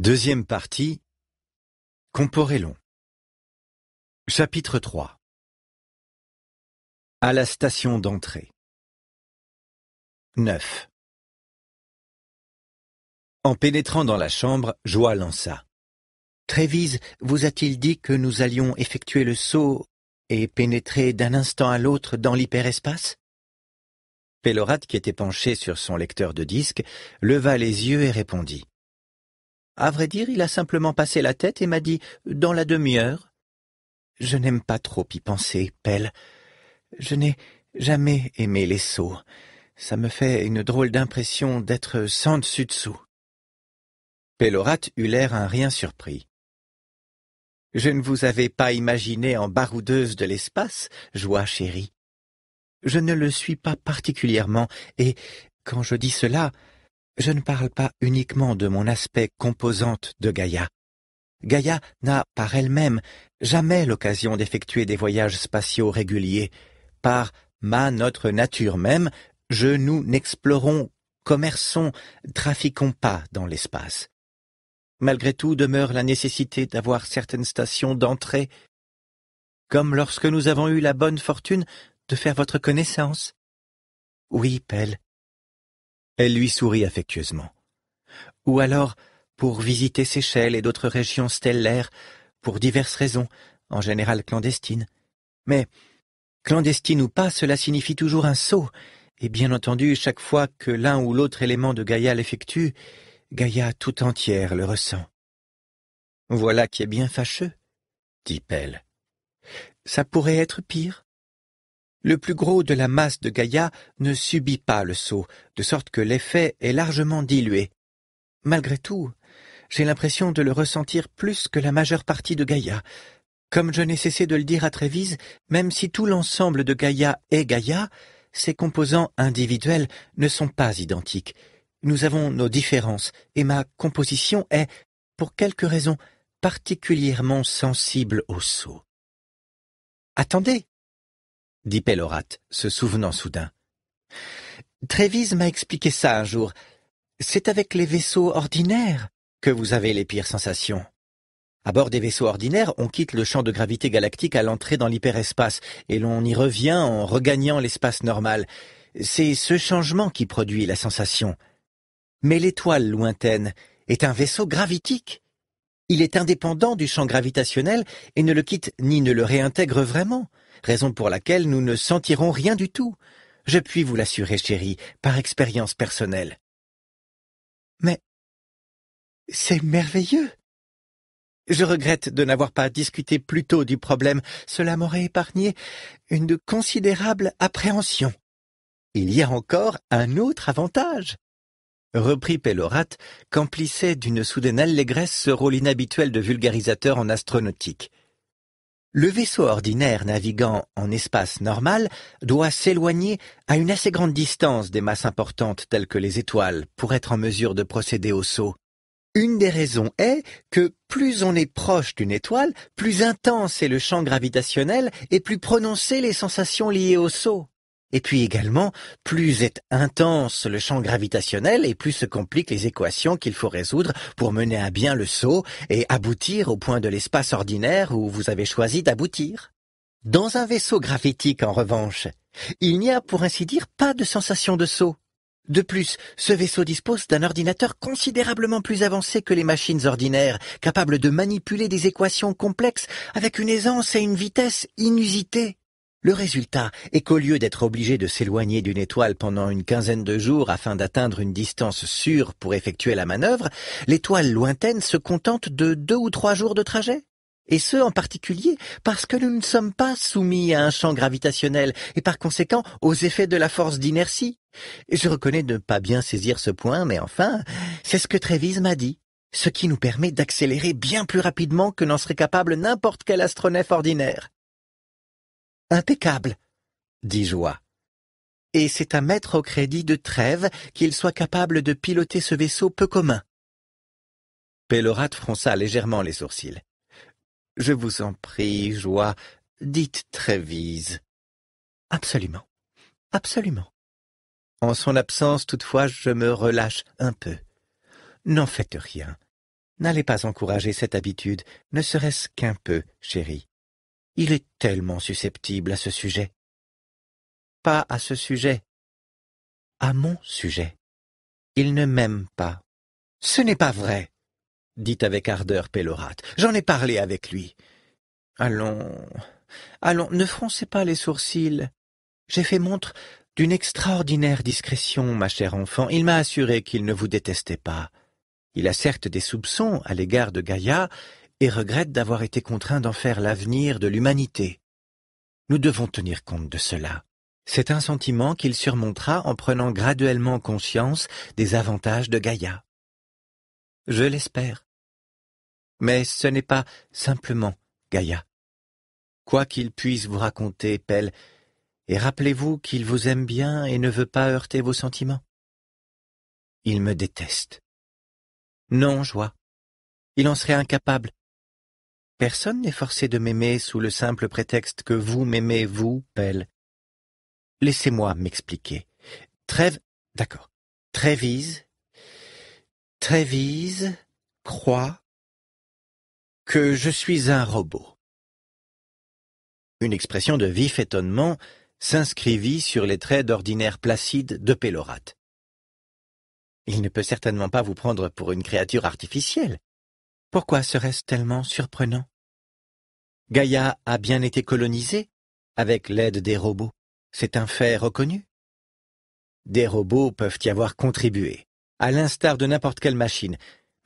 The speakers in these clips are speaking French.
Deuxième partie Comporelon Chapitre 3 À la station d'entrée 9 En pénétrant dans la chambre, Joie lança. Trévise vous a-t-il dit que nous allions effectuer le saut et pénétrer d'un instant à l'autre dans l'hyperespace Pellorat, qui était penché sur son lecteur de disques, leva les yeux et répondit. À vrai dire, il a simplement passé la tête et m'a dit dans la demi-heure. Je n'aime pas trop y penser, Pelle. Je n'ai jamais aimé les sauts. Ça me fait une drôle d'impression d'être sans dessus dessous. Pellorat eut l'air un rien surpris. Je ne vous avais pas imaginé en baroudeuse de l'espace, joie chérie. Je ne le suis pas particulièrement, et quand je dis cela, je ne parle pas uniquement de mon aspect composante de Gaïa. Gaïa n'a, par elle-même, jamais l'occasion d'effectuer des voyages spatiaux réguliers. Par ma notre nature même, je nous n'explorons, commerçons, trafiquons pas dans l'espace. Malgré tout demeure la nécessité d'avoir certaines stations d'entrée, comme lorsque nous avons eu la bonne fortune de faire votre connaissance. Oui, Pelle, elle lui sourit affectueusement. Ou alors, pour visiter Seychelles et d'autres régions stellaires, pour diverses raisons, en général clandestines. Mais, clandestine ou pas, cela signifie toujours un saut, et bien entendu, chaque fois que l'un ou l'autre élément de Gaïa l'effectue, Gaïa tout entière le ressent. Voilà qui est bien fâcheux, dit Pelle. « Ça pourrait être pire. Le plus gros de la masse de Gaïa ne subit pas le saut, de sorte que l'effet est largement dilué. Malgré tout, j'ai l'impression de le ressentir plus que la majeure partie de Gaïa. Comme je n'ai cessé de le dire à Trévise, même si tout l'ensemble de Gaïa est Gaïa, ses composants individuels ne sont pas identiques. Nous avons nos différences, et ma composition est, pour quelques raison, particulièrement sensible au saut. Attendez, dit Pellorat, se souvenant soudain. Trévise m'a expliqué ça un jour. C'est avec les vaisseaux ordinaires que vous avez les pires sensations. À bord des vaisseaux ordinaires, on quitte le champ de gravité galactique à l'entrée dans l'hyperespace, et l'on y revient en regagnant l'espace normal. C'est ce changement qui produit la sensation. Mais l'étoile lointaine est un vaisseau gravitique. Il est indépendant du champ gravitationnel et ne le quitte ni ne le réintègre vraiment raison pour laquelle nous ne sentirons rien du tout. Je puis vous l'assurer, chérie, par expérience personnelle. Mais c'est merveilleux. Je regrette de n'avoir pas discuté plus tôt du problème, cela m'aurait épargné une considérable appréhension. Il y a encore un autre avantage reprit Pellorat, qu'emplissait d'une soudaine allégresse ce rôle inhabituel de vulgarisateur en astronautique. Le vaisseau ordinaire naviguant en espace normal doit s'éloigner à une assez grande distance des masses importantes telles que les étoiles pour être en mesure de procéder au saut. Une des raisons est que plus on est proche d'une étoile, plus intense est le champ gravitationnel et plus prononcées les sensations liées au saut. Et puis également, plus est intense le champ gravitationnel et plus se compliquent les équations qu'il faut résoudre pour mener à bien le saut et aboutir au point de l'espace ordinaire où vous avez choisi d'aboutir. Dans un vaisseau gravitique, en revanche, il n'y a pour ainsi dire pas de sensation de saut. De plus, ce vaisseau dispose d'un ordinateur considérablement plus avancé que les machines ordinaires, capable de manipuler des équations complexes avec une aisance et une vitesse inusitées. Le résultat est qu'au lieu d'être obligé de s'éloigner d'une étoile pendant une quinzaine de jours afin d'atteindre une distance sûre pour effectuer la manœuvre, l'étoile lointaine se contente de deux ou trois jours de trajet. Et ce, en particulier, parce que nous ne sommes pas soumis à un champ gravitationnel et par conséquent aux effets de la force d'inertie. Je reconnais ne pas bien saisir ce point, mais enfin, c'est ce que Trévise m'a dit. Ce qui nous permet d'accélérer bien plus rapidement que n'en serait capable n'importe quel astronef ordinaire. Impeccable, dit Joie. « Et c'est à mettre au crédit de Trèves qu'il soit capable de piloter ce vaisseau peu commun. Pélorate fronça légèrement les sourcils. Je vous en prie, Joie, dites Trévise. Absolument, absolument. En son absence, toutefois, je me relâche un peu. N'en faites rien. N'allez pas encourager cette habitude, ne serait-ce qu'un peu, chérie. Il est tellement susceptible à ce sujet. Pas à ce sujet. À mon sujet. Il ne m'aime pas. Ce n'est pas vrai, dit avec ardeur Pélorat. J'en ai parlé avec lui. Allons, allons, ne froncez pas les sourcils. J'ai fait montre d'une extraordinaire discrétion, ma chère enfant. Il m'a assuré qu'il ne vous détestait pas. Il a certes des soupçons à l'égard de Gaïa, et regrette d'avoir été contraint d'en faire l'avenir de l'humanité. Nous devons tenir compte de cela. C'est un sentiment qu'il surmontera en prenant graduellement conscience des avantages de Gaïa. Je l'espère. Mais ce n'est pas simplement Gaïa. Quoi qu'il puisse vous raconter, Pelle, et rappelez-vous qu'il vous aime bien et ne veut pas heurter vos sentiments. Il me déteste. Non, Joie. Il en serait incapable. Personne n'est forcé de m'aimer sous le simple prétexte que vous m'aimez, vous, Pelle. Laissez-moi m'expliquer. Trêve, d'accord. Trévise, Trévise croit que je suis un robot. Une expression de vif étonnement s'inscrivit sur les traits d'ordinaire placide de Pellorate. Il ne peut certainement pas vous prendre pour une créature artificielle. Pourquoi serait-ce tellement surprenant Gaïa a bien été colonisée, avec l'aide des robots. C'est un fait reconnu. Des robots peuvent y avoir contribué, à l'instar de n'importe quelle machine.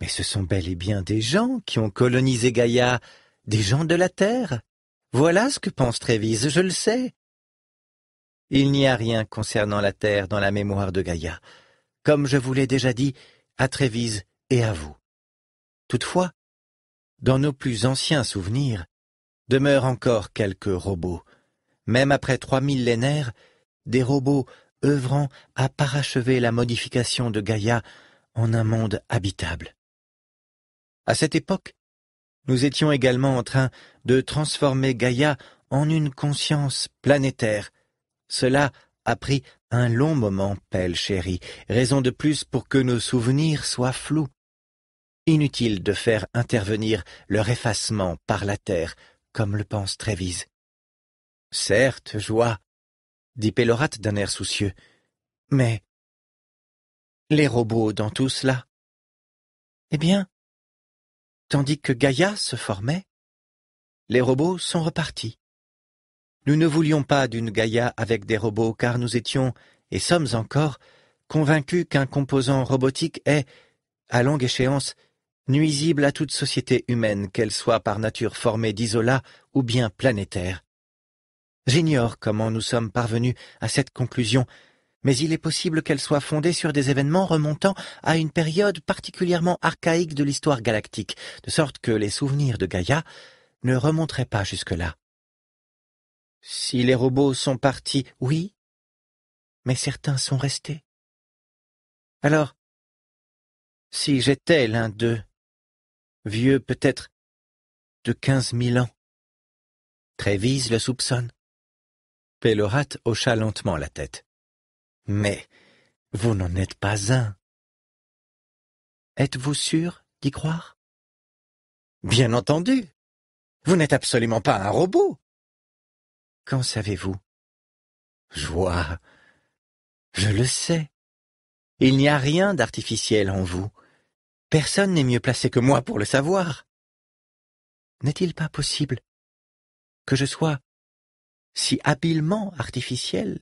Mais ce sont bel et bien des gens qui ont colonisé Gaïa, des gens de la Terre. Voilà ce que pense Trévise, je le sais. Il n'y a rien concernant la Terre dans la mémoire de Gaïa. Comme je vous l'ai déjà dit, à Trévise et à vous. Toutefois, dans nos plus anciens souvenirs, demeurent encore quelques robots. Même après trois millénaires, des robots œuvrant à parachever la modification de Gaïa en un monde habitable. À cette époque, nous étions également en train de transformer Gaïa en une conscience planétaire. Cela a pris un long moment, Pelle chérie, raison de plus pour que nos souvenirs soient flous. Inutile de faire intervenir leur effacement par la terre, comme le pense Trévise. Certes, joie, dit Pélorat d'un air soucieux, mais les robots dans tout cela. Eh bien, tandis que Gaïa se formait, les robots sont repartis. Nous ne voulions pas d'une Gaïa avec des robots car nous étions, et sommes encore, convaincus qu'un composant robotique est, à longue échéance, nuisible à toute société humaine, qu'elle soit par nature formée d'isolats ou bien planétaire. J'ignore comment nous sommes parvenus à cette conclusion, mais il est possible qu'elle soit fondée sur des événements remontant à une période particulièrement archaïque de l'histoire galactique, de sorte que les souvenirs de Gaïa ne remonteraient pas jusque-là. Si les robots sont partis, oui, mais certains sont restés. Alors, si j'étais l'un d'eux, vieux peut-être de quinze mille ans. Trévise le soupçonne. Pellorat hocha lentement la tête. Mais vous n'en êtes pas un. Êtes-vous sûr d'y croire Bien entendu. Vous n'êtes absolument pas un robot. Qu'en savez-vous Joie. Je le sais. Il n'y a rien d'artificiel en vous. Personne n'est mieux placé que moi pour le savoir. N'est-il pas possible que je sois si habilement artificiel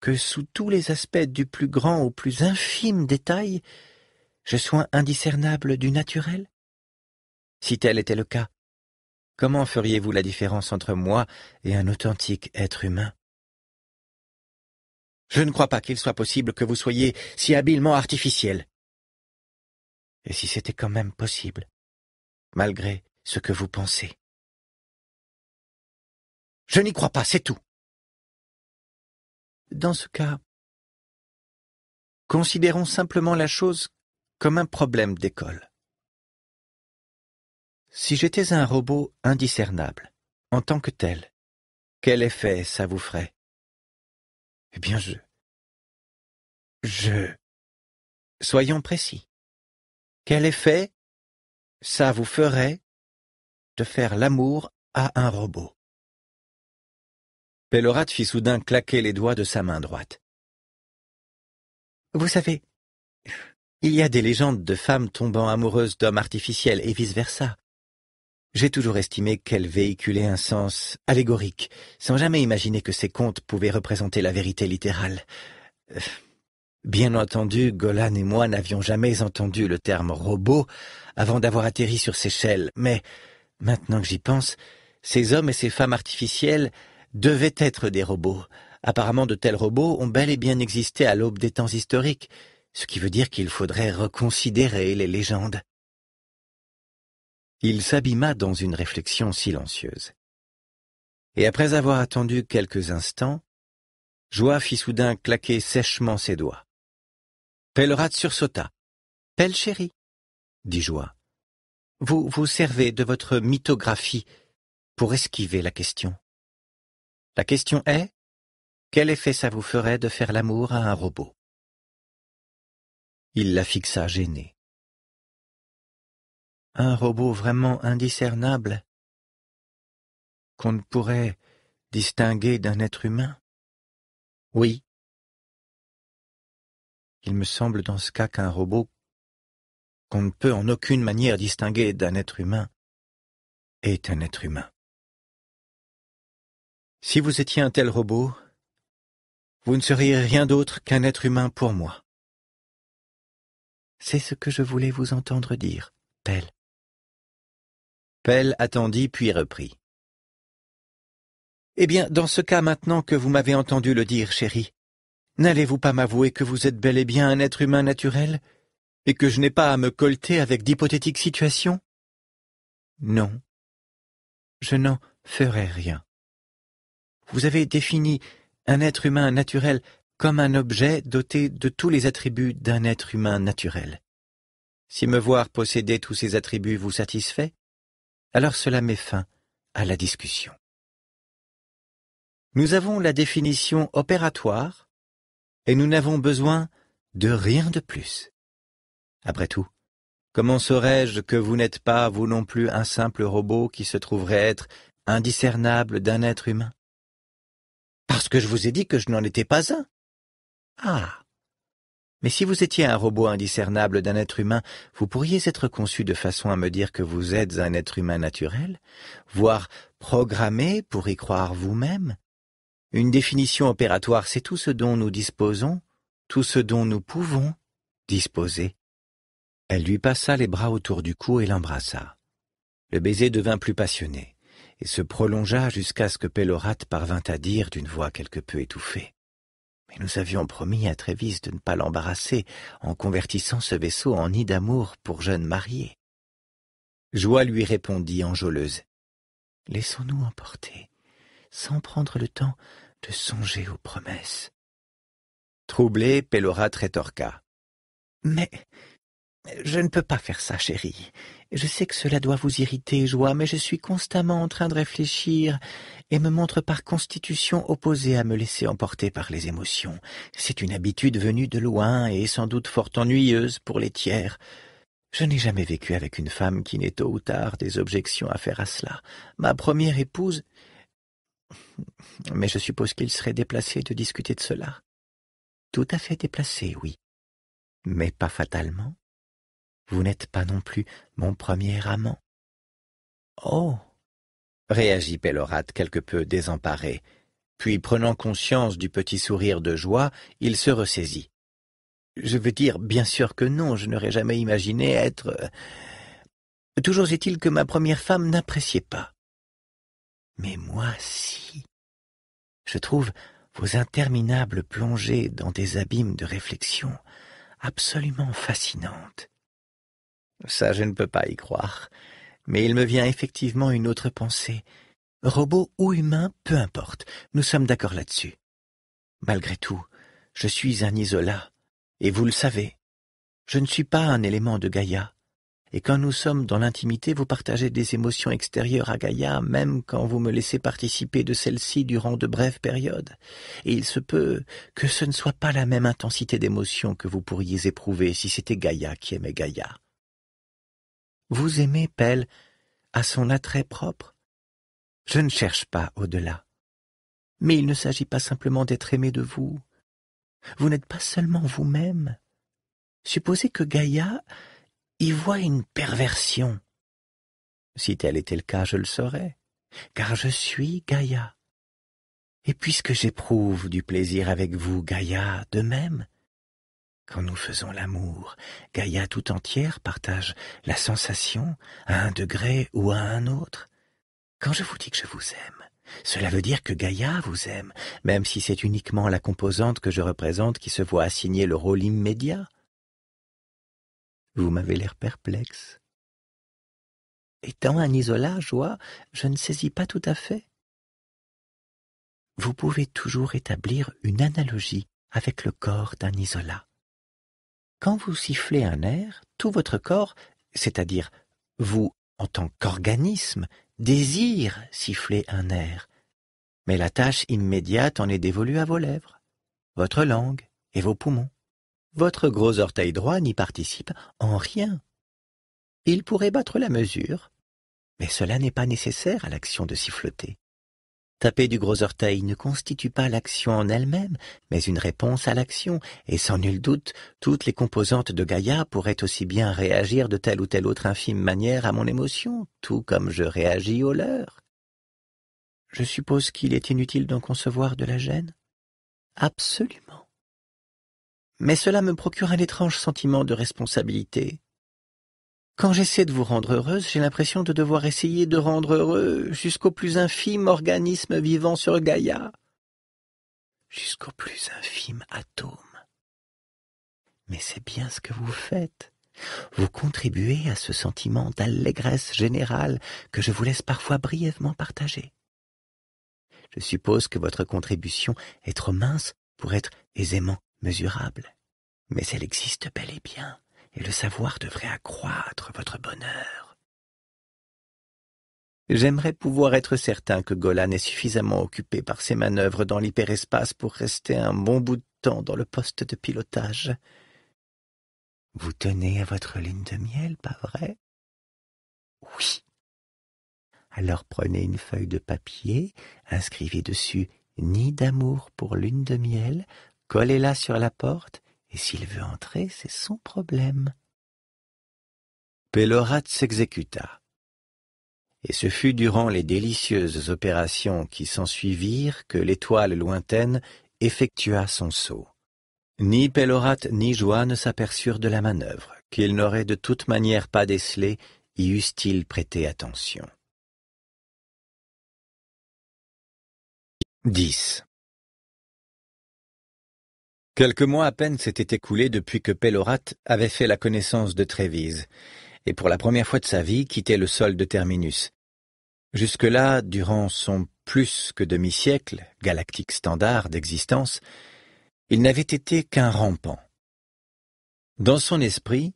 que sous tous les aspects du plus grand au plus infime détail, je sois indiscernable du naturel Si tel était le cas, comment feriez-vous la différence entre moi et un authentique être humain Je ne crois pas qu'il soit possible que vous soyez si habilement artificiel et si c'était quand même possible, malgré ce que vous pensez. Je n'y crois pas, c'est tout. Dans ce cas, considérons simplement la chose comme un problème d'école. Si j'étais un robot indiscernable, en tant que tel, quel effet ça vous ferait Eh bien, je... Je... Soyons précis. Quel effet ça vous ferait de faire l'amour à un robot Pellerat fit soudain claquer les doigts de sa main droite. Vous savez, il y a des légendes de femmes tombant amoureuses d'hommes artificiels et vice-versa. J'ai toujours estimé qu'elles véhiculaient un sens allégorique, sans jamais imaginer que ces contes pouvaient représenter la vérité littérale. Euh, Bien entendu, Golan et moi n'avions jamais entendu le terme robot avant d'avoir atterri sur ces Seychelles, mais maintenant que j'y pense, ces hommes et ces femmes artificielles devaient être des robots. Apparemment, de tels robots ont bel et bien existé à l'aube des temps historiques, ce qui veut dire qu'il faudrait reconsidérer les légendes. Il s'abîma dans une réflexion silencieuse. Et après avoir attendu quelques instants, Joie fit soudain claquer sèchement ses doigts. Pellerat sursauta. Pelle chérie, dit Joie. Vous vous servez de votre mythographie pour esquiver la question. La question est quel effet ça vous ferait de faire l'amour à un robot Il la fixa gêné. Un robot vraiment indiscernable qu'on ne pourrait distinguer d'un être humain Oui, il me semble dans ce cas qu'un robot qu'on ne peut en aucune manière distinguer d'un être humain est un être humain. Si vous étiez un tel robot, vous ne seriez rien d'autre qu'un être humain pour moi. C'est ce que je voulais vous entendre dire, Pelle. » Pelle attendit puis reprit. Eh bien, dans ce cas maintenant que vous m'avez entendu le dire, chérie, N'allez-vous pas m'avouer que vous êtes bel et bien un être humain naturel, et que je n'ai pas à me colter avec d'hypothétiques situations Non. Je n'en ferai rien. Vous avez défini un être humain naturel comme un objet doté de tous les attributs d'un être humain naturel. Si me voir posséder tous ces attributs vous satisfait, alors cela met fin à la discussion. Nous avons la définition opératoire et nous n'avons besoin de rien de plus. Après tout, comment saurais-je que vous n'êtes pas, vous non plus, un simple robot qui se trouverait être indiscernable d'un être humain Parce que je vous ai dit que je n'en étais pas un. Ah. Mais si vous étiez un robot indiscernable d'un être humain, vous pourriez être conçu de façon à me dire que vous êtes un être humain naturel, voire programmé pour y croire vous-même, une définition opératoire, c'est tout ce dont nous disposons, tout ce dont nous pouvons disposer. Elle lui passa les bras autour du cou et l'embrassa. Le baiser devint plus passionné et se prolongea jusqu'à ce que Pellorate parvint à dire d'une voix quelque peu étouffée. Mais nous avions promis à Trévis de ne pas l'embarrasser en convertissant ce vaisseau en nid d'amour pour jeunes mariés. Joie lui répondit enjôleuse. Laissons-nous emporter sans prendre le temps de songer aux promesses. Troublé, Pellora rétorqua. Mais je ne peux pas faire ça, chérie. Je sais que cela doit vous irriter, Joie, mais je suis constamment en train de réfléchir et me montre par constitution opposée à me laisser emporter par les émotions. C'est une habitude venue de loin et sans doute fort ennuyeuse pour les tiers. Je n'ai jamais vécu avec une femme qui n'ait tôt ou tard des objections à faire à cela. Ma première épouse mais je suppose qu'il serait déplacé de discuter de cela. Tout à fait déplacé, oui. Mais pas fatalement. Vous n'êtes pas non plus mon premier amant. Oh réagit Pellerat quelque peu désemparé, puis prenant conscience du petit sourire de joie, il se ressaisit. Je veux dire, bien sûr que non, je n'aurais jamais imaginé être. Toujours est-il que ma première femme n'appréciait pas mais moi si. Je trouve vos interminables plongées dans des abîmes de réflexion absolument fascinantes. Ça, je ne peux pas y croire, mais il me vient effectivement une autre pensée. Robot ou humain, peu importe, nous sommes d'accord là-dessus. Malgré tout, je suis un isolat, et vous le savez. Je ne suis pas un élément de Gaïa, et quand nous sommes dans l'intimité, vous partagez des émotions extérieures à Gaïa, même quand vous me laissez participer de celles ci durant de brèves périodes, et il se peut que ce ne soit pas la même intensité d'émotion que vous pourriez éprouver si c'était Gaïa qui aimait Gaïa. Vous aimez Pelle à son attrait propre Je ne cherche pas au-delà. Mais il ne s'agit pas simplement d'être aimé de vous. Vous n'êtes pas seulement vous-même. Supposez que Gaïa y voit une perversion. Si tel était le cas, je le saurais, car je suis Gaïa. Et puisque j'éprouve du plaisir avec vous, Gaïa, de même, quand nous faisons l'amour, Gaïa tout entière partage la sensation à un degré ou à un autre. Quand je vous dis que je vous aime, cela veut dire que Gaïa vous aime, même si c'est uniquement la composante que je représente qui se voit assigner le rôle immédiat. Vous m'avez l'air perplexe. Étant un isola, joie, je ne saisis pas tout à fait. Vous pouvez toujours établir une analogie avec le corps d'un isolat. Quand vous sifflez un air, tout votre corps, c'est-à-dire vous en tant qu'organisme, désire siffler un air. Mais la tâche immédiate en est dévolue à vos lèvres, votre langue et vos poumons votre gros orteil droit n'y participe en rien. Il pourrait battre la mesure, mais cela n'est pas nécessaire à l'action de siffloter. Taper du gros orteil ne constitue pas l'action en elle-même, mais une réponse à l'action, et sans nul doute, toutes les composantes de Gaïa pourraient aussi bien réagir de telle ou telle autre infime manière à mon émotion, tout comme je réagis aux leurs. Je suppose qu'il est inutile d'en concevoir de la gêne Absolument mais cela me procure un étrange sentiment de responsabilité. Quand j'essaie de vous rendre heureuse, j'ai l'impression de devoir essayer de rendre heureux jusqu'au plus infime organisme vivant sur Gaïa, jusqu'au plus infime atome. Mais c'est bien ce que vous faites. Vous contribuez à ce sentiment d'allégresse générale que je vous laisse parfois brièvement partager. Je suppose que votre contribution est trop mince pour être aisément mesurable. Mais elle existe bel et bien, et le savoir devrait accroître votre bonheur. J'aimerais pouvoir être certain que Golan est suffisamment occupé par ses manœuvres dans l'hyperespace pour rester un bon bout de temps dans le poste de pilotage. Vous tenez à votre lune de miel, pas vrai Oui. Alors prenez une feuille de papier, inscrivez dessus Nid d'amour pour lune de miel, Collez-la sur la porte, et s'il veut entrer, c'est son problème. Pellorat s'exécuta. Et ce fut durant les délicieuses opérations qui s'ensuivirent que l'étoile lointaine effectua son saut. Ni Pellorat ni Joie ne s'aperçurent de la manœuvre, qu'ils n'auraient de toute manière pas décelée, y eussent-ils prêté attention. 10. Quelques mois à peine s'étaient écoulés depuis que Pellorat avait fait la connaissance de Trévise, et pour la première fois de sa vie quittait le sol de Terminus. Jusque-là, durant son plus que demi-siècle, galactique standard d'existence, il n'avait été qu'un rampant. Dans son esprit,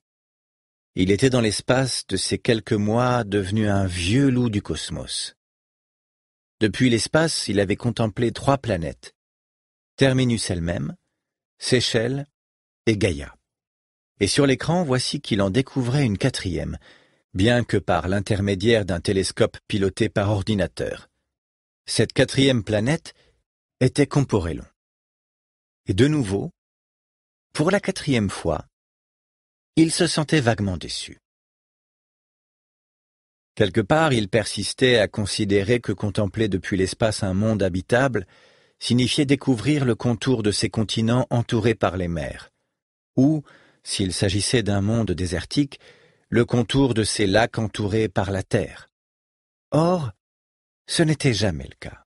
il était dans l'espace de ces quelques mois devenu un vieux loup du cosmos. Depuis l'espace, il avait contemplé trois planètes. Terminus elle-même, Seychelles et Gaïa. Et sur l'écran, voici qu'il en découvrait une quatrième, bien que par l'intermédiaire d'un télescope piloté par ordinateur. Cette quatrième planète était comporélon. Et de nouveau, pour la quatrième fois, il se sentait vaguement déçu. Quelque part, il persistait à considérer que contempler depuis l'espace un monde habitable signifiait découvrir le contour de ces continents entourés par les mers, ou, s'il s'agissait d'un monde désertique, le contour de ces lacs entourés par la terre. Or, ce n'était jamais le cas.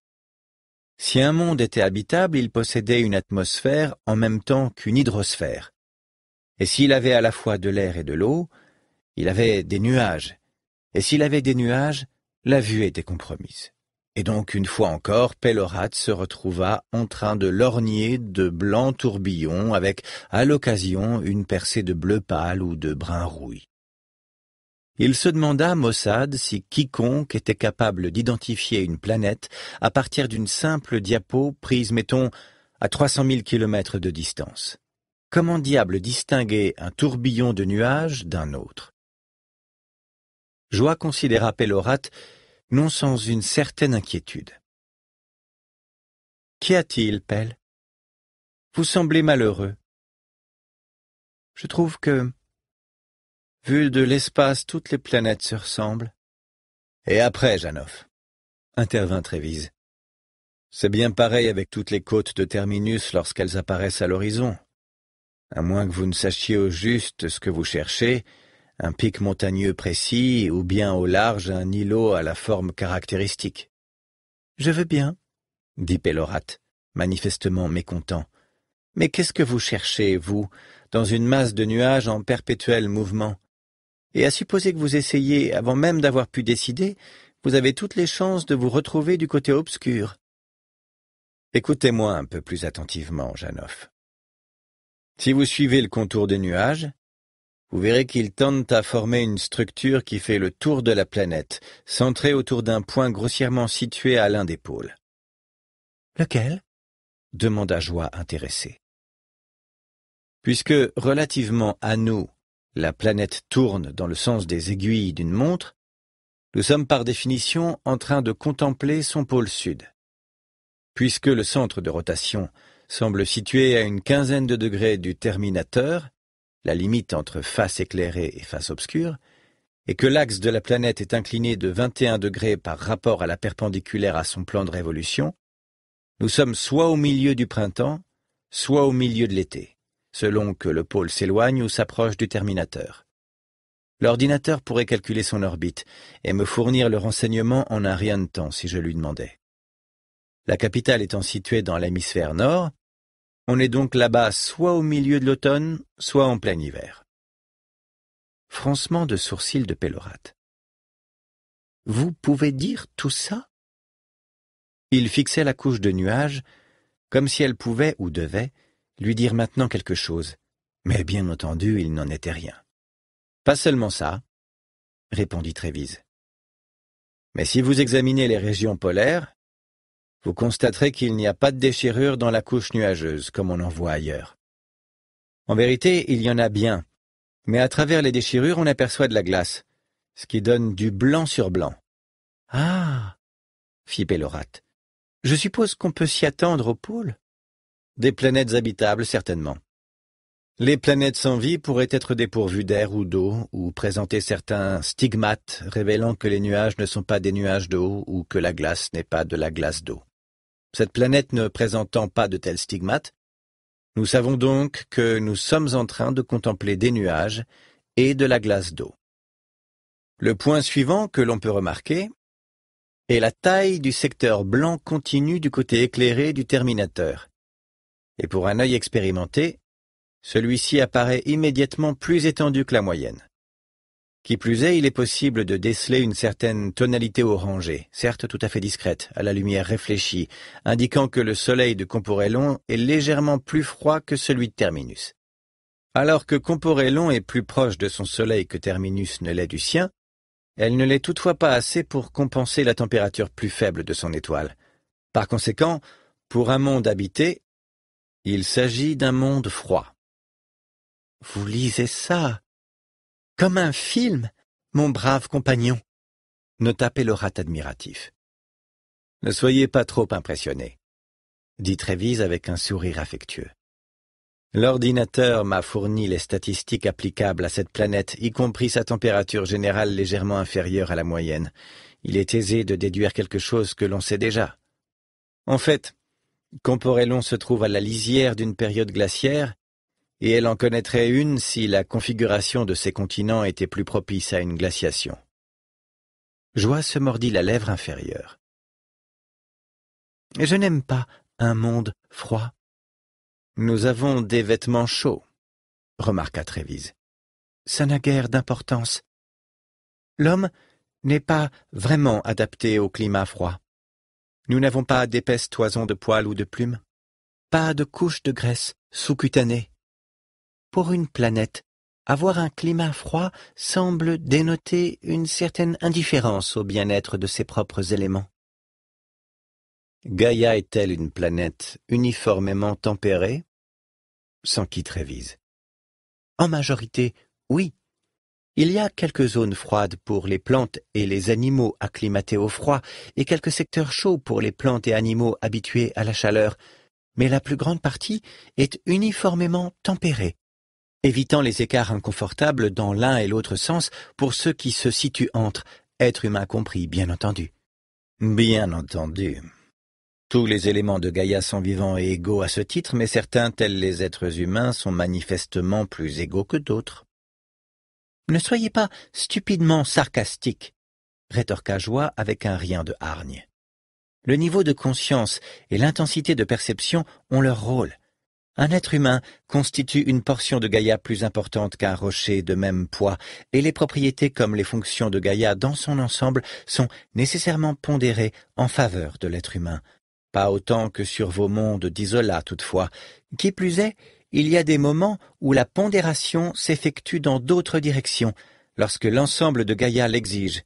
Si un monde était habitable, il possédait une atmosphère en même temps qu'une hydrosphère. Et s'il avait à la fois de l'air et de l'eau, il avait des nuages. Et s'il avait des nuages, la vue était compromise. Et donc, une fois encore, Pellorat se retrouva en train de lorgner de blancs tourbillons avec, à l'occasion, une percée de bleu pâle ou de brun rouille. Il se demanda, Mossad, si quiconque était capable d'identifier une planète à partir d'une simple diapo prise, mettons, à cent mille kilomètres de distance. Comment diable distinguer un tourbillon de nuages d'un autre Joie considéra Pellorat non sans une certaine inquiétude. Qu'y a-t-il, Pelle Vous semblez malheureux. Je trouve que, vu de l'espace, toutes les planètes se ressemblent. Et après, Janoff, intervint Trévise. C'est bien pareil avec toutes les côtes de Terminus lorsqu'elles apparaissent à l'horizon. À moins que vous ne sachiez au juste ce que vous cherchez, un pic montagneux précis ou bien au large un îlot à la forme caractéristique. Je veux bien, dit Pellorat, manifestement mécontent. Mais qu'est-ce que vous cherchez, vous, dans une masse de nuages en perpétuel mouvement Et à supposer que vous essayiez, avant même d'avoir pu décider, vous avez toutes les chances de vous retrouver du côté obscur. Écoutez-moi un peu plus attentivement, Janoff. Si vous suivez le contour des nuages, vous verrez qu'ils tendent à former une structure qui fait le tour de la planète, centrée autour d'un point grossièrement situé à l'un des pôles. Lequel demanda Joie intéressée. Puisque, relativement à nous, la planète tourne dans le sens des aiguilles d'une montre, nous sommes par définition en train de contempler son pôle sud. Puisque le centre de rotation semble situé à une quinzaine de degrés du terminateur, la limite entre face éclairée et face obscure, et que l'axe de la planète est incliné de 21 degrés par rapport à la perpendiculaire à son plan de révolution, nous sommes soit au milieu du printemps, soit au milieu de l'été, selon que le pôle s'éloigne ou s'approche du terminateur. L'ordinateur pourrait calculer son orbite et me fournir le renseignement en un rien de temps si je lui demandais. La capitale étant située dans l'hémisphère nord, on est donc là-bas soit au milieu de l'automne, soit en plein hiver. Froncement de sourcils de Pélorate. Vous pouvez dire tout ça Il fixait la couche de nuages, comme si elle pouvait ou devait lui dire maintenant quelque chose. Mais bien entendu, il n'en était rien. Pas seulement ça, répondit Trévise. Mais si vous examinez les régions polaires, vous constaterez qu'il n'y a pas de déchirure dans la couche nuageuse, comme on en voit ailleurs. En vérité, il y en a bien, mais à travers les déchirures, on aperçoit de la glace, ce qui donne du blanc sur blanc. Ah fit Pellorat. « Je suppose qu'on peut s'y attendre au pôle Des planètes habitables, certainement. Les planètes sans vie pourraient être dépourvues d'air ou d'eau, ou présenter certains stigmates révélant que les nuages ne sont pas des nuages d'eau ou que la glace n'est pas de la glace d'eau. Cette planète ne présentant pas de tels stigmates, nous savons donc que nous sommes en train de contempler des nuages et de la glace d'eau. Le point suivant que l'on peut remarquer est la taille du secteur blanc continu du côté éclairé du terminateur. Et pour un œil expérimenté, celui-ci apparaît immédiatement plus étendu que la moyenne. Qui plus est, il est possible de déceler une certaine tonalité orangée, certes tout à fait discrète, à la lumière réfléchie, indiquant que le soleil de Comporellon est légèrement plus froid que celui de Terminus. Alors que Comporellon est plus proche de son soleil que Terminus ne l'est du sien, elle ne l'est toutefois pas assez pour compenser la température plus faible de son étoile. Par conséquent, pour un monde habité, il s'agit d'un monde froid. Vous lisez ça Comme un film, mon brave compagnon Ne le rat admiratif. Ne soyez pas trop impressionné, dit Trévise avec un sourire affectueux. L'ordinateur m'a fourni les statistiques applicables à cette planète, y compris sa température générale légèrement inférieure à la moyenne. Il est aisé de déduire quelque chose que l'on sait déjà. En fait, Camporellon se trouve à la lisière d'une période glaciaire et elle en connaîtrait une si la configuration de ces continents était plus propice à une glaciation. Joie se mordit la lèvre inférieure. Je n'aime pas un monde froid. Nous avons des vêtements chauds, remarqua Trévise. Ça n'a guère d'importance. L'homme n'est pas vraiment adapté au climat froid. Nous n'avons pas d'épaisses toison de poils ou de plumes, pas de couche de graisse sous-cutanée pour une planète, avoir un climat froid semble dénoter une certaine indifférence au bien-être de ses propres éléments. Gaïa est-elle une planète uniformément tempérée Sans quitte révise. En majorité, oui. Il y a quelques zones froides pour les plantes et les animaux acclimatés au froid, et quelques secteurs chauds pour les plantes et animaux habitués à la chaleur, mais la plus grande partie est uniformément tempérée évitant les écarts inconfortables dans l'un et l'autre sens pour ceux qui se situent entre, être humain compris, bien entendu. Bien entendu. Tous les éléments de Gaïa sont vivants et égaux à ce titre, mais certains, tels les êtres humains, sont manifestement plus égaux que d'autres. Ne soyez pas stupidement sarcastique, rétorqua Joie avec un rien de hargne. Le niveau de conscience et l'intensité de perception ont leur rôle, un être humain constitue une portion de Gaïa plus importante qu'un rocher de même poids, et les propriétés comme les fonctions de Gaïa dans son ensemble sont nécessairement pondérées en faveur de l'être humain. Pas autant que sur vos mondes d'Isola, toutefois. Qui plus est, il y a des moments où la pondération s'effectue dans d'autres directions, lorsque l'ensemble de Gaïa l'exige.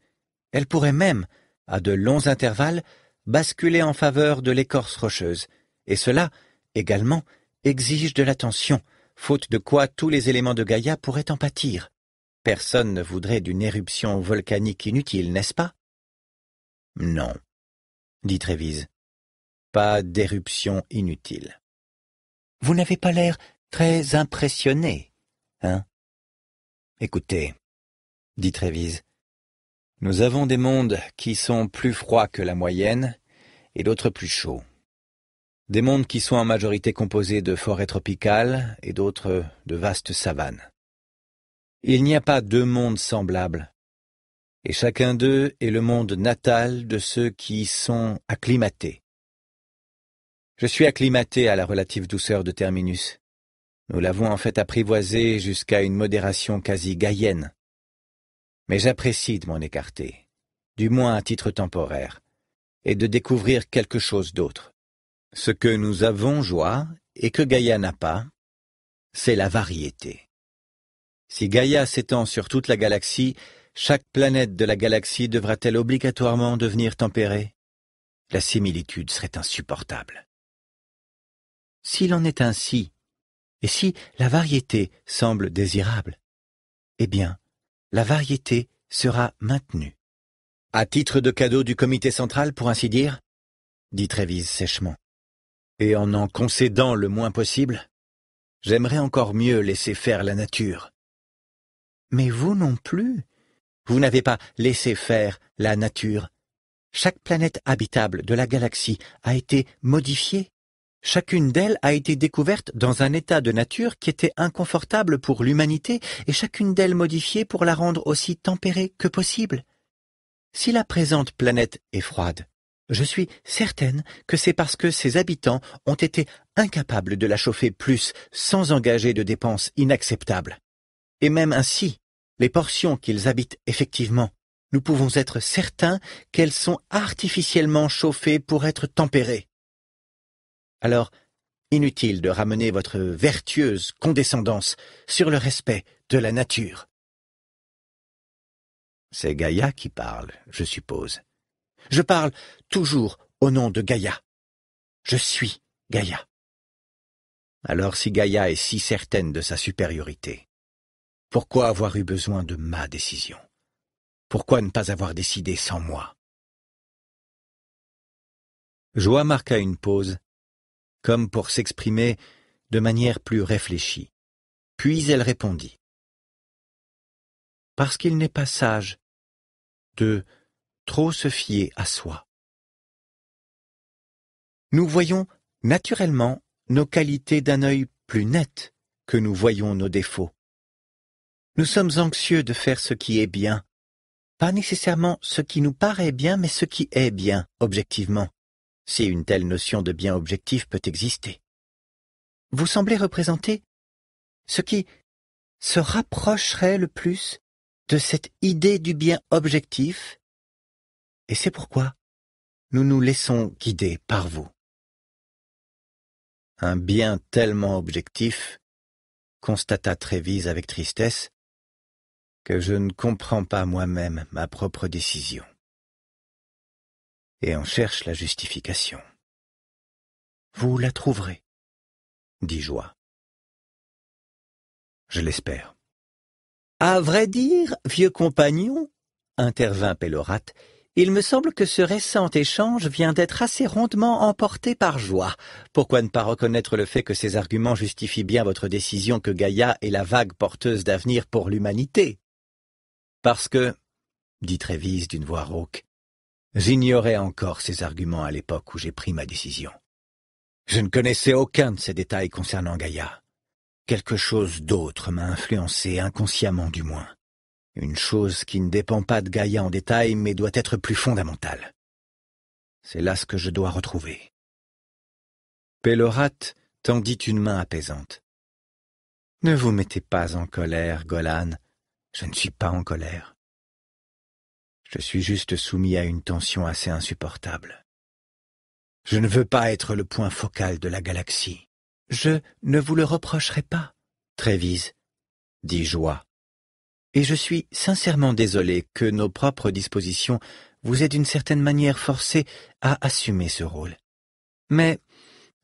Elle pourrait même, à de longs intervalles, basculer en faveur de l'écorce rocheuse, et cela, également, exige de l'attention, faute de quoi tous les éléments de Gaïa pourraient en pâtir. Personne ne voudrait d'une éruption volcanique inutile, n'est-ce pas Non, dit Trévise. Pas d'éruption inutile. Vous n'avez pas l'air très impressionné, hein Écoutez, dit Trévise, nous avons des mondes qui sont plus froids que la moyenne et d'autres plus chauds. Des mondes qui sont en majorité composés de forêts tropicales et d'autres de vastes savanes. Il n'y a pas deux mondes semblables, et chacun d'eux est le monde natal de ceux qui y sont acclimatés. Je suis acclimaté à la relative douceur de Terminus. Nous l'avons en fait apprivoisé jusqu'à une modération quasi gaïenne. Mais j'apprécie de m'en écarter, du moins à titre temporaire, et de découvrir quelque chose d'autre. Ce que nous avons joie, et que Gaïa n'a pas, c'est la variété. Si Gaïa s'étend sur toute la galaxie, chaque planète de la galaxie devra-t-elle obligatoirement devenir tempérée La similitude serait insupportable. S'il en est ainsi, et si la variété semble désirable, eh bien, la variété sera maintenue. À titre de cadeau du comité central, pour ainsi dire dit Trévise sèchement et en en concédant le moins possible, j'aimerais encore mieux laisser faire la nature. Mais vous non plus. Vous n'avez pas laissé faire la nature. Chaque planète habitable de la galaxie a été modifiée. Chacune d'elles a été découverte dans un état de nature qui était inconfortable pour l'humanité et chacune d'elles modifiée pour la rendre aussi tempérée que possible. Si la présente planète est froide, je suis certaine que c'est parce que ses habitants ont été incapables de la chauffer plus sans engager de dépenses inacceptables. Et même ainsi, les portions qu'ils habitent effectivement, nous pouvons être certains qu'elles sont artificiellement chauffées pour être tempérées. Alors, inutile de ramener votre vertueuse condescendance sur le respect de la nature. C'est Gaïa qui parle, je suppose. Je parle toujours au nom de Gaïa. Je suis Gaïa. Alors si Gaïa est si certaine de sa supériorité, pourquoi avoir eu besoin de ma décision Pourquoi ne pas avoir décidé sans moi Joa marqua une pause, comme pour s'exprimer de manière plus réfléchie. Puis elle répondit. Parce qu'il n'est pas sage de trop se fier à soi. Nous voyons naturellement nos qualités d'un œil plus net que nous voyons nos défauts. Nous sommes anxieux de faire ce qui est bien, pas nécessairement ce qui nous paraît bien, mais ce qui est bien, objectivement, si une telle notion de bien objectif peut exister. Vous semblez représenter ce qui se rapprocherait le plus de cette idée du bien objectif et c'est pourquoi nous nous laissons guider par vous. Un bien tellement objectif, constata Trévise avec tristesse, que je ne comprends pas moi-même ma propre décision. Et en cherche la justification. Vous la trouverez, dit Joie. Je l'espère. À vrai dire, vieux compagnon, intervint Pellerate. Il me semble que ce récent échange vient d'être assez rondement emporté par joie. Pourquoi ne pas reconnaître le fait que ces arguments justifient bien votre décision que Gaïa est la vague porteuse d'avenir pour l'humanité Parce que, dit Trévise d'une voix rauque, j'ignorais encore ces arguments à l'époque où j'ai pris ma décision. Je ne connaissais aucun de ces détails concernant Gaïa. Quelque chose d'autre m'a influencé, inconsciemment du moins. Une chose qui ne dépend pas de Gaïa en détail, mais doit être plus fondamentale. C'est là ce que je dois retrouver. Pellorat tendit une main apaisante. Ne vous mettez pas en colère, Golan. Je ne suis pas en colère. Je suis juste soumis à une tension assez insupportable. Je ne veux pas être le point focal de la galaxie. Je ne vous le reprocherai pas, Trévise, dit Joie et je suis sincèrement désolé que nos propres dispositions vous aient d'une certaine manière forcé à assumer ce rôle. Mais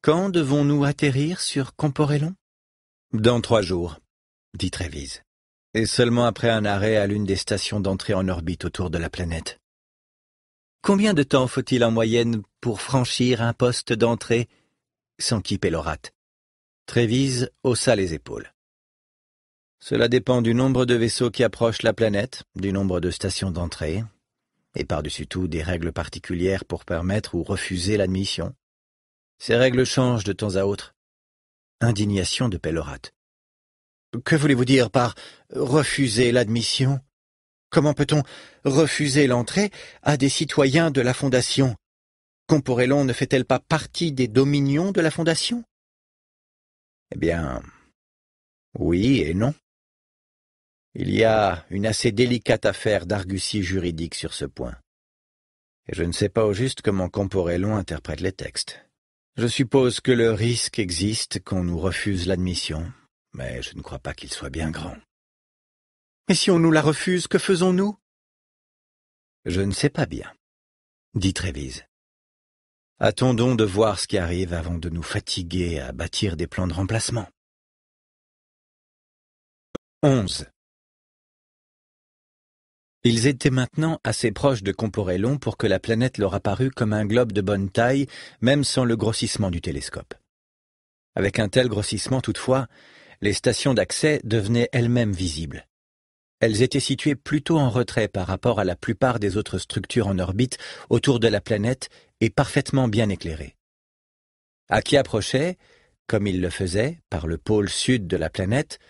quand devons-nous atterrir sur Comporellon Dans trois jours, dit Trévise, et seulement après un arrêt à l'une des stations d'entrée en orbite autour de la planète. Combien de temps faut-il en moyenne pour franchir un poste d'entrée s'enquipait rate Trévise haussa les épaules. Cela dépend du nombre de vaisseaux qui approchent la planète, du nombre de stations d'entrée, et par-dessus tout des règles particulières pour permettre ou refuser l'admission. Ces règles changent de temps à autre. Indignation de Pellorat. Que voulez-vous dire par refuser l'admission Comment peut-on refuser l'entrée à des citoyens de la Fondation Comporellon ne fait-elle pas partie des dominions de la Fondation Eh bien, oui et non. Il y a une assez délicate affaire d'argutie juridique sur ce point. Et je ne sais pas au juste comment Camporelon interprète les textes. Je suppose que le risque existe qu'on nous refuse l'admission, mais je ne crois pas qu'il soit bien grand. Mais si on nous la refuse, que faisons-nous Je ne sais pas bien, dit Trévise. Attendons de voir ce qui arrive avant de nous fatiguer à bâtir des plans de remplacement. Ils étaient maintenant assez proches de Comporellon pour que la planète leur apparût comme un globe de bonne taille, même sans le grossissement du télescope. Avec un tel grossissement toutefois, les stations d'accès devenaient elles-mêmes visibles. Elles étaient situées plutôt en retrait par rapport à la plupart des autres structures en orbite autour de la planète et parfaitement bien éclairées. À qui approchait, comme il le faisait, par le pôle sud de la planète,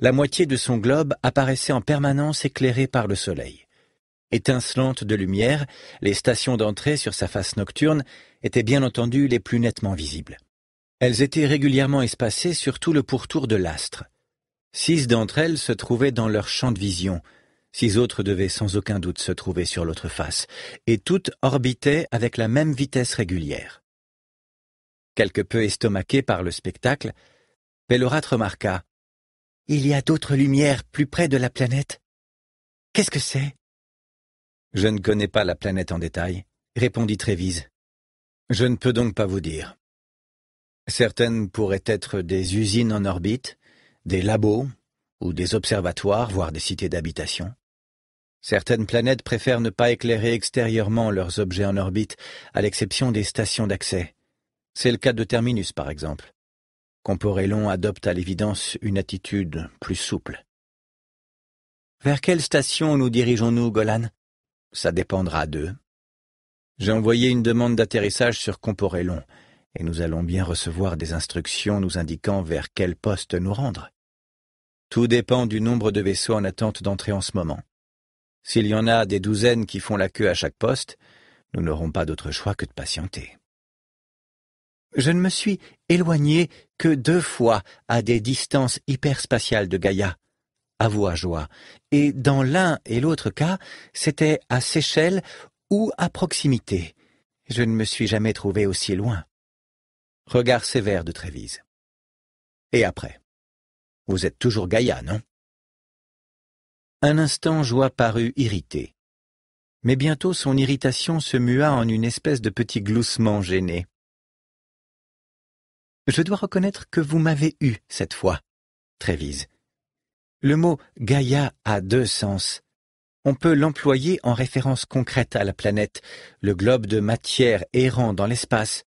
la moitié de son globe apparaissait en permanence éclairée par le soleil. Étincelantes de lumière, les stations d'entrée sur sa face nocturne étaient bien entendu les plus nettement visibles. Elles étaient régulièrement espacées sur tout le pourtour de l'astre. Six d'entre elles se trouvaient dans leur champ de vision, six autres devaient sans aucun doute se trouver sur l'autre face, et toutes orbitaient avec la même vitesse régulière. Quelque peu estomaqué par le spectacle, Pélorat remarqua il y a d'autres lumières plus près de la planète. Qu'est-ce que c'est Je ne connais pas la planète en détail, répondit Trévise. Je ne peux donc pas vous dire. Certaines pourraient être des usines en orbite, des labos, ou des observatoires, voire des cités d'habitation. Certaines planètes préfèrent ne pas éclairer extérieurement leurs objets en orbite, à l'exception des stations d'accès. C'est le cas de Terminus, par exemple. Comporelon adopte à l'évidence une attitude plus souple. Vers quelle station nous dirigeons-nous, Golan Ça dépendra d'eux. J'ai envoyé une demande d'atterrissage sur Comporellon, et nous allons bien recevoir des instructions nous indiquant vers quel poste nous rendre. Tout dépend du nombre de vaisseaux en attente d'entrée en ce moment. S'il y en a des douzaines qui font la queue à chaque poste, nous n'aurons pas d'autre choix que de patienter. Je ne me suis éloigné que deux fois à des distances hyperspatiales de Gaïa, avoua Joie, « et dans l'un et l'autre cas, c'était à Seychelles ou à proximité. Je ne me suis jamais trouvé aussi loin. Regard sévère de Trévise. Et après Vous êtes toujours Gaïa, non Un instant, Joie parut irritée. Mais bientôt son irritation se mua en une espèce de petit gloussement gêné. Je dois reconnaître que vous m'avez eu cette fois. Trévise. Le mot Gaïa a deux sens. On peut l'employer en référence concrète à la planète, le globe de matière errant dans l'espace.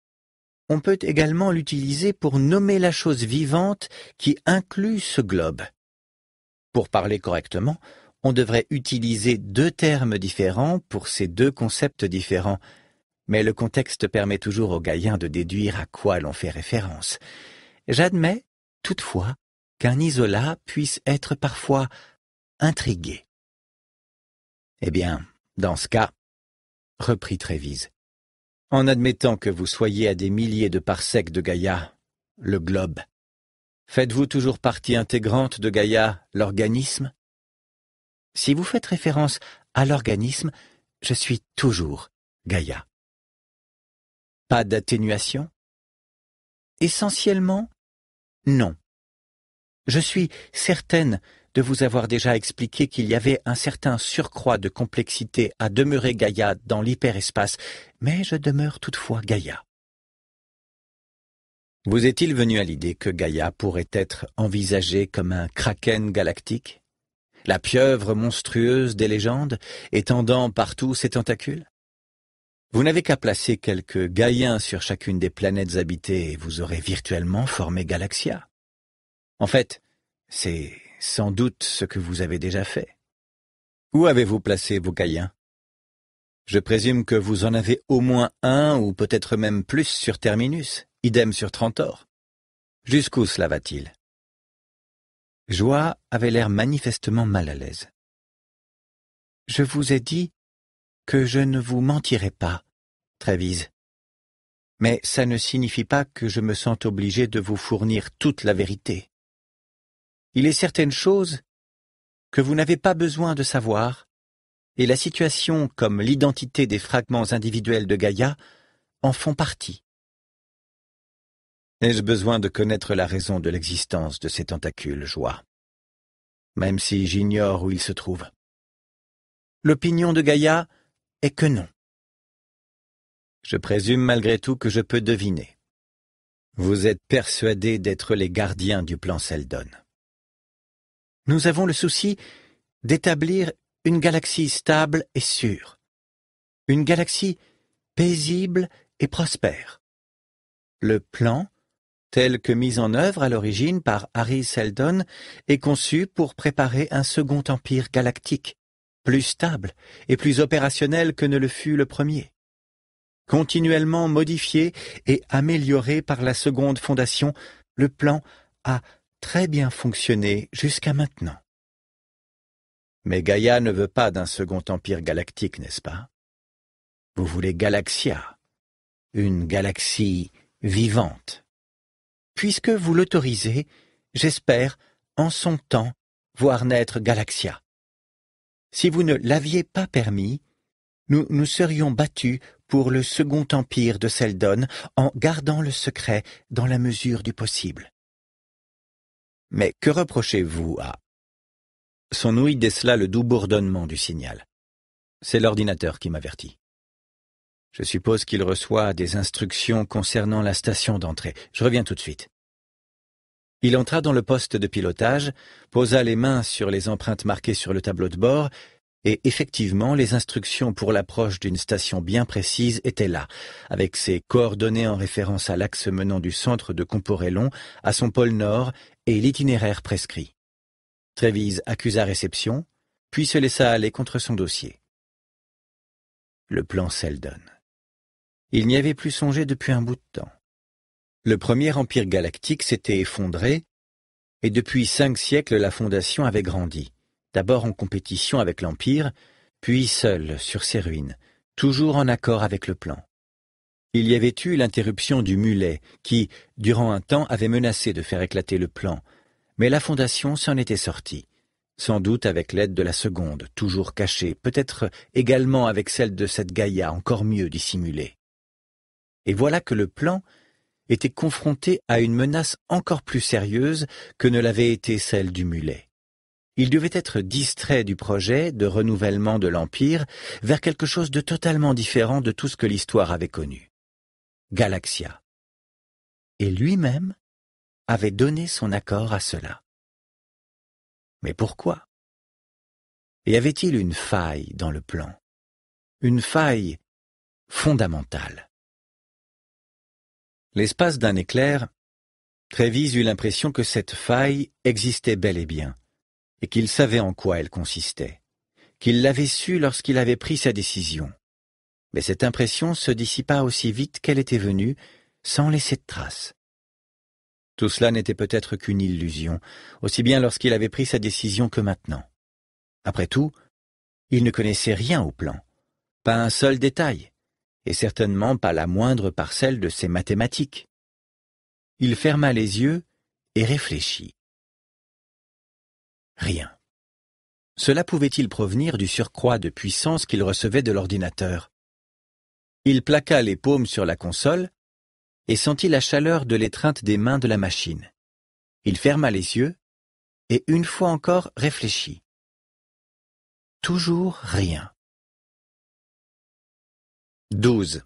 On peut également l'utiliser pour nommer la chose vivante qui inclut ce globe. Pour parler correctement, on devrait utiliser deux termes différents pour ces deux concepts différents, mais le contexte permet toujours aux Gaïens de déduire à quoi l'on fait référence. J'admets, toutefois, qu'un isolat puisse être parfois intrigué. Eh bien, dans ce cas, reprit Trévise, en admettant que vous soyez à des milliers de parsecs de Gaïa, le globe, faites-vous toujours partie intégrante de Gaïa, l'organisme Si vous faites référence à l'organisme, je suis toujours Gaïa. Pas d'atténuation Essentiellement, non. Je suis certaine de vous avoir déjà expliqué qu'il y avait un certain surcroît de complexité à demeurer Gaïa dans l'hyperespace, mais je demeure toutefois Gaïa. Vous est-il venu à l'idée que Gaïa pourrait être envisagée comme un kraken galactique La pieuvre monstrueuse des légendes, étendant partout ses tentacules vous n'avez qu'à placer quelques Gaïens sur chacune des planètes habitées et vous aurez virtuellement formé Galaxia. En fait, c'est sans doute ce que vous avez déjà fait. Où avez-vous placé vos Gaïens Je présume que vous en avez au moins un ou peut-être même plus sur Terminus, idem sur Trentor. Jusqu'où cela va-t-il Joie avait l'air manifestement mal à l'aise. Je vous ai dit que je ne vous mentirai pas, Trévise. Mais ça ne signifie pas que je me sens obligé de vous fournir toute la vérité. Il est certaines choses que vous n'avez pas besoin de savoir, et la situation comme l'identité des fragments individuels de Gaïa en font partie. Ai-je besoin de connaître la raison de l'existence de ces tentacules, joie Même si j'ignore où ils se trouvent. L'opinion de Gaïa et que non. Je présume malgré tout que je peux deviner. Vous êtes persuadés d'être les gardiens du plan Seldon. Nous avons le souci d'établir une galaxie stable et sûre, une galaxie paisible et prospère. Le plan, tel que mis en œuvre à l'origine par Harry Seldon, est conçu pour préparer un second empire galactique, plus stable et plus opérationnel que ne le fut le premier. Continuellement modifié et amélioré par la seconde fondation, le plan a très bien fonctionné jusqu'à maintenant. Mais Gaïa ne veut pas d'un second empire galactique, n'est-ce pas Vous voulez Galaxia, une galaxie vivante. Puisque vous l'autorisez, j'espère, en son temps, voir naître Galaxia. Si vous ne l'aviez pas permis, nous nous serions battus pour le Second Empire de Seldon en gardant le secret dans la mesure du possible. Mais que reprochez-vous à Son ouïe décela le doux bourdonnement du signal. C'est l'ordinateur qui m'avertit. Je suppose qu'il reçoit des instructions concernant la station d'entrée. Je reviens tout de suite. Il entra dans le poste de pilotage, posa les mains sur les empreintes marquées sur le tableau de bord, et effectivement, les instructions pour l'approche d'une station bien précise étaient là, avec ses coordonnées en référence à l'axe menant du centre de Comporellon à son pôle nord et l'itinéraire prescrit. Trévise accusa réception, puis se laissa aller contre son dossier. Le plan Seldon. Il n'y avait plus songé depuis un bout de temps. Le premier empire galactique s'était effondré, et depuis cinq siècles la Fondation avait grandi, d'abord en compétition avec l'Empire, puis seule sur ses ruines, toujours en accord avec le plan. Il y avait eu l'interruption du mulet, qui, durant un temps, avait menacé de faire éclater le plan, mais la Fondation s'en était sortie, sans doute avec l'aide de la seconde, toujours cachée, peut-être également avec celle de cette Gaïa encore mieux dissimulée. Et voilà que le plan était confronté à une menace encore plus sérieuse que ne l'avait été celle du mulet. Il devait être distrait du projet de renouvellement de l'Empire vers quelque chose de totalement différent de tout ce que l'histoire avait connu. Galaxia. Et lui-même avait donné son accord à cela. Mais pourquoi Et avait-il une faille dans le plan Une faille fondamentale l'espace d'un éclair, Trévise eut l'impression que cette faille existait bel et bien, et qu'il savait en quoi elle consistait, qu'il l'avait su lorsqu'il avait pris sa décision. Mais cette impression se dissipa aussi vite qu'elle était venue, sans laisser de trace. Tout cela n'était peut-être qu'une illusion, aussi bien lorsqu'il avait pris sa décision que maintenant. Après tout, il ne connaissait rien au plan, pas un seul détail et certainement pas la moindre parcelle de ses mathématiques. Il ferma les yeux et réfléchit. Rien. Cela pouvait-il provenir du surcroît de puissance qu'il recevait de l'ordinateur Il plaqua les paumes sur la console et sentit la chaleur de l'étreinte des mains de la machine. Il ferma les yeux et une fois encore réfléchit. Toujours rien. 12.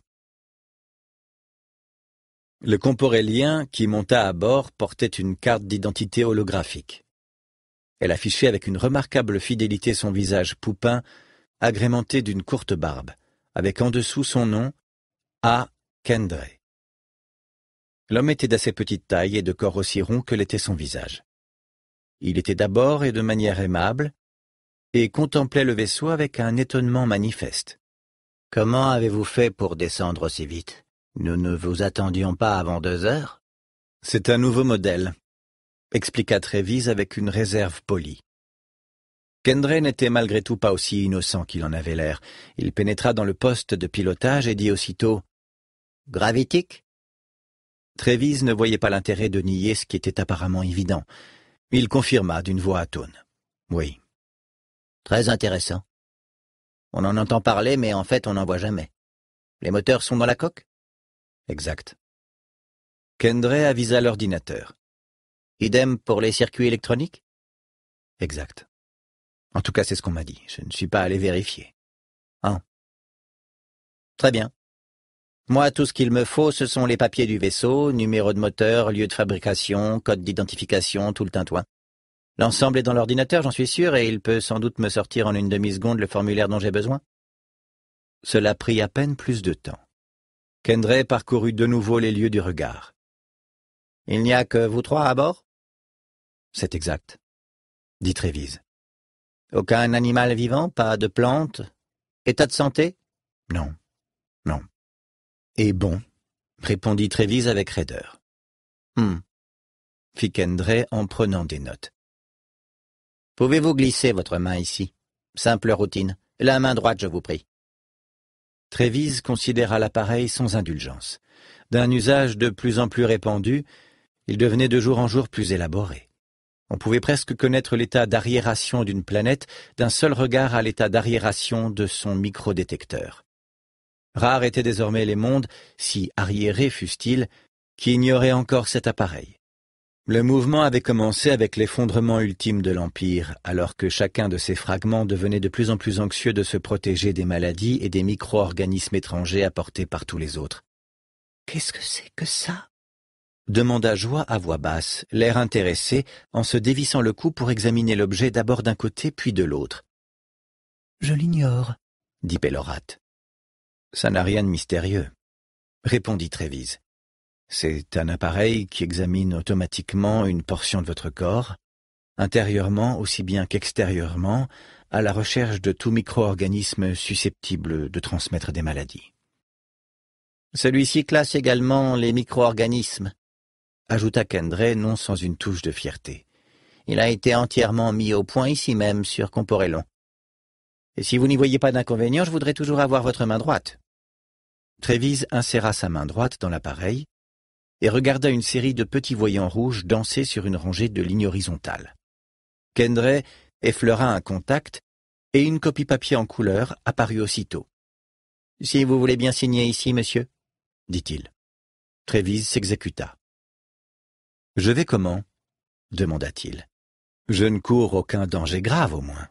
Le Comporélien qui monta à bord portait une carte d'identité holographique. Elle affichait avec une remarquable fidélité son visage poupin, agrémenté d'une courte barbe, avec en dessous son nom, A. Kendray. L'homme était d'assez petite taille et de corps aussi rond que l'était son visage. Il était d'abord et de manière aimable, et contemplait le vaisseau avec un étonnement manifeste. Comment avez-vous fait pour descendre aussi vite Nous ne vous attendions pas avant deux heures C'est un nouveau modèle, expliqua Trévise avec une réserve polie. Kendray n'était malgré tout pas aussi innocent qu'il en avait l'air. Il pénétra dans le poste de pilotage et dit aussitôt Gravitique Trévise ne voyait pas l'intérêt de nier ce qui était apparemment évident. Il confirma d'une voix atone. Oui. Très intéressant. On en entend parler, mais en fait, on n'en voit jamais. Les moteurs sont dans la coque Exact. Kendray avisa l'ordinateur. Idem pour les circuits électroniques Exact. En tout cas, c'est ce qu'on m'a dit. Je ne suis pas allé vérifier. Hein Très bien. Moi, tout ce qu'il me faut, ce sont les papiers du vaisseau, numéro de moteur, lieu de fabrication, code d'identification, tout le tintouin. L'ensemble est dans l'ordinateur, j'en suis sûr, et il peut sans doute me sortir en une demi-seconde le formulaire dont j'ai besoin. Cela prit à peine plus de temps. Kendray parcourut de nouveau les lieux du regard. Il n'y a que vous trois à bord C'est exact, dit Trévise. Aucun animal vivant, pas de plantes État de santé Non, non. Et eh bon, répondit Trévise avec raideur. Hum, fit Kendray en prenant des notes. Pouvez-vous glisser votre main ici Simple routine. La main droite, je vous prie. Trévise considéra l'appareil sans indulgence. D'un usage de plus en plus répandu, il devenait de jour en jour plus élaboré. On pouvait presque connaître l'état d'arriération d'une planète d'un seul regard à l'état d'arriération de son microdétecteur. Rares étaient désormais les mondes, si arriérés fussent-ils, qui ignoraient encore cet appareil. Le mouvement avait commencé avec l'effondrement ultime de l'Empire, alors que chacun de ces fragments devenait de plus en plus anxieux de se protéger des maladies et des micro-organismes étrangers apportés par tous les autres. Qu'est-ce que c'est que ça demanda Joie à voix basse, l'air intéressé, en se dévissant le cou pour examiner l'objet d'abord d'un côté puis de l'autre. Je l'ignore, dit Pellorat. « Ça n'a rien de mystérieux, répondit Trévise. C'est un appareil qui examine automatiquement une portion de votre corps, intérieurement aussi bien qu'extérieurement, à la recherche de tout micro-organisme susceptible de transmettre des maladies. Celui-ci classe également les micro-organismes, ajouta Kendray non sans une touche de fierté. Il a été entièrement mis au point ici même sur Comporellon. Et si vous n'y voyez pas d'inconvénient, je voudrais toujours avoir votre main droite. Trévise inséra sa main droite dans l'appareil et regarda une série de petits voyants rouges danser sur une rangée de lignes horizontales. Kendray effleura un contact, et une copie papier en couleur apparut aussitôt. Si vous voulez bien signer ici, monsieur, dit-il. Trévise s'exécuta. Je vais comment demanda-t-il. Je ne cours aucun danger grave, au moins.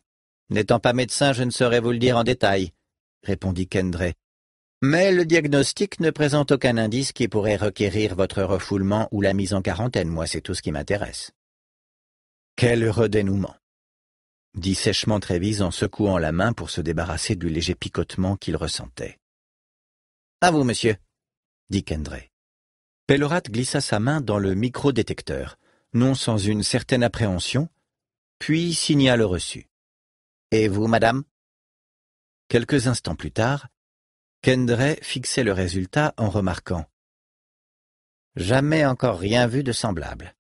N'étant pas médecin, je ne saurais vous le dire en détail, répondit Kendray, mais le diagnostic ne présente aucun indice qui pourrait requérir votre refoulement ou la mise en quarantaine, moi c'est tout ce qui m'intéresse. Quel redénouement !» dit sèchement Trévise en secouant la main pour se débarrasser du léger picotement qu'il ressentait. À vous, monsieur, dit Kendray. Pellerat glissa sa main dans le micro-détecteur, non sans une certaine appréhension, puis signa le reçu. Et vous, madame Quelques instants plus tard, Kendray fixait le résultat en remarquant: « Jamais encore rien vu de semblable. »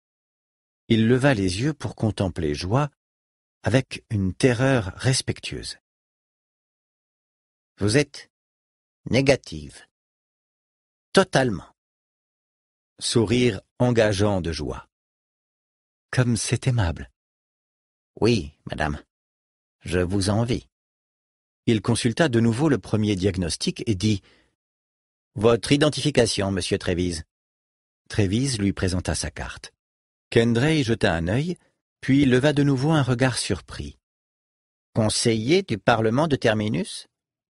Il leva les yeux pour contempler Joie, avec une terreur respectueuse. Vous êtes négative. Totalement. Sourire engageant de joie. Comme c'est aimable. Oui, madame. Je vous envie. Il consulta de nouveau le premier diagnostic et dit Votre identification, monsieur Trévise. Trévise lui présenta sa carte. Kendray jeta un œil, puis leva de nouveau un regard surpris. Conseiller du Parlement de Terminus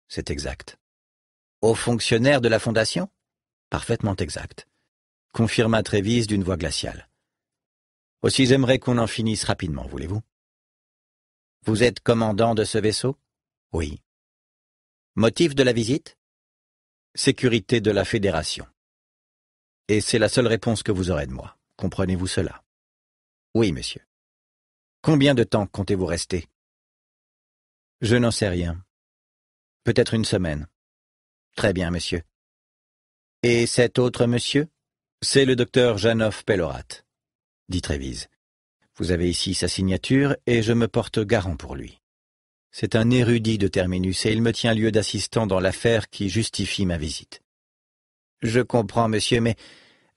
C'est exact. Haut fonctionnaire de la Fondation Parfaitement exact. Confirma Trévise d'une voix glaciale. Aussi j'aimerais qu'on en finisse rapidement, voulez-vous Vous êtes commandant de ce vaisseau Oui. Motif de la visite Sécurité de la Fédération. Et c'est la seule réponse que vous aurez de moi. Comprenez-vous cela Oui, monsieur. Combien de temps comptez-vous rester Je n'en sais rien. Peut-être une semaine. Très bien, monsieur. Et cet autre monsieur C'est le docteur Janoff-Pellorat, Pellorat, dit Trévise. Vous avez ici sa signature et je me porte garant pour lui. C'est un érudit de Terminus et il me tient lieu d'assistant dans l'affaire qui justifie ma visite. Je comprends, monsieur, mais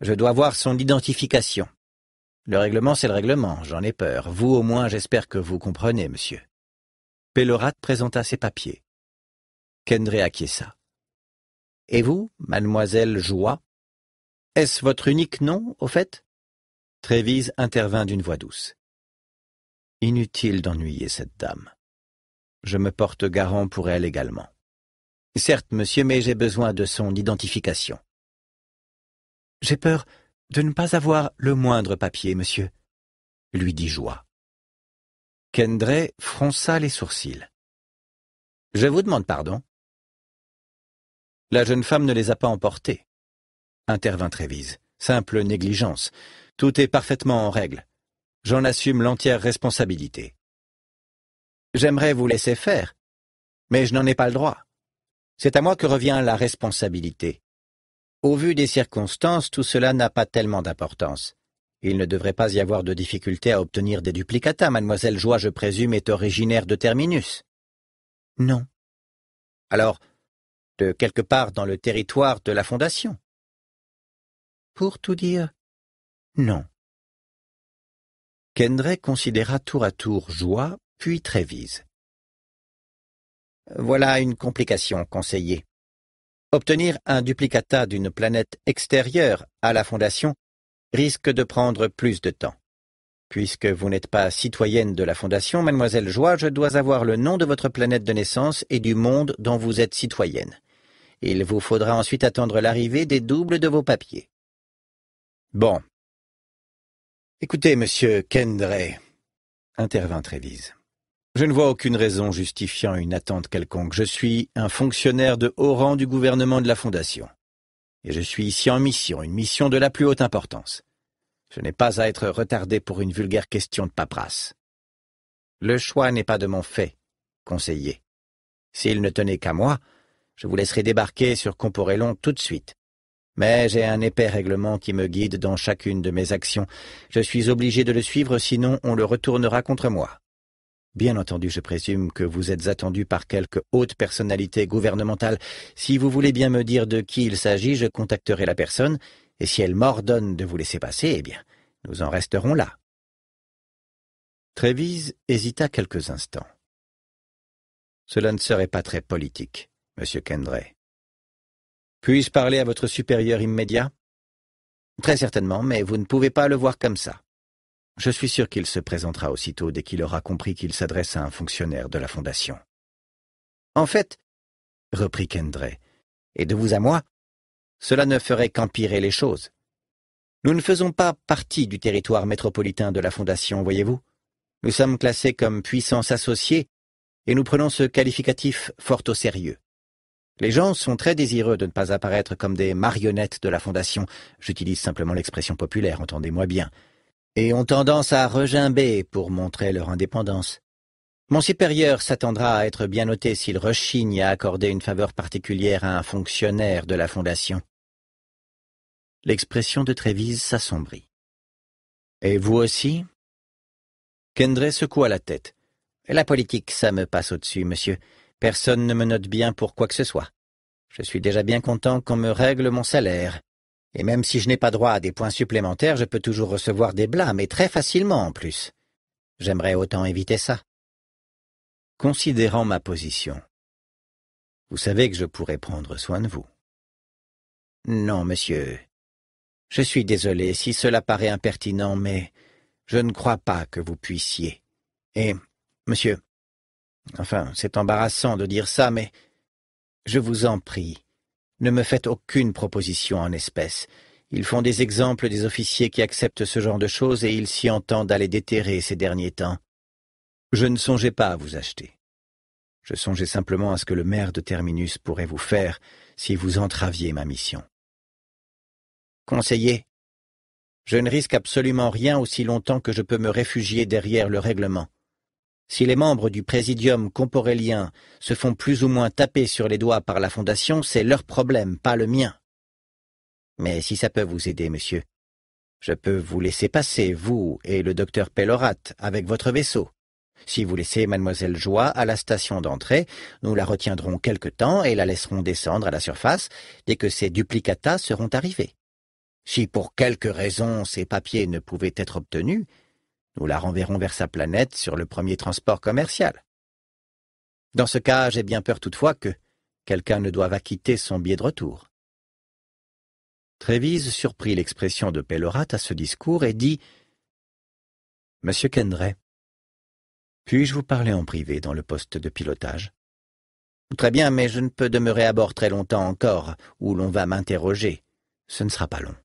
je dois voir son identification. Le règlement, c'est le règlement, j'en ai peur. Vous, au moins, j'espère que vous comprenez, monsieur. Pellerat présenta ses papiers. Kendré acquiesça. Et vous, mademoiselle Joie Est-ce votre unique nom, au fait Trévise intervint d'une voix douce. Inutile d'ennuyer cette dame. Je me porte garant pour elle également. Certes, monsieur, mais j'ai besoin de son identification. J'ai peur de ne pas avoir le moindre papier, monsieur, lui dit Joie. Kendray fronça les sourcils. Je vous demande pardon. La jeune femme ne les a pas emportés, intervint Trévise. Simple négligence. Tout est parfaitement en règle. J'en assume l'entière responsabilité. J'aimerais vous laisser faire, mais je n'en ai pas le droit. C'est à moi que revient la responsabilité. Au vu des circonstances, tout cela n'a pas tellement d'importance. Il ne devrait pas y avoir de difficulté à obtenir des duplicata. Mademoiselle Joie, je présume, est originaire de Terminus. Non. Alors, de quelque part dans le territoire de la Fondation. Pour tout dire, non. Kendray considéra tour à tour Joie, puis Trévise. Voilà une complication, conseiller. Obtenir un duplicata d'une planète extérieure à la Fondation risque de prendre plus de temps. Puisque vous n'êtes pas citoyenne de la Fondation, mademoiselle Joie, je dois avoir le nom de votre planète de naissance et du monde dont vous êtes citoyenne. Il vous faudra ensuite attendre l'arrivée des doubles de vos papiers. Bon. Écoutez, monsieur Kendray, intervint Trévise. Je ne vois aucune raison justifiant une attente quelconque. Je suis un fonctionnaire de haut rang du gouvernement de la Fondation. Et je suis ici en mission, une mission de la plus haute importance. Je n'ai pas à être retardé pour une vulgaire question de paperasse. Le choix n'est pas de mon fait, conseiller. S'il ne tenait qu'à moi, je vous laisserai débarquer sur Comporellon tout de suite. Mais j'ai un épais règlement qui me guide dans chacune de mes actions. Je suis obligé de le suivre, sinon on le retournera contre moi. Bien entendu, je présume que vous êtes attendu par quelque haute personnalité gouvernementale. Si vous voulez bien me dire de qui il s'agit, je contacterai la personne, et si elle m'ordonne de vous laisser passer, eh bien, nous en resterons là. Trévise hésita quelques instants. Cela ne serait pas très politique, monsieur Kendray. Puis-je parler à votre supérieur immédiat Très certainement, mais vous ne pouvez pas le voir comme ça. Je suis sûr qu'il se présentera aussitôt dès qu'il aura compris qu'il s'adresse à un fonctionnaire de la Fondation. En fait, reprit Kendray, et de vous à moi, cela ne ferait qu'empirer les choses. Nous ne faisons pas partie du territoire métropolitain de la Fondation, voyez-vous. Nous sommes classés comme puissance associée et nous prenons ce qualificatif fort au sérieux. Les gens sont très désireux de ne pas apparaître comme des marionnettes de la Fondation. J'utilise simplement l'expression populaire, entendez-moi bien et ont tendance à regimber pour montrer leur indépendance. Mon supérieur s'attendra à être bien noté s'il rechigne à accorder une faveur particulière à un fonctionnaire de la Fondation. L'expression de Trévise s'assombrit. Et vous aussi Kendray secoua la tête. La politique, ça me passe au-dessus, monsieur. Personne ne me note bien pour quoi que ce soit. Je suis déjà bien content qu'on me règle mon salaire. Et même si je n'ai pas droit à des points supplémentaires, je peux toujours recevoir des blâmes, et très facilement en plus. J'aimerais autant éviter ça. Considérant ma position. Vous savez que je pourrais prendre soin de vous. Non, monsieur. Je suis désolé si cela paraît impertinent, mais je ne crois pas que vous puissiez. Et, monsieur, enfin, c'est embarrassant de dire ça, mais je vous en prie, ne me faites aucune proposition en espèce. Ils font des exemples des officiers qui acceptent ce genre de choses et ils s'y entendent d'aller déterrer ces derniers temps. Je ne songeais pas à vous acheter. Je songeais simplement à ce que le maire de Terminus pourrait vous faire si vous entraviez ma mission. Conseiller, je ne risque absolument rien aussi longtemps que je peux me réfugier derrière le règlement. Si les membres du Présidium comporélien se font plus ou moins taper sur les doigts par la Fondation, c'est leur problème, pas le mien. Mais si ça peut vous aider, monsieur, je peux vous laisser passer, vous et le docteur Pellorat, avec votre vaisseau. Si vous laissez mademoiselle Joie à la station d'entrée, nous la retiendrons quelque temps et la laisserons descendre à la surface dès que ces duplicatas seront arrivés. Si pour quelque raison ces papiers ne pouvaient être obtenus, nous la renverrons vers sa planète sur le premier transport commercial. Dans ce cas, j'ai bien peur toutefois que quelqu'un ne doive acquitter son billet de retour. Trévise surprit l'expression de Pellerat à ce discours et dit Monsieur Kendray, puis-je vous parler en privé dans le poste de pilotage Très bien, mais je ne peux demeurer à bord très longtemps encore, où l'on va m'interroger. Ce ne sera pas long.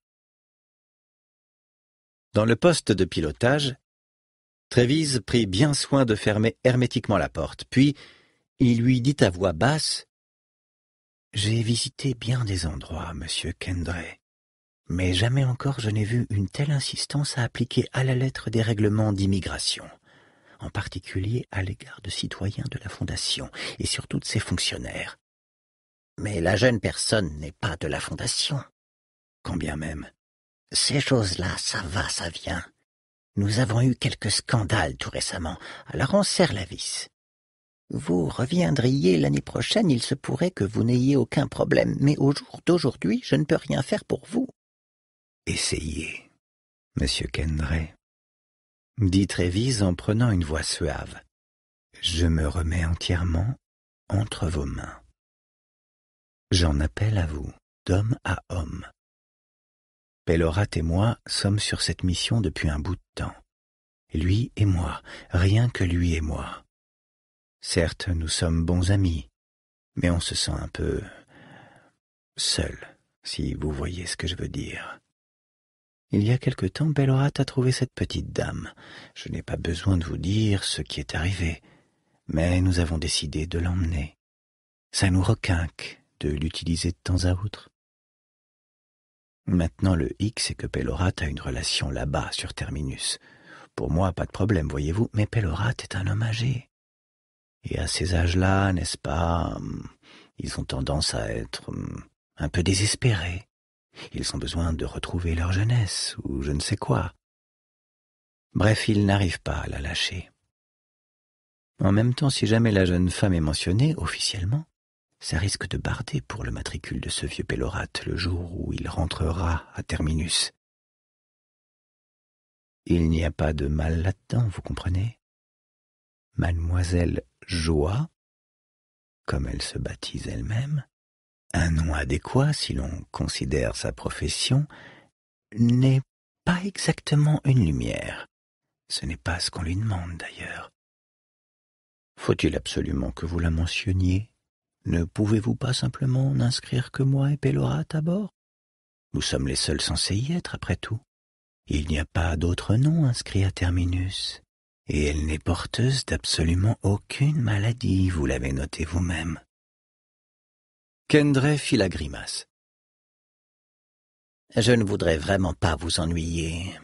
Dans le poste de pilotage, Trévise prit bien soin de fermer hermétiquement la porte, puis il lui dit à voix basse J'ai visité bien des endroits, monsieur Kendray, mais jamais encore je n'ai vu une telle insistance à appliquer à la lettre des règlements d'immigration, en particulier à l'égard de citoyens de la Fondation et surtout de ses fonctionnaires. Mais la jeune personne n'est pas de la Fondation. Quand bien même. Ces choses-là, ça va, ça vient. Nous avons eu quelques scandales tout récemment alors on serre la vis. »« Vous reviendriez l'année prochaine, il se pourrait que vous n'ayez aucun problème, mais au jour d'aujourd'hui, je ne peux rien faire pour vous. Essayez, monsieur Kendray, dit Trévise en prenant une voix suave. Je me remets entièrement entre vos mains. J'en appelle à vous, d'homme à homme. Bellorat et moi sommes sur cette mission depuis un bout de temps. Lui et moi, rien que lui et moi. Certes, nous sommes bons amis, mais on se sent un peu seul, si vous voyez ce que je veux dire. Il y a quelque temps, Bellorat a trouvé cette petite dame. Je n'ai pas besoin de vous dire ce qui est arrivé, mais nous avons décidé de l'emmener. Ça nous requinque de l'utiliser de temps à autre. Maintenant, le hic, c'est que Pellorat a une relation là-bas, sur Terminus. Pour moi, pas de problème, voyez-vous, mais Pellorat est un homme âgé. Et à ces âges-là, n'est-ce pas, hum, ils ont tendance à être hum, un peu désespérés. Ils ont besoin de retrouver leur jeunesse, ou je ne sais quoi. Bref, ils n'arrivent pas à la lâcher. En même temps, si jamais la jeune femme est mentionnée officiellement, ça risque de barder pour le matricule de ce vieux pélorate le jour où il rentrera à Terminus. Il n'y a pas de mal là-dedans, vous comprenez Mademoiselle Joie, comme elle se baptise elle-même, un nom adéquat si l'on considère sa profession, n'est pas exactement une lumière. Ce n'est pas ce qu'on lui demande d'ailleurs. Faut-il absolument que vous la mentionniez ne pouvez-vous pas simplement n'inscrire que moi et Pélorat à bord Nous sommes les seuls censés y être, après tout. Il n'y a pas d'autre nom inscrit à Terminus, et elle n'est porteuse d'absolument aucune maladie, vous l'avez noté vous-même. Kendray fit la grimace. Je ne voudrais vraiment pas vous ennuyer.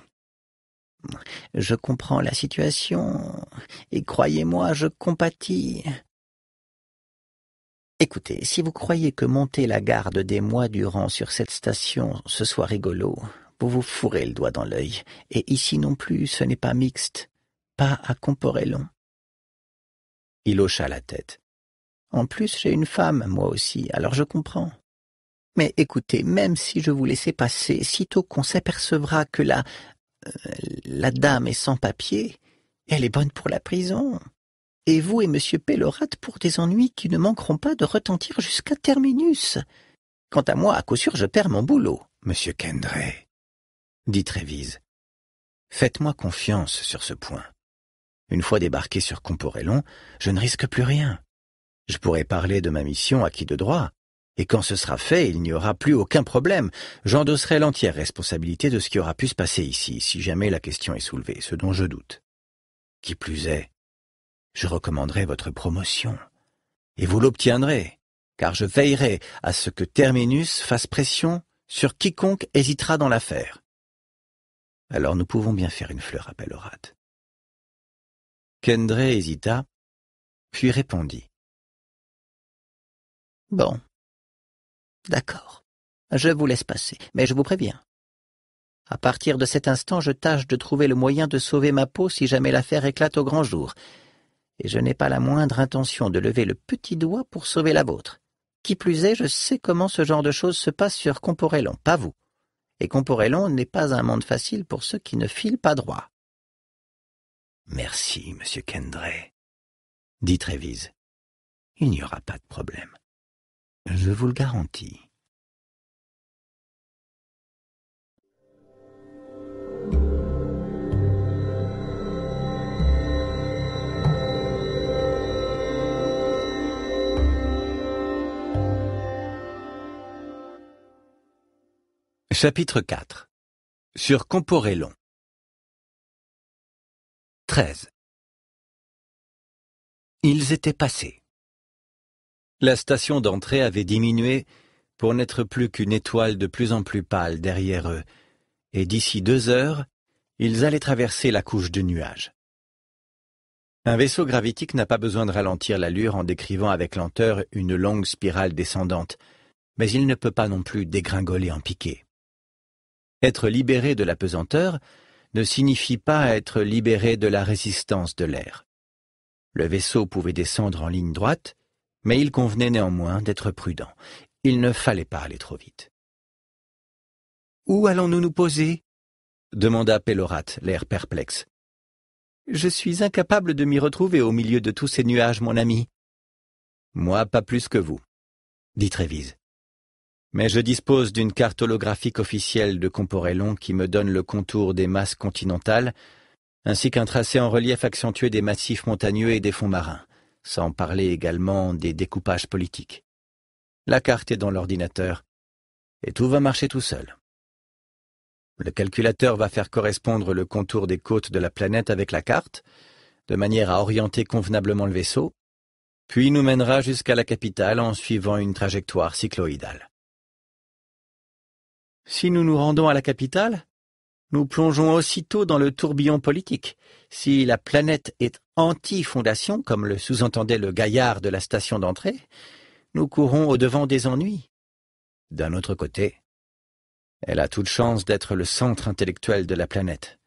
Je comprends la situation, et croyez-moi, je compatis. Écoutez, si vous croyez que monter la garde des mois durant sur cette station, ce soit rigolo, vous vous fourrez le doigt dans l'œil. Et ici non plus, ce n'est pas mixte. Pas à Comporellon. Il hocha la tête. En plus, j'ai une femme, moi aussi, alors je comprends. Mais écoutez, même si je vous laissais passer, sitôt qu'on s'apercevra que la... Euh, la dame est sans papier, elle est bonne pour la prison. Et vous et Monsieur Pellerat pour des ennuis qui ne manqueront pas de retentir jusqu'à Terminus. Quant à moi, à coup sûr, je perds mon boulot, Monsieur Kendray, dit Trévise. Faites-moi confiance sur ce point. Une fois débarqué sur Comporellon, je ne risque plus rien. Je pourrai parler de ma mission à qui de droit, et quand ce sera fait, il n'y aura plus aucun problème. J'endosserai l'entière responsabilité de ce qui aura pu se passer ici, si jamais la question est soulevée, ce dont je doute. Qui plus est, je recommanderai votre promotion. Et vous l'obtiendrez, car je veillerai à ce que Terminus fasse pression sur quiconque hésitera dans l'affaire. Alors nous pouvons bien faire une fleur à Pellorat. » Kendray hésita, puis répondit. Bon. D'accord. Je vous laisse passer, mais je vous préviens. À partir de cet instant, je tâche de trouver le moyen de sauver ma peau si jamais l'affaire éclate au grand jour, et je n'ai pas la moindre intention de lever le petit doigt pour sauver la vôtre. Qui plus est, je sais comment ce genre de choses se passe sur Comporellon, pas vous. Et Comporellon n'est pas un monde facile pour ceux qui ne filent pas droit. Merci, monsieur Kendray, dit Trévise. Il n'y aura pas de problème. Je vous le garantis. Chapitre 4 Sur Comporelon 13 Ils étaient passés. La station d'entrée avait diminué pour n'être plus qu'une étoile de plus en plus pâle derrière eux, et d'ici deux heures, ils allaient traverser la couche de nuages. Un vaisseau gravitique n'a pas besoin de ralentir l'allure en décrivant avec lenteur une longue spirale descendante, mais il ne peut pas non plus dégringoler en piqué. Être libéré de la pesanteur ne signifie pas être libéré de la résistance de l'air. Le vaisseau pouvait descendre en ligne droite, mais il convenait néanmoins d'être prudent. Il ne fallait pas aller trop vite. Où allons-nous nous poser demanda Pellorat, l'air perplexe. Je suis incapable de m'y retrouver au milieu de tous ces nuages, mon ami. Moi, pas plus que vous, dit Trévise. Mais je dispose d'une carte holographique officielle de Comporellon qui me donne le contour des masses continentales, ainsi qu'un tracé en relief accentué des massifs montagneux et des fonds marins, sans parler également des découpages politiques. La carte est dans l'ordinateur, et tout va marcher tout seul. Le calculateur va faire correspondre le contour des côtes de la planète avec la carte, de manière à orienter convenablement le vaisseau, puis nous mènera jusqu'à la capitale en suivant une trajectoire cycloïdale. Si nous nous rendons à la capitale, nous plongeons aussitôt dans le tourbillon politique. Si la planète est anti-fondation, comme le sous-entendait le gaillard de la station d'entrée, nous courons au-devant des ennuis. D'un autre côté, elle a toute chance d'être le centre intellectuel de la planète.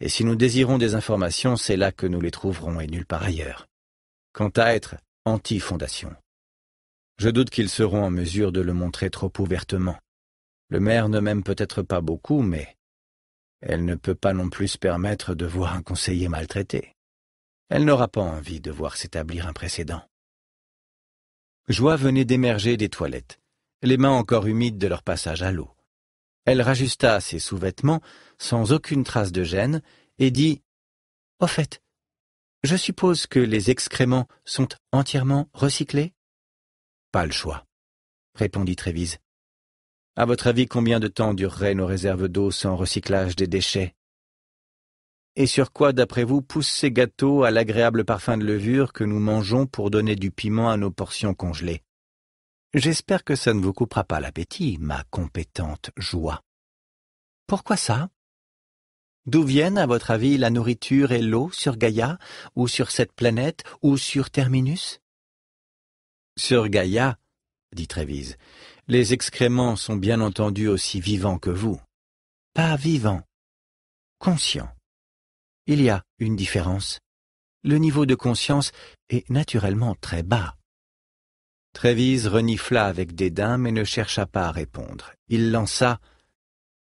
Et si nous désirons des informations, c'est là que nous les trouverons et nulle part ailleurs. Quant à être anti-fondation, je doute qu'ils seront en mesure de le montrer trop ouvertement. Le maire ne m'aime peut-être pas beaucoup, mais elle ne peut pas non plus se permettre de voir un conseiller maltraité. Elle n'aura pas envie de voir s'établir un précédent. Joie venait d'émerger des toilettes, les mains encore humides de leur passage à l'eau. Elle rajusta ses sous-vêtements sans aucune trace de gêne et dit Au fait, je suppose que les excréments sont entièrement recyclés Pas le choix, répondit Trévise. À votre avis, combien de temps dureraient nos réserves d'eau sans recyclage des déchets Et sur quoi, d'après vous, poussent ces gâteaux à l'agréable parfum de levure que nous mangeons pour donner du piment à nos portions congelées J'espère que ça ne vous coupera pas l'appétit, ma compétente joie. Pourquoi ça D'où viennent, à votre avis, la nourriture et l'eau sur Gaïa, ou sur cette planète, ou sur Terminus Sur Gaïa, dit Trévise, les excréments sont bien entendu aussi vivants que vous. Pas vivants. Conscients. Il y a une différence. Le niveau de conscience est naturellement très bas. Trévise renifla avec dédain mais ne chercha pas à répondre. Il lança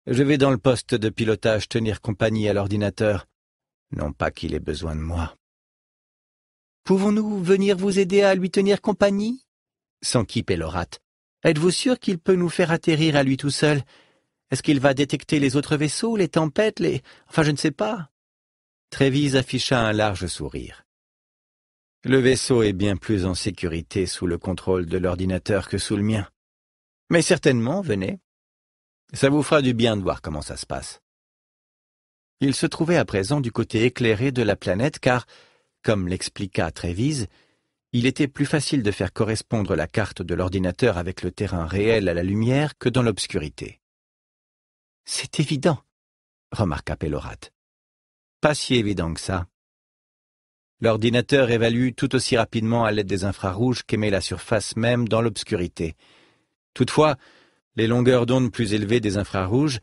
Je vais dans le poste de pilotage tenir compagnie à l'ordinateur. Non pas qu'il ait besoin de moi. Pouvons-nous venir vous aider à lui tenir compagnie qui Pélorate. Êtes-vous sûr qu'il peut nous faire atterrir à lui tout seul Est-ce qu'il va détecter les autres vaisseaux, les tempêtes, les... Enfin, je ne sais pas. Trévise afficha un large sourire. Le vaisseau est bien plus en sécurité sous le contrôle de l'ordinateur que sous le mien. Mais certainement, venez. Ça vous fera du bien de voir comment ça se passe. Il se trouvait à présent du côté éclairé de la planète car, comme l'expliqua Trévise, il était plus facile de faire correspondre la carte de l'ordinateur avec le terrain réel à la lumière que dans l'obscurité. C'est évident, remarqua Pellorat. « Pas si évident que ça. L'ordinateur évalue tout aussi rapidement à l'aide des infrarouges qu'émet la surface même dans l'obscurité. Toutefois, les longueurs d'onde plus élevées des infrarouges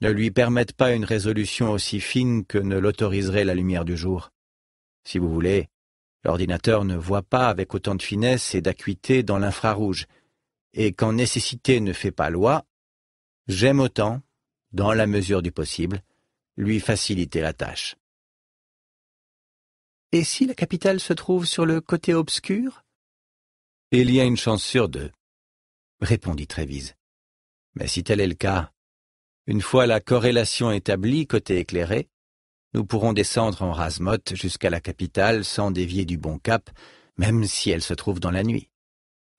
ne lui permettent pas une résolution aussi fine que ne l'autoriserait la lumière du jour. Si vous voulez, L'ordinateur ne voit pas avec autant de finesse et d'acuité dans l'infrarouge. Et quand nécessité ne fait pas loi, j'aime autant, dans la mesure du possible, lui faciliter la tâche. Et si la capitale se trouve sur le côté obscur Il y a une chance sur deux, répondit Trévise. Mais si tel est le cas, une fois la corrélation établie côté éclairé, nous pourrons descendre en rase-motte jusqu'à la capitale sans dévier du bon cap, même si elle se trouve dans la nuit.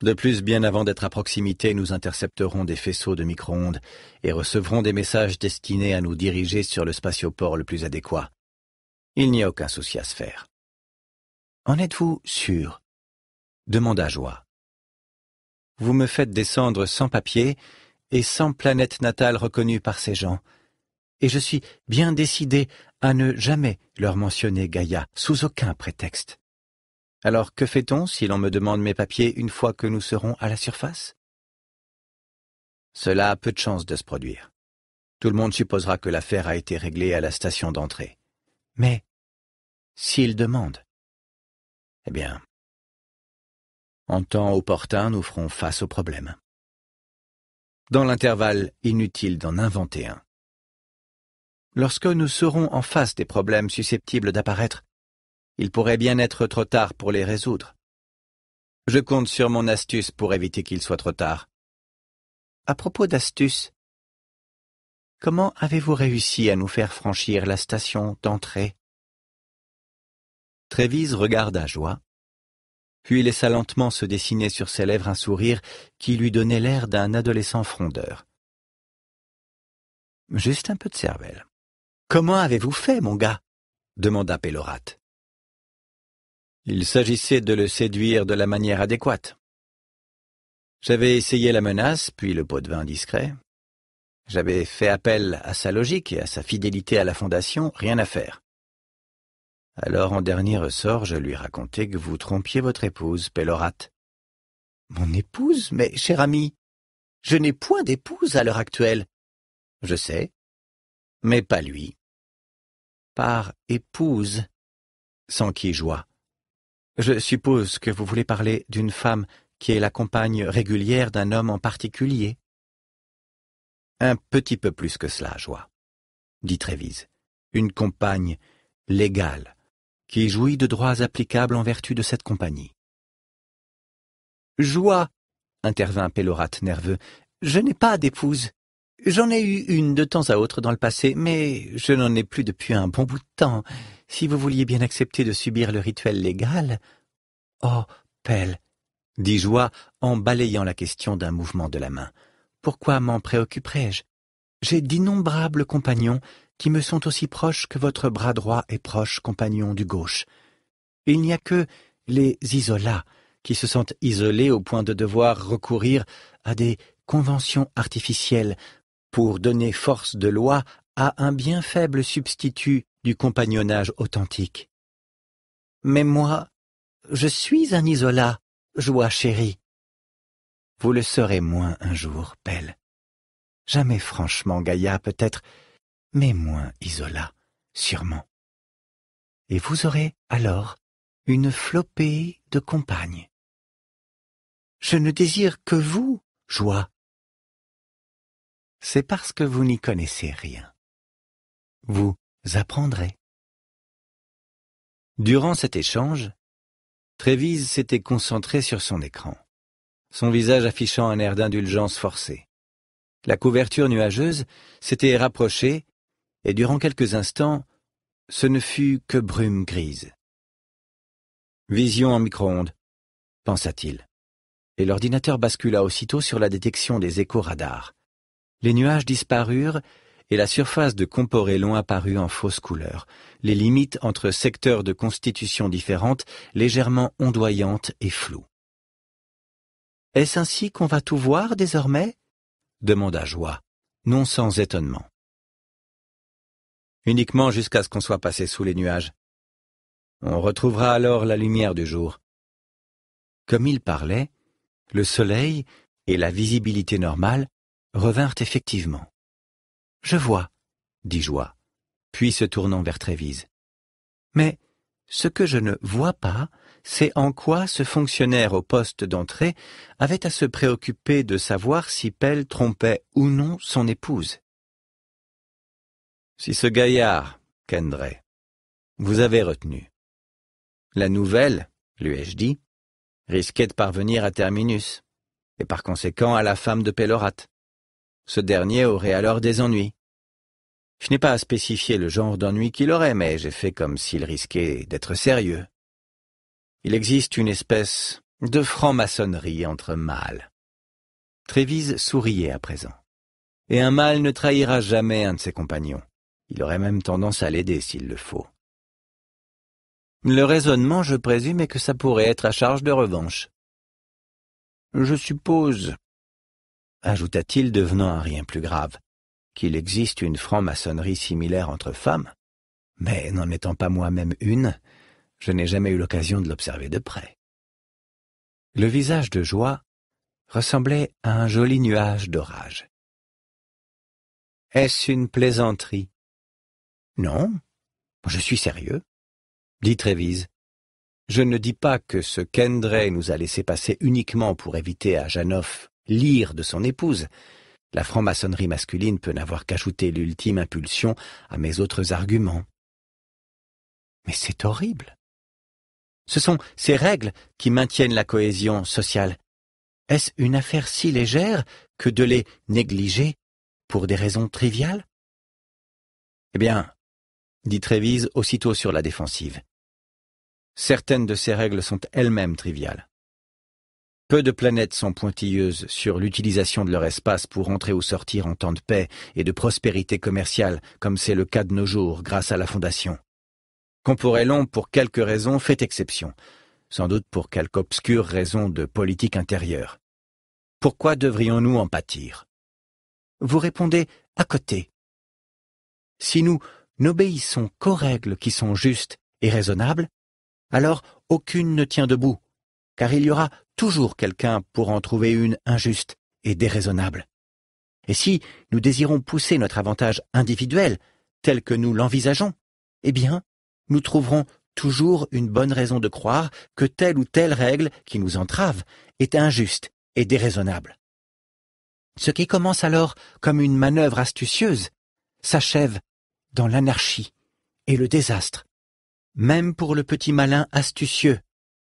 De plus, bien avant d'être à proximité, nous intercepterons des faisceaux de micro-ondes et recevrons des messages destinés à nous diriger sur le spatioport le plus adéquat. Il n'y a aucun souci à se faire. En êtes-vous sûr demanda Joie. Vous me faites descendre sans papier et sans planète natale reconnue par ces gens et je suis bien décidé à ne jamais leur mentionner Gaïa, sous aucun prétexte. Alors que fait-on si l'on me demande mes papiers une fois que nous serons à la surface Cela a peu de chances de se produire. Tout le monde supposera que l'affaire a été réglée à la station d'entrée. Mais s'ils demandent Eh bien, en temps opportun, nous ferons face au problème. Dans l'intervalle, inutile d'en inventer un lorsque nous serons en face des problèmes susceptibles d'apparaître, il pourrait bien être trop tard pour les résoudre. Je compte sur mon astuce pour éviter qu'il soit trop tard. À propos d'astuce, comment avez-vous réussi à nous faire franchir la station d'entrée Trévise regarda Joie, puis laissa lentement se dessiner sur ses lèvres un sourire qui lui donnait l'air d'un adolescent frondeur. Juste un peu de cervelle. Comment avez-vous fait, mon gars demanda Pélorate. Il s'agissait de le séduire de la manière adéquate. J'avais essayé la menace, puis le pot de vin discret. J'avais fait appel à sa logique et à sa fidélité à la Fondation, rien à faire. Alors, en dernier ressort, je lui racontai que vous trompiez votre épouse, Pélorate. Mon épouse Mais, cher ami, je n'ai point d'épouse à l'heure actuelle. Je sais, mais pas lui par épouse, sans qui joie. Je suppose que vous voulez parler d'une femme qui est la compagne régulière d'un homme en particulier. Un petit peu plus que cela, joie, dit Trévise. Une compagne légale, qui jouit de droits applicables en vertu de cette compagnie. Joie, intervint Pélorat nerveux, je n'ai pas d'épouse. J'en ai eu une de temps à autre dans le passé, mais je n'en ai plus depuis un bon bout de temps. Si vous vouliez bien accepter de subir le rituel légal. Oh, pelle, dit Joie en balayant la question d'un mouvement de la main. Pourquoi m'en préoccuperais-je J'ai d'innombrables compagnons qui me sont aussi proches que votre bras droit est proche compagnon du gauche. Il n'y a que les isolats qui se sentent isolés au point de devoir recourir à des conventions artificielles pour donner force de loi à un bien faible substitut du compagnonnage authentique. Mais moi, je suis un isola, joie chérie. Vous le serez moins un jour, Belle. Jamais franchement Gaïa peut-être, mais moins isola, sûrement. Et vous aurez alors une flopée de compagnes. Je ne désire que vous, joie, c'est parce que vous n'y connaissez rien. Vous apprendrez. Durant cet échange, Trévise s'était concentré sur son écran, son visage affichant un air d'indulgence forcée. La couverture nuageuse s'était rapprochée, et durant quelques instants, ce ne fut que brume grise. Vision en micro-ondes, pensa-t-il. Et l'ordinateur bascula aussitôt sur la détection des échos radars, les nuages disparurent et la surface de Comporelon apparut en fausse couleur, les limites entre secteurs de constitution différentes légèrement ondoyantes et floues. Est-ce ainsi qu'on va tout voir désormais demanda Joie, non sans étonnement. Uniquement jusqu'à ce qu'on soit passé sous les nuages. On retrouvera alors la lumière du jour. Comme il parlait, le soleil et la visibilité normale revinrent effectivement. Je vois, dit Joie, puis se tournant vers Trévise. Mais ce que je ne vois pas, c'est en quoi ce fonctionnaire au poste d'entrée avait à se préoccuper de savoir si Pelle trompait ou non son épouse. Si ce gaillard, Kendray, vous avez retenu. La nouvelle, lui ai-je dit, risquait de parvenir à Terminus, et par conséquent à la femme de Pellorat. Ce dernier aurait alors des ennuis. Je n'ai pas à spécifier le genre d'ennui qu'il aurait, mais j'ai fait comme s'il risquait d'être sérieux. Il existe une espèce de franc-maçonnerie entre mâles. Trévise souriait à présent. Et un mâle ne trahira jamais un de ses compagnons. Il aurait même tendance à l'aider s'il le faut. Le raisonnement, je présume, est que ça pourrait être à charge de revanche. Je suppose ajouta-t-il devenant un rien plus grave, qu'il existe une franc-maçonnerie similaire entre femmes, mais n'en étant pas moi-même une, je n'ai jamais eu l'occasion de l'observer de près. Le visage de Joie ressemblait à un joli nuage d'orage. Est-ce une plaisanterie Non, je suis sérieux, dit Trévise. Je ne dis pas que ce Kendray nous a laissé passer uniquement pour éviter à Janoff l'ire de son épouse, la franc-maçonnerie masculine peut n'avoir qu'ajouté l'ultime impulsion à mes autres arguments. Mais c'est horrible. Ce sont ces règles qui maintiennent la cohésion sociale. Est-ce une affaire si légère que de les négliger pour des raisons triviales Eh bien, dit Trévise aussitôt sur la défensive. Certaines de ces règles sont elles-mêmes triviales. Peu de planètes sont pointilleuses sur l'utilisation de leur espace pour entrer ou sortir en temps de paix et de prospérité commerciale, comme c'est le cas de nos jours grâce à la Fondation. Comporellon, pour quelques raisons, fait exception, sans doute pour quelque obscure raison de politique intérieure. Pourquoi devrions-nous en pâtir Vous répondez à côté. Si nous n'obéissons qu'aux règles qui sont justes et raisonnables, alors aucune ne tient debout, car il y aura toujours quelqu'un pour en trouver une injuste et déraisonnable. Et si nous désirons pousser notre avantage individuel tel que nous l'envisageons, eh bien, nous trouverons toujours une bonne raison de croire que telle ou telle règle qui nous entrave est injuste et déraisonnable. Ce qui commence alors comme une manœuvre astucieuse s'achève dans l'anarchie et le désastre. Même pour le petit malin astucieux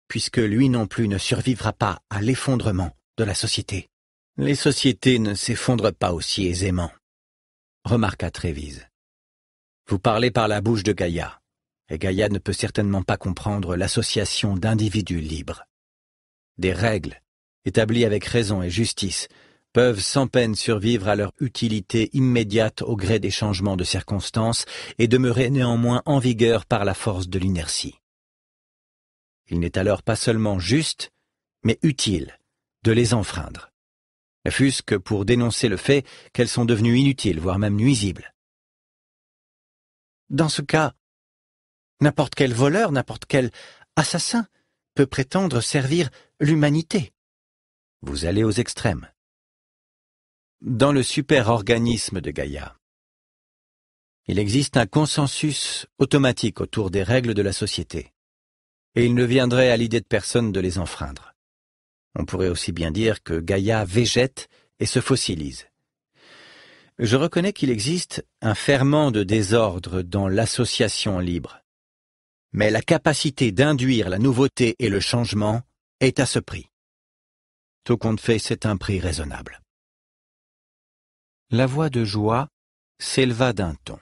puisque lui non plus ne survivra pas à l'effondrement de la société. Les sociétés ne s'effondrent pas aussi aisément, remarqua Trévise. Vous parlez par la bouche de Gaïa, et Gaïa ne peut certainement pas comprendre l'association d'individus libres. Des règles, établies avec raison et justice, peuvent sans peine survivre à leur utilité immédiate au gré des changements de circonstances et demeurer néanmoins en vigueur par la force de l'inertie. Il n'est alors pas seulement juste, mais utile de les enfreindre. Fût-ce que pour dénoncer le fait qu'elles sont devenues inutiles, voire même nuisibles. Dans ce cas, n'importe quel voleur, n'importe quel assassin peut prétendre servir l'humanité. Vous allez aux extrêmes. Dans le super-organisme de Gaïa, il existe un consensus automatique autour des règles de la société et il ne viendrait à l'idée de personne de les enfreindre. On pourrait aussi bien dire que Gaïa végète et se fossilise. Je reconnais qu'il existe un ferment de désordre dans l'association libre. Mais la capacité d'induire la nouveauté et le changement est à ce prix. Tout compte fait, c'est un prix raisonnable. La voix de joie s'éleva d'un ton.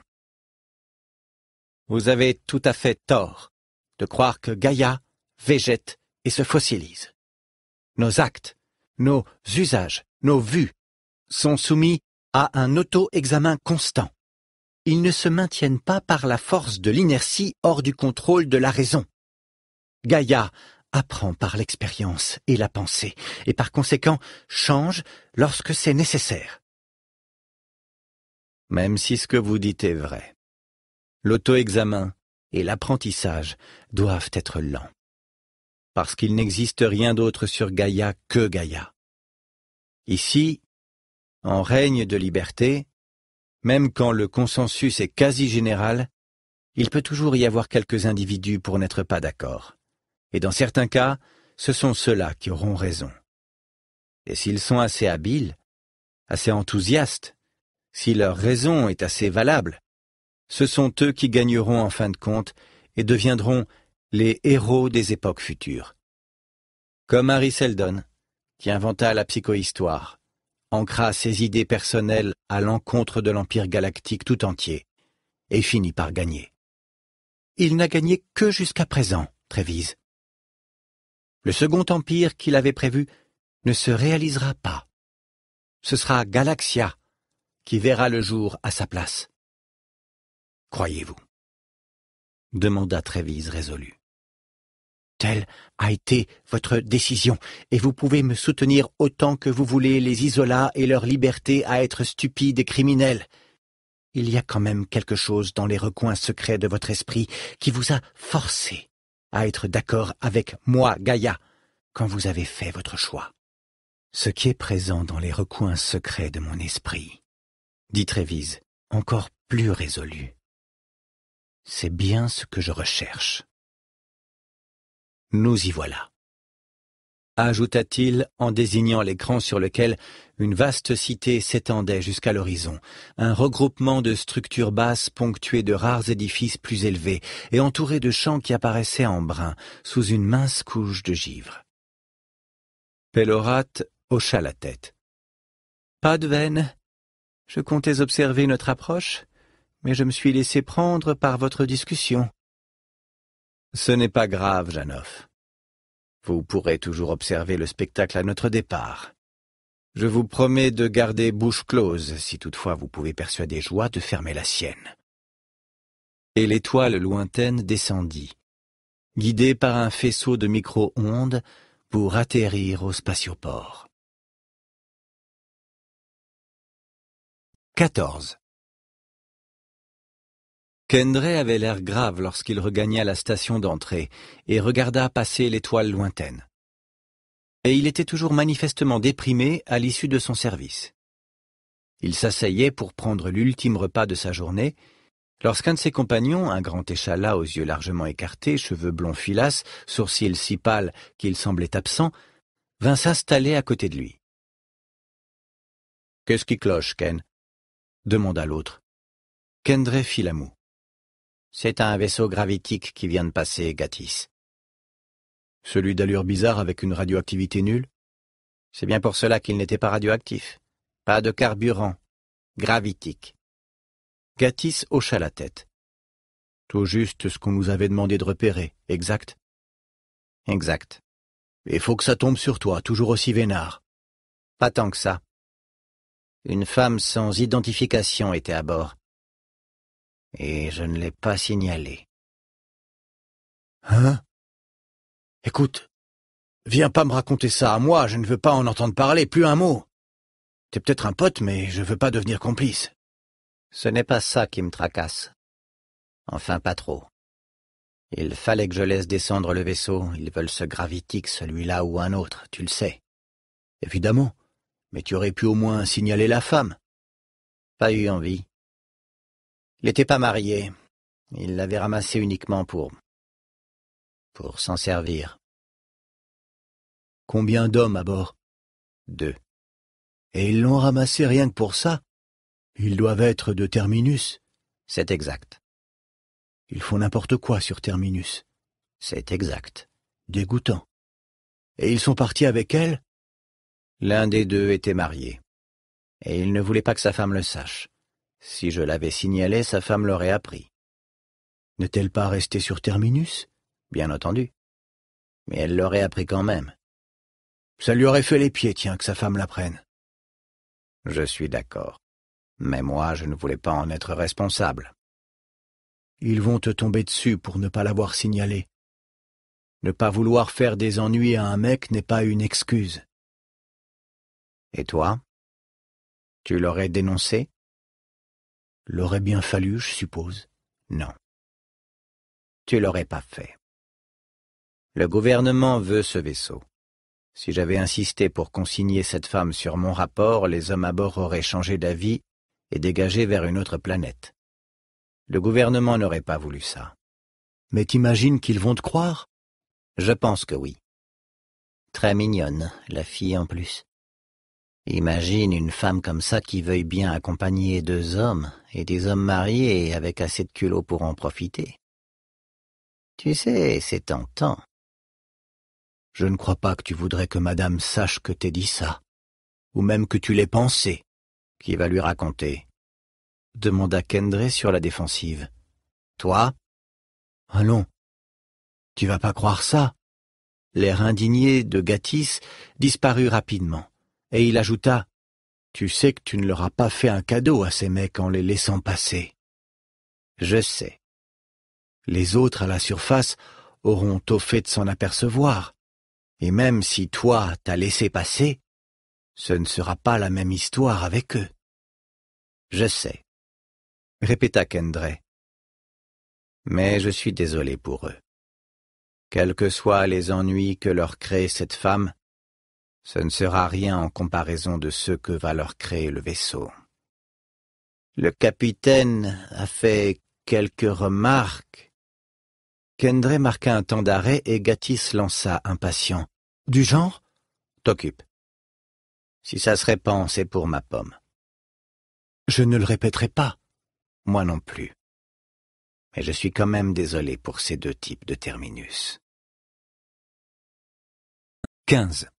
Vous avez tout à fait tort de croire que Gaïa végète et se fossilise. Nos actes, nos usages, nos vues sont soumis à un auto-examen constant. Ils ne se maintiennent pas par la force de l'inertie hors du contrôle de la raison. Gaïa apprend par l'expérience et la pensée, et par conséquent change lorsque c'est nécessaire. Même si ce que vous dites est vrai, l'auto-examen et l'apprentissage doivent être lents. Parce qu'il n'existe rien d'autre sur Gaïa que Gaïa. Ici, en règne de liberté, même quand le consensus est quasi général, il peut toujours y avoir quelques individus pour n'être pas d'accord. Et dans certains cas, ce sont ceux-là qui auront raison. Et s'ils sont assez habiles, assez enthousiastes, si leur raison est assez valable, ce sont eux qui gagneront en fin de compte et deviendront les héros des époques futures. Comme Harry Seldon, qui inventa la psychohistoire, ancra ses idées personnelles à l'encontre de l'Empire galactique tout entier, et finit par gagner. Il n'a gagné que jusqu'à présent, Trévise. Le second empire qu'il avait prévu ne se réalisera pas. Ce sera Galaxia qui verra le jour à sa place croyez-vous demanda Trévise résolu. Telle a été votre décision, et vous pouvez me soutenir autant que vous voulez les isolats et leur liberté à être stupides et criminels. Il y a quand même quelque chose dans les recoins secrets de votre esprit qui vous a forcé à être d'accord avec moi, Gaïa, quand vous avez fait votre choix. Ce qui est présent dans les recoins secrets de mon esprit, dit Trévise, encore plus résolu, c'est bien ce que je recherche. Nous y voilà. Ajouta-t-il en désignant l'écran sur lequel une vaste cité s'étendait jusqu'à l'horizon, un regroupement de structures basses ponctuées de rares édifices plus élevés et entourés de champs qui apparaissaient en brun sous une mince couche de givre. Pellorat hocha la tête. Pas de veine. Je comptais observer notre approche, mais je me suis laissé prendre par votre discussion. Ce n'est pas grave, Janoff. Vous pourrez toujours observer le spectacle à notre départ. Je vous promets de garder bouche close si toutefois vous pouvez persuader Joie de fermer la sienne. Et l'étoile lointaine descendit, guidée par un faisceau de micro-ondes pour atterrir au spatioport. 14. Kendray avait l'air grave lorsqu'il regagna la station d'entrée et regarda passer l'étoile lointaine. Et il était toujours manifestement déprimé à l'issue de son service. Il s'asseyait pour prendre l'ultime repas de sa journée, lorsqu'un de ses compagnons, un grand échalas aux yeux largement écartés, cheveux blonds filasses, sourcils si pâles qu'il semblait absent, vint s'installer à côté de lui. Qu'est-ce qui cloche, Ken demanda l'autre. Kendray fit la moue. C'est un vaisseau gravitique qui vient de passer, Gatis. Celui d'allure bizarre avec une radioactivité nulle C'est bien pour cela qu'il n'était pas radioactif. Pas de carburant. Gravitique. Gatis hocha la tête. Tout juste ce qu'on nous avait demandé de repérer, exact Exact. Il faut que ça tombe sur toi, toujours aussi vénard. Pas tant que ça. Une femme sans identification était à bord et je ne l'ai pas signalé. Hein Écoute, viens pas me raconter ça à moi, je ne veux pas en entendre parler, plus un mot. T'es peut-être un pote, mais je veux pas devenir complice. Ce n'est pas ça qui me tracasse. Enfin, pas trop. Il fallait que je laisse descendre le vaisseau, ils veulent se gravitique, celui-là ou un autre, tu le sais. Évidemment, mais tu aurais pu au moins signaler la femme. Pas eu envie. Il n'était pas marié. Il l'avait ramassé uniquement pour... pour s'en servir. Combien d'hommes à bord Deux. Et ils l'ont ramassé rien que pour ça Ils doivent être de Terminus. C'est exact. Ils font n'importe quoi sur Terminus. C'est exact. Dégoûtant. Et ils sont partis avec elle L'un des deux était marié. Et il ne voulait pas que sa femme le sache. Si je l'avais signalé, sa femme l'aurait appris. N'est-elle pas restée sur Terminus Bien entendu. Mais elle l'aurait appris quand même. Ça lui aurait fait les pieds, tiens, que sa femme l'apprenne. Je suis d'accord. Mais moi, je ne voulais pas en être responsable. Ils vont te tomber dessus pour ne pas l'avoir signalé. Ne pas vouloir faire des ennuis à un mec n'est pas une excuse. Et toi Tu l'aurais dénoncé L'aurait bien fallu, je suppose. Non. Tu l'aurais pas fait. Le gouvernement veut ce vaisseau. Si j'avais insisté pour consigner cette femme sur mon rapport, les hommes à bord auraient changé d'avis et dégagé vers une autre planète. Le gouvernement n'aurait pas voulu ça. Mais t'imagines qu'ils vont te croire Je pense que oui. Très mignonne, la fille en plus. Imagine une femme comme ça qui veuille bien accompagner deux hommes, et des hommes mariés avec assez de culot pour en profiter. Tu sais, c'est tentant. Je ne crois pas que tu voudrais que madame sache que t'aies dit ça, ou même que tu l'aies pensé. Qui va lui raconter demanda Kendré sur la défensive. Toi Allons. Tu vas pas croire ça. L'air indigné de Gatis disparut rapidement et il ajouta Tu sais que tu ne leur as pas fait un cadeau à ces mecs en les laissant passer. Je sais. Les autres à la surface auront au fait de s'en apercevoir, et même si toi t'as laissé passer, ce ne sera pas la même histoire avec eux. Je sais, répéta Kendray. Mais je suis désolé pour eux. Quels que soient les ennuis que leur crée cette femme, ce ne sera rien en comparaison de ce que va leur créer le vaisseau. Le capitaine a fait quelques remarques. Kendray marqua un temps d'arrêt et Gatis lança, impatient. Du genre T'occupe. Si ça se répand, c'est pour ma pomme. Je ne le répéterai pas. Moi non plus. Mais je suis quand même désolé pour ces deux types de terminus. 15.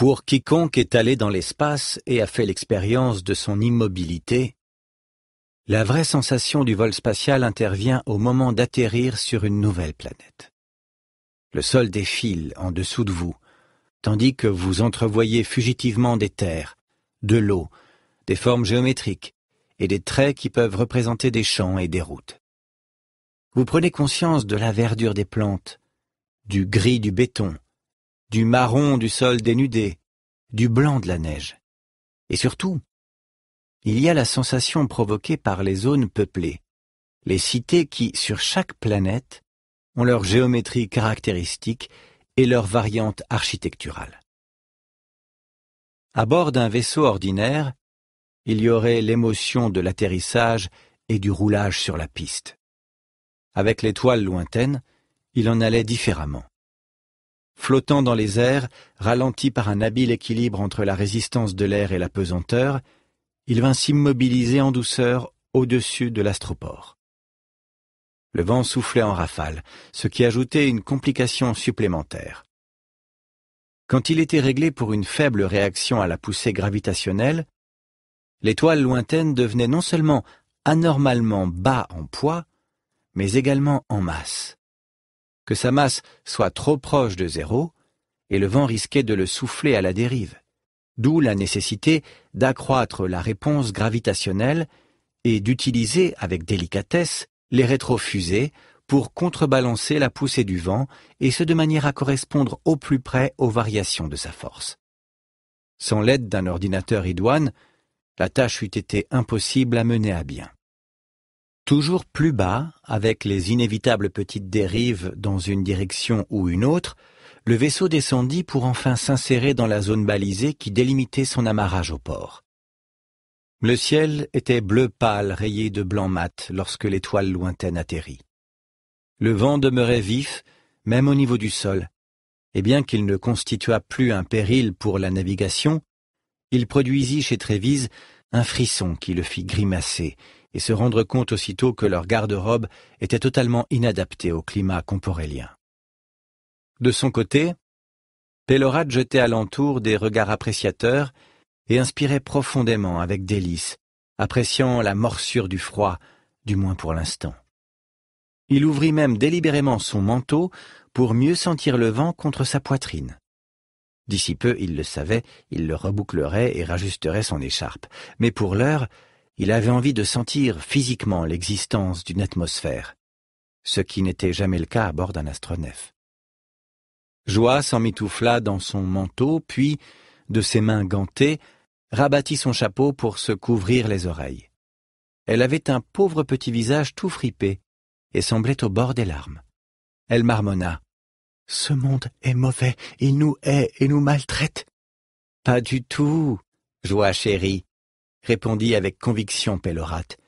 Pour quiconque est allé dans l'espace et a fait l'expérience de son immobilité, la vraie sensation du vol spatial intervient au moment d'atterrir sur une nouvelle planète. Le sol défile en dessous de vous, tandis que vous entrevoyez fugitivement des terres, de l'eau, des formes géométriques et des traits qui peuvent représenter des champs et des routes. Vous prenez conscience de la verdure des plantes, du gris du béton, du marron du sol dénudé, du blanc de la neige. Et surtout, il y a la sensation provoquée par les zones peuplées, les cités qui, sur chaque planète, ont leur géométrie caractéristique et leur variante architecturale. À bord d'un vaisseau ordinaire, il y aurait l'émotion de l'atterrissage et du roulage sur la piste. Avec l'étoile lointaine, il en allait différemment flottant dans les airs, ralenti par un habile équilibre entre la résistance de l'air et la pesanteur, il vint s'immobiliser en douceur au-dessus de l'astroport. Le vent soufflait en rafale, ce qui ajoutait une complication supplémentaire. Quand il était réglé pour une faible réaction à la poussée gravitationnelle, l'étoile lointaine devenait non seulement anormalement bas en poids, mais également en masse que sa masse soit trop proche de zéro, et le vent risquait de le souffler à la dérive, d'où la nécessité d'accroître la réponse gravitationnelle et d'utiliser avec délicatesse les rétrofusées pour contrebalancer la poussée du vent, et ce de manière à correspondre au plus près aux variations de sa force. Sans l'aide d'un ordinateur idoine, la tâche eût été impossible à mener à bien. Toujours plus bas, avec les inévitables petites dérives dans une direction ou une autre, le vaisseau descendit pour enfin s'insérer dans la zone balisée qui délimitait son amarrage au port. Le ciel était bleu pâle rayé de blanc mat lorsque l'étoile lointaine atterrit. Le vent demeurait vif, même au niveau du sol, et bien qu'il ne constituât plus un péril pour la navigation, il produisit chez Trévise un frisson qui le fit grimacer et se rendre compte aussitôt que leur garde-robe était totalement inadaptée au climat comporélien. De son côté, Pellorat jetait alentour des regards appréciateurs et inspirait profondément avec délice, appréciant la morsure du froid, du moins pour l'instant. Il ouvrit même délibérément son manteau pour mieux sentir le vent contre sa poitrine. D'ici peu, il le savait, il le rebouclerait et rajusterait son écharpe, mais pour l'heure, il avait envie de sentir physiquement l'existence d'une atmosphère, ce qui n'était jamais le cas à bord d'un astronef. Joie mitoufla dans son manteau, puis, de ses mains gantées, rabattit son chapeau pour se couvrir les oreilles. Elle avait un pauvre petit visage tout fripé et semblait au bord des larmes. Elle marmonna. Ce monde est mauvais, il nous hait et nous maltraite. Pas du tout, Joie chérie, répondit avec conviction Pellerate.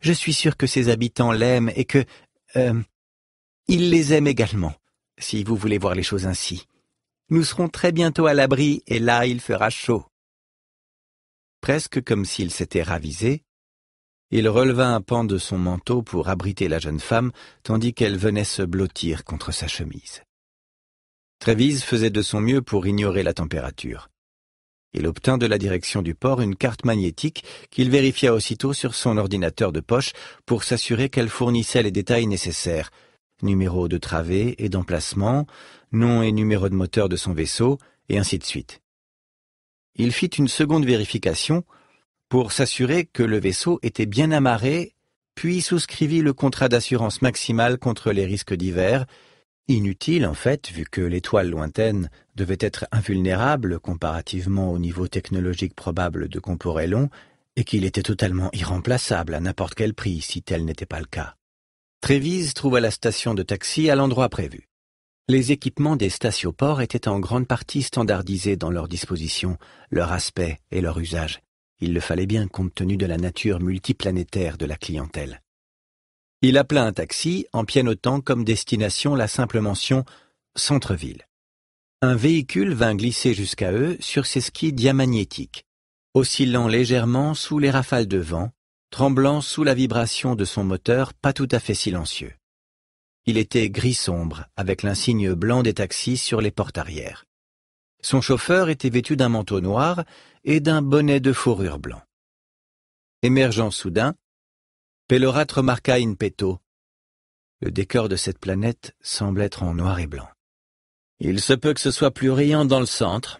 Je suis sûr que ses habitants l'aiment et que. Euh, il les aime également, si vous voulez voir les choses ainsi. Nous serons très bientôt à l'abri et là il fera chaud. Presque comme s'il s'était ravisé, il releva un pan de son manteau pour abriter la jeune femme, tandis qu'elle venait se blottir contre sa chemise. Trévise faisait de son mieux pour ignorer la température. Il obtint de la direction du port une carte magnétique qu'il vérifia aussitôt sur son ordinateur de poche pour s'assurer qu'elle fournissait les détails nécessaires. Numéro de travée et d'emplacement, nom et numéro de moteur de son vaisseau, et ainsi de suite. Il fit une seconde vérification pour s'assurer que le vaisseau était bien amarré, puis souscrivit le contrat d'assurance maximale contre les risques divers Inutile en fait vu que l'étoile lointaine devait être invulnérable comparativement au niveau technologique probable de Comporelon et qu'il était totalement irremplaçable à n'importe quel prix si tel n'était pas le cas. Trévise trouva la station de taxi à l'endroit prévu. Les équipements des stations-ports étaient en grande partie standardisés dans leur disposition, leur aspect et leur usage. Il le fallait bien compte tenu de la nature multiplanétaire de la clientèle. Il appela un taxi en pianotant comme destination la simple mention « centre-ville ». Un véhicule vint glisser jusqu'à eux sur ses skis diamagnétiques, oscillant légèrement sous les rafales de vent, tremblant sous la vibration de son moteur pas tout à fait silencieux. Il était gris sombre, avec l'insigne blanc des taxis sur les portes arrière. Son chauffeur était vêtu d'un manteau noir et d'un bonnet de fourrure blanc. Émergeant soudain, Pellerat remarqua in petto. Le décor de cette planète semble être en noir et blanc. Il se peut que ce soit plus riant dans le centre.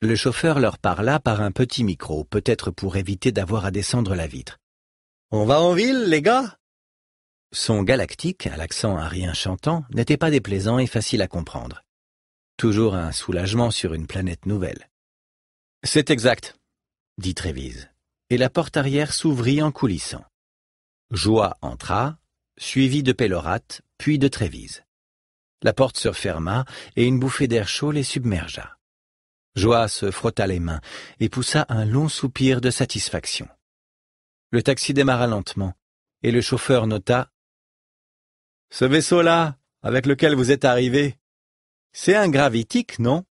Le chauffeur leur parla par un petit micro, peut-être pour éviter d'avoir à descendre la vitre. On va en ville, les gars Son galactique, à l'accent à chantant, n'était pas déplaisant et facile à comprendre. Toujours un soulagement sur une planète nouvelle. C'est exact, dit Trévise, et la porte arrière s'ouvrit en coulissant. Joie entra, suivi de Pellerate, puis de Trévise. La porte se ferma et une bouffée d'air chaud les submergea. Joie se frotta les mains et poussa un long soupir de satisfaction. Le taxi démarra lentement et le chauffeur nota Ce vaisseau-là, avec lequel vous êtes arrivé, c'est un gravitique, non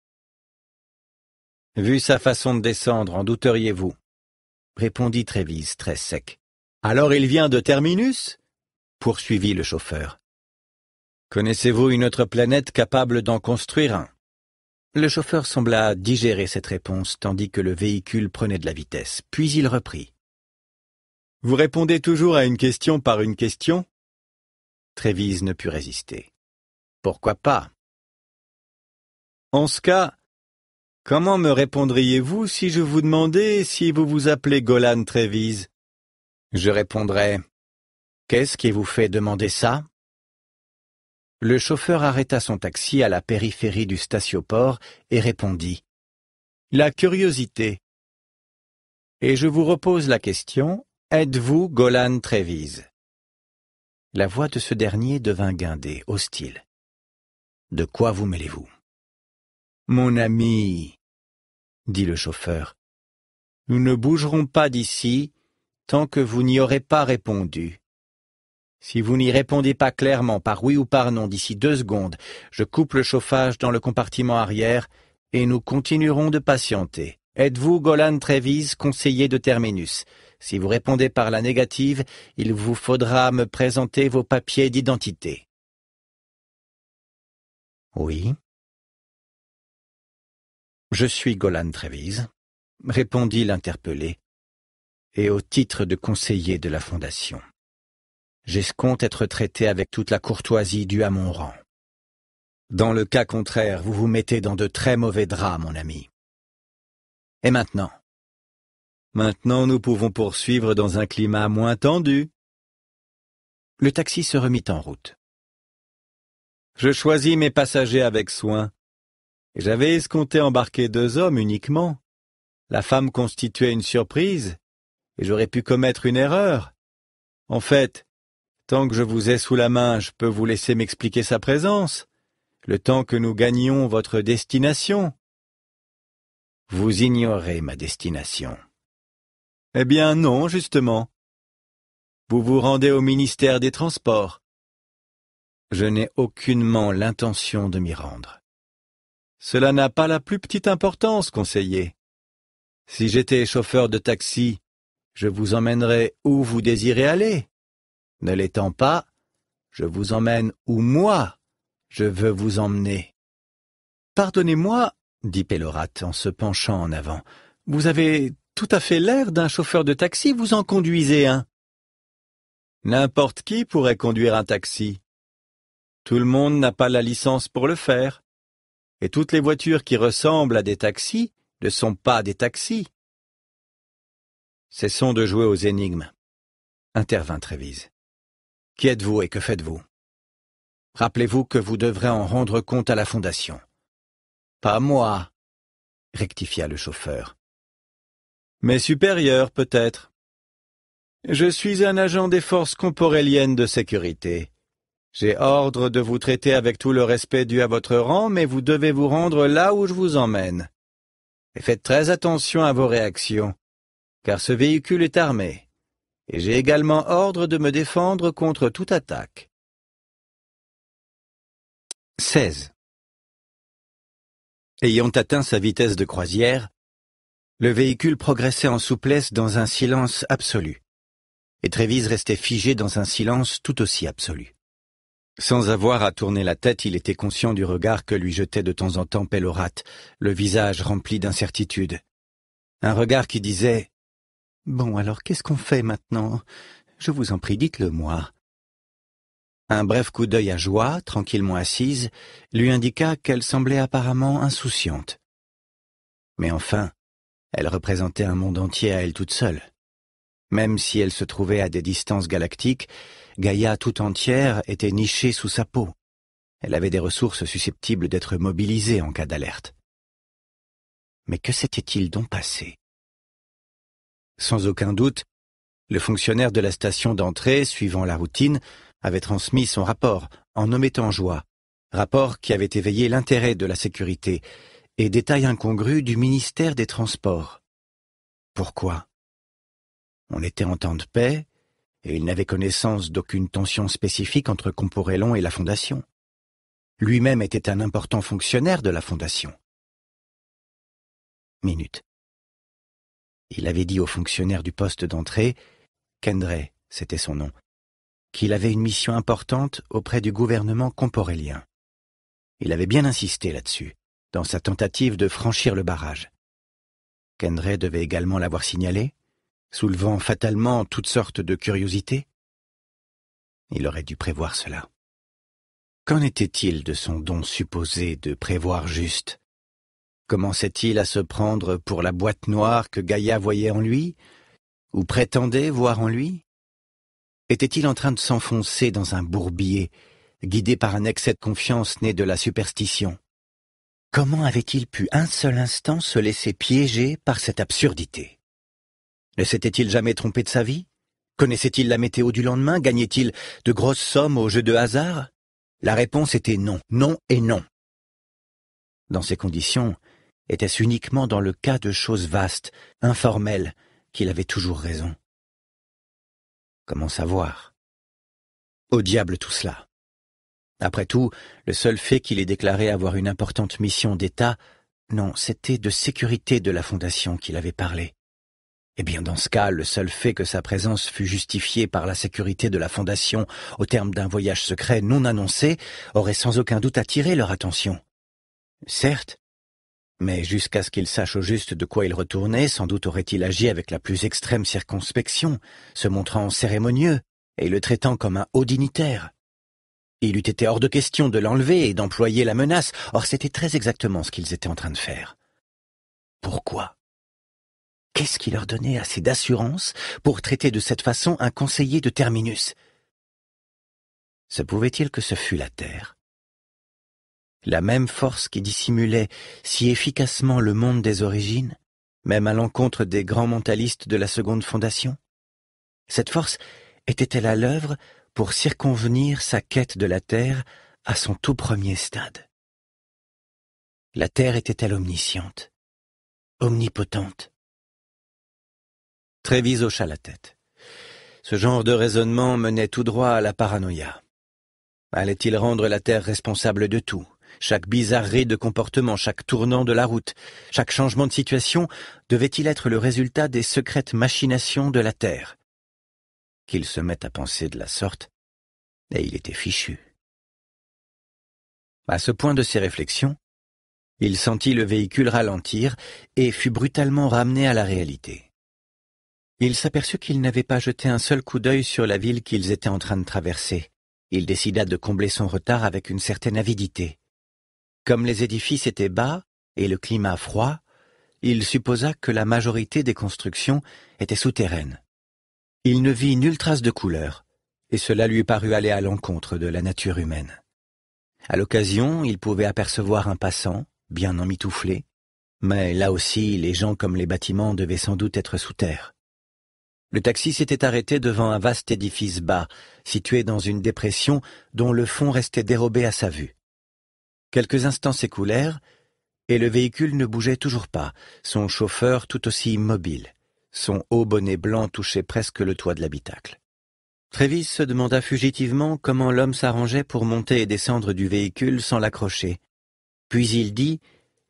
Vu sa façon de descendre, en douteriez-vous répondit Trévise très sec. Alors il vient de Terminus poursuivit le chauffeur. Connaissez-vous une autre planète capable d'en construire un Le chauffeur sembla digérer cette réponse tandis que le véhicule prenait de la vitesse, puis il reprit. Vous répondez toujours à une question par une question Trévise ne put résister. Pourquoi pas En ce cas, comment me répondriez-vous si je vous demandais si vous vous appelez Golan Trévise je répondrai Qu'est-ce qui vous fait demander ça Le chauffeur arrêta son taxi à la périphérie du statioport et répondit La curiosité. Et je vous repose la question Êtes-vous Golan Trévise La voix de ce dernier devint guindée, hostile. De quoi vous mêlez-vous Mon ami, dit le chauffeur, nous ne bougerons pas d'ici tant que vous n'y aurez pas répondu. Si vous n'y répondez pas clairement par oui ou par non d'ici deux secondes, je coupe le chauffage dans le compartiment arrière et nous continuerons de patienter. Êtes-vous Golan Trevis, conseiller de Terminus Si vous répondez par la négative, il vous faudra me présenter vos papiers d'identité. Oui. Je suis Golan Trevis, répondit l'interpellé et au titre de conseiller de la Fondation. J'escompte être traité avec toute la courtoisie due à mon rang. Dans le cas contraire, vous vous mettez dans de très mauvais draps, mon ami. Et maintenant Maintenant, nous pouvons poursuivre dans un climat moins tendu. Le taxi se remit en route. Je choisis mes passagers avec soin. J'avais escompté embarquer deux hommes uniquement. La femme constituait une surprise, et j'aurais pu commettre une erreur. En fait, tant que je vous ai sous la main, je peux vous laisser m'expliquer sa présence, le temps que nous gagnions votre destination. Vous ignorez ma destination. Eh bien non, justement. Vous vous rendez au ministère des Transports. Je n'ai aucunement l'intention de m'y rendre. Cela n'a pas la plus petite importance, conseiller. Si j'étais chauffeur de taxi, je vous emmènerai où vous désirez aller. Ne l'étant pas, je vous emmène où moi je veux vous emmener. Pardonnez-moi, dit Pellorat en se penchant en avant, vous avez tout à fait l'air d'un chauffeur de taxi, vous en conduisez un. N'importe qui pourrait conduire un taxi. Tout le monde n'a pas la licence pour le faire. Et toutes les voitures qui ressemblent à des taxis ne sont pas des taxis. Cessons de jouer aux énigmes, intervint Trévise. Qui êtes-vous et que faites-vous Rappelez-vous que vous devrez en rendre compte à la Fondation. Pas moi, rectifia le chauffeur. Mes supérieurs, peut-être. Je suis un agent des forces comporéliennes de sécurité. J'ai ordre de vous traiter avec tout le respect dû à votre rang, mais vous devez vous rendre là où je vous emmène. Et faites très attention à vos réactions car ce véhicule est armé, et j'ai également ordre de me défendre contre toute attaque. 16. Ayant atteint sa vitesse de croisière, le véhicule progressait en souplesse dans un silence absolu, et Trévise restait figé dans un silence tout aussi absolu. Sans avoir à tourner la tête, il était conscient du regard que lui jetait de temps en temps Pellorat, le visage rempli d'incertitude. Un regard qui disait Bon, alors qu'est-ce qu'on fait maintenant Je vous en prie, dites-le-moi. Un bref coup d'œil à Joie, tranquillement assise, lui indiqua qu'elle semblait apparemment insouciante. Mais enfin, elle représentait un monde entier à elle toute seule. Même si elle se trouvait à des distances galactiques, Gaïa tout entière était nichée sous sa peau. Elle avait des ressources susceptibles d'être mobilisées en cas d'alerte. Mais que s'était-il donc passé sans aucun doute, le fonctionnaire de la station d'entrée, suivant la routine, avait transmis son rapport en omettant joie, rapport qui avait éveillé l'intérêt de la sécurité et détail incongru du ministère des Transports. Pourquoi On était en temps de paix et il n'avait connaissance d'aucune tension spécifique entre Comporellon et la Fondation. Lui-même était un important fonctionnaire de la Fondation. Minute. Il avait dit au fonctionnaire du poste d'entrée, Kendray, c'était son nom, qu'il avait une mission importante auprès du gouvernement comporélien. Il avait bien insisté là-dessus, dans sa tentative de franchir le barrage. Kendray devait également l'avoir signalé, soulevant fatalement toutes sortes de curiosités. Il aurait dû prévoir cela. Qu'en était-il de son don supposé de prévoir juste Commençait-il à se prendre pour la boîte noire que Gaïa voyait en lui, ou prétendait voir en lui Était-il en train de s'enfoncer dans un bourbier, guidé par un excès de confiance né de la superstition Comment avait-il pu un seul instant se laisser piéger par cette absurdité Ne s'était-il jamais trompé de sa vie Connaissait-il la météo du lendemain Gagnait-il de grosses sommes au jeu de hasard La réponse était non, non et non. Dans ces conditions, était-ce uniquement dans le cas de choses vastes, informelles, qu'il avait toujours raison Comment savoir Au diable tout cela Après tout, le seul fait qu'il ait déclaré avoir une importante mission d'État, non, c'était de sécurité de la Fondation qu'il avait parlé. Eh bien, dans ce cas, le seul fait que sa présence fût justifiée par la sécurité de la Fondation au terme d'un voyage secret non annoncé aurait sans aucun doute attiré leur attention. Certes, mais jusqu'à ce qu'il sache au juste de quoi il retournait, sans doute aurait-il agi avec la plus extrême circonspection, se montrant cérémonieux et le traitant comme un haut dignitaire. Il eût été hors de question de l'enlever et d'employer la menace, or c'était très exactement ce qu'ils étaient en train de faire. Pourquoi Qu'est-ce qui leur donnait assez d'assurance pour traiter de cette façon un conseiller de Terminus Se pouvait-il que ce fût la Terre la même force qui dissimulait si efficacement le monde des origines, même à l'encontre des grands mentalistes de la seconde fondation Cette force était-elle à l'œuvre pour circonvenir sa quête de la Terre à son tout premier stade La Terre était-elle omnisciente Omnipotente Trévise hocha la tête. Ce genre de raisonnement menait tout droit à la paranoïa. Allait-il rendre la Terre responsable de tout chaque bizarrerie de comportement, chaque tournant de la route, chaque changement de situation devait-il être le résultat des secrètes machinations de la Terre Qu'il se mette à penser de la sorte, et il était fichu. À ce point de ses réflexions, il sentit le véhicule ralentir et fut brutalement ramené à la réalité. Il s'aperçut qu'il n'avait pas jeté un seul coup d'œil sur la ville qu'ils étaient en train de traverser. Il décida de combler son retard avec une certaine avidité. Comme les édifices étaient bas et le climat froid, il supposa que la majorité des constructions étaient souterraines. Il ne vit nulle trace de couleur, et cela lui parut aller à l'encontre de la nature humaine. À l'occasion, il pouvait apercevoir un passant, bien emmitouflé, mais là aussi, les gens comme les bâtiments devaient sans doute être sous terre. Le taxi s'était arrêté devant un vaste édifice bas, situé dans une dépression dont le fond restait dérobé à sa vue. Quelques instants s'écoulèrent, et le véhicule ne bougeait toujours pas, son chauffeur tout aussi immobile. Son haut bonnet blanc touchait presque le toit de l'habitacle. Trévis se demanda fugitivement comment l'homme s'arrangeait pour monter et descendre du véhicule sans l'accrocher. Puis il dit,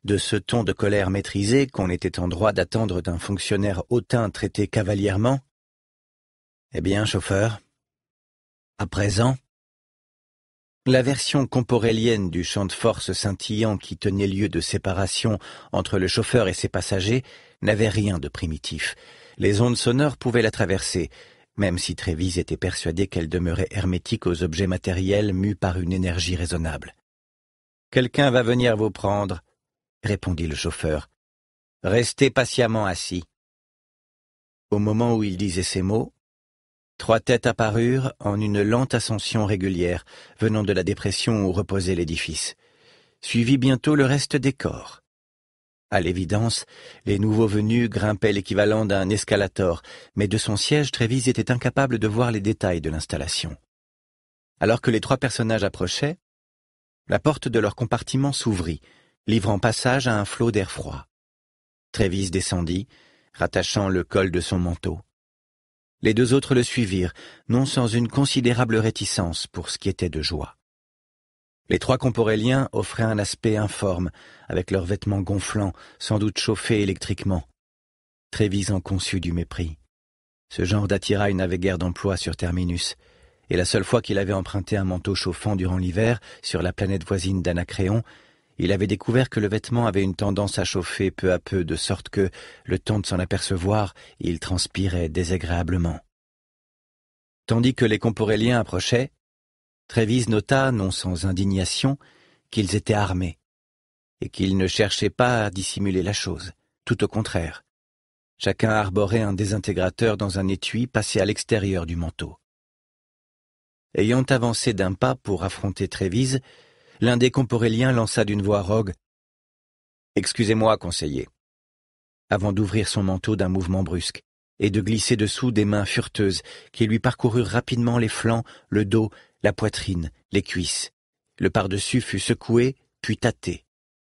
de ce ton de colère maîtrisé qu'on était en droit d'attendre d'un fonctionnaire hautain traité cavalièrement Eh bien, chauffeur, à présent, la version comporélienne du champ de force scintillant qui tenait lieu de séparation entre le chauffeur et ses passagers n'avait rien de primitif. Les ondes sonores pouvaient la traverser, même si Trévise était persuadé qu'elle demeurait hermétique aux objets matériels mus par une énergie raisonnable. Quelqu'un va venir vous prendre, répondit le chauffeur. Restez patiemment assis. Au moment où il disait ces mots, Trois têtes apparurent en une lente ascension régulière, venant de la dépression où reposait l'édifice. Suivit bientôt le reste des corps. À l'évidence, les nouveaux venus grimpaient l'équivalent d'un escalator, mais de son siège, Trévis était incapable de voir les détails de l'installation. Alors que les trois personnages approchaient, la porte de leur compartiment s'ouvrit, livrant passage à un flot d'air froid. Trévis descendit, rattachant le col de son manteau. Les deux autres le suivirent, non sans une considérable réticence pour ce qui était de joie. Les trois comporéliens offraient un aspect informe, avec leurs vêtements gonflants, sans doute chauffés électriquement. Trévis en conçut du mépris. Ce genre d'attirail n'avait guère d'emploi sur Terminus, et la seule fois qu'il avait emprunté un manteau chauffant durant l'hiver sur la planète voisine d'Anacréon, il avait découvert que le vêtement avait une tendance à chauffer peu à peu, de sorte que, le temps de s'en apercevoir, il transpirait désagréablement. Tandis que les Comporéliens approchaient, Trévise nota, non sans indignation, qu'ils étaient armés, et qu'ils ne cherchaient pas à dissimuler la chose, tout au contraire. Chacun arborait un désintégrateur dans un étui passé à l'extérieur du manteau. Ayant avancé d'un pas pour affronter Trévise, l'un des Comporéliens lança d'une voix rogue Excusez-moi, conseiller, avant d'ouvrir son manteau d'un mouvement brusque et de glisser dessous des mains furteuses qui lui parcoururent rapidement les flancs, le dos, la poitrine, les cuisses. Le par-dessus fut secoué, puis tâté.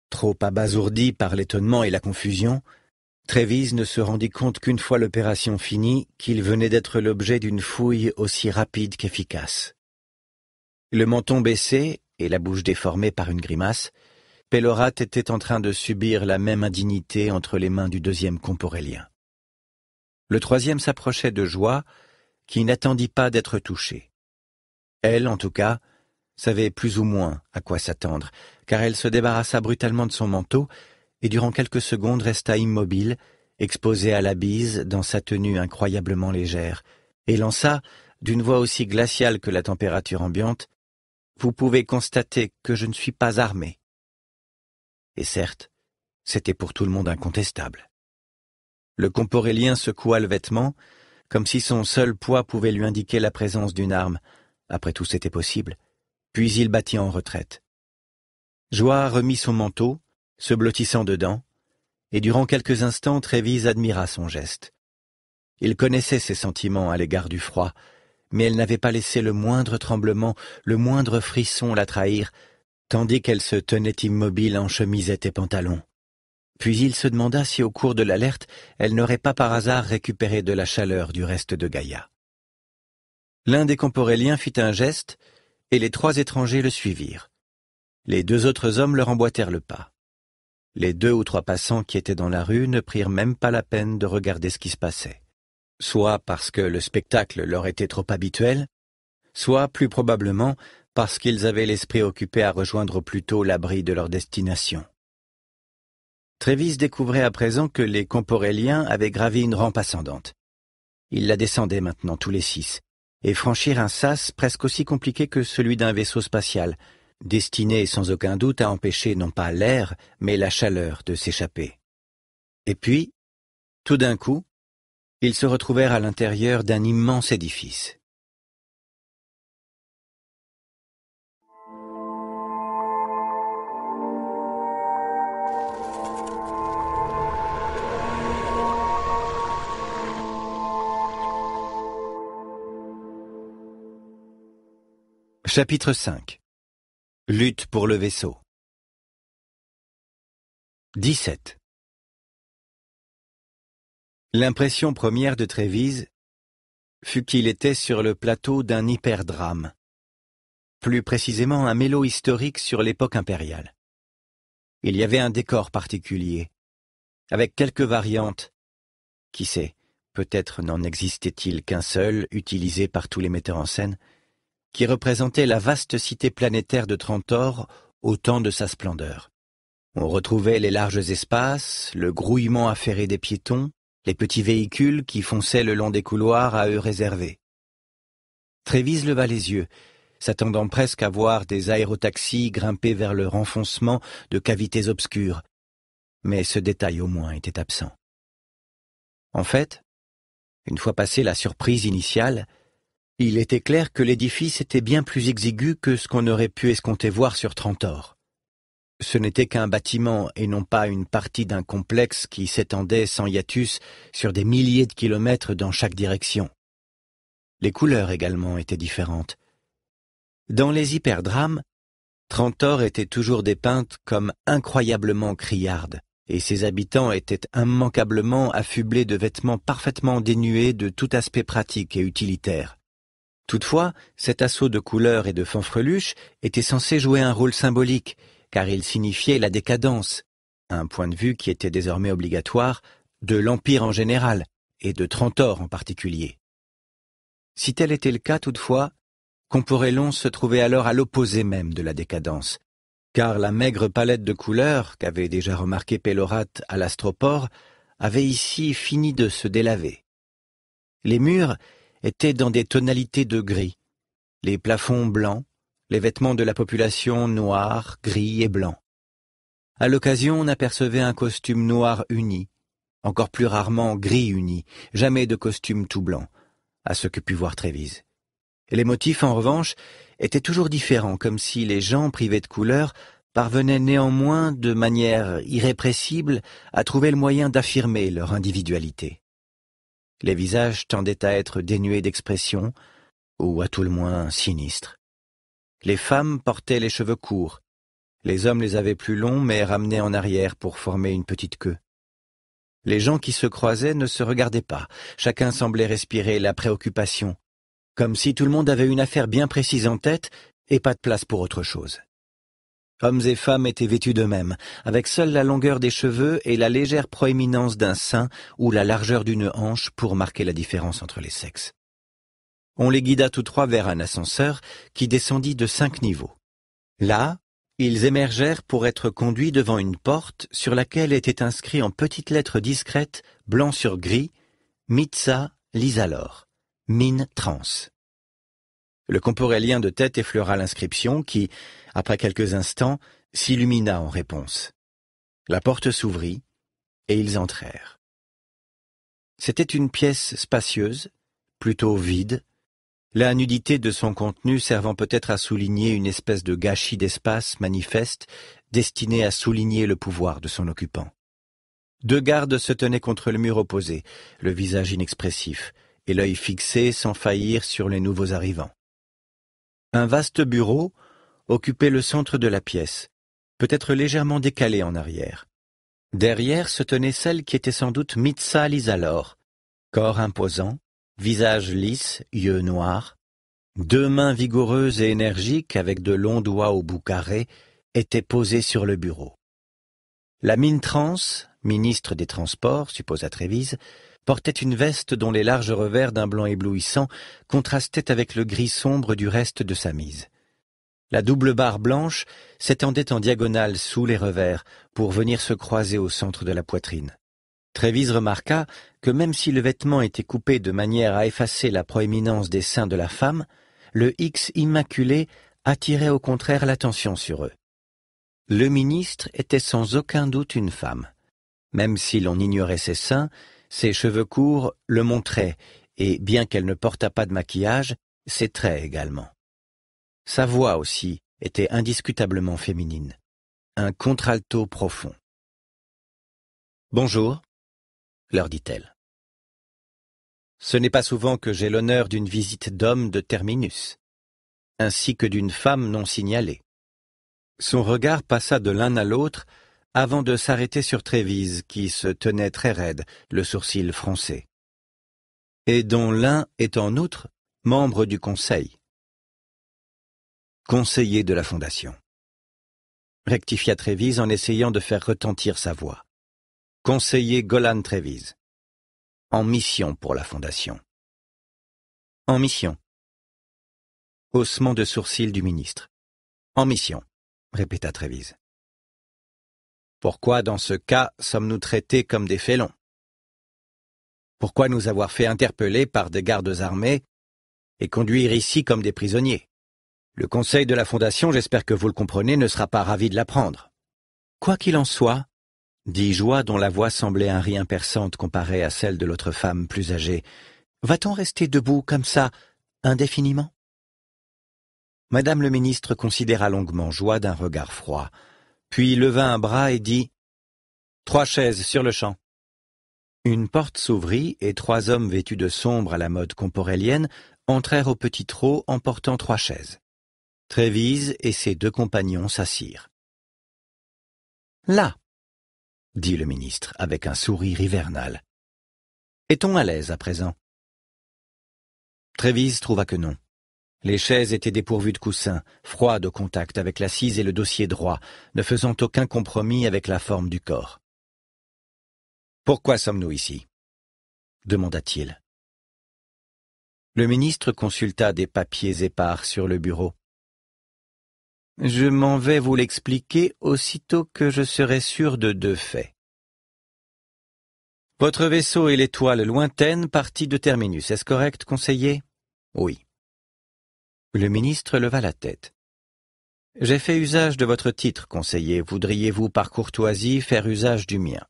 Trop abasourdi par l'étonnement et la confusion, Trévise ne se rendit compte qu'une fois l'opération finie, qu'il venait d'être l'objet d'une fouille aussi rapide qu'efficace. Le menton baissé, et la bouche déformée par une grimace, Pellorat était en train de subir la même indignité entre les mains du deuxième comporélien. Le troisième s'approchait de Joie, qui n'attendit pas d'être touchée. Elle, en tout cas, savait plus ou moins à quoi s'attendre, car elle se débarrassa brutalement de son manteau et durant quelques secondes resta immobile, exposée à la bise dans sa tenue incroyablement légère, et lança, d'une voix aussi glaciale que la température ambiante, vous pouvez constater que je ne suis pas armé. Et certes, c'était pour tout le monde incontestable. Le comporélien secoua le vêtement, comme si son seul poids pouvait lui indiquer la présence d'une arme. Après tout, c'était possible. Puis il battit en retraite. Joie remit son manteau, se blottissant dedans, et durant quelques instants, Trévise admira son geste. Il connaissait ses sentiments à l'égard du froid, mais elle n'avait pas laissé le moindre tremblement, le moindre frisson la trahir, tandis qu'elle se tenait immobile en chemisette et pantalon. Puis il se demanda si au cours de l'alerte, elle n'aurait pas par hasard récupéré de la chaleur du reste de Gaïa. L'un des Camporéliens fit un geste, et les trois étrangers le suivirent. Les deux autres hommes leur emboîtèrent le pas. Les deux ou trois passants qui étaient dans la rue ne prirent même pas la peine de regarder ce qui se passait soit parce que le spectacle leur était trop habituel, soit plus probablement parce qu'ils avaient l'esprit occupé à rejoindre plus tôt l'abri de leur destination. Trévis découvrait à présent que les Comporéliens avaient gravi une rampe ascendante. Ils la descendaient maintenant tous les six, et franchir un sas presque aussi compliqué que celui d'un vaisseau spatial, destiné sans aucun doute à empêcher non pas l'air, mais la chaleur de s'échapper. Et puis, tout d'un coup, ils se retrouvèrent à l'intérieur d'un immense édifice. Chapitre 5 Lutte pour le vaisseau 17 L'impression première de Trévise fut qu'il était sur le plateau d'un hyperdrame, plus précisément un mélo historique sur l'époque impériale. Il y avait un décor particulier, avec quelques variantes, qui sait, peut-être n'en existait-il qu'un seul, utilisé par tous les metteurs en scène, qui représentait la vaste cité planétaire de Trentor au temps de sa splendeur. On retrouvait les larges espaces, le grouillement affairé des piétons, les petits véhicules qui fonçaient le long des couloirs à eux réservés. Trévise leva les yeux, s'attendant presque à voir des aérotaxis grimper vers le renfoncement de cavités obscures, mais ce détail au moins était absent. En fait, une fois passée la surprise initiale, il était clair que l'édifice était bien plus exigu que ce qu'on aurait pu escompter voir sur Trentor. Ce n'était qu'un bâtiment et non pas une partie d'un complexe qui s'étendait sans hiatus sur des milliers de kilomètres dans chaque direction. Les couleurs également étaient différentes. Dans les hyperdrames, Trentor était toujours dépeinte comme incroyablement criarde, et ses habitants étaient immanquablement affublés de vêtements parfaitement dénués de tout aspect pratique et utilitaire. Toutefois, cet assaut de couleurs et de fanfreluches était censé jouer un rôle symbolique, car il signifiait la décadence, un point de vue qui était désormais obligatoire, de l'Empire en général, et de Trentor en particulier. Si tel était le cas toutefois, Comporellon se trouvait alors à l'opposé même de la décadence, car la maigre palette de couleurs qu'avait déjà remarqué Pélorate à l'astroport avait ici fini de se délaver. Les murs étaient dans des tonalités de gris, les plafonds blancs, les vêtements de la population noirs, gris et blancs. À l'occasion, on apercevait un costume noir uni, encore plus rarement gris uni, jamais de costume tout blanc, à ce que put voir Trévise. Les motifs, en revanche, étaient toujours différents, comme si les gens privés de couleur parvenaient néanmoins, de manière irrépressible, à trouver le moyen d'affirmer leur individualité. Les visages tendaient à être dénués d'expression, ou à tout le moins sinistres. Les femmes portaient les cheveux courts. Les hommes les avaient plus longs mais ramenés en arrière pour former une petite queue. Les gens qui se croisaient ne se regardaient pas, chacun semblait respirer la préoccupation, comme si tout le monde avait une affaire bien précise en tête et pas de place pour autre chose. Hommes et femmes étaient vêtus d'eux-mêmes, avec seule la longueur des cheveux et la légère proéminence d'un sein ou la largeur d'une hanche pour marquer la différence entre les sexes. On les guida tous trois vers un ascenseur qui descendit de cinq niveaux. Là, ils émergèrent pour être conduits devant une porte sur laquelle était inscrit en petites lettres discrètes, blanc sur gris, Mitsa Lisalor, mine trans. Le comporélien de tête effleura l'inscription qui, après quelques instants, s'illumina en réponse. La porte s'ouvrit et ils entrèrent. C'était une pièce spacieuse, plutôt vide, la nudité de son contenu servant peut-être à souligner une espèce de gâchis d'espace manifeste destiné à souligner le pouvoir de son occupant. Deux gardes se tenaient contre le mur opposé, le visage inexpressif et l'œil fixé sans faillir sur les nouveaux arrivants. Un vaste bureau occupait le centre de la pièce, peut-être légèrement décalé en arrière. Derrière se tenait celle qui était sans doute Mitsa Lisalor, corps imposant, visage lisse, yeux noirs, deux mains vigoureuses et énergiques avec de longs doigts au bout carré étaient posées sur le bureau. La mine trans, ministre des Transports, supposa Trévise, portait une veste dont les larges revers d'un blanc éblouissant contrastaient avec le gris sombre du reste de sa mise. La double barre blanche s'étendait en diagonale sous les revers pour venir se croiser au centre de la poitrine. Trévise remarqua que même si le vêtement était coupé de manière à effacer la proéminence des seins de la femme, le X immaculé attirait au contraire l'attention sur eux. Le ministre était sans aucun doute une femme. Même si l'on ignorait ses seins, ses cheveux courts le montraient, et bien qu'elle ne portât pas de maquillage, ses traits également. Sa voix aussi était indiscutablement féminine. Un contralto profond. Bonjour, leur dit-elle. Ce n'est pas souvent que j'ai l'honneur d'une visite d'homme de Terminus, ainsi que d'une femme non signalée. Son regard passa de l'un à l'autre avant de s'arrêter sur Trévise, qui se tenait très raide, le sourcil froncé, et dont l'un est en outre membre du Conseil. Conseiller de la Fondation. Rectifia Trévise en essayant de faire retentir sa voix. Conseiller Golan Trevis, En mission pour la Fondation. En mission. Haussement de sourcils du ministre. En mission, répéta Trévise. Pourquoi, dans ce cas, sommes-nous traités comme des félons Pourquoi nous avoir fait interpeller par des gardes armés et conduire ici comme des prisonniers Le conseil de la Fondation, j'espère que vous le comprenez, ne sera pas ravi de l'apprendre. Quoi qu'il en soit, dit Joie dont la voix semblait un rien perçante comparée à celle de l'autre femme plus âgée. Va-t-on rester debout comme ça, indéfiniment Madame le ministre considéra longuement Joie d'un regard froid, puis leva un bras et dit Trois chaises sur le champ. Une porte s'ouvrit et trois hommes vêtus de sombre à la mode comporélienne entrèrent au petit trot en portant trois chaises. Trévise et ses deux compagnons s'assirent. Là, dit le ministre avec un sourire hivernal. Est-on à l'aise à présent Trévise trouva que non. Les chaises étaient dépourvues de coussins, froides au contact avec l'assise et le dossier droit, ne faisant aucun compromis avec la forme du corps. Pourquoi sommes-nous ici demanda-t-il. Le ministre consulta des papiers épars sur le bureau. Je m'en vais vous l'expliquer aussitôt que je serai sûr de deux faits. Votre vaisseau est l'étoile lointaine partie de Terminus, est-ce correct, conseiller Oui. Le ministre leva la tête. J'ai fait usage de votre titre, conseiller. Voudriez-vous, par courtoisie, faire usage du mien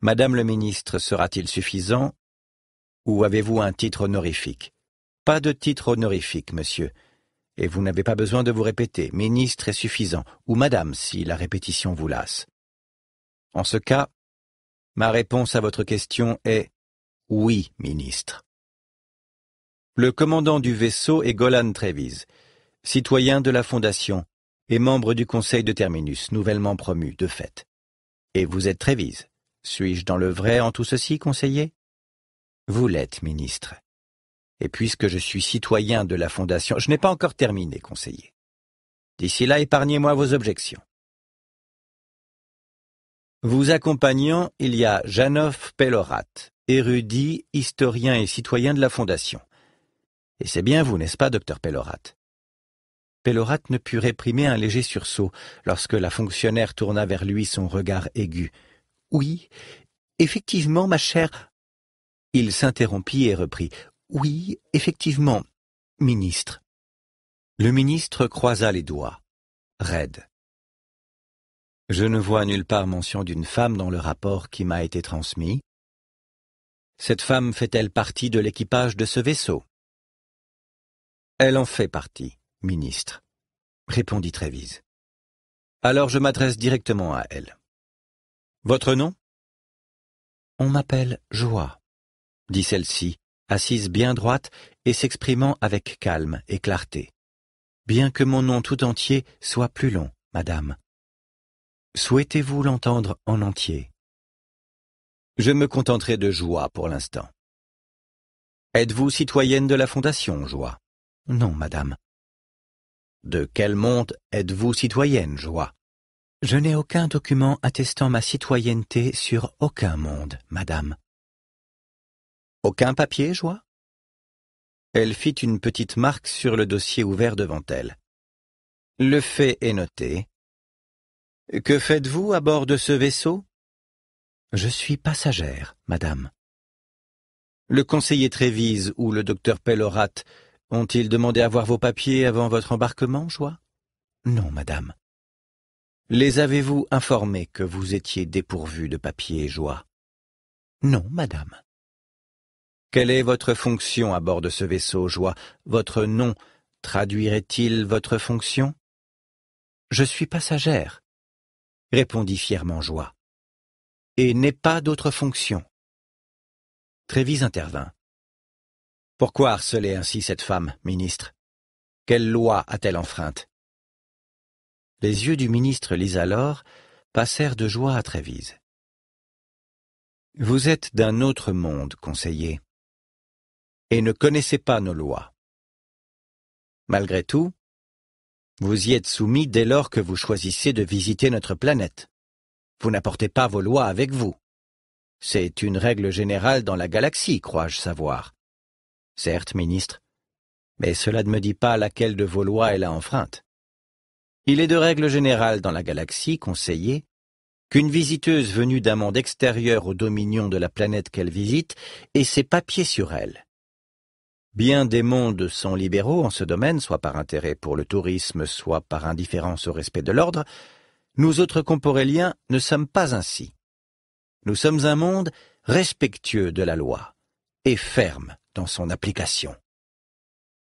Madame le ministre, sera-t-il suffisant Ou avez-vous un titre honorifique Pas de titre honorifique, monsieur. Et vous n'avez pas besoin de vous répéter, ministre est suffisant, ou madame si la répétition vous lasse. En ce cas, ma réponse à votre question est oui, ministre. Le commandant du vaisseau est Golan Trevis, citoyen de la Fondation et membre du Conseil de Terminus, nouvellement promu, de fait. Et vous êtes Trévise. Suis-je dans le vrai en tout ceci, conseiller Vous l'êtes, ministre. Et puisque je suis citoyen de la Fondation, je n'ai pas encore terminé, conseiller. D'ici là, épargnez-moi vos objections. Vous accompagnant, il y a Janov Pellorat, érudit, historien et citoyen de la Fondation. Et c'est bien vous, n'est-ce pas, docteur Pellorat Pellorat ne put réprimer un léger sursaut lorsque la fonctionnaire tourna vers lui son regard aigu. Oui, effectivement, ma chère. Il s'interrompit et reprit. Oui, effectivement, ministre. Le ministre croisa les doigts, raide. Je ne vois nulle part mention d'une femme dans le rapport qui m'a été transmis. Cette femme fait-elle partie de l'équipage de ce vaisseau Elle en fait partie, ministre, répondit Trévise. Alors je m'adresse directement à elle. Votre nom On m'appelle Joie, dit celle-ci, assise bien droite et s'exprimant avec calme et clarté. Bien que mon nom tout entier soit plus long, madame. Souhaitez-vous l'entendre en entier Je me contenterai de joie pour l'instant. Êtes-vous citoyenne de la Fondation, Joie Non, madame. De quel monde êtes-vous citoyenne, Joie Je n'ai aucun document attestant ma citoyenneté sur aucun monde, madame. Aucun papier, Joie Elle fit une petite marque sur le dossier ouvert devant elle. Le fait est noté. Que faites-vous à bord de ce vaisseau Je suis passagère, madame. Le conseiller Trévise ou le docteur Pellorat ont-ils demandé à voir vos papiers avant votre embarquement, Joie Non, madame. Les avez-vous informés que vous étiez dépourvus de papiers, Joie Non, madame. Quelle est votre fonction à bord de ce vaisseau, Joie Votre nom traduirait-il votre fonction Je suis passagère, répondit fièrement Joie. Et n'ai pas d'autre fonction. Trévise intervint. Pourquoi harceler ainsi cette femme, ministre Quelle loi a-t-elle enfreinte Les yeux du ministre alors, passèrent de joie à Trévise. Vous êtes d'un autre monde, conseiller, et ne connaissez pas nos lois. Malgré tout, vous y êtes soumis dès lors que vous choisissez de visiter notre planète. Vous n'apportez pas vos lois avec vous. C'est une règle générale dans la galaxie, crois-je savoir. Certes, ministre, mais cela ne me dit pas laquelle de vos lois elle a enfreinte. Il est de règle générale dans la galaxie, conseiller, qu'une visiteuse venue d'un monde extérieur au dominion de la planète qu'elle visite ait ses papiers sur elle. Bien des mondes sont libéraux en ce domaine, soit par intérêt pour le tourisme, soit par indifférence au respect de l'ordre. Nous autres Comporéliens ne sommes pas ainsi. Nous sommes un monde respectueux de la loi et ferme dans son application.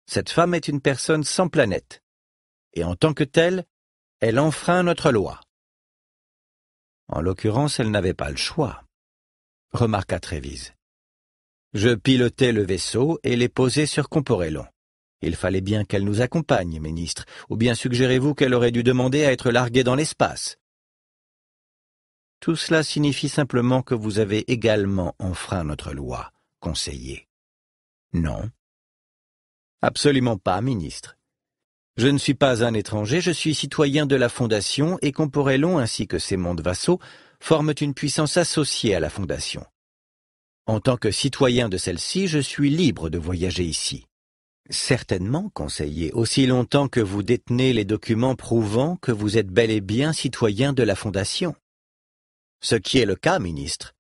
Cette femme est une personne sans planète, et en tant que telle, elle enfreint notre loi. En l'occurrence, elle n'avait pas le choix, remarqua Trévise. Je pilotais le vaisseau et les posai sur Comporelon. Il fallait bien qu'elle nous accompagne, ministre, ou bien suggérez-vous qu'elle aurait dû demander à être larguée dans l'espace. Tout cela signifie simplement que vous avez également enfreint notre loi, conseiller. Non. Absolument pas, ministre. Je ne suis pas un étranger, je suis citoyen de la Fondation et Comporelon ainsi que ses mondes vassaux forment une puissance associée à la Fondation. En tant que citoyen de celle-ci, je suis libre de voyager ici. Certainement conseiller, aussi longtemps que vous détenez les documents prouvant que vous êtes bel et bien citoyen de la Fondation. Ce qui est le cas, ministre.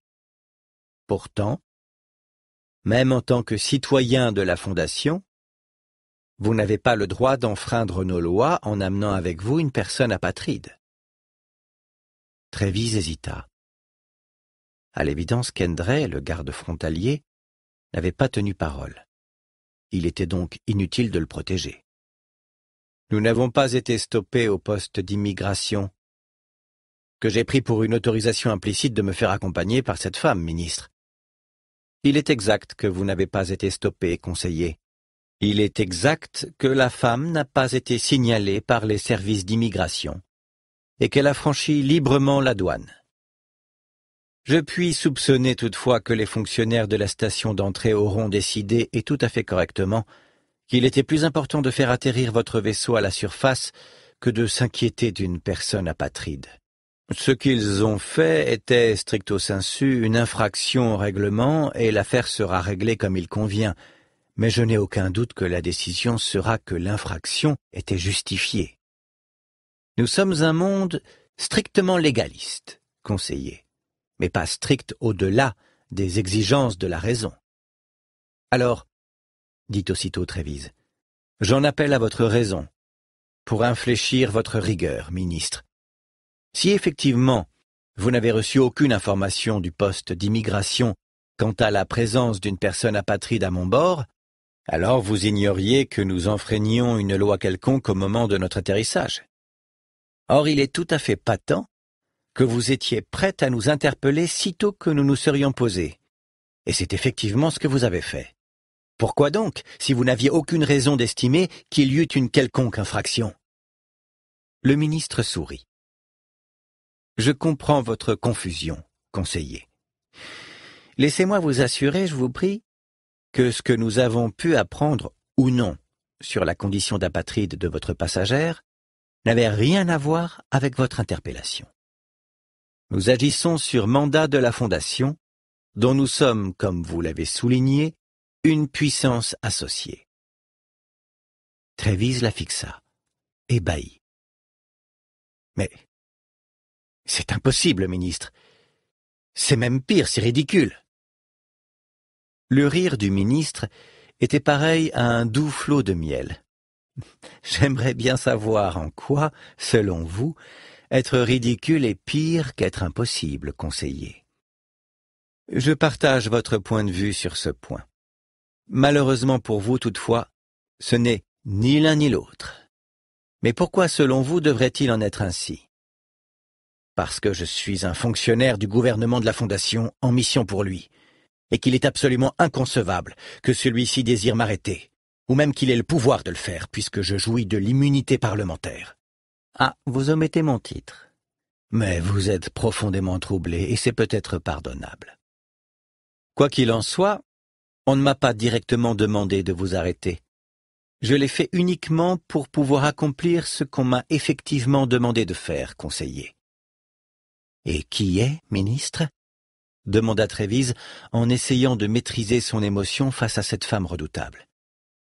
Pourtant, même en tant que citoyen de la Fondation, vous n'avez pas le droit d'enfreindre nos lois en amenant avec vous une personne apatride. Trévis hésita. À l'évidence, Kendray, le garde frontalier, n'avait pas tenu parole. Il était donc inutile de le protéger. Nous n'avons pas été stoppés au poste d'immigration, que j'ai pris pour une autorisation implicite de me faire accompagner par cette femme, ministre. Il est exact que vous n'avez pas été stoppé, conseiller. Il est exact que la femme n'a pas été signalée par les services d'immigration et qu'elle a franchi librement la douane. Je puis soupçonner toutefois que les fonctionnaires de la station d'entrée auront décidé, et tout à fait correctement, qu'il était plus important de faire atterrir votre vaisseau à la surface que de s'inquiéter d'une personne apatride. Ce qu'ils ont fait était stricto sensu une infraction au règlement et l'affaire sera réglée comme il convient, mais je n'ai aucun doute que la décision sera que l'infraction était justifiée. Nous sommes un monde strictement légaliste, conseiller mais pas strict au-delà des exigences de la raison. Alors, dit aussitôt Trévise, j'en appelle à votre raison, pour infléchir votre rigueur, ministre. Si effectivement vous n'avez reçu aucune information du poste d'immigration quant à la présence d'une personne apatride à mon bord, alors vous ignoriez que nous enfreignions une loi quelconque au moment de notre atterrissage. Or il est tout à fait patent que vous étiez prête à nous interpeller sitôt que nous nous serions posés. Et c'est effectivement ce que vous avez fait. Pourquoi donc, si vous n'aviez aucune raison d'estimer qu'il y eut une quelconque infraction Le ministre sourit. Je comprends votre confusion, conseiller. Laissez-moi vous assurer, je vous prie, que ce que nous avons pu apprendre ou non sur la condition d'apatride de votre passagère n'avait rien à voir avec votre interpellation. Nous agissons sur mandat de la Fondation, dont nous sommes, comme vous l'avez souligné, une puissance associée. Trévise la fixa, ébahie. Mais c'est impossible, ministre. C'est même pire, c'est ridicule. Le rire du ministre était pareil à un doux flot de miel. J'aimerais bien savoir en quoi, selon vous, être ridicule est pire qu'être impossible, conseiller. Je partage votre point de vue sur ce point. Malheureusement pour vous, toutefois, ce n'est ni l'un ni l'autre. Mais pourquoi, selon vous, devrait-il en être ainsi Parce que je suis un fonctionnaire du gouvernement de la Fondation en mission pour lui, et qu'il est absolument inconcevable que celui-ci désire m'arrêter, ou même qu'il ait le pouvoir de le faire, puisque je jouis de l'immunité parlementaire. Ah, vous omettez mon titre. Mais vous êtes profondément troublé, et c'est peut-être pardonnable. Quoi qu'il en soit, on ne m'a pas directement demandé de vous arrêter. Je l'ai fait uniquement pour pouvoir accomplir ce qu'on m'a effectivement demandé de faire, conseiller. Et qui est, ministre demanda Trévise en essayant de maîtriser son émotion face à cette femme redoutable.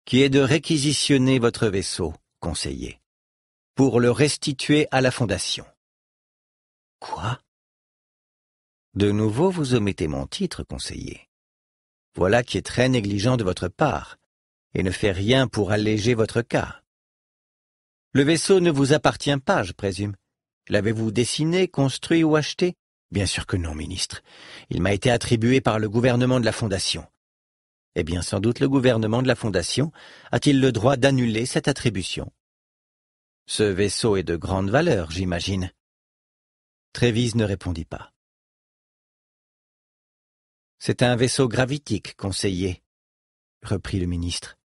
Qui est de réquisitionner votre vaisseau, conseiller pour le restituer à la Fondation. Quoi De nouveau, vous omettez mon titre, conseiller. Voilà qui est très négligent de votre part, et ne fait rien pour alléger votre cas. Le vaisseau ne vous appartient pas, je présume. L'avez-vous dessiné, construit ou acheté Bien sûr que non, ministre. Il m'a été attribué par le gouvernement de la Fondation. Eh bien, sans doute le gouvernement de la Fondation a-t-il le droit d'annuler cette attribution ce vaisseau est de grande valeur, j'imagine. Trévise ne répondit pas. C'est un vaisseau gravitique, conseiller, reprit le ministre.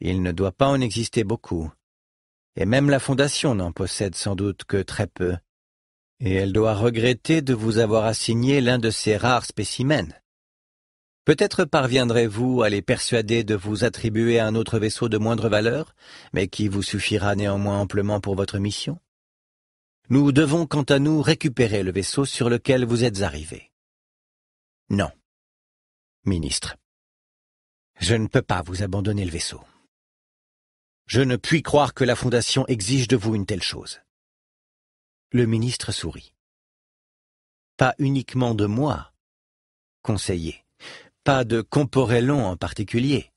Il ne doit pas en exister beaucoup, et même la Fondation n'en possède sans doute que très peu, et elle doit regretter de vous avoir assigné l'un de ces rares spécimens. Peut-être parviendrez-vous à les persuader de vous attribuer un autre vaisseau de moindre valeur, mais qui vous suffira néanmoins amplement pour votre mission. Nous devons quant à nous récupérer le vaisseau sur lequel vous êtes arrivé. »« Non. Ministre. Je ne peux pas vous abandonner le vaisseau. Je ne puis croire que la Fondation exige de vous une telle chose. Le ministre sourit. Pas uniquement de moi, conseiller pas de Comporellon en particulier.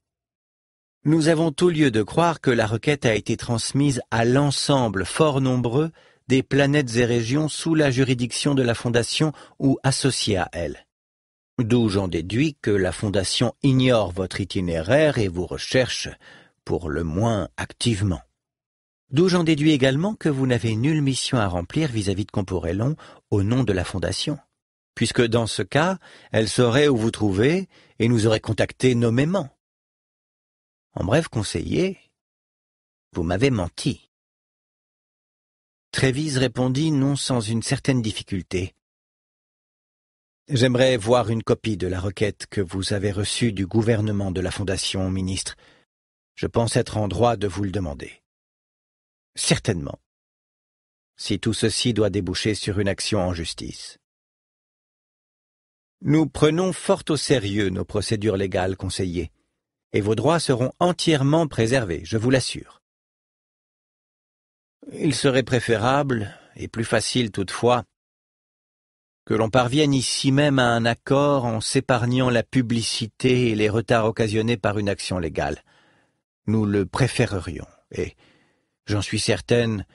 Nous avons tout lieu de croire que la requête a été transmise à l'ensemble fort nombreux des planètes et régions sous la juridiction de la Fondation ou associée à elle. D'où j'en déduis que la Fondation ignore votre itinéraire et vous recherche, pour le moins activement. D'où j'en déduis également que vous n'avez nulle mission à remplir vis-à-vis -vis de Comporellon au nom de la Fondation puisque dans ce cas, elle saurait où vous trouver et nous aurait contactés nommément. En bref, conseiller, vous m'avez menti. Trévise répondit non sans une certaine difficulté. J'aimerais voir une copie de la requête que vous avez reçue du gouvernement de la Fondation, ministre. Je pense être en droit de vous le demander. Certainement. Si tout ceci doit déboucher sur une action en justice. Nous prenons fort au sérieux nos procédures légales conseillées, et vos droits seront entièrement préservés, je vous l'assure. Il serait préférable, et plus facile toutefois, que l'on parvienne ici même à un accord en s'épargnant la publicité et les retards occasionnés par une action légale. Nous le préférerions, et, j'en suis certaine,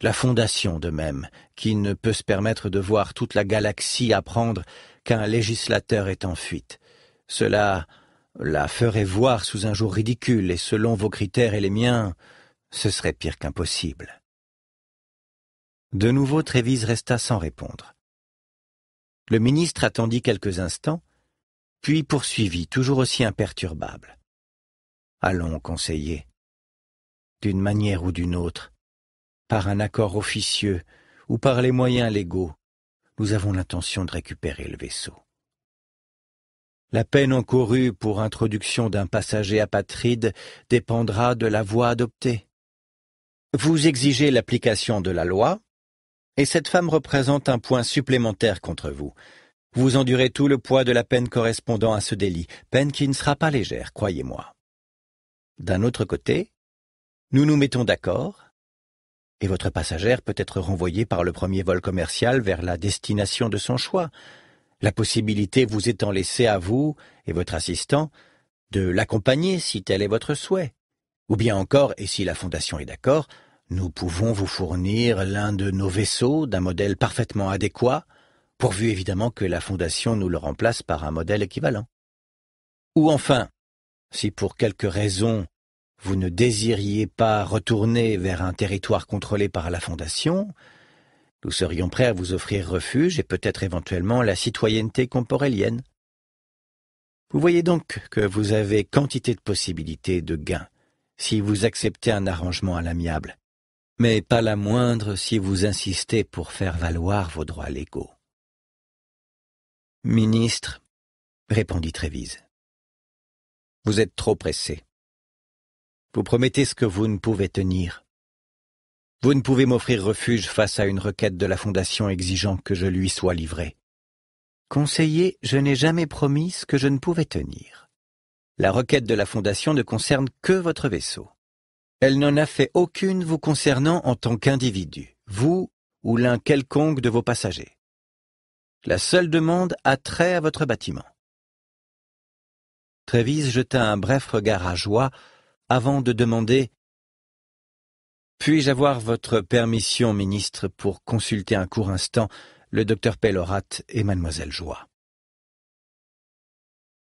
la Fondation de même, qui ne peut se permettre de voir toute la galaxie apprendre qu'un législateur est en fuite. Cela la ferait voir sous un jour ridicule, et selon vos critères et les miens, ce serait pire qu'impossible. De nouveau, Trévise resta sans répondre. Le ministre attendit quelques instants, puis poursuivit, toujours aussi imperturbable. Allons, conseiller. D'une manière ou d'une autre, par un accord officieux ou par les moyens légaux, nous avons l'intention de récupérer le vaisseau. La peine encourue pour introduction d'un passager apatride dépendra de la voie adoptée. Vous exigez l'application de la loi, et cette femme représente un point supplémentaire contre vous. Vous endurez tout le poids de la peine correspondant à ce délit, peine qui ne sera pas légère, croyez-moi. D'un autre côté, nous nous mettons d'accord, et votre passagère peut être renvoyée par le premier vol commercial vers la destination de son choix, la possibilité vous étant laissée à vous et votre assistant de l'accompagner si tel est votre souhait. Ou bien encore, et si la Fondation est d'accord, nous pouvons vous fournir l'un de nos vaisseaux d'un modèle parfaitement adéquat, pourvu évidemment que la Fondation nous le remplace par un modèle équivalent. Ou enfin, si pour quelque raison vous ne désiriez pas retourner vers un territoire contrôlé par la Fondation, nous serions prêts à vous offrir refuge et peut-être éventuellement la citoyenneté comporélienne. Vous voyez donc que vous avez quantité de possibilités de gains si vous acceptez un arrangement à l'amiable, mais pas la moindre si vous insistez pour faire valoir vos droits légaux. Ministre, répondit Trévise. Vous êtes trop pressé. Vous promettez ce que vous ne pouvez tenir. Vous ne pouvez m'offrir refuge face à une requête de la Fondation exigeant que je lui sois livré. Conseiller, je n'ai jamais promis ce que je ne pouvais tenir. La requête de la Fondation ne concerne que votre vaisseau. Elle n'en a fait aucune vous concernant en tant qu'individu, vous ou l'un quelconque de vos passagers. La seule demande a trait à votre bâtiment. Trévise jeta un bref regard à joie avant de demander Puis-je avoir votre permission, ministre, pour consulter un court instant le docteur Pellorat et mademoiselle Joie ?»«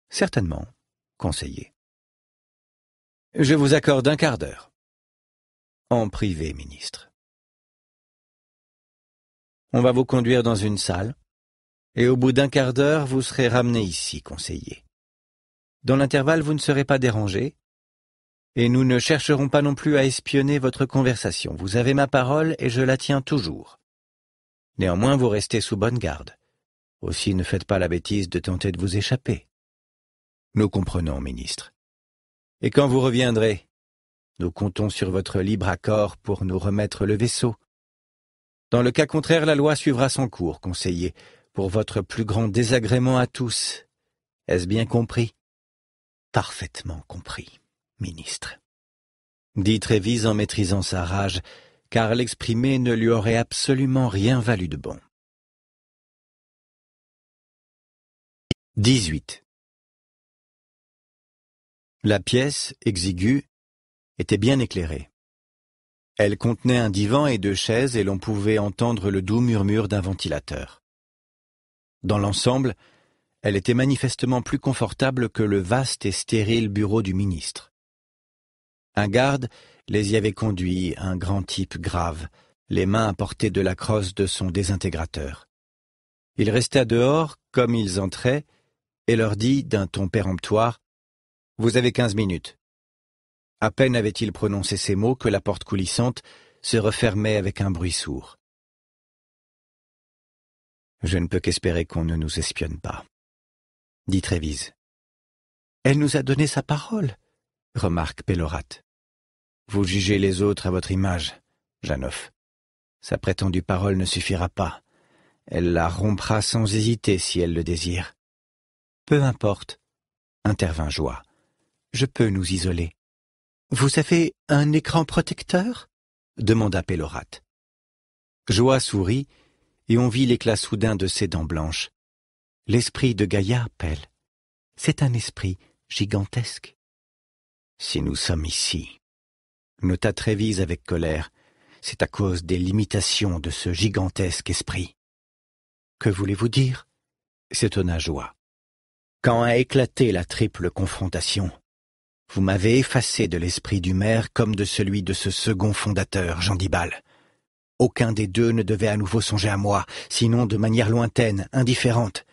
Certainement, conseiller. Je vous accorde un quart d'heure. En privé, ministre. On va vous conduire dans une salle, et au bout d'un quart d'heure, vous serez ramené ici, conseiller. Dans l'intervalle, vous ne serez pas dérangé, et nous ne chercherons pas non plus à espionner votre conversation. Vous avez ma parole et je la tiens toujours. Néanmoins, vous restez sous bonne garde. Aussi ne faites pas la bêtise de tenter de vous échapper. Nous comprenons, ministre. Et quand vous reviendrez, nous comptons sur votre libre accord pour nous remettre le vaisseau. Dans le cas contraire, la loi suivra son cours, conseiller, pour votre plus grand désagrément à tous. Est-ce bien compris Parfaitement compris ministre. Dit Trévise en maîtrisant sa rage, car l'exprimer ne lui aurait absolument rien valu de bon. 18. La pièce, exiguë, était bien éclairée. Elle contenait un divan et deux chaises et l'on pouvait entendre le doux murmure d'un ventilateur. Dans l'ensemble, elle était manifestement plus confortable que le vaste et stérile bureau du ministre. Un garde les y avait conduits, un grand type grave, les mains à portée de la crosse de son désintégrateur. Il resta dehors, comme ils entraient, et leur dit, d'un ton péremptoire, Vous avez quinze minutes. À peine avait-il prononcé ces mots que la porte coulissante se refermait avec un bruit sourd. Je ne peux qu'espérer qu'on ne nous espionne pas, dit Trévise. Elle nous a donné sa parole, remarque Pellorat. Vous jugez les autres à votre image, Janoff. Sa prétendue parole ne suffira pas. Elle la rompra sans hésiter si elle le désire. Peu importe, intervint Joie. Je peux nous isoler. Vous avez un écran protecteur demanda Pélorat. Joa sourit, et on vit l'éclat soudain de ses dents blanches. L'esprit de Gaïa appelle. C'est un esprit gigantesque si nous sommes ici. Nota Trévise avec colère, c'est à cause des limitations de ce gigantesque esprit. Que voulez-vous dire s'étonna Joie. Quand a éclaté la triple confrontation, vous m'avez effacé de l'esprit du maire comme de celui de ce second fondateur, Jean Dibal. Aucun des deux ne devait à nouveau songer à moi, sinon de manière lointaine, indifférente.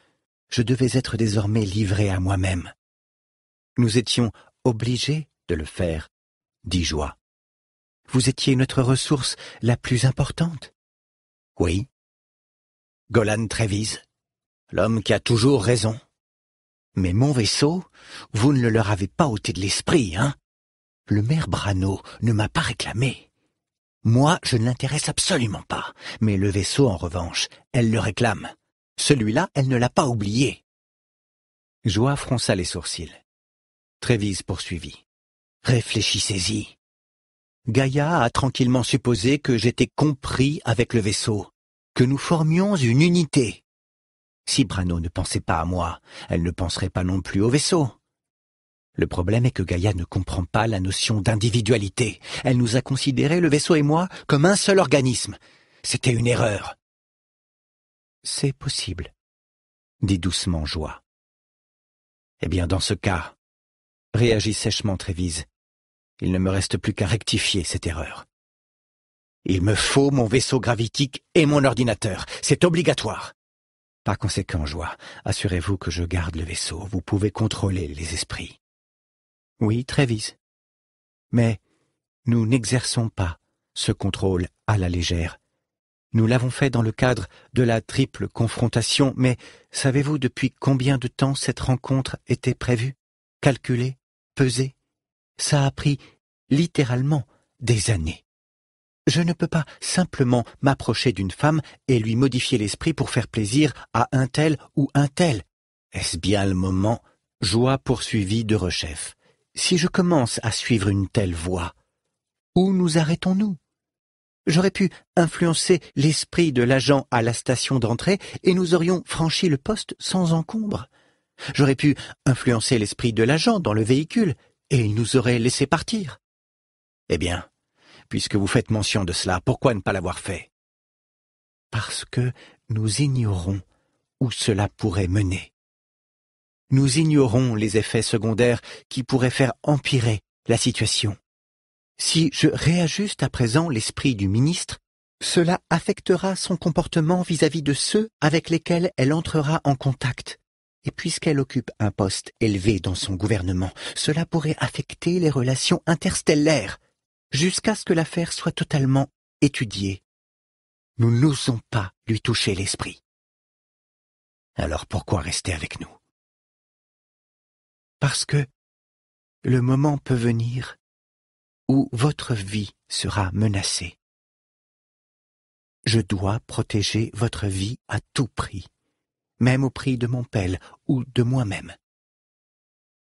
Je devais être désormais livré à moi-même. Nous étions obligés de le faire, dit Joie. Vous étiez notre ressource la plus importante. Oui. Golan Trévise, l'homme qui a toujours raison. Mais mon vaisseau, vous ne le leur avez pas ôté de l'esprit, hein Le maire Brano ne m'a pas réclamé. Moi, je ne l'intéresse absolument pas, mais le vaisseau, en revanche, elle le réclame. Celui-là, elle ne l'a pas oublié. Joie fronça les sourcils. Trévise poursuivit. Réfléchissez-y. Gaïa a tranquillement supposé que j'étais compris avec le vaisseau, que nous formions une unité. Si Brano ne pensait pas à moi, elle ne penserait pas non plus au vaisseau. Le problème est que Gaïa ne comprend pas la notion d'individualité. Elle nous a considéré, le vaisseau et moi, comme un seul organisme. C'était une erreur. C'est possible, dit doucement Joie. Eh bien, dans ce cas, réagit sèchement Trévise. Il ne me reste plus qu'à rectifier cette erreur. Il me faut mon vaisseau gravitique et mon ordinateur. C'est obligatoire. Par conséquent, Joie, assurez-vous que je garde le vaisseau. Vous pouvez contrôler les esprits. Oui, Trévise. Mais nous n'exerçons pas ce contrôle à la légère. Nous l'avons fait dans le cadre de la triple confrontation, mais savez-vous depuis combien de temps cette rencontre était prévue calculer, peser. Ça a pris littéralement des années. Je ne peux pas simplement m'approcher d'une femme et lui modifier l'esprit pour faire plaisir à un tel ou un tel. Est-ce bien le moment Joie poursuivie de rechef. Si je commence à suivre une telle voie, où nous arrêtons-nous J'aurais pu influencer l'esprit de l'agent à la station d'entrée et nous aurions franchi le poste sans encombre. J'aurais pu influencer l'esprit de l'agent dans le véhicule, et il nous aurait laissé partir. Eh bien, puisque vous faites mention de cela, pourquoi ne pas l'avoir fait Parce que nous ignorons où cela pourrait mener. Nous ignorons les effets secondaires qui pourraient faire empirer la situation. Si je réajuste à présent l'esprit du ministre, cela affectera son comportement vis-à-vis de ceux avec lesquels elle entrera en contact, et puisqu'elle occupe un poste élevé dans son gouvernement, cela pourrait affecter les relations interstellaires, jusqu'à ce que l'affaire soit totalement étudiée. Nous n'osons pas lui toucher l'esprit. Alors pourquoi rester avec nous Parce que le moment peut venir où votre vie sera menacée. Je dois protéger votre vie à tout prix même au prix de mon père ou de moi-même.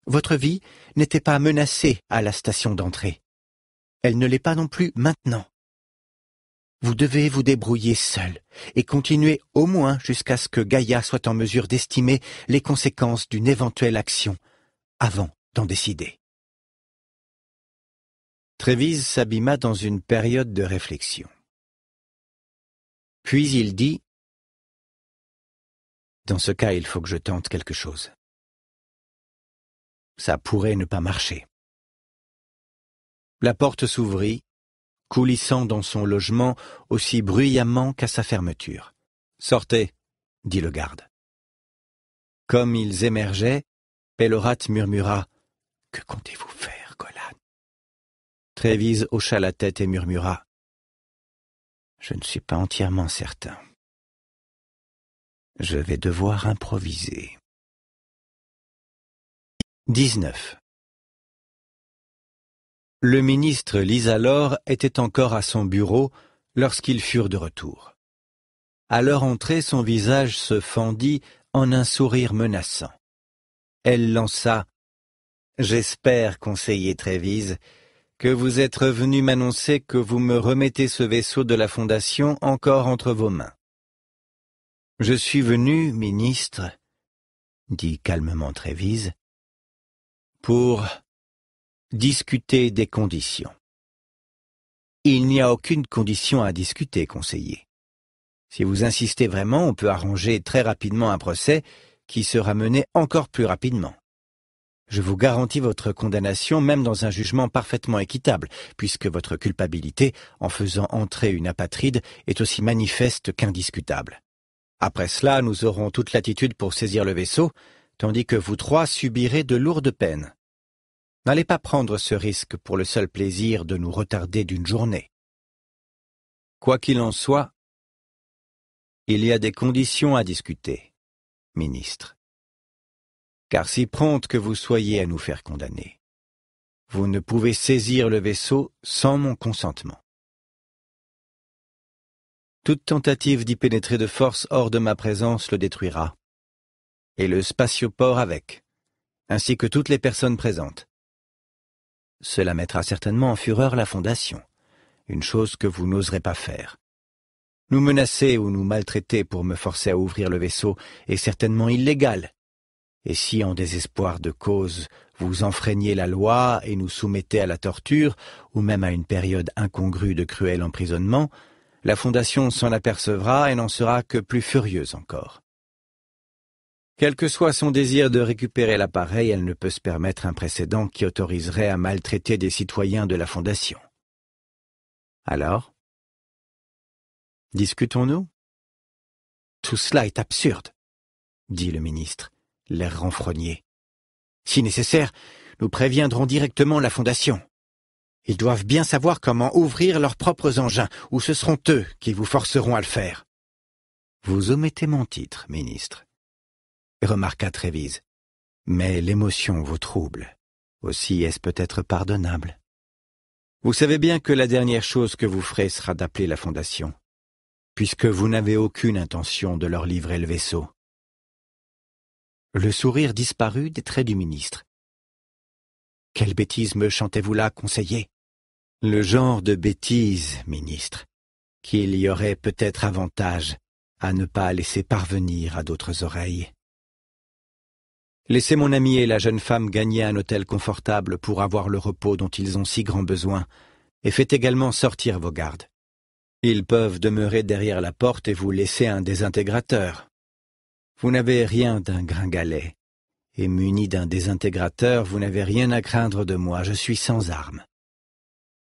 Votre vie n'était pas menacée à la station d'entrée. Elle ne l'est pas non plus maintenant. Vous devez vous débrouiller seul et continuer au moins jusqu'à ce que Gaïa soit en mesure d'estimer les conséquences d'une éventuelle action avant d'en décider. Trévise s'abîma dans une période de réflexion. Puis il dit dans ce cas, il faut que je tente quelque chose. Ça pourrait ne pas marcher. La porte s'ouvrit, coulissant dans son logement aussi bruyamment qu'à sa fermeture. Sortez, dit le garde. Comme ils émergeaient, Pellorat murmura Que comptez-vous faire, Golan Trévise hocha la tête et murmura Je ne suis pas entièrement certain. Je vais devoir improviser. 19. Le ministre alors était encore à son bureau lorsqu'ils furent de retour. À leur entrée, son visage se fendit en un sourire menaçant. Elle lança J'espère, conseiller Trévise, que vous êtes revenu m'annoncer que vous me remettez ce vaisseau de la Fondation encore entre vos mains. Je suis venu, ministre, dit calmement Trévise, pour discuter des conditions. Il n'y a aucune condition à discuter, conseiller. Si vous insistez vraiment, on peut arranger très rapidement un procès qui sera mené encore plus rapidement. Je vous garantis votre condamnation même dans un jugement parfaitement équitable, puisque votre culpabilité, en faisant entrer une apatride, est aussi manifeste qu'indiscutable. Après cela, nous aurons toute latitude pour saisir le vaisseau, tandis que vous trois subirez de lourdes peines. N'allez pas prendre ce risque pour le seul plaisir de nous retarder d'une journée. Quoi qu'il en soit, il y a des conditions à discuter, ministre. Car si prompte que vous soyez à nous faire condamner, vous ne pouvez saisir le vaisseau sans mon consentement. Toute tentative d'y pénétrer de force hors de ma présence le détruira. Et le spatioport avec, ainsi que toutes les personnes présentes. Cela mettra certainement en fureur la Fondation, une chose que vous n'oserez pas faire. Nous menacer ou nous maltraiter pour me forcer à ouvrir le vaisseau est certainement illégal. Et si, en désespoir de cause, vous enfreignez la loi et nous soumettez à la torture, ou même à une période incongrue de cruel emprisonnement, la Fondation s'en apercevra et n'en sera que plus furieuse encore. Quel que soit son désir de récupérer l'appareil, elle ne peut se permettre un précédent qui autoriserait à maltraiter des citoyens de la Fondation. Alors Discutons-nous Tout cela est absurde, dit le ministre, l'air renfrogné. Si nécessaire, nous préviendrons directement la Fondation. Ils doivent bien savoir comment ouvrir leurs propres engins, ou ce seront eux qui vous forceront à le faire. Vous omettez mon titre, ministre, remarqua Trévise. Mais l'émotion vous trouble. Aussi est-ce peut-être pardonnable. Vous savez bien que la dernière chose que vous ferez sera d'appeler la Fondation, puisque vous n'avez aucune intention de leur livrer le vaisseau. Le sourire disparut des traits du ministre. Quelle bêtise me chantez-vous là, conseiller le genre de bêtise, ministre, qu'il y aurait peut-être avantage à ne pas laisser parvenir à d'autres oreilles. Laissez mon ami et la jeune femme gagner un hôtel confortable pour avoir le repos dont ils ont si grand besoin, et faites également sortir vos gardes. Ils peuvent demeurer derrière la porte et vous laisser un désintégrateur. Vous n'avez rien d'un gringalet, et muni d'un désintégrateur, vous n'avez rien à craindre de moi, je suis sans armes.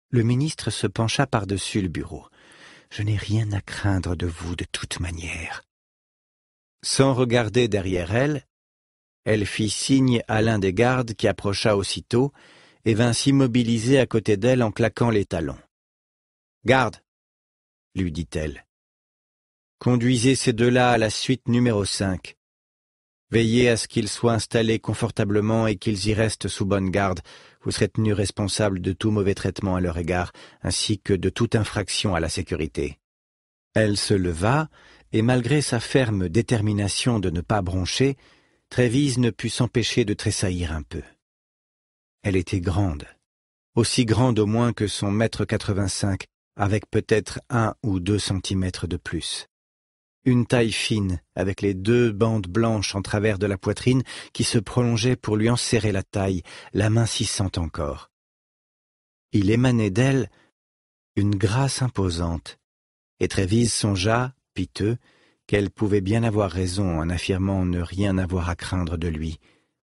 Le ministre se pencha par-dessus le bureau. Je n'ai rien à craindre de vous de toute manière. Sans regarder derrière elle, elle fit signe à l'un des gardes qui approcha aussitôt et vint s'immobiliser à côté d'elle en claquant les talons. Garde lui dit-elle. Conduisez ces deux-là à la suite numéro cinq. Veillez à ce qu'ils soient installés confortablement et qu'ils y restent sous bonne garde. Vous serez tenu responsable de tout mauvais traitement à leur égard, ainsi que de toute infraction à la sécurité. Elle se leva, et malgré sa ferme détermination de ne pas broncher, Trévise ne put s'empêcher de tressaillir un peu. Elle était grande, aussi grande au moins que son mètre quatre-vingt-cinq, avec peut-être un ou deux centimètres de plus une taille fine, avec les deux bandes blanches en travers de la poitrine qui se prolongeaient pour lui enserrer la taille, la mincissante encore. Il émanait d'elle une grâce imposante, et Trévise songea, piteux, qu'elle pouvait bien avoir raison en affirmant ne rien avoir à craindre de lui.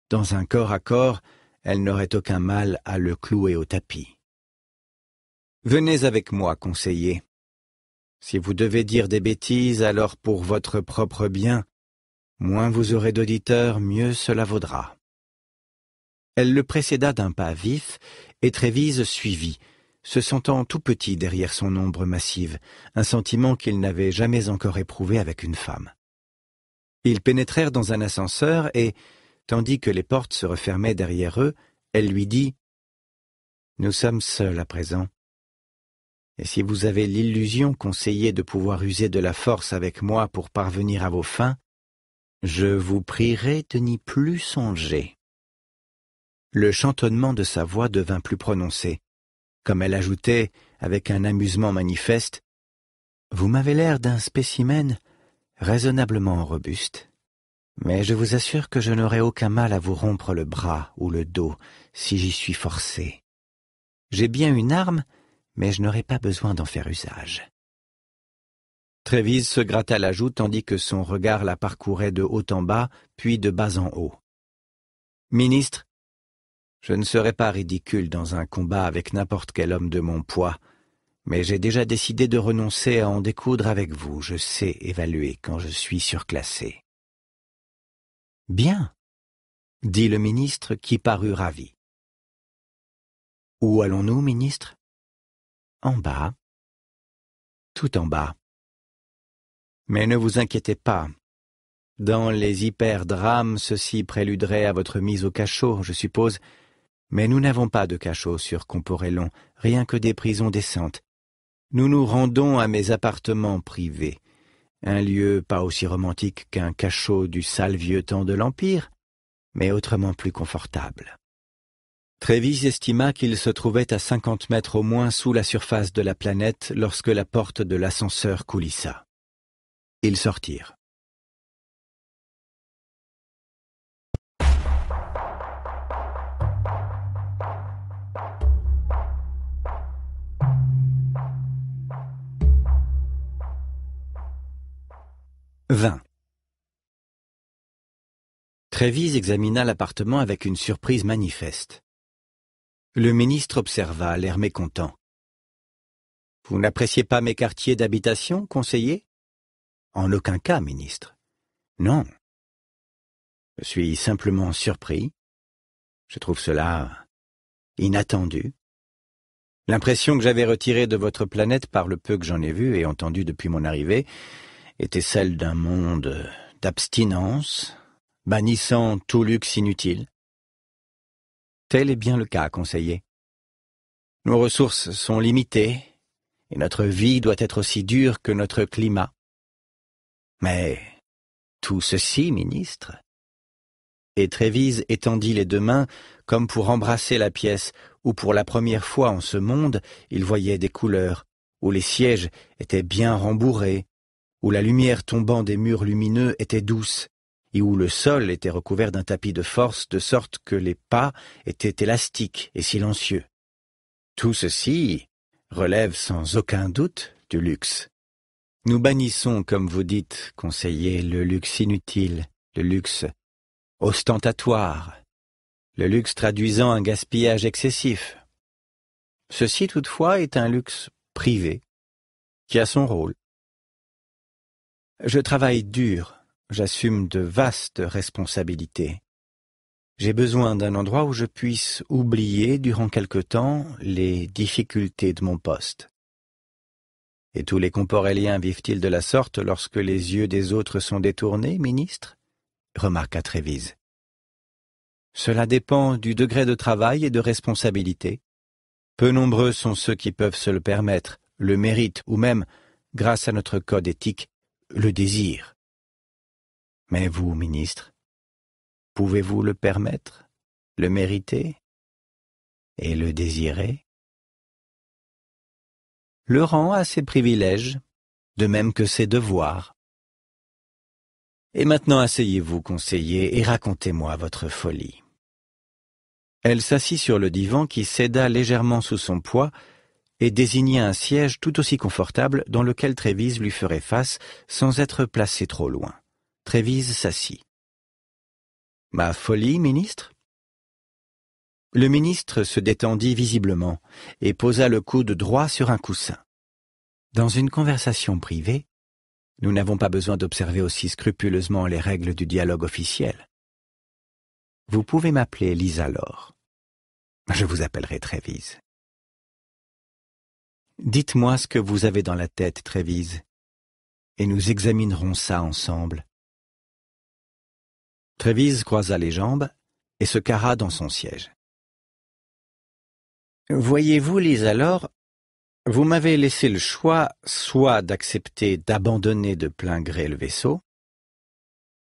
Dans un corps à corps, elle n'aurait aucun mal à le clouer au tapis. Venez avec moi, conseiller, si vous devez dire des bêtises, alors pour votre propre bien, moins vous aurez d'auditeurs, mieux cela vaudra. Elle le précéda d'un pas vif, et Trévise suivit, se sentant tout petit derrière son ombre massive, un sentiment qu'il n'avait jamais encore éprouvé avec une femme. Ils pénétrèrent dans un ascenseur et, tandis que les portes se refermaient derrière eux, elle lui dit Nous sommes seuls à présent. Et si vous avez l'illusion conseillée de pouvoir user de la force avec moi pour parvenir à vos fins, je vous prierai de n'y plus songer. Le chantonnement de sa voix devint plus prononcé, comme elle ajoutait, avec un amusement manifeste, Vous m'avez l'air d'un spécimen raisonnablement robuste, mais je vous assure que je n'aurai aucun mal à vous rompre le bras ou le dos si j'y suis forcé. J'ai bien une arme, mais je n'aurai pas besoin d'en faire usage. Trévise se gratta la joue tandis que son regard la parcourait de haut en bas, puis de bas en haut. Ministre, je ne serai pas ridicule dans un combat avec n'importe quel homme de mon poids, mais j'ai déjà décidé de renoncer à en découdre avec vous. Je sais évaluer quand je suis surclassé. Bien, dit le ministre qui parut ravi. Où allons-nous, ministre en bas, tout en bas. Mais ne vous inquiétez pas. Dans les hyperdrames, ceci préluderait à votre mise au cachot, je suppose, mais nous n'avons pas de cachot sur Comporellon, rien que des prisons décentes. Nous nous rendons à mes appartements privés, un lieu pas aussi romantique qu'un cachot du sale vieux temps de l'Empire, mais autrement plus confortable. Trévis estima qu'il se trouvait à cinquante mètres au moins sous la surface de la planète lorsque la porte de l'ascenseur coulissa. Ils sortirent. Vingt. Trévise examina l'appartement avec une surprise manifeste. Le ministre observa, l'air mécontent. Vous n'appréciez pas mes quartiers d'habitation, conseiller En aucun cas, ministre. Non. Je suis simplement surpris. Je trouve cela inattendu. L'impression que j'avais retirée de votre planète par le peu que j'en ai vu et entendu depuis mon arrivée était celle d'un monde d'abstinence, bannissant tout luxe inutile, Tel est bien le cas, conseiller. Nos ressources sont limitées et notre vie doit être aussi dure que notre climat. Mais tout ceci, ministre. Et Trévise étendit les deux mains comme pour embrasser la pièce où pour la première fois en ce monde il voyait des couleurs, où les sièges étaient bien rembourrés, où la lumière tombant des murs lumineux était douce et où le sol était recouvert d'un tapis de force de sorte que les pas étaient élastiques et silencieux. Tout ceci relève sans aucun doute du luxe. Nous bannissons, comme vous dites, conseiller, le luxe inutile, le luxe ostentatoire, le luxe traduisant un gaspillage excessif. Ceci toutefois est un luxe privé, qui a son rôle. Je travaille dur, j'assume de vastes responsabilités. J'ai besoin d'un endroit où je puisse oublier durant quelque temps les difficultés de mon poste. Et tous les comporéliens vivent-ils de la sorte lorsque les yeux des autres sont détournés, ministre remarqua Trévise. Cela dépend du degré de travail et de responsabilité. Peu nombreux sont ceux qui peuvent se le permettre, le méritent ou même, grâce à notre code éthique, le désir. Mais vous, ministre, pouvez-vous le permettre, le mériter et le désirer Le rang a ses privilèges, de même que ses devoirs. Et maintenant asseyez-vous, conseiller, et racontez-moi votre folie. Elle s'assit sur le divan qui céda légèrement sous son poids et désigna un siège tout aussi confortable dans lequel Trévise lui ferait face sans être placé trop loin. Trévise s'assit. Ma folie, ministre Le ministre se détendit visiblement et posa le coude droit sur un coussin. Dans une conversation privée, nous n'avons pas besoin d'observer aussi scrupuleusement les règles du dialogue officiel. Vous pouvez m'appeler Lisa alors. Je vous appellerai Trévise. Dites-moi ce que vous avez dans la tête, Trévise, et nous examinerons ça ensemble Trévise croisa les jambes et se carra dans son siège. Voyez-vous, lise alors, vous m'avez laissé le choix soit d'accepter d'abandonner de plein gré le vaisseau,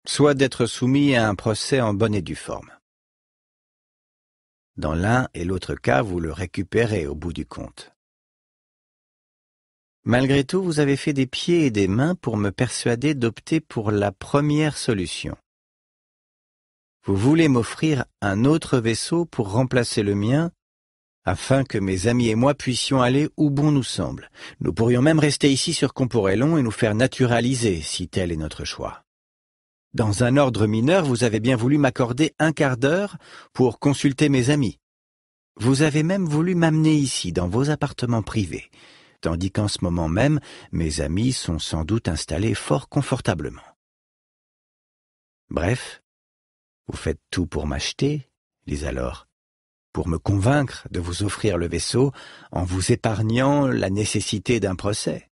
soit d'être soumis à un procès en bonne et due forme. Dans l'un et l'autre cas, vous le récupérez au bout du compte. Malgré tout, vous avez fait des pieds et des mains pour me persuader d'opter pour la première solution. Vous voulez m'offrir un autre vaisseau pour remplacer le mien, afin que mes amis et moi puissions aller où bon nous semble. Nous pourrions même rester ici sur Comporellon et nous faire naturaliser, si tel est notre choix. Dans un ordre mineur, vous avez bien voulu m'accorder un quart d'heure pour consulter mes amis. Vous avez même voulu m'amener ici, dans vos appartements privés, tandis qu'en ce moment même, mes amis sont sans doute installés fort confortablement. Bref, vous faites tout pour m'acheter, dis alors, pour me convaincre de vous offrir le vaisseau en vous épargnant la nécessité d'un procès.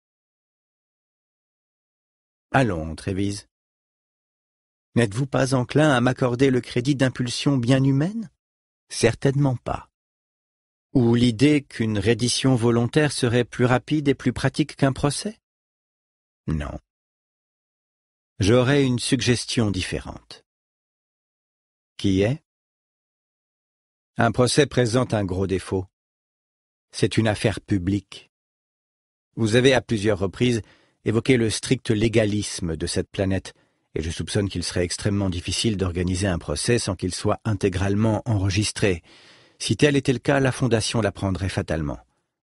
Allons, Trévise. N'êtes-vous pas enclin à m'accorder le crédit d'impulsion bien humaine Certainement pas. Ou l'idée qu'une reddition volontaire serait plus rapide et plus pratique qu'un procès Non. J'aurais une suggestion différente qui est Un procès présente un gros défaut. C'est une affaire publique. Vous avez à plusieurs reprises évoqué le strict légalisme de cette planète, et je soupçonne qu'il serait extrêmement difficile d'organiser un procès sans qu'il soit intégralement enregistré. Si tel était le cas, la Fondation l'apprendrait fatalement,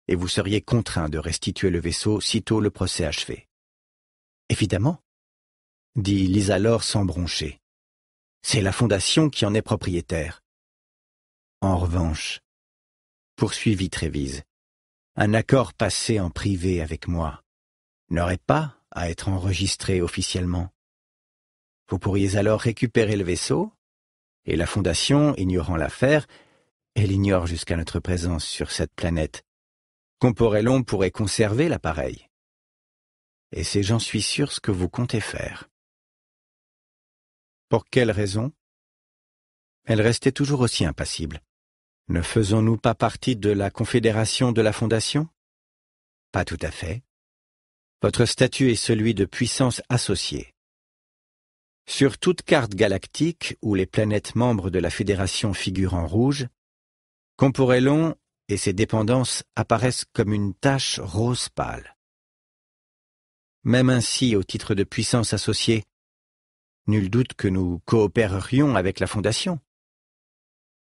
et vous seriez contraint de restituer le vaisseau sitôt le procès achevé. Évidemment, dit Lisa alors sans broncher. C'est la fondation qui en est propriétaire. En revanche, poursuivit Trévise, un accord passé en privé avec moi n'aurait pas à être enregistré officiellement. Vous pourriez alors récupérer le vaisseau, et la Fondation, ignorant l'affaire, elle ignore jusqu'à notre présence sur cette planète, Comporellon pourrait conserver l'appareil. Et c'est, j'en suis sûr, ce que vous comptez faire. Pour quelle raison Elle restait toujours aussi impassible. Ne faisons-nous pas partie de la Confédération de la Fondation Pas tout à fait. Votre statut est celui de puissance associée. Sur toute carte galactique où les planètes membres de la Fédération figurent en rouge, Comporellon et ses dépendances apparaissent comme une tache rose pâle. Même ainsi, au titre de puissance associée, Nul doute que nous coopérerions avec la Fondation.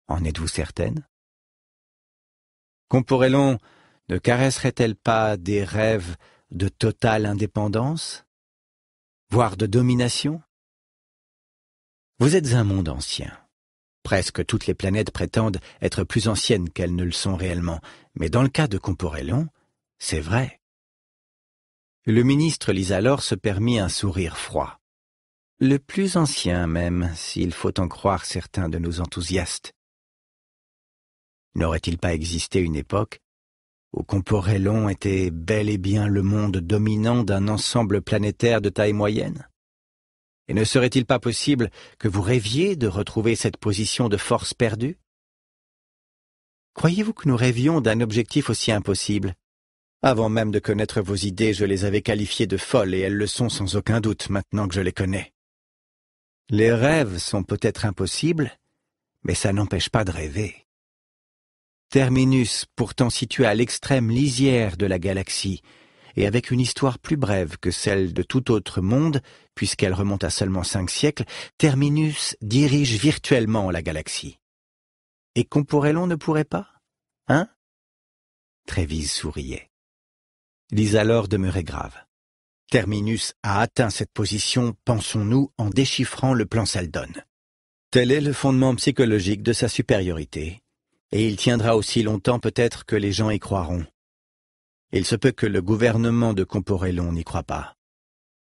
En êtes-vous certaine Comporellon ne caresserait-elle pas des rêves de totale indépendance, voire de domination Vous êtes un monde ancien. Presque toutes les planètes prétendent être plus anciennes qu'elles ne le sont réellement, mais dans le cas de Comporellon, c'est vrai. Le ministre alors se permit un sourire froid le plus ancien même, s'il faut en croire certains de nos enthousiastes. N'aurait-il pas existé une époque où Comporellon était bel et bien le monde dominant d'un ensemble planétaire de taille moyenne Et ne serait-il pas possible que vous rêviez de retrouver cette position de force perdue Croyez-vous que nous rêvions d'un objectif aussi impossible Avant même de connaître vos idées, je les avais qualifiées de folles et elles le sont sans aucun doute maintenant que je les connais. Les rêves sont peut-être impossibles, mais ça n'empêche pas de rêver. Terminus, pourtant situé à l'extrême lisière de la galaxie, et avec une histoire plus brève que celle de tout autre monde, puisqu'elle remonte à seulement cinq siècles, Terminus dirige virtuellement la galaxie. Et qu'on pourrait l'on ne pourrait pas Hein Trévise souriait. Lisa alors demeurait grave. Terminus a atteint cette position, pensons-nous, en déchiffrant le plan Seldon. Tel est le fondement psychologique de sa supériorité, et il tiendra aussi longtemps peut-être que les gens y croiront. Il se peut que le gouvernement de Comporellon n'y croit pas.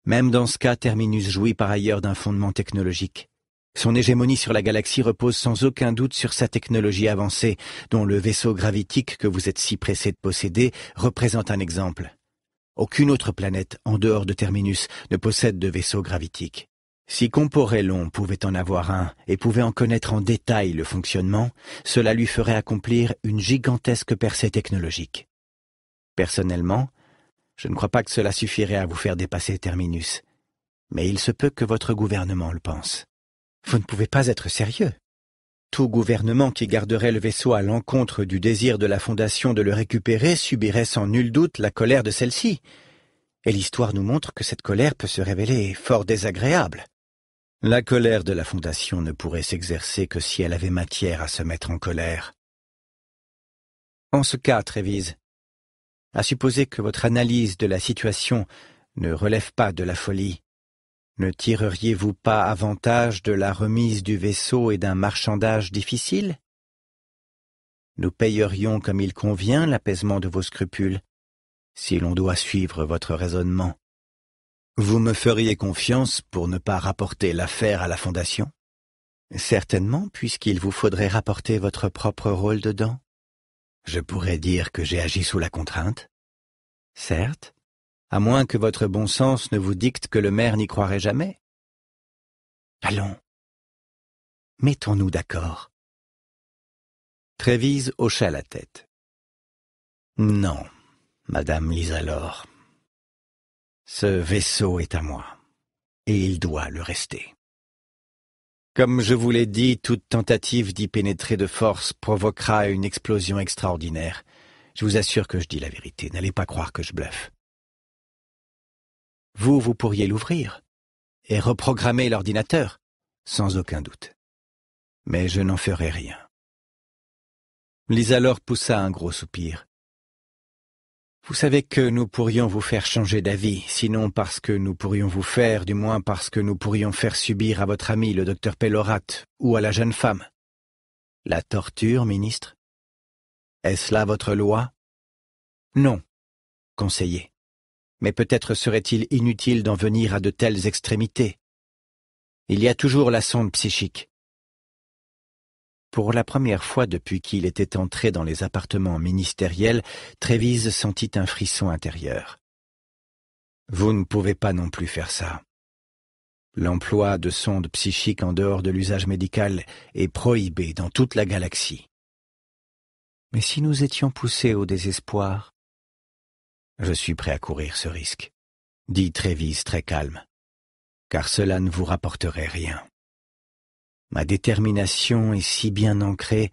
Même dans ce cas, Terminus jouit par ailleurs d'un fondement technologique. Son hégémonie sur la galaxie repose sans aucun doute sur sa technologie avancée, dont le vaisseau gravitique que vous êtes si pressé de posséder représente un exemple. Aucune autre planète, en dehors de Terminus, ne possède de vaisseau gravitique. Si Comporellon pouvait en avoir un et pouvait en connaître en détail le fonctionnement, cela lui ferait accomplir une gigantesque percée technologique. Personnellement, je ne crois pas que cela suffirait à vous faire dépasser Terminus, mais il se peut que votre gouvernement le pense. Vous ne pouvez pas être sérieux. Tout gouvernement qui garderait le vaisseau à l'encontre du désir de la Fondation de le récupérer subirait sans nul doute la colère de celle-ci. Et l'histoire nous montre que cette colère peut se révéler fort désagréable. La colère de la Fondation ne pourrait s'exercer que si elle avait matière à se mettre en colère. En ce cas, Trévise, à supposer que votre analyse de la situation ne relève pas de la folie, ne tireriez-vous pas avantage de la remise du vaisseau et d'un marchandage difficile Nous payerions comme il convient l'apaisement de vos scrupules, si l'on doit suivre votre raisonnement. Vous me feriez confiance pour ne pas rapporter l'affaire à la Fondation Certainement, puisqu'il vous faudrait rapporter votre propre rôle dedans. Je pourrais dire que j'ai agi sous la contrainte. Certes, à moins que votre bon sens ne vous dicte que le maire n'y croirait jamais. Allons, mettons-nous d'accord. Trévise hocha la tête. Non, Madame Lisalore. Ce vaisseau est à moi, et il doit le rester. Comme je vous l'ai dit, toute tentative d'y pénétrer de force provoquera une explosion extraordinaire. Je vous assure que je dis la vérité, n'allez pas croire que je bluffe. Vous, vous pourriez l'ouvrir et reprogrammer l'ordinateur, sans aucun doute. Mais je n'en ferai rien. Lisa alors poussa un gros soupir. Vous savez que nous pourrions vous faire changer d'avis, sinon parce que nous pourrions vous faire, du moins parce que nous pourrions faire subir à votre ami le docteur Pellorat ou à la jeune femme. La torture, ministre Est-ce là votre loi Non, conseiller mais peut-être serait-il inutile d'en venir à de telles extrémités. Il y a toujours la sonde psychique. Pour la première fois depuis qu'il était entré dans les appartements ministériels, Trévise sentit un frisson intérieur. Vous ne pouvez pas non plus faire ça. L'emploi de sondes psychiques en dehors de l'usage médical est prohibé dans toute la galaxie. Mais si nous étions poussés au désespoir, je suis prêt à courir ce risque, dit Trévis très calme, car cela ne vous rapporterait rien. Ma détermination est si bien ancrée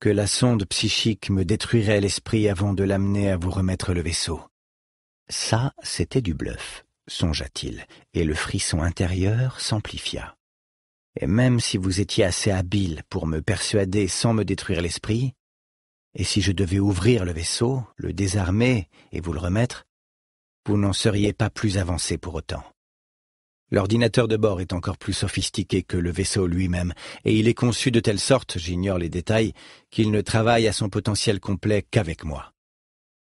que la sonde psychique me détruirait l'esprit avant de l'amener à vous remettre le vaisseau. Ça, c'était du bluff, songea-t-il, et le frisson intérieur s'amplifia. Et même si vous étiez assez habile pour me persuader sans me détruire l'esprit, et si je devais ouvrir le vaisseau, le désarmer et vous le remettre, vous n'en seriez pas plus avancé pour autant. L'ordinateur de bord est encore plus sophistiqué que le vaisseau lui-même, et il est conçu de telle sorte, j'ignore les détails, qu'il ne travaille à son potentiel complet qu'avec moi.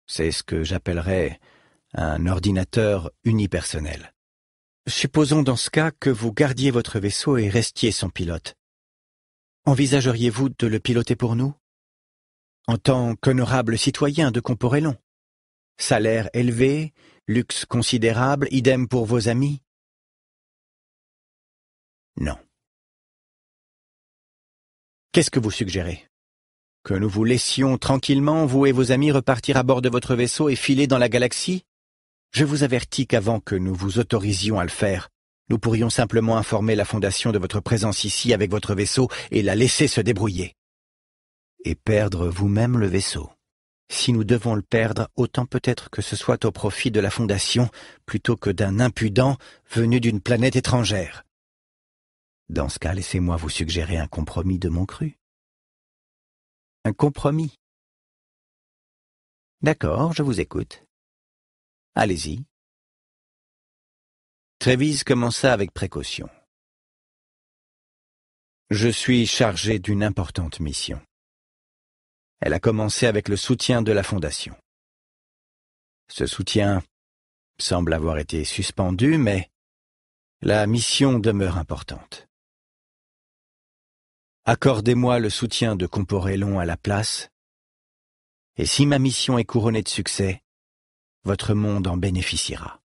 C'est ce que j'appellerais un ordinateur unipersonnel. Supposons dans ce cas que vous gardiez votre vaisseau et restiez son pilote. Envisageriez-vous de le piloter pour nous en tant qu'honorable citoyen de Comporelon. Salaire élevé, luxe considérable, idem pour vos amis. Non. Qu'est-ce que vous suggérez Que nous vous laissions tranquillement, vous et vos amis, repartir à bord de votre vaisseau et filer dans la galaxie Je vous avertis qu'avant que nous vous autorisions à le faire, nous pourrions simplement informer la Fondation de votre présence ici avec votre vaisseau et la laisser se débrouiller et perdre vous-même le vaisseau. Si nous devons le perdre, autant peut-être que ce soit au profit de la Fondation, plutôt que d'un impudent venu d'une planète étrangère. Dans ce cas, laissez-moi vous suggérer un compromis de mon cru. Un compromis. D'accord, je vous écoute. Allez-y. Trévise commença avec précaution. Je suis chargé d'une importante mission. Elle a commencé avec le soutien de la Fondation. Ce soutien semble avoir été suspendu, mais la mission demeure importante. Accordez-moi le soutien de Comporellon à la place, et si ma mission est couronnée de succès, votre monde en bénéficiera.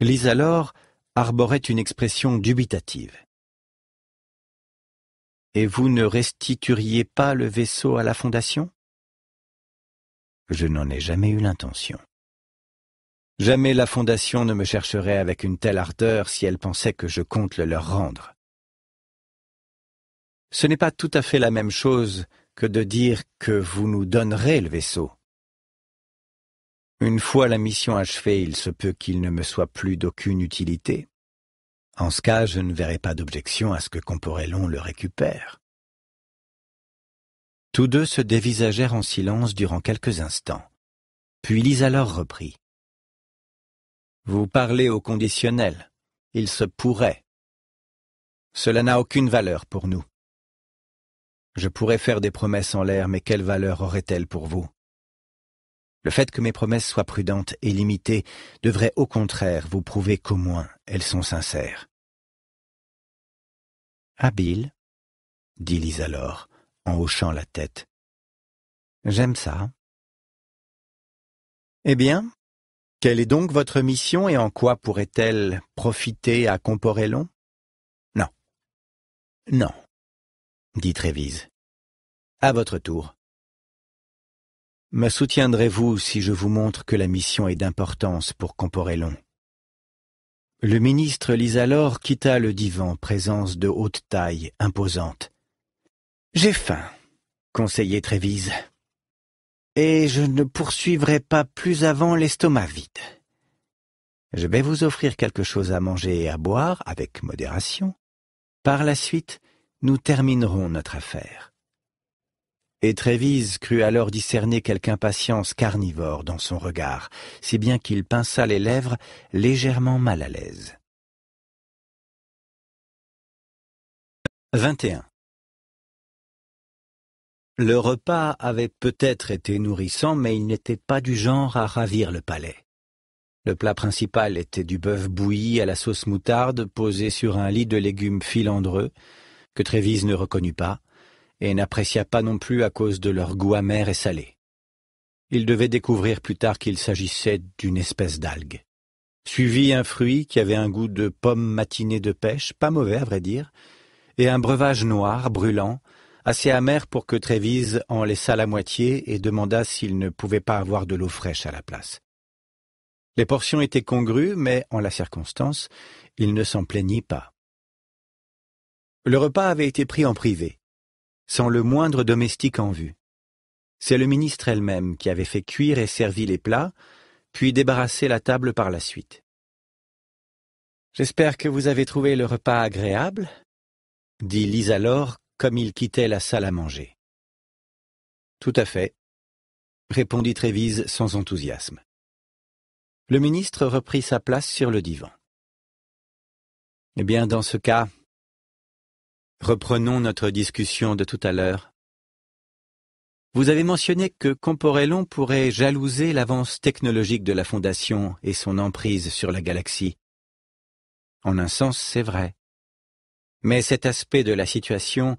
Lise alors, arborait une expression dubitative. Et vous ne restitueriez pas le vaisseau à la Fondation Je n'en ai jamais eu l'intention. Jamais la Fondation ne me chercherait avec une telle ardeur si elle pensait que je compte le leur rendre. Ce n'est pas tout à fait la même chose que de dire que vous nous donnerez le vaisseau. Une fois la mission achevée, il se peut qu'il ne me soit plus d'aucune utilité. En ce cas, je ne verrai pas d'objection à ce que Comporellon le récupère. Tous deux se dévisagèrent en silence durant quelques instants. Puis alors reprit. Vous parlez au conditionnel. Il se pourrait. Cela n'a aucune valeur pour nous. Je pourrais faire des promesses en l'air, mais quelle valeur aurait-elle pour vous le fait que mes promesses soient prudentes et limitées devrait au contraire vous prouver qu'au moins elles sont sincères. Habile, dit Lise alors, en hochant la tête. J'aime ça. Eh bien, quelle est donc votre mission et en quoi pourrait-elle profiter à Comporelon Non. Non, dit Trévise. À votre tour. Me soutiendrez-vous si je vous montre que la mission est d'importance pour Comporélon Le ministre alors quitta le divan, présence de haute taille, imposante. J'ai faim, conseiller Trévise, et je ne poursuivrai pas plus avant l'estomac vide. Je vais vous offrir quelque chose à manger et à boire avec modération. Par la suite, nous terminerons notre affaire. Et Trévise crut alors discerner quelque impatience carnivore dans son regard, si bien qu'il pinça les lèvres, légèrement mal à l'aise. 21. Le repas avait peut-être été nourrissant, mais il n'était pas du genre à ravir le palais. Le plat principal était du bœuf bouilli à la sauce moutarde posé sur un lit de légumes filandreux, que Trévise ne reconnut pas, et n'apprécia pas non plus à cause de leur goût amer et salé. Il devait découvrir plus tard qu'il s'agissait d'une espèce d'algue. Suivi un fruit qui avait un goût de pomme matinée de pêche, pas mauvais à vrai dire, et un breuvage noir, brûlant, assez amer pour que Trévise en laissa la moitié et demanda s'il ne pouvait pas avoir de l'eau fraîche à la place. Les portions étaient congrues, mais, en la circonstance, il ne s'en plaignit pas. Le repas avait été pris en privé, sans le moindre domestique en vue. C'est le ministre elle-même qui avait fait cuire et servi les plats, puis débarrassé la table par la suite. J'espère que vous avez trouvé le repas agréable, dit Lise alors comme il quittait la salle à manger. Tout à fait, répondit Trévise sans enthousiasme. Le ministre reprit sa place sur le divan. Eh bien, dans ce cas, Reprenons notre discussion de tout à l'heure. Vous avez mentionné que Comporellon pourrait jalouser l'avance technologique de la Fondation et son emprise sur la galaxie. En un sens, c'est vrai. Mais cet aspect de la situation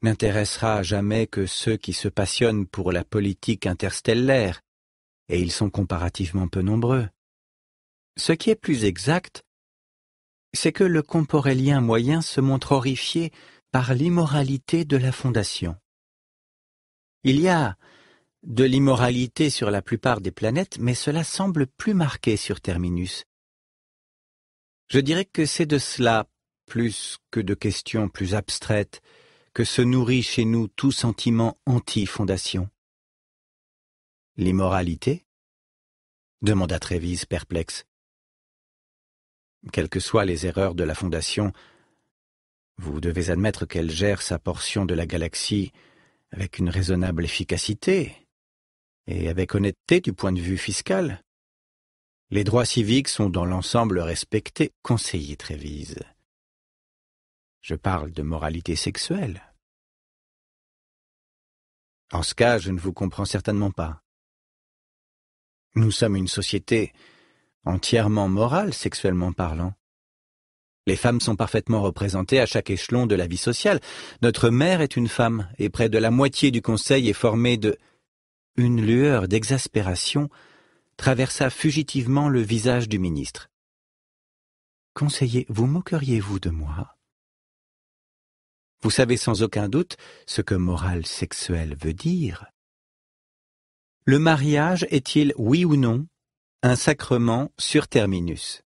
n'intéressera jamais que ceux qui se passionnent pour la politique interstellaire, et ils sont comparativement peu nombreux. Ce qui est plus exact, c'est que le Comporellien moyen se montre horrifié par l'immoralité de la Fondation. Il y a de l'immoralité sur la plupart des planètes, mais cela semble plus marqué sur Terminus. Je dirais que c'est de cela, plus que de questions plus abstraites, que se nourrit chez nous tout sentiment anti-fondation. L'immoralité demanda Trévise perplexe. Quelles que soient les erreurs de la Fondation, vous devez admettre qu'elle gère sa portion de la galaxie avec une raisonnable efficacité et avec honnêteté du point de vue fiscal. Les droits civiques sont dans l'ensemble respectés, conseiller Trévise. Je parle de moralité sexuelle. En ce cas, je ne vous comprends certainement pas. Nous sommes une société entièrement morale sexuellement parlant. Les femmes sont parfaitement représentées à chaque échelon de la vie sociale. Notre mère est une femme, et près de la moitié du conseil est formée de... Une lueur d'exaspération traversa fugitivement le visage du ministre. Conseiller, vous moqueriez-vous de moi Vous savez sans aucun doute ce que morale sexuelle veut dire. Le mariage est-il, oui ou non, un sacrement sur terminus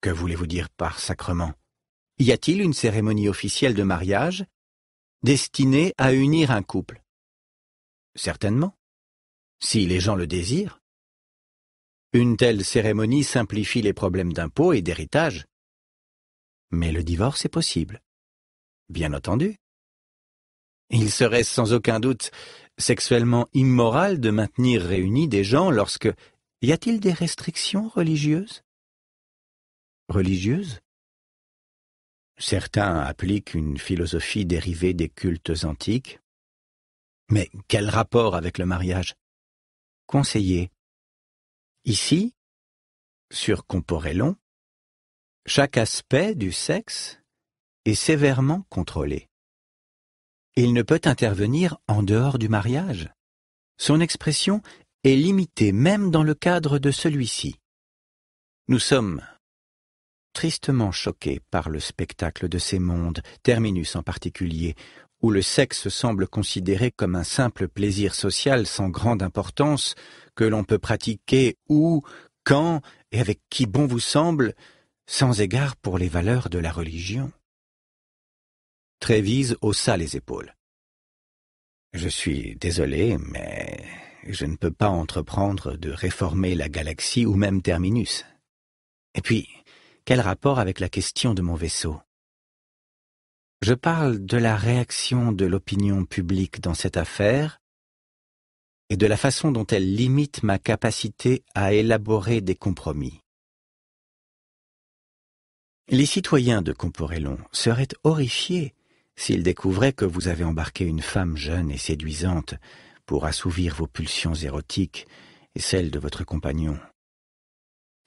que voulez-vous dire par sacrement Y a-t-il une cérémonie officielle de mariage destinée à unir un couple Certainement. Si les gens le désirent. Une telle cérémonie simplifie les problèmes d'impôts et d'héritage. Mais le divorce est possible. Bien entendu. Il serait sans aucun doute sexuellement immoral de maintenir réunis des gens lorsque... Y a-t-il des restrictions religieuses religieuse Certains appliquent une philosophie dérivée des cultes antiques. Mais quel rapport avec le mariage Conseiller. Ici, sur Comporellon, chaque aspect du sexe est sévèrement contrôlé. Il ne peut intervenir en dehors du mariage. Son expression est limitée même dans le cadre de celui-ci. Nous sommes Tristement choqué par le spectacle de ces mondes, Terminus en particulier, où le sexe semble considéré comme un simple plaisir social sans grande importance, que l'on peut pratiquer où, quand et avec qui bon vous semble, sans égard pour les valeurs de la religion. Trévise haussa les épaules. Je suis désolé, mais je ne peux pas entreprendre de réformer la galaxie ou même Terminus. Et puis, quel rapport avec la question de mon vaisseau Je parle de la réaction de l'opinion publique dans cette affaire et de la façon dont elle limite ma capacité à élaborer des compromis. Les citoyens de Comporellon seraient horrifiés s'ils découvraient que vous avez embarqué une femme jeune et séduisante pour assouvir vos pulsions érotiques et celles de votre compagnon.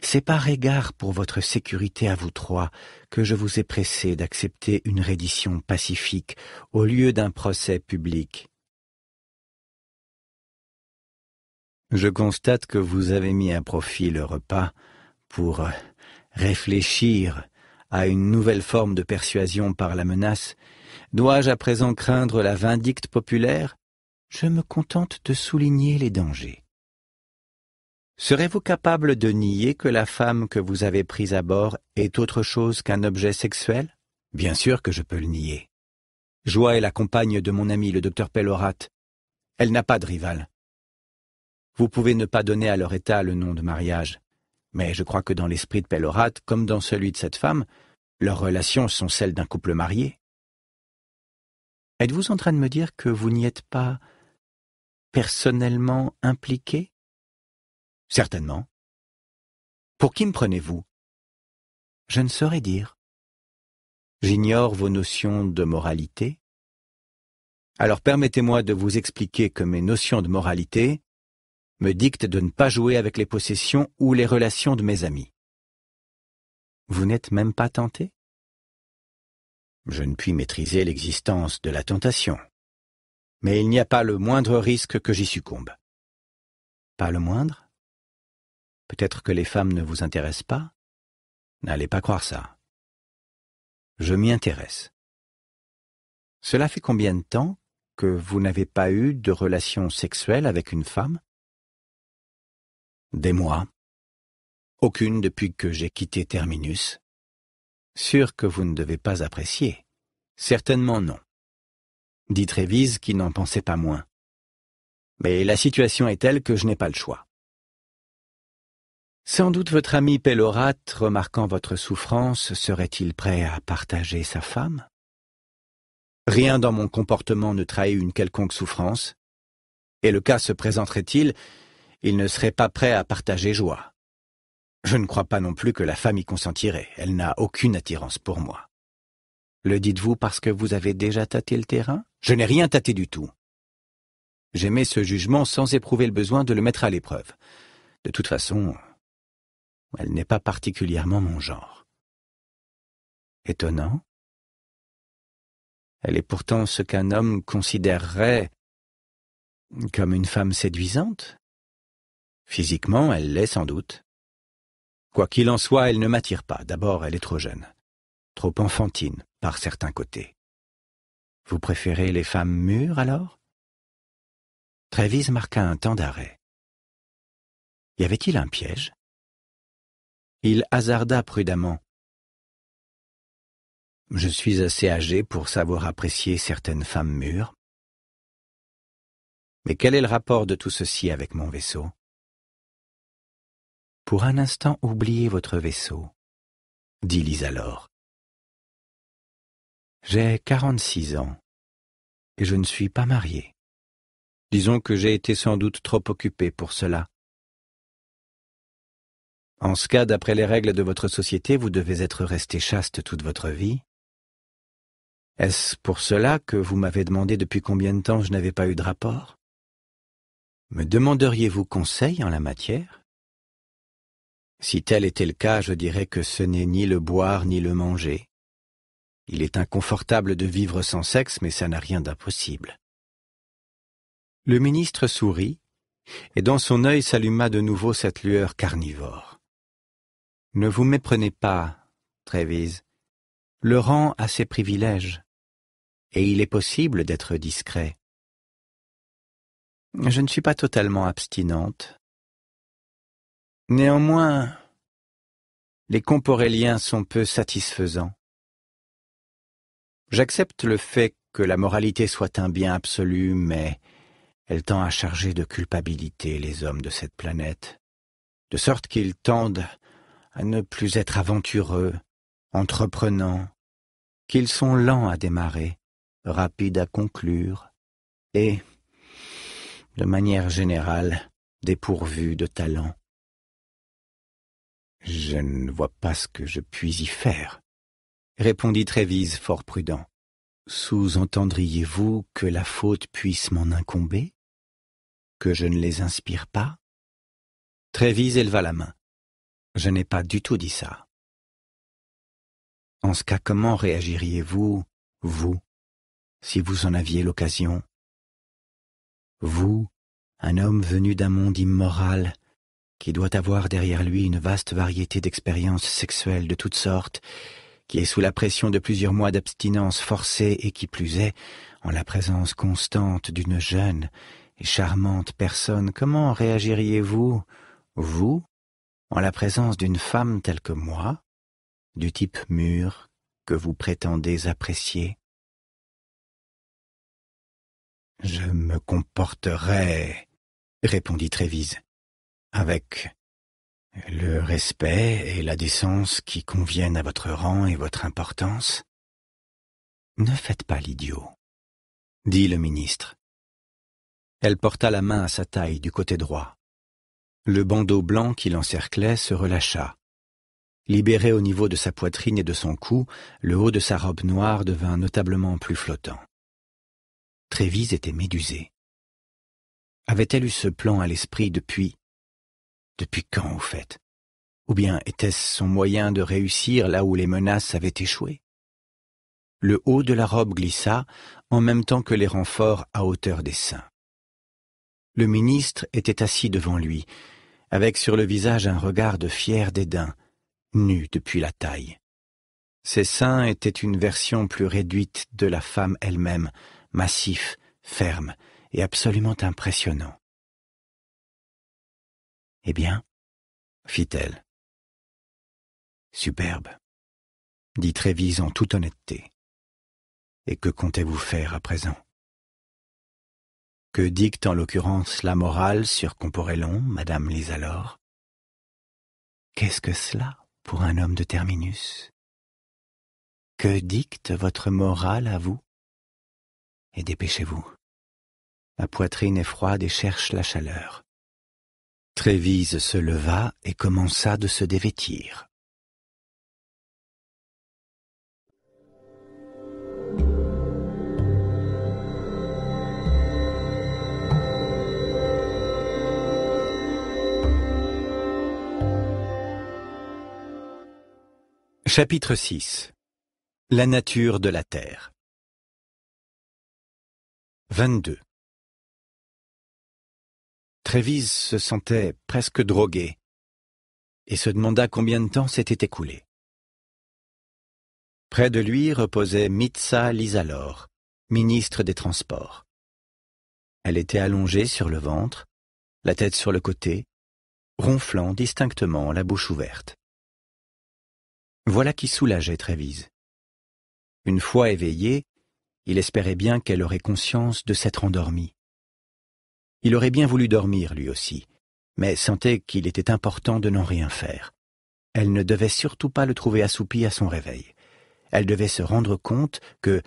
C'est par égard pour votre sécurité à vous trois que je vous ai pressé d'accepter une reddition pacifique au lieu d'un procès public. Je constate que vous avez mis à profit le repas pour euh, réfléchir à une nouvelle forme de persuasion par la menace. Dois-je à présent craindre la vindicte populaire Je me contente de souligner les dangers. Serez-vous capable de nier que la femme que vous avez prise à bord est autre chose qu'un objet sexuel Bien sûr que je peux le nier. Joie est la compagne de mon ami le docteur Pellorat. Elle n'a pas de rival. Vous pouvez ne pas donner à leur état le nom de mariage, mais je crois que dans l'esprit de Pellorat, comme dans celui de cette femme, leurs relations sont celles d'un couple marié. Êtes-vous en train de me dire que vous n'y êtes pas personnellement impliqué Certainement. Pour qui me prenez-vous Je ne saurais dire. J'ignore vos notions de moralité. Alors permettez-moi de vous expliquer que mes notions de moralité me dictent de ne pas jouer avec les possessions ou les relations de mes amis. Vous n'êtes même pas tenté Je ne puis maîtriser l'existence de la tentation. Mais il n'y a pas le moindre risque que j'y succombe. Pas le moindre Peut-être que les femmes ne vous intéressent pas N'allez pas croire ça. Je m'y intéresse. Cela fait combien de temps que vous n'avez pas eu de relation sexuelle avec une femme Des mois. Aucune depuis que j'ai quitté Terminus. Sûr que vous ne devez pas apprécier. Certainement non. Dit Trévise qui n'en pensait pas moins. Mais la situation est telle que je n'ai pas le choix. Sans doute votre ami Pellorat, remarquant votre souffrance, serait-il prêt à partager sa femme Rien dans mon comportement ne trahit une quelconque souffrance, et le cas se présenterait-il, il ne serait pas prêt à partager joie. Je ne crois pas non plus que la femme y consentirait, elle n'a aucune attirance pour moi. Le dites-vous parce que vous avez déjà tâté le terrain Je n'ai rien tâté du tout. J'aimais ce jugement sans éprouver le besoin de le mettre à l'épreuve. De toute façon, elle n'est pas particulièrement mon genre. Étonnant. Elle est pourtant ce qu'un homme considérerait comme une femme séduisante. Physiquement, elle l'est sans doute. Quoi qu'il en soit, elle ne m'attire pas. D'abord, elle est trop jeune, trop enfantine par certains côtés. Vous préférez les femmes mûres alors Trévise marqua un temps d'arrêt. Y avait-il un piège il hasarda prudemment. Je suis assez âgé pour savoir apprécier certaines femmes mûres. Mais quel est le rapport de tout ceci avec mon vaisseau Pour un instant, oubliez votre vaisseau, dit Lise alors. J'ai quarante-six ans et je ne suis pas marié. Disons que j'ai été sans doute trop occupé pour cela. En ce cas, d'après les règles de votre société, vous devez être resté chaste toute votre vie. Est-ce pour cela que vous m'avez demandé depuis combien de temps je n'avais pas eu de rapport Me demanderiez-vous conseil en la matière Si tel était le cas, je dirais que ce n'est ni le boire ni le manger. Il est inconfortable de vivre sans sexe, mais ça n'a rien d'impossible. Le ministre sourit, et dans son œil s'alluma de nouveau cette lueur carnivore. Ne vous méprenez pas, Trévise. Le rang a ses privilèges, et il est possible d'être discret. Je ne suis pas totalement abstinente. Néanmoins, les comporéliens sont peu satisfaisants. J'accepte le fait que la moralité soit un bien absolu, mais elle tend à charger de culpabilité les hommes de cette planète, de sorte qu'ils tendent à ne plus être aventureux, entreprenants, qu'ils sont lents à démarrer, rapides à conclure, et, de manière générale, dépourvus de talent. Je ne vois pas ce que je puis y faire, répondit Trévise fort prudent. Sous-entendriez-vous que la faute puisse m'en incomber Que je ne les inspire pas Trévise éleva la main. Je n'ai pas du tout dit ça. En ce cas, comment réagiriez-vous, vous, si vous en aviez l'occasion Vous, un homme venu d'un monde immoral, qui doit avoir derrière lui une vaste variété d'expériences sexuelles de toutes sortes, qui est sous la pression de plusieurs mois d'abstinence forcée et qui plus est, en la présence constante d'une jeune et charmante personne, comment réagiriez-vous, vous, en la présence d'une femme telle que moi, du type mûr que vous prétendez apprécier. Je me comporterai, répondit Trévise, avec le respect et la décence qui conviennent à votre rang et votre importance. Ne faites pas l'idiot, dit le ministre. Elle porta la main à sa taille du côté droit. Le bandeau blanc qui l'encerclait se relâcha. Libéré au niveau de sa poitrine et de son cou, le haut de sa robe noire devint notablement plus flottant. Trévise était médusée. Avait-elle eu ce plan à l'esprit depuis Depuis quand, au fait Ou bien était-ce son moyen de réussir là où les menaces avaient échoué Le haut de la robe glissa, en même temps que les renforts à hauteur des seins. Le ministre était assis devant lui, avec sur le visage un regard de fier dédain, nu depuis la taille. Ses seins étaient une version plus réduite de la femme elle-même, massif, ferme et absolument impressionnant. Eh bien fit-elle. Superbe, dit Trévise en toute honnêteté. Et que comptez-vous faire à présent que dicte en l'occurrence la morale sur Comporelon, madame alors. Qu'est-ce que cela pour un homme de terminus Que dicte votre morale à vous Et dépêchez-vous. La poitrine est froide et cherche la chaleur. Trévise se leva et commença de se dévêtir. Chapitre 6 La nature de la Terre 22 Trévise se sentait presque drogué et se demanda combien de temps s'était écoulé. Près de lui reposait Mitsa Lisalor, ministre des Transports. Elle était allongée sur le ventre, la tête sur le côté, ronflant distinctement la bouche ouverte. Voilà qui soulageait Trévise. Une fois éveillé, il espérait bien qu'elle aurait conscience de s'être endormie. Il aurait bien voulu dormir, lui aussi, mais sentait qu'il était important de n'en rien faire. Elle ne devait surtout pas le trouver assoupi à son réveil. Elle devait se rendre compte que,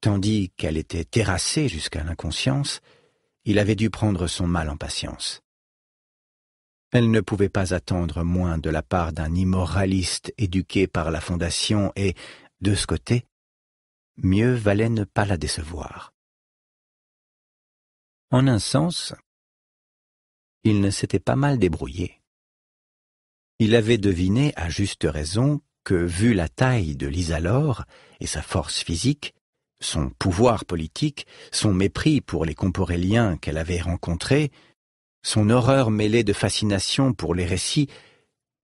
tandis qu'elle était terrassée jusqu'à l'inconscience, il avait dû prendre son mal en patience. Elle ne pouvait pas attendre moins de la part d'un immoraliste éduqué par la Fondation et, de ce côté, mieux valait ne pas la décevoir. En un sens, il ne s'était pas mal débrouillé. Il avait deviné, à juste raison, que, vu la taille de l'Isalore et sa force physique, son pouvoir politique, son mépris pour les Comporéliens qu'elle avait rencontrés, son horreur mêlée de fascination pour les récits,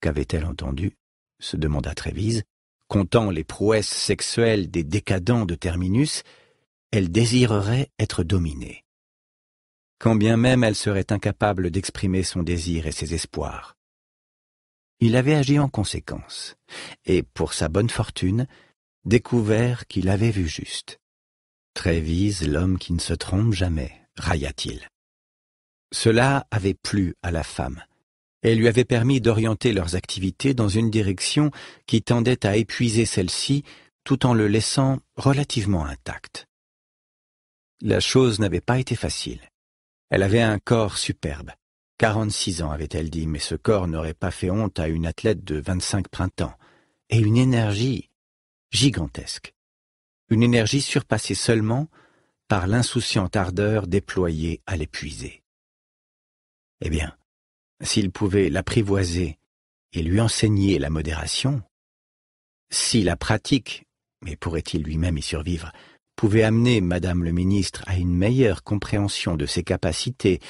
qu'avait-elle entendu se demanda Trévise, comptant les prouesses sexuelles des décadents de Terminus, elle désirerait être dominée. Quand bien même elle serait incapable d'exprimer son désir et ses espoirs. Il avait agi en conséquence, et pour sa bonne fortune, découvert qu'il avait vu juste. Trévise, l'homme qui ne se trompe jamais, railla-t-il. Cela avait plu à la femme Elle lui avait permis d'orienter leurs activités dans une direction qui tendait à épuiser celle-ci tout en le laissant relativement intact. La chose n'avait pas été facile. Elle avait un corps superbe. 46 ans, avait-elle dit, mais ce corps n'aurait pas fait honte à une athlète de 25 printemps. Et une énergie gigantesque. Une énergie surpassée seulement par l'insouciante ardeur déployée à l'épuiser. Eh bien, s'il pouvait l'apprivoiser et lui enseigner la modération, si la pratique, mais pourrait-il lui-même y survivre, pouvait amener Madame le ministre à une meilleure compréhension de ses capacités,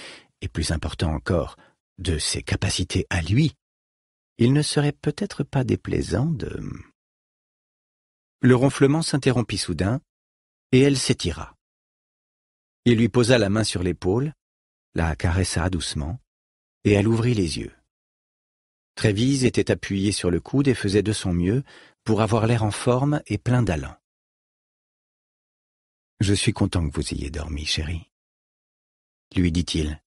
et plus important encore, de ses capacités à lui, il ne serait peut-être pas déplaisant de... Le ronflement s'interrompit soudain, et elle s'étira. Il lui posa la main sur l'épaule, la caressa doucement, et elle ouvrit les yeux. Trévise était appuyée sur le coude et faisait de son mieux pour avoir l'air en forme et plein d'allant. Je suis content que vous ayez dormi, chérie, lui dit-il.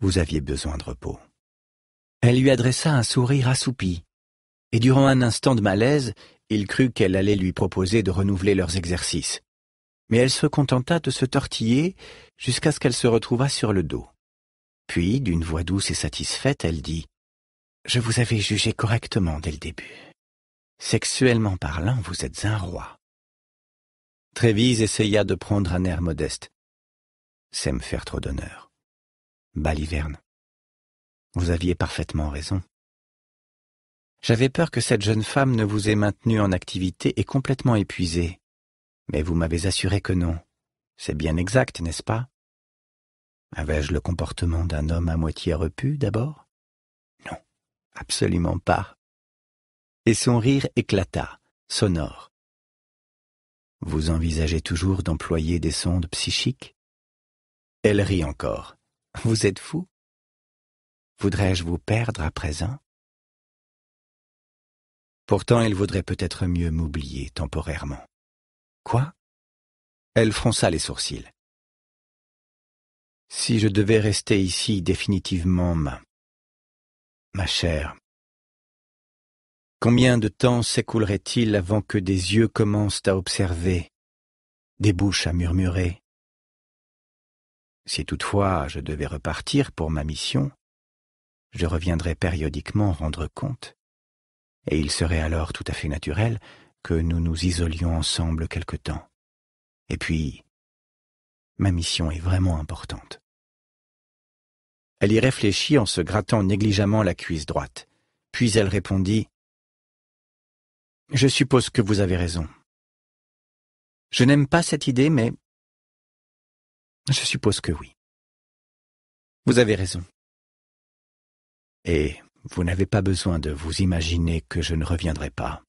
Vous aviez besoin de repos. Elle lui adressa un sourire assoupi, et durant un instant de malaise, il crut qu'elle allait lui proposer de renouveler leurs exercices mais elle se contenta de se tortiller jusqu'à ce qu'elle se retrouvât sur le dos. Puis, d'une voix douce et satisfaite, elle dit « Je vous avais jugé correctement dès le début. Sexuellement parlant, vous êtes un roi. » Trévise essaya de prendre un air modeste. « C'est me faire trop d'honneur. Baliverne. Vous aviez parfaitement raison. J'avais peur que cette jeune femme ne vous ait maintenu en activité et complètement épuisée. Mais vous m'avez assuré que non. C'est bien exact, n'est-ce pas Avais-je le comportement d'un homme à moitié repu d'abord Non, absolument pas. Et son rire éclata, sonore. Vous envisagez toujours d'employer des sondes psychiques Elle rit encore. Vous êtes fou Voudrais-je vous perdre à présent Pourtant, il vaudrait peut-être mieux m'oublier temporairement. Quoi Elle fronça les sourcils. Si je devais rester ici définitivement, ma... ma chère, combien de temps s'écoulerait-il avant que des yeux commencent à observer, des bouches à murmurer Si toutefois je devais repartir pour ma mission, je reviendrais périodiquement rendre compte, et il serait alors tout à fait naturel que nous nous isolions ensemble quelque temps. Et puis, ma mission est vraiment importante. Elle y réfléchit en se grattant négligemment la cuisse droite. Puis elle répondit Je suppose que vous avez raison. Je n'aime pas cette idée, mais je suppose que oui. Vous avez raison. Et vous n'avez pas besoin de vous imaginer que je ne reviendrai pas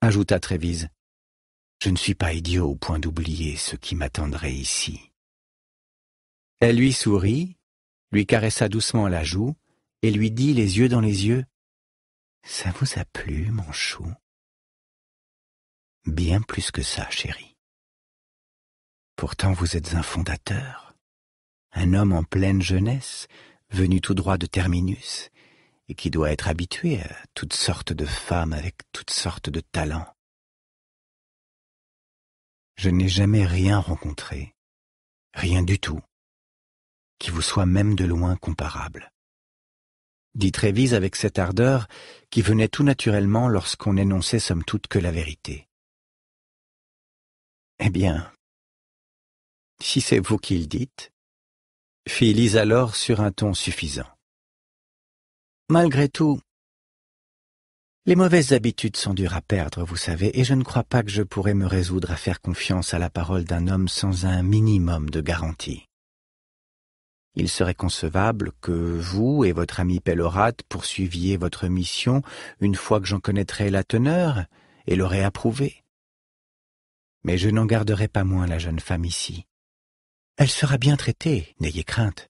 ajouta Trévise. Je ne suis pas idiot au point d'oublier ce qui m'attendrait ici. Elle lui sourit, lui caressa doucement la joue et lui dit les yeux dans les yeux Ça vous a plu, mon chou Bien plus que ça, chérie. Pourtant, vous êtes un fondateur, un homme en pleine jeunesse, venu tout droit de Terminus, et qui doit être habitué à toutes sortes de femmes avec toutes sortes de talents. Je n'ai jamais rien rencontré, rien du tout, qui vous soit même de loin comparable. Dit Trévise avec cette ardeur qui venait tout naturellement lorsqu'on énonçait somme toute que la vérité. Eh bien, si c'est vous qui le dites, fit Lise alors sur un ton suffisant. Malgré tout, les mauvaises habitudes sont dures à perdre, vous savez, et je ne crois pas que je pourrais me résoudre à faire confiance à la parole d'un homme sans un minimum de garantie. Il serait concevable que vous et votre ami Pellorat poursuiviez votre mission une fois que j'en connaîtrais la teneur et l'aurais approuvée. Mais je n'en garderai pas moins la jeune femme ici. Elle sera bien traitée, n'ayez crainte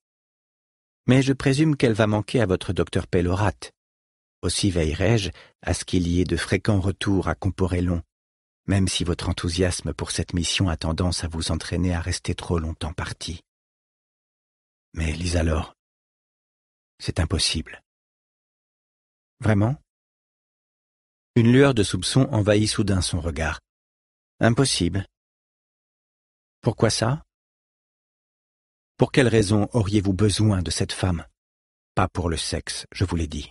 mais je présume qu'elle va manquer à votre docteur Pellorat. Aussi veillerai-je à ce qu'il y ait de fréquents retours à Comporellon, même si votre enthousiasme pour cette mission a tendance à vous entraîner à rester trop longtemps parti. Mais lise alors, c'est impossible. Vraiment Une lueur de soupçon envahit soudain son regard. Impossible. Pourquoi ça pour quelle raison auriez-vous besoin de cette femme Pas pour le sexe, je vous l'ai dit.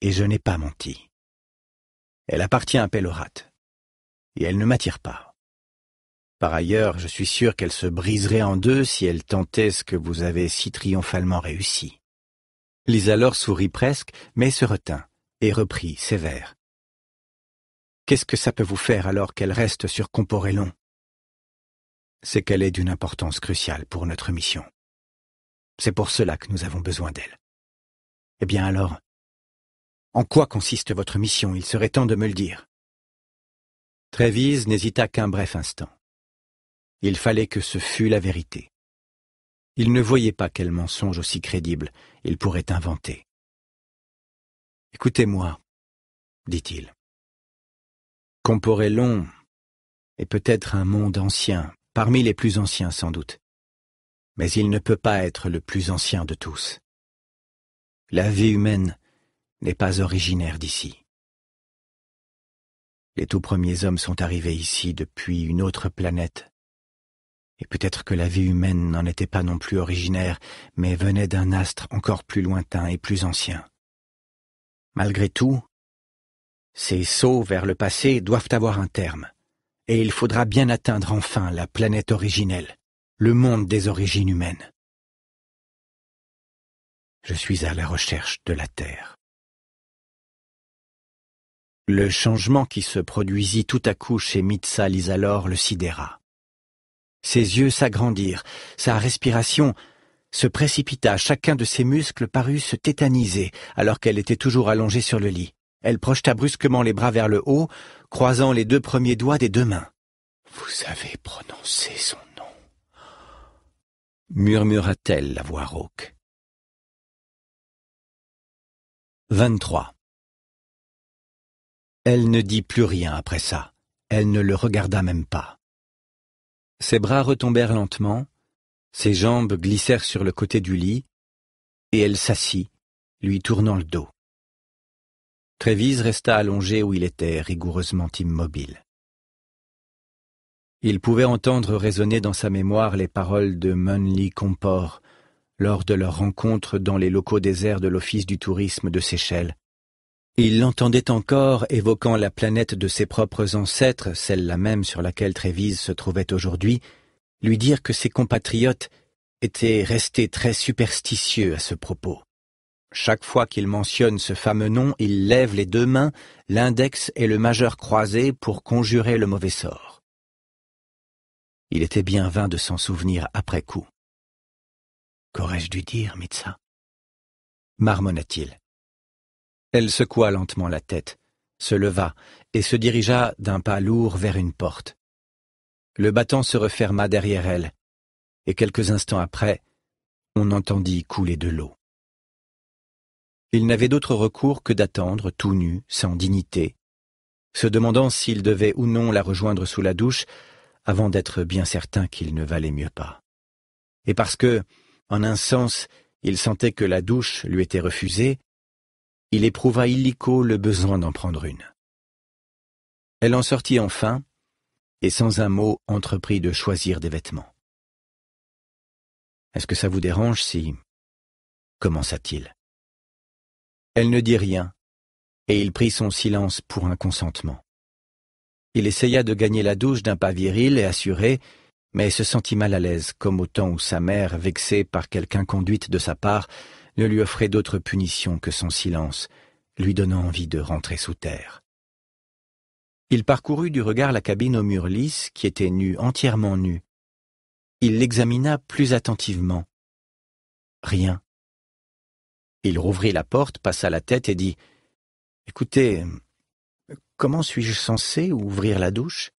Et je n'ai pas menti. Elle appartient à Pellorat. Et elle ne m'attire pas. Par ailleurs, je suis sûr qu'elle se briserait en deux si elle tentait ce que vous avez si triomphalement réussi. alors sourit presque, mais se retint, et reprit, sévère. Qu'est-ce que ça peut vous faire alors qu'elle reste sur Comporellon c'est qu'elle est d'une importance cruciale pour notre mission. C'est pour cela que nous avons besoin d'elle. Eh bien alors, en quoi consiste votre mission Il serait temps de me le dire. Trévise n'hésita qu'un bref instant. Il fallait que ce fût la vérité. Il ne voyait pas quel mensonge aussi crédible il pourrait inventer. Écoutez-moi, dit-il. long est peut-être un monde ancien, parmi les plus anciens sans doute. Mais il ne peut pas être le plus ancien de tous. La vie humaine n'est pas originaire d'ici. Les tout premiers hommes sont arrivés ici depuis une autre planète. Et peut-être que la vie humaine n'en était pas non plus originaire, mais venait d'un astre encore plus lointain et plus ancien. Malgré tout, ces sauts vers le passé doivent avoir un terme et il faudra bien atteindre enfin la planète originelle, le monde des origines humaines. Je suis à la recherche de la Terre. Le changement qui se produisit tout à coup chez Mitsa Lisalor le sidéra. Ses yeux s'agrandirent, sa respiration se précipita, chacun de ses muscles parut se tétaniser alors qu'elle était toujours allongée sur le lit. Elle projeta brusquement les bras vers le haut, croisant les deux premiers doigts des deux mains. Vous avez prononcé son nom, murmura-t-elle la voix rauque. 23. Elle ne dit plus rien après ça. Elle ne le regarda même pas. Ses bras retombèrent lentement, ses jambes glissèrent sur le côté du lit, et elle s'assit, lui tournant le dos. Trévise resta allongé où il était, rigoureusement immobile. Il pouvait entendre résonner dans sa mémoire les paroles de Munley Comport lors de leur rencontre dans les locaux déserts de l'Office du tourisme de Seychelles. Il l'entendait encore évoquant la planète de ses propres ancêtres, celle-là même sur laquelle Trévise se trouvait aujourd'hui, lui dire que ses compatriotes étaient restés très superstitieux à ce propos. Chaque fois qu'il mentionne ce fameux nom, il lève les deux mains, l'index et le majeur croisés pour conjurer le mauvais sort. Il était bien vain de s'en souvenir après coup. Qu'aurais-je dû dire, Mitsa marmonna-t-il. Elle secoua lentement la tête, se leva et se dirigea d'un pas lourd vers une porte. Le battant se referma derrière elle, et quelques instants après, on entendit couler de l'eau il n'avait d'autre recours que d'attendre, tout nu, sans dignité, se demandant s'il devait ou non la rejoindre sous la douche, avant d'être bien certain qu'il ne valait mieux pas. Et parce que, en un sens, il sentait que la douche lui était refusée, il éprouva illico le besoin d'en prendre une. Elle en sortit enfin, et sans un mot entreprit de choisir des vêtements. Est-ce que ça vous dérange si... commença-t-il. Elle ne dit rien, et il prit son silence pour un consentement. Il essaya de gagner la douche d'un pas viril et assuré, mais se sentit mal à l'aise, comme au temps où sa mère, vexée par quelque inconduite de sa part, ne lui offrait d'autre punition que son silence, lui donnant envie de rentrer sous terre. Il parcourut du regard la cabine au mur lisse, qui était nue, entièrement nue. Il l'examina plus attentivement. Rien. Il rouvrit la porte, passa la tête et dit Écoutez, comment suis-je censé ouvrir la douche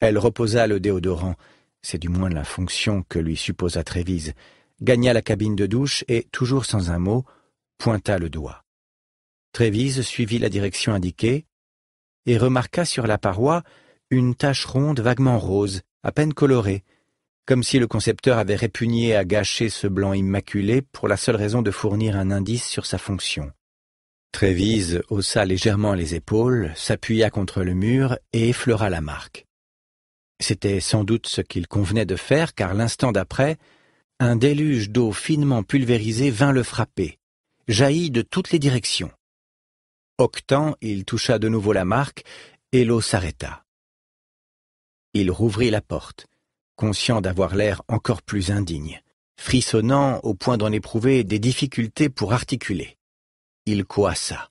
Elle reposa le déodorant, c'est du moins la fonction que lui supposa Trévise, gagna la cabine de douche et, toujours sans un mot, pointa le doigt. Trévise suivit la direction indiquée et remarqua sur la paroi une tache ronde vaguement rose, à peine colorée, comme si le concepteur avait répugné à gâcher ce blanc immaculé pour la seule raison de fournir un indice sur sa fonction. Trévise haussa légèrement les épaules, s'appuya contre le mur et effleura la marque. C'était sans doute ce qu'il convenait de faire, car l'instant d'après, un déluge d'eau finement pulvérisée vint le frapper, jaillit de toutes les directions. Octant, il toucha de nouveau la marque, et l'eau s'arrêta. Il rouvrit la porte conscient d'avoir l'air encore plus indigne, frissonnant au point d'en éprouver des difficultés pour articuler. Il coassa.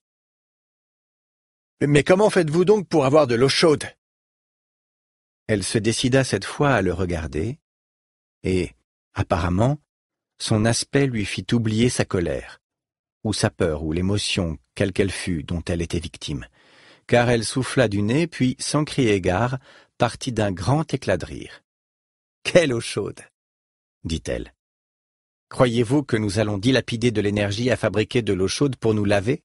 Mais comment faites-vous donc pour avoir de l'eau chaude Elle se décida cette fois à le regarder, et, apparemment, son aspect lui fit oublier sa colère, ou sa peur, ou l'émotion, quelle qu'elle fût, dont elle était victime, car elle souffla du nez, puis, sans crier gare, partit d'un grand éclat de rire. Quelle eau chaude dit-elle. Croyez-vous que nous allons dilapider de l'énergie à fabriquer de l'eau chaude pour nous laver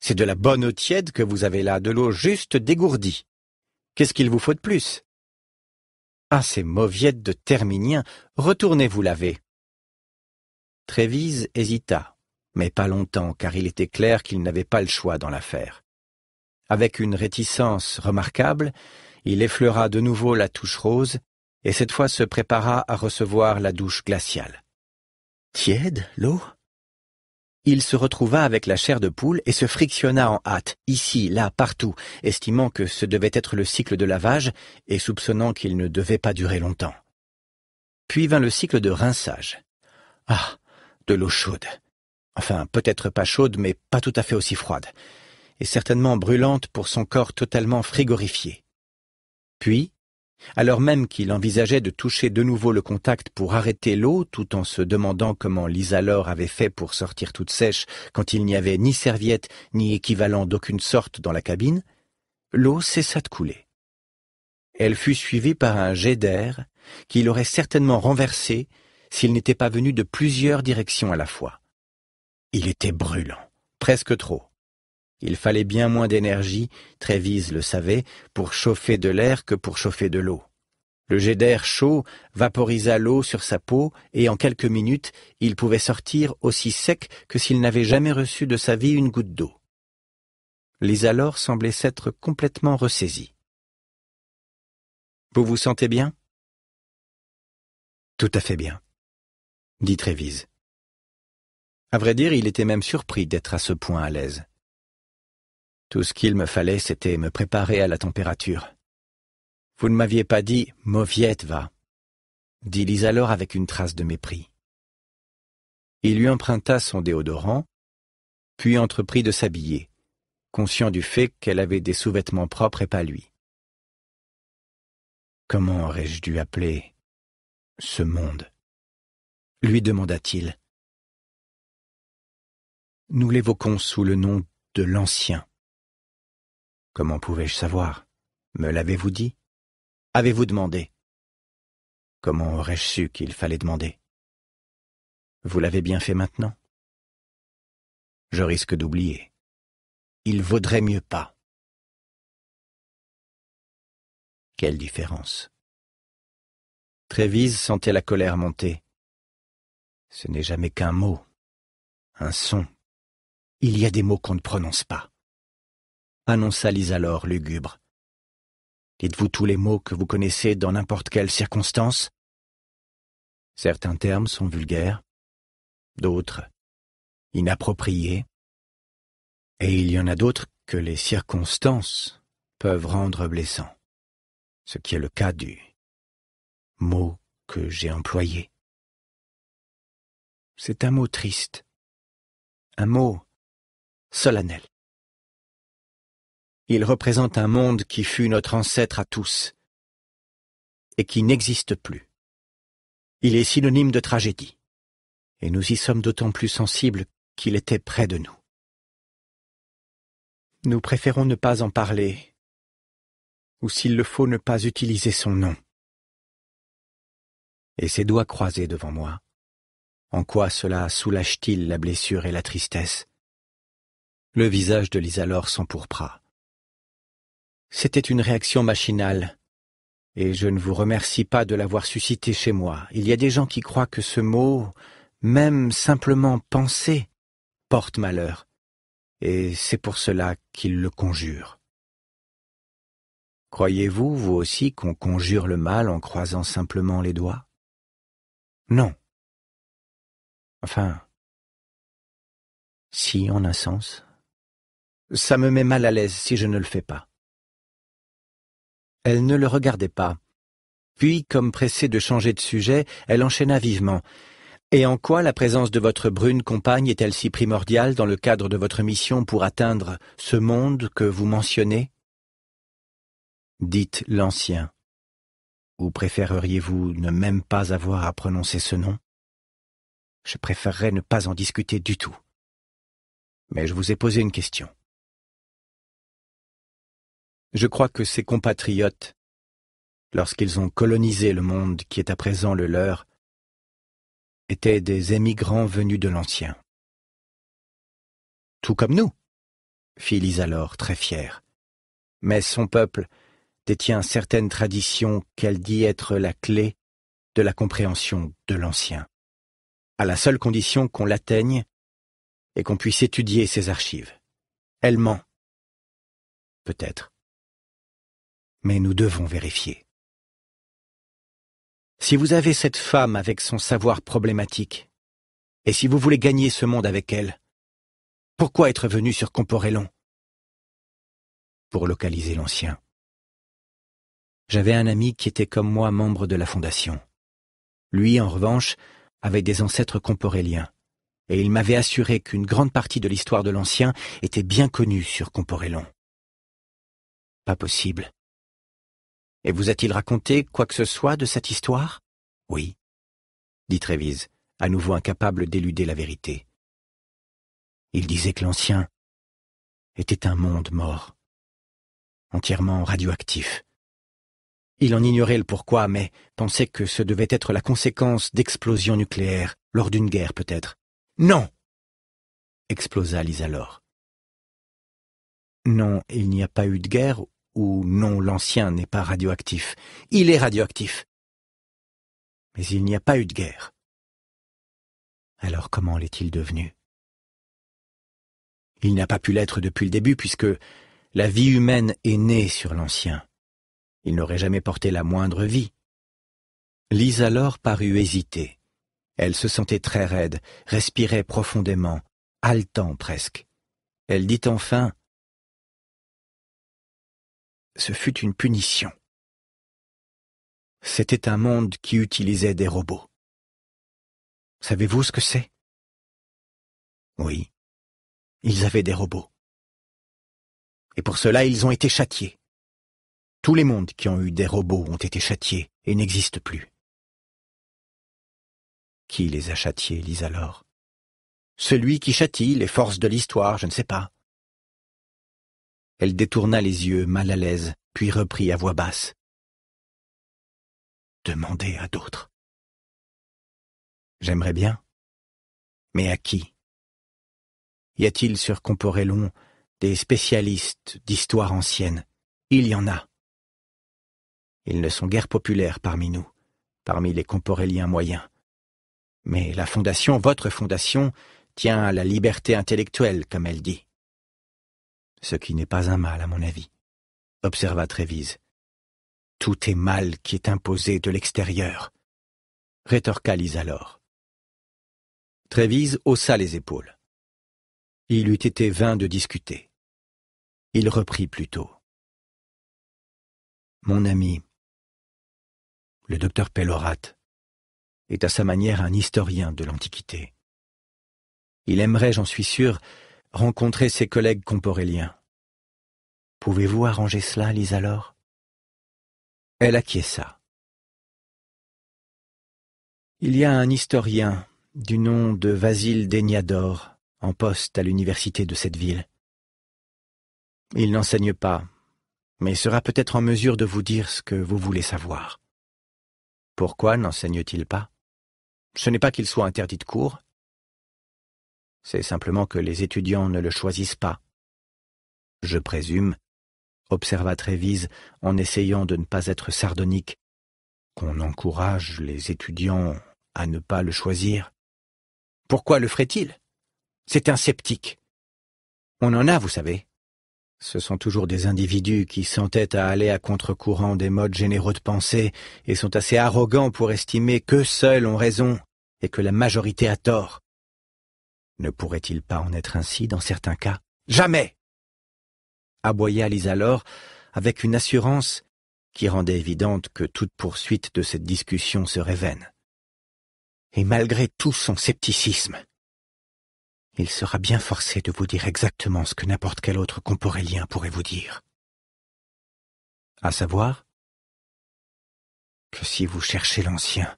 C'est de la bonne eau tiède que vous avez là, de l'eau juste dégourdie. Qu'est-ce qu'il vous faut de plus Ah, ces mauviettes de Terminien, retournez vous laver. Trévise hésita, mais pas longtemps, car il était clair qu'il n'avait pas le choix dans l'affaire. Avec une réticence remarquable, il effleura de nouveau la touche rose et cette fois se prépara à recevoir la douche glaciale. Tiède, l'eau Il se retrouva avec la chair de poule et se frictionna en hâte, ici, là, partout, estimant que ce devait être le cycle de lavage et soupçonnant qu'il ne devait pas durer longtemps. Puis vint le cycle de rinçage. Ah, de l'eau chaude. Enfin, peut-être pas chaude, mais pas tout à fait aussi froide, et certainement brûlante pour son corps totalement frigorifié. Puis, alors même qu'il envisageait de toucher de nouveau le contact pour arrêter l'eau, tout en se demandant comment Lisa Laure avait fait pour sortir toute sèche quand il n'y avait ni serviette ni équivalent d'aucune sorte dans la cabine, l'eau cessa de couler. Elle fut suivie par un jet d'air qui l'aurait certainement renversé s'il n'était pas venu de plusieurs directions à la fois. Il était brûlant, presque trop. Il fallait bien moins d'énergie, Trévise le savait, pour chauffer de l'air que pour chauffer de l'eau. Le jet d'air chaud vaporisa l'eau sur sa peau et en quelques minutes, il pouvait sortir aussi sec que s'il n'avait jamais reçu de sa vie une goutte d'eau. alors semblait s'être complètement ressaisie. Vous vous sentez bien Tout à fait bien, dit Trévise. À vrai dire, il était même surpris d'être à ce point à l'aise. Tout ce qu'il me fallait, c'était me préparer à la température. Vous ne m'aviez pas dit « Mauviette va », dit Lise alors avec une trace de mépris. Il lui emprunta son déodorant, puis entreprit de s'habiller, conscient du fait qu'elle avait des sous-vêtements propres et pas lui. Comment aurais-je dû appeler ce monde lui demanda-t-il. Nous l'évoquons sous le nom de l'Ancien, Comment pouvais-je savoir Me l'avez-vous dit Avez-vous demandé Comment aurais-je su qu'il fallait demander Vous l'avez bien fait maintenant Je risque d'oublier. Il vaudrait mieux pas. Quelle différence. Trévise sentait la colère monter. Ce n'est jamais qu'un mot, un son. Il y a des mots qu'on ne prononce pas annonça alors lugubre. Dites-vous tous les mots que vous connaissez dans n'importe quelle circonstance Certains termes sont vulgaires, d'autres inappropriés, et il y en a d'autres que les circonstances peuvent rendre blessants, ce qui est le cas du mot que j'ai employé. C'est un mot triste, un mot solennel. Il représente un monde qui fut notre ancêtre à tous et qui n'existe plus. Il est synonyme de tragédie, et nous y sommes d'autant plus sensibles qu'il était près de nous. Nous préférons ne pas en parler, ou s'il le faut ne pas utiliser son nom. Et ses doigts croisés devant moi, en quoi cela soulage-t-il la blessure et la tristesse Le visage de l'Isalore s'empourpra. C'était une réaction machinale. Et je ne vous remercie pas de l'avoir suscité chez moi. Il y a des gens qui croient que ce mot, même simplement penser, porte malheur. Et c'est pour cela qu'ils le conjurent. Croyez-vous, vous aussi, qu'on conjure le mal en croisant simplement les doigts Non. Enfin, si, en un sens. Ça me met mal à l'aise si je ne le fais pas. Elle ne le regardait pas. Puis, comme pressée de changer de sujet, elle enchaîna vivement. Et en quoi la présence de votre brune compagne est-elle si primordiale dans le cadre de votre mission pour atteindre ce monde que vous mentionnez Dites l'ancien. Ou préféreriez-vous ne même pas avoir à prononcer ce nom Je préférerais ne pas en discuter du tout. Mais je vous ai posé une question. Je crois que ses compatriotes, lorsqu'ils ont colonisé le monde qui est à présent le leur, étaient des émigrants venus de l'ancien. Tout comme nous, fit Lise alors très fière. Mais son peuple détient certaines traditions qu'elle dit être la clé de la compréhension de l'ancien, à la seule condition qu'on l'atteigne et qu'on puisse étudier ses archives. Elle ment. Peut-être mais nous devons vérifier. Si vous avez cette femme avec son savoir problématique, et si vous voulez gagner ce monde avec elle, pourquoi être venu sur Comporellon Pour localiser l'ancien. J'avais un ami qui était comme moi membre de la Fondation. Lui, en revanche, avait des ancêtres comporéliens, et il m'avait assuré qu'une grande partie de l'histoire de l'ancien était bien connue sur Comporellon. Pas possible. Et vous a-t-il raconté quoi que ce soit de cette histoire Oui, dit Trévise, à nouveau incapable d'éluder la vérité. Il disait que l'ancien était un monde mort, entièrement radioactif. Il en ignorait le pourquoi, mais pensait que ce devait être la conséquence d'explosions nucléaires, lors d'une guerre peut-être. Non explosa Lisa alors. Non, il n'y a pas eu de guerre ou non l'ancien n'est pas radioactif. Il est radioactif. Mais il n'y a pas eu de guerre. Alors comment l'est-il devenu Il n'a pas pu l'être depuis le début puisque la vie humaine est née sur l'ancien. Il n'aurait jamais porté la moindre vie. Lise alors parut hésiter. Elle se sentait très raide, respirait profondément, haletant presque. Elle dit enfin ce fut une punition. C'était un monde qui utilisait des robots. Savez-vous ce que c'est Oui, ils avaient des robots. Et pour cela, ils ont été châtiés. Tous les mondes qui ont eu des robots ont été châtiés et n'existent plus. Qui les a châtiés, Lise alors Celui qui châtie les forces de l'histoire, je ne sais pas. Elle détourna les yeux, mal à l'aise, puis reprit à voix basse. Demandez à d'autres. J'aimerais bien. Mais à qui Y a-t-il sur Comporellon des spécialistes d'histoire ancienne Il y en a. Ils ne sont guère populaires parmi nous, parmi les Comporéliens moyens. Mais la fondation, votre fondation, tient à la liberté intellectuelle, comme elle dit ce qui n'est pas un mal à mon avis, observa Trévise. Tout est mal qui est imposé de l'extérieur, rétorqua Lise-alors. Trévise haussa les épaules. Il eût été vain de discuter. Il reprit plutôt. Mon ami, le docteur Pellorat, est à sa manière un historien de l'Antiquité. Il aimerait, j'en suis sûr, rencontrer ses collègues comporéliens. Pouvez-vous arranger cela, lise alors Elle acquiesça. Il y a un historien du nom de Vasile Deniador en poste à l'université de cette ville. Il n'enseigne pas, mais sera peut-être en mesure de vous dire ce que vous voulez savoir. Pourquoi n'enseigne-t-il pas Ce n'est pas qu'il soit interdit de cours, c'est simplement que les étudiants ne le choisissent pas. Je présume, observa Trévise en essayant de ne pas être sardonique, qu'on encourage les étudiants à ne pas le choisir. Pourquoi le ferait-il C'est un sceptique. On en a, vous savez. Ce sont toujours des individus qui s'entêtent à aller à contre-courant des modes généraux de pensée et sont assez arrogants pour estimer qu'eux seuls ont raison et que la majorité a tort. Ne pourrait-il pas en être ainsi dans certains cas Jamais aboya Lise alors avec une assurance qui rendait évidente que toute poursuite de cette discussion serait vaine. Et malgré tout son scepticisme, il sera bien forcé de vous dire exactement ce que n'importe quel autre comporélien pourrait vous dire. À savoir que si vous cherchez l'ancien,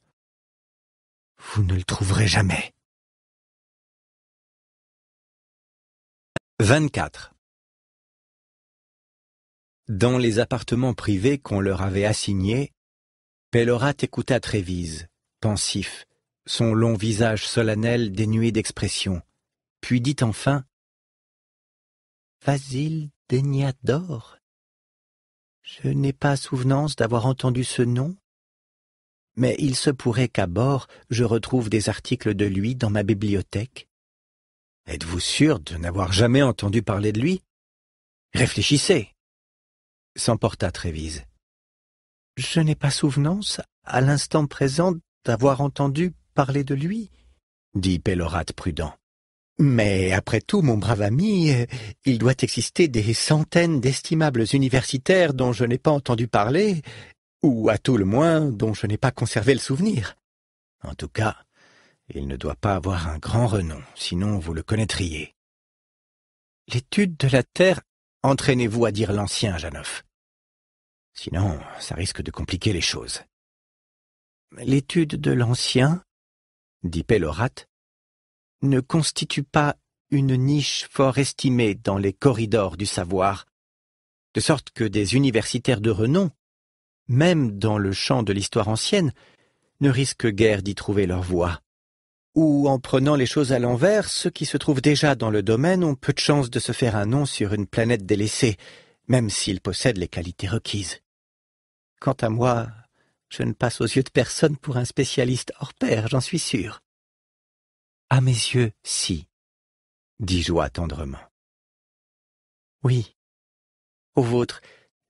vous ne le trouverez jamais. 24. Dans les appartements privés qu'on leur avait assignés, Pellerat écouta Trévise, pensif, son long visage solennel dénué d'expression, puis dit enfin Vasile Deniador Je n'ai pas souvenance d'avoir entendu ce nom, mais il se pourrait qu'à bord je retrouve des articles de lui dans ma bibliothèque. Êtes-vous sûr de n'avoir jamais entendu parler de lui Réfléchissez. S'emporta Trévise. Je n'ai pas souvenance, à l'instant présent, d'avoir entendu parler de lui, dit Pellorat prudent. Mais après tout, mon brave ami, euh, il doit exister des centaines d'estimables universitaires dont je n'ai pas entendu parler, ou à tout le moins dont je n'ai pas conservé le souvenir. En tout cas, il ne doit pas avoir un grand renom, sinon vous le connaîtriez. L'étude de la Terre, entraînez-vous à dire l'ancien, Janoff. Sinon, ça risque de compliquer les choses. L'étude de l'ancien, dit Pellorat, ne constitue pas une niche fort estimée dans les corridors du savoir, de sorte que des universitaires de renom, même dans le champ de l'histoire ancienne, ne risquent guère d'y trouver leur voie ou en prenant les choses à l'envers, ceux qui se trouvent déjà dans le domaine ont peu de chances de se faire un nom sur une planète délaissée, même s'ils possèdent les qualités requises. Quant à moi, je ne passe aux yeux de personne pour un spécialiste hors pair, j'en suis sûr. À mes yeux, si, dit Joie tendrement. Oui. Au vôtre,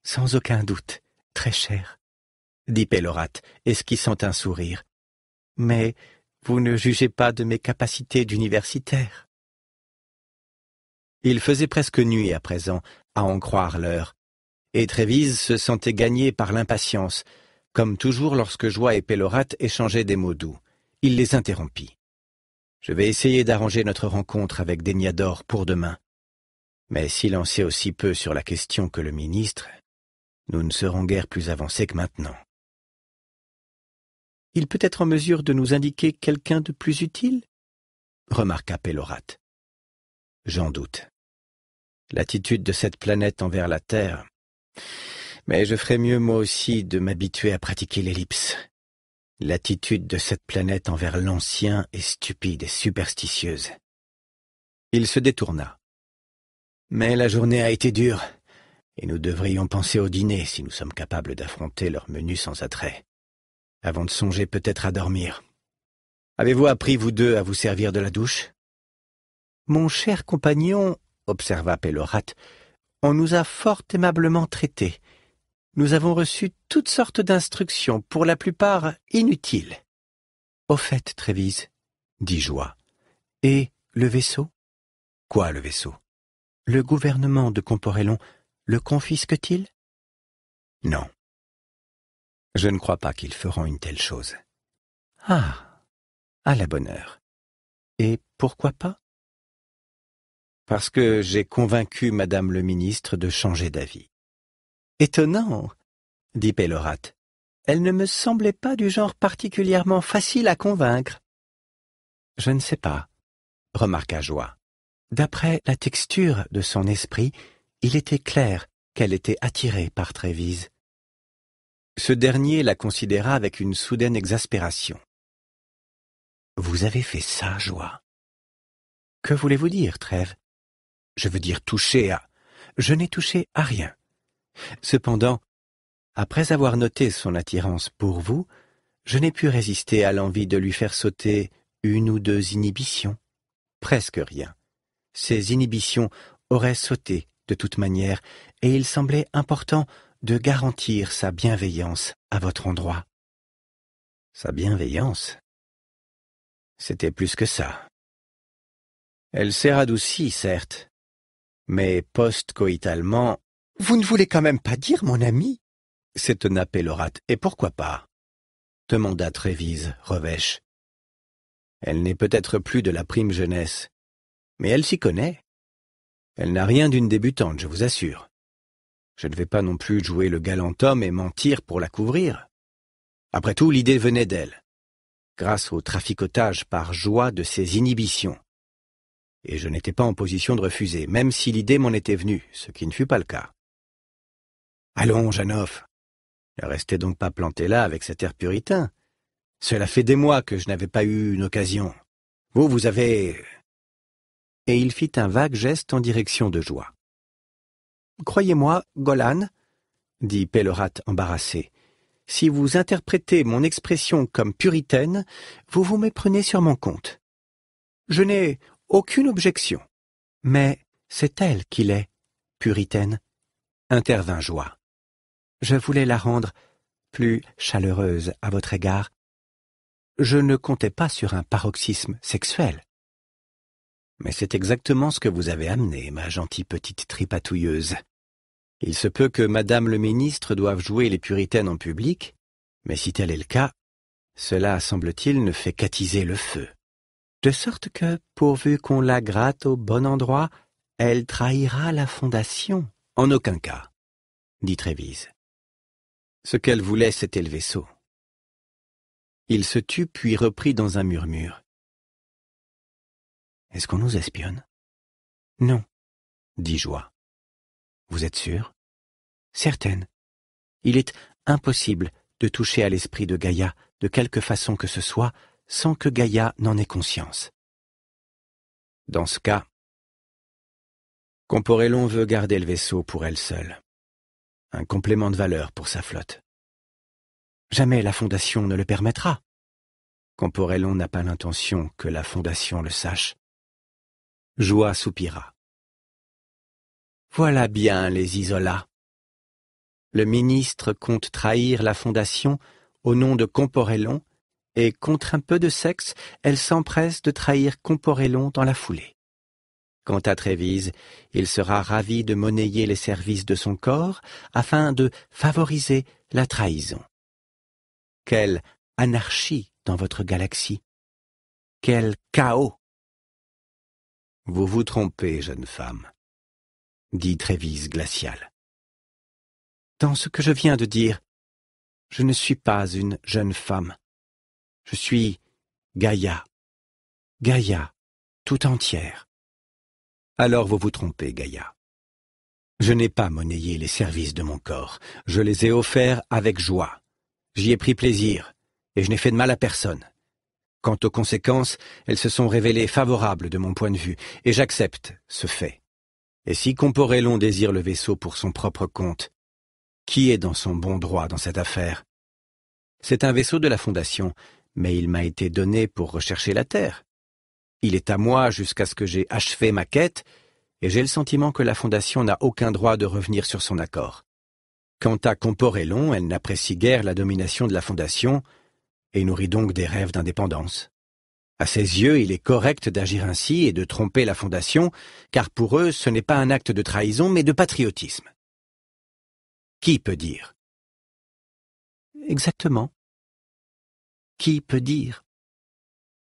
sans aucun doute, très cher, dit Pellorat, esquissant un sourire. Mais vous ne jugez pas de mes capacités d'universitaire. Il faisait presque nuit à présent, à en croire l'heure, et Trévise se sentait gagné par l'impatience, comme toujours lorsque Joie et Pélorate échangeaient des mots doux. Il les interrompit. Je vais essayer d'arranger notre rencontre avec Déniador pour demain. Mais si l'on sait aussi peu sur la question que le ministre, nous ne serons guère plus avancés que maintenant. Il peut être en mesure de nous indiquer quelqu'un de plus utile remarqua Pellorat. « J'en doute. L'attitude de cette planète envers la Terre. Mais je ferais mieux moi aussi de m'habituer à pratiquer l'ellipse. L'attitude de cette planète envers l'ancien est stupide et superstitieuse. Il se détourna. Mais la journée a été dure, et nous devrions penser au dîner si nous sommes capables d'affronter leur menu sans attrait avant de songer peut-être à dormir. Avez-vous appris, vous deux, à vous servir de la douche Mon cher compagnon, observa Pellorat, on nous a fort aimablement traités. Nous avons reçu toutes sortes d'instructions, pour la plupart inutiles. Au fait, Trévise, dit Joie, et le vaisseau Quoi, le vaisseau Le gouvernement de Comporellon le confisque-t-il Non. Je ne crois pas qu'ils feront une telle chose. Ah. À la bonne heure. Et pourquoi pas? Parce que j'ai convaincu madame le ministre de changer d'avis. Étonnant, dit Pellorat. Elle ne me semblait pas du genre particulièrement facile à convaincre. Je ne sais pas, remarqua Joie. D'après la texture de son esprit, il était clair qu'elle était attirée par Trévise. Ce dernier la considéra avec une soudaine exaspération. Vous avez fait ça, Joie. Que voulez-vous dire, Trèves ?»« Je veux dire toucher à. Je n'ai touché à rien. Cependant, après avoir noté son attirance pour vous, je n'ai pu résister à l'envie de lui faire sauter une ou deux inhibitions. Presque rien. Ces inhibitions auraient sauté, de toute manière, et il semblait important de garantir sa bienveillance à votre endroit. Sa bienveillance C'était plus que ça. Elle s'est radoucie, certes, mais post-coïtalement... Vous ne voulez quand même pas dire, mon ami s'étonna Pélorate. Et pourquoi pas demanda Trévise, revêche. Elle n'est peut-être plus de la prime jeunesse, mais elle s'y connaît. Elle n'a rien d'une débutante, je vous assure. Je ne vais pas non plus jouer le galant homme et mentir pour la couvrir. Après tout, l'idée venait d'elle, grâce au traficotage par joie de ses inhibitions. Et je n'étais pas en position de refuser, même si l'idée m'en était venue, ce qui ne fut pas le cas. Allons, Janoff. Ne restez donc pas planté là avec cet air puritain. Cela fait des mois que je n'avais pas eu une occasion. Vous, vous avez... Et il fit un vague geste en direction de joie. Croyez-moi, Golan, dit Pellerat embarrassé, si vous interprétez mon expression comme puritaine, vous vous méprenez sur mon compte. Je n'ai aucune objection. Mais c'est elle qui l'est, puritaine, intervint Joie. Je voulais la rendre plus chaleureuse à votre égard. Je ne comptais pas sur un paroxysme sexuel. Mais c'est exactement ce que vous avez amené, ma gentille petite tripatouilleuse. Il se peut que Madame le ministre doive jouer les puritaines en public, mais si tel est le cas, cela, semble-t-il, ne fait qu'attiser le feu. De sorte que, pourvu qu'on la gratte au bon endroit, elle trahira la fondation. En aucun cas, dit Trévise. Ce qu'elle voulait, c'était le vaisseau. Il se tut puis reprit dans un murmure. Est-ce qu'on nous espionne Non, dit Joie. Vous êtes sûre Certaine. Il est impossible de toucher à l'esprit de Gaïa de quelque façon que ce soit sans que Gaïa n'en ait conscience. Dans ce cas, Comporellon veut garder le vaisseau pour elle seule. Un complément de valeur pour sa flotte. Jamais la Fondation ne le permettra. Comporellon n'a pas l'intention que la Fondation le sache. Joie soupira. Voilà bien les isolats. Le ministre compte trahir la fondation au nom de Comporellon, et contre un peu de sexe, elle s'empresse de trahir Comporellon dans la foulée. Quant à Trévise, il sera ravi de monnayer les services de son corps afin de favoriser la trahison. Quelle anarchie dans votre galaxie! Quel chaos vous vous trompez, jeune femme, dit Trévise glacial. Dans ce que je viens de dire, je ne suis pas une jeune femme. Je suis Gaïa. Gaïa, tout entière. Alors vous vous trompez, Gaïa. Je n'ai pas monnayé les services de mon corps. Je les ai offerts avec joie. J'y ai pris plaisir, et je n'ai fait de mal à personne. Quant aux conséquences, elles se sont révélées favorables de mon point de vue, et j'accepte ce fait. Et si Comporellon désire le vaisseau pour son propre compte, qui est dans son bon droit dans cette affaire C'est un vaisseau de la Fondation, mais il m'a été donné pour rechercher la Terre. Il est à moi jusqu'à ce que j'aie achevé ma quête, et j'ai le sentiment que la Fondation n'a aucun droit de revenir sur son accord. Quant à Comporellon, elle n'apprécie guère la domination de la Fondation, et nourrit donc des rêves d'indépendance. À ses yeux, il est correct d'agir ainsi et de tromper la Fondation, car pour eux, ce n'est pas un acte de trahison, mais de patriotisme. Qui peut dire Exactement. Qui peut dire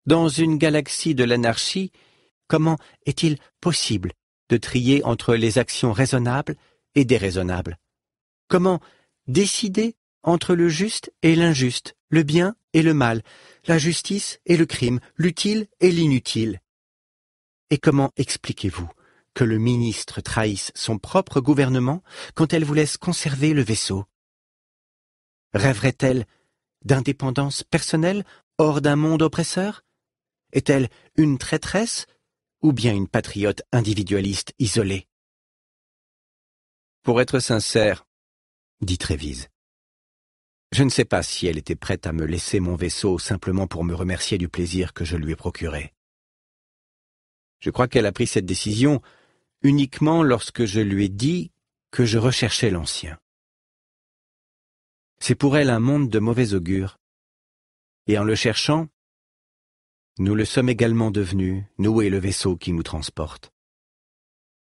Dans une galaxie de l'anarchie, comment est-il possible de trier entre les actions raisonnables et déraisonnables Comment décider entre le juste et l'injuste le bien et le mal, la justice et le crime, l'utile et l'inutile. Et comment expliquez-vous que le ministre trahisse son propre gouvernement quand elle vous laisse conserver le vaisseau Rêverait-elle d'indépendance personnelle hors d'un monde oppresseur Est-elle une traîtresse ou bien une patriote individualiste isolée Pour être sincère, dit Trévise, je ne sais pas si elle était prête à me laisser mon vaisseau simplement pour me remercier du plaisir que je lui ai procuré. Je crois qu'elle a pris cette décision uniquement lorsque je lui ai dit que je recherchais l'ancien. C'est pour elle un monde de mauvais augure. Et en le cherchant, nous le sommes également devenus, nous et le vaisseau qui nous transporte.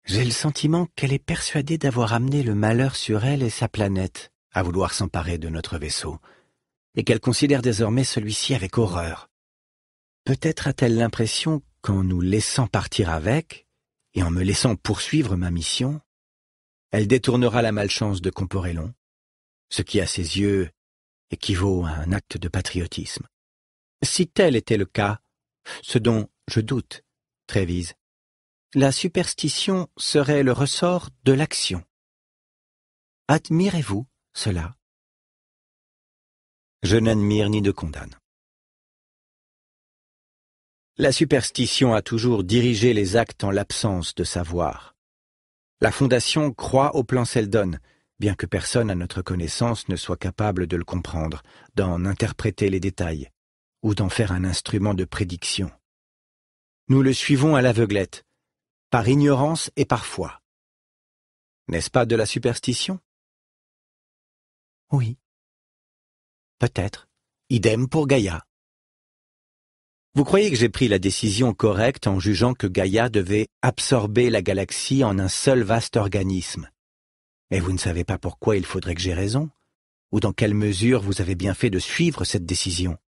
J'ai le sentiment qu'elle est persuadée d'avoir amené le malheur sur elle et sa planète, à vouloir s'emparer de notre vaisseau, et qu'elle considère désormais celui-ci avec horreur. Peut-être a-t-elle l'impression qu'en nous laissant partir avec, et en me laissant poursuivre ma mission, elle détournera la malchance de Comporellon, ce qui à ses yeux équivaut à un acte de patriotisme. Si tel était le cas, ce dont je doute, Trévise, la superstition serait le ressort de l'action. Admirez-vous cela Je n'admire ni ne condamne. La superstition a toujours dirigé les actes en l'absence de savoir. La Fondation croit au plan Seldon, bien que personne à notre connaissance ne soit capable de le comprendre, d'en interpréter les détails, ou d'en faire un instrument de prédiction. Nous le suivons à l'aveuglette, par ignorance et par foi. N'est-ce pas de la superstition oui. Peut-être. Idem pour Gaïa. Vous croyez que j'ai pris la décision correcte en jugeant que Gaïa devait absorber la galaxie en un seul vaste organisme. Mais vous ne savez pas pourquoi il faudrait que j'aie raison, ou dans quelle mesure vous avez bien fait de suivre cette décision.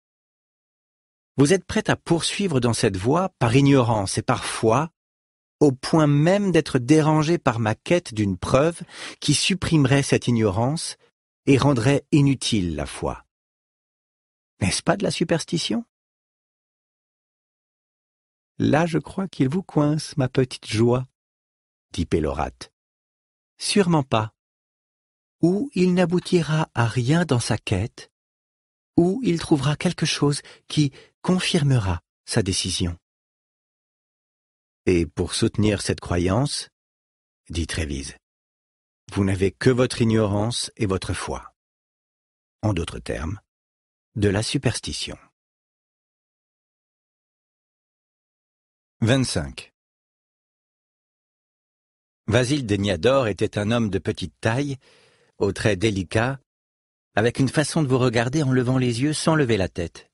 Vous êtes prête à poursuivre dans cette voie par ignorance et par foi, au point même d'être dérangé par ma quête d'une preuve qui supprimerait cette ignorance et rendrait inutile la foi. N'est-ce pas de la superstition Là, je crois qu'il vous coince, ma petite joie, dit Pélorate. Sûrement pas. Ou il n'aboutira à rien dans sa quête, ou il trouvera quelque chose qui confirmera sa décision. Et pour soutenir cette croyance, dit Trévise, vous n'avez que votre ignorance et votre foi. En d'autres termes, de la superstition. 25. Vasile Déniador était un homme de petite taille, aux traits délicats, avec une façon de vous regarder en levant les yeux sans lever la tête.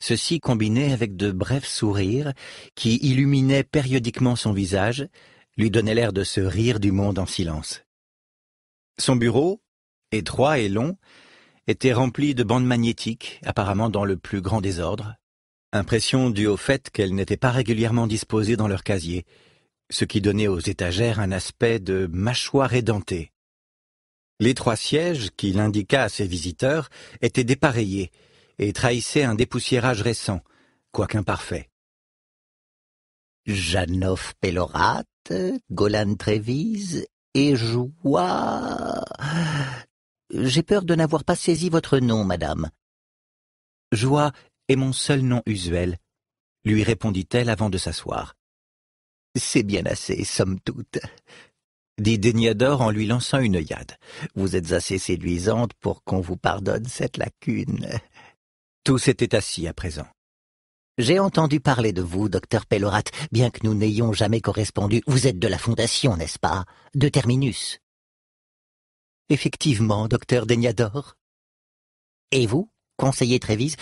Ceci combiné avec de brefs sourires qui illuminaient périodiquement son visage, lui donnait l'air de se rire du monde en silence. Son bureau, étroit et long, était rempli de bandes magnétiques, apparemment dans le plus grand désordre, impression due au fait qu'elles n'étaient pas régulièrement disposées dans leur casier, ce qui donnait aux étagères un aspect de mâchoire édentée. Les trois sièges qu'il indiqua à ses visiteurs étaient dépareillés et trahissaient un dépoussiérage récent, quoique imparfait. Janov Golan Trévise et joie… J'ai peur de n'avoir pas saisi votre nom, madame. Joie est mon seul nom usuel, lui répondit-elle avant de s'asseoir. C'est bien assez, somme toute, dit Déniador en lui lançant une œillade. Vous êtes assez séduisante pour qu'on vous pardonne cette lacune. Tous étaient assis à présent. J'ai entendu parler de vous, docteur Pellorat, bien que nous n'ayons jamais correspondu. Vous êtes de la Fondation, n'est-ce pas De Terminus. Effectivement, docteur Deignador. Et vous, conseiller Trévise,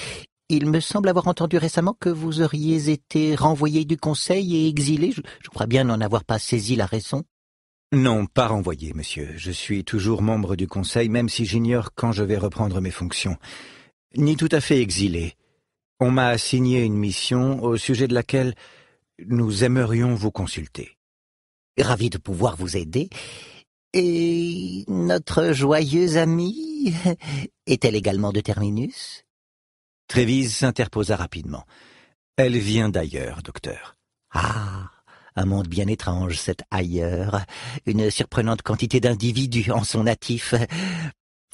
il me semble avoir entendu récemment que vous auriez été renvoyé du conseil et exilé. Je, je crois bien n'en avoir pas saisi la raison. Non, pas renvoyé, monsieur. Je suis toujours membre du conseil, même si j'ignore quand je vais reprendre mes fonctions. Ni tout à fait exilé. On m'a assigné une mission au sujet de laquelle nous aimerions vous consulter. Ravi de pouvoir vous aider. Et notre joyeuse amie est-elle également de Terminus Trévise s'interposa rapidement. Elle vient d'ailleurs, docteur. Ah, un monde bien étrange, cet ailleurs. Une surprenante quantité d'individus en sont natifs.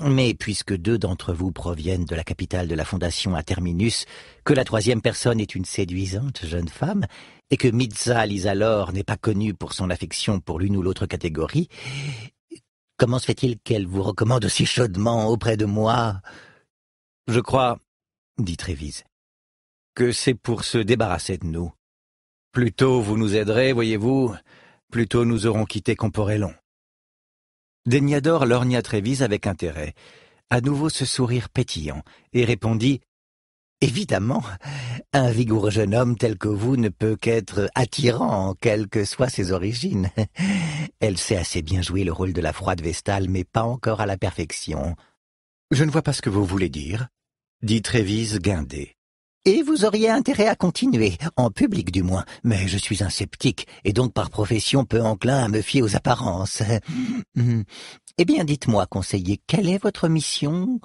Mais puisque deux d'entre vous proviennent de la capitale de la Fondation à Terminus, que la troisième personne est une séduisante jeune femme, et que Mitza Lisalor n'est pas connue pour son affection pour l'une ou l'autre catégorie, comment se fait-il qu'elle vous recommande aussi chaudement auprès de moi Je crois, dit Trévise, que c'est pour se débarrasser de nous. Plus tôt vous nous aiderez, voyez-vous, plus tôt nous aurons quitté Comporelon. Déniador lorgna Trévise avec intérêt, à nouveau ce sourire pétillant, et répondit Évidemment, un vigoureux jeune homme tel que vous ne peut qu'être attirant, quelles que soient ses origines. Elle sait assez bien jouer le rôle de la froide vestale, mais pas encore à la perfection. Je ne vois pas ce que vous voulez dire, dit Trévise guindé. Et vous auriez intérêt à continuer, en public du moins, mais je suis un sceptique, et donc par profession peu enclin à me fier aux apparences. Hmm. eh bien, dites-moi, conseiller, quelle est votre mission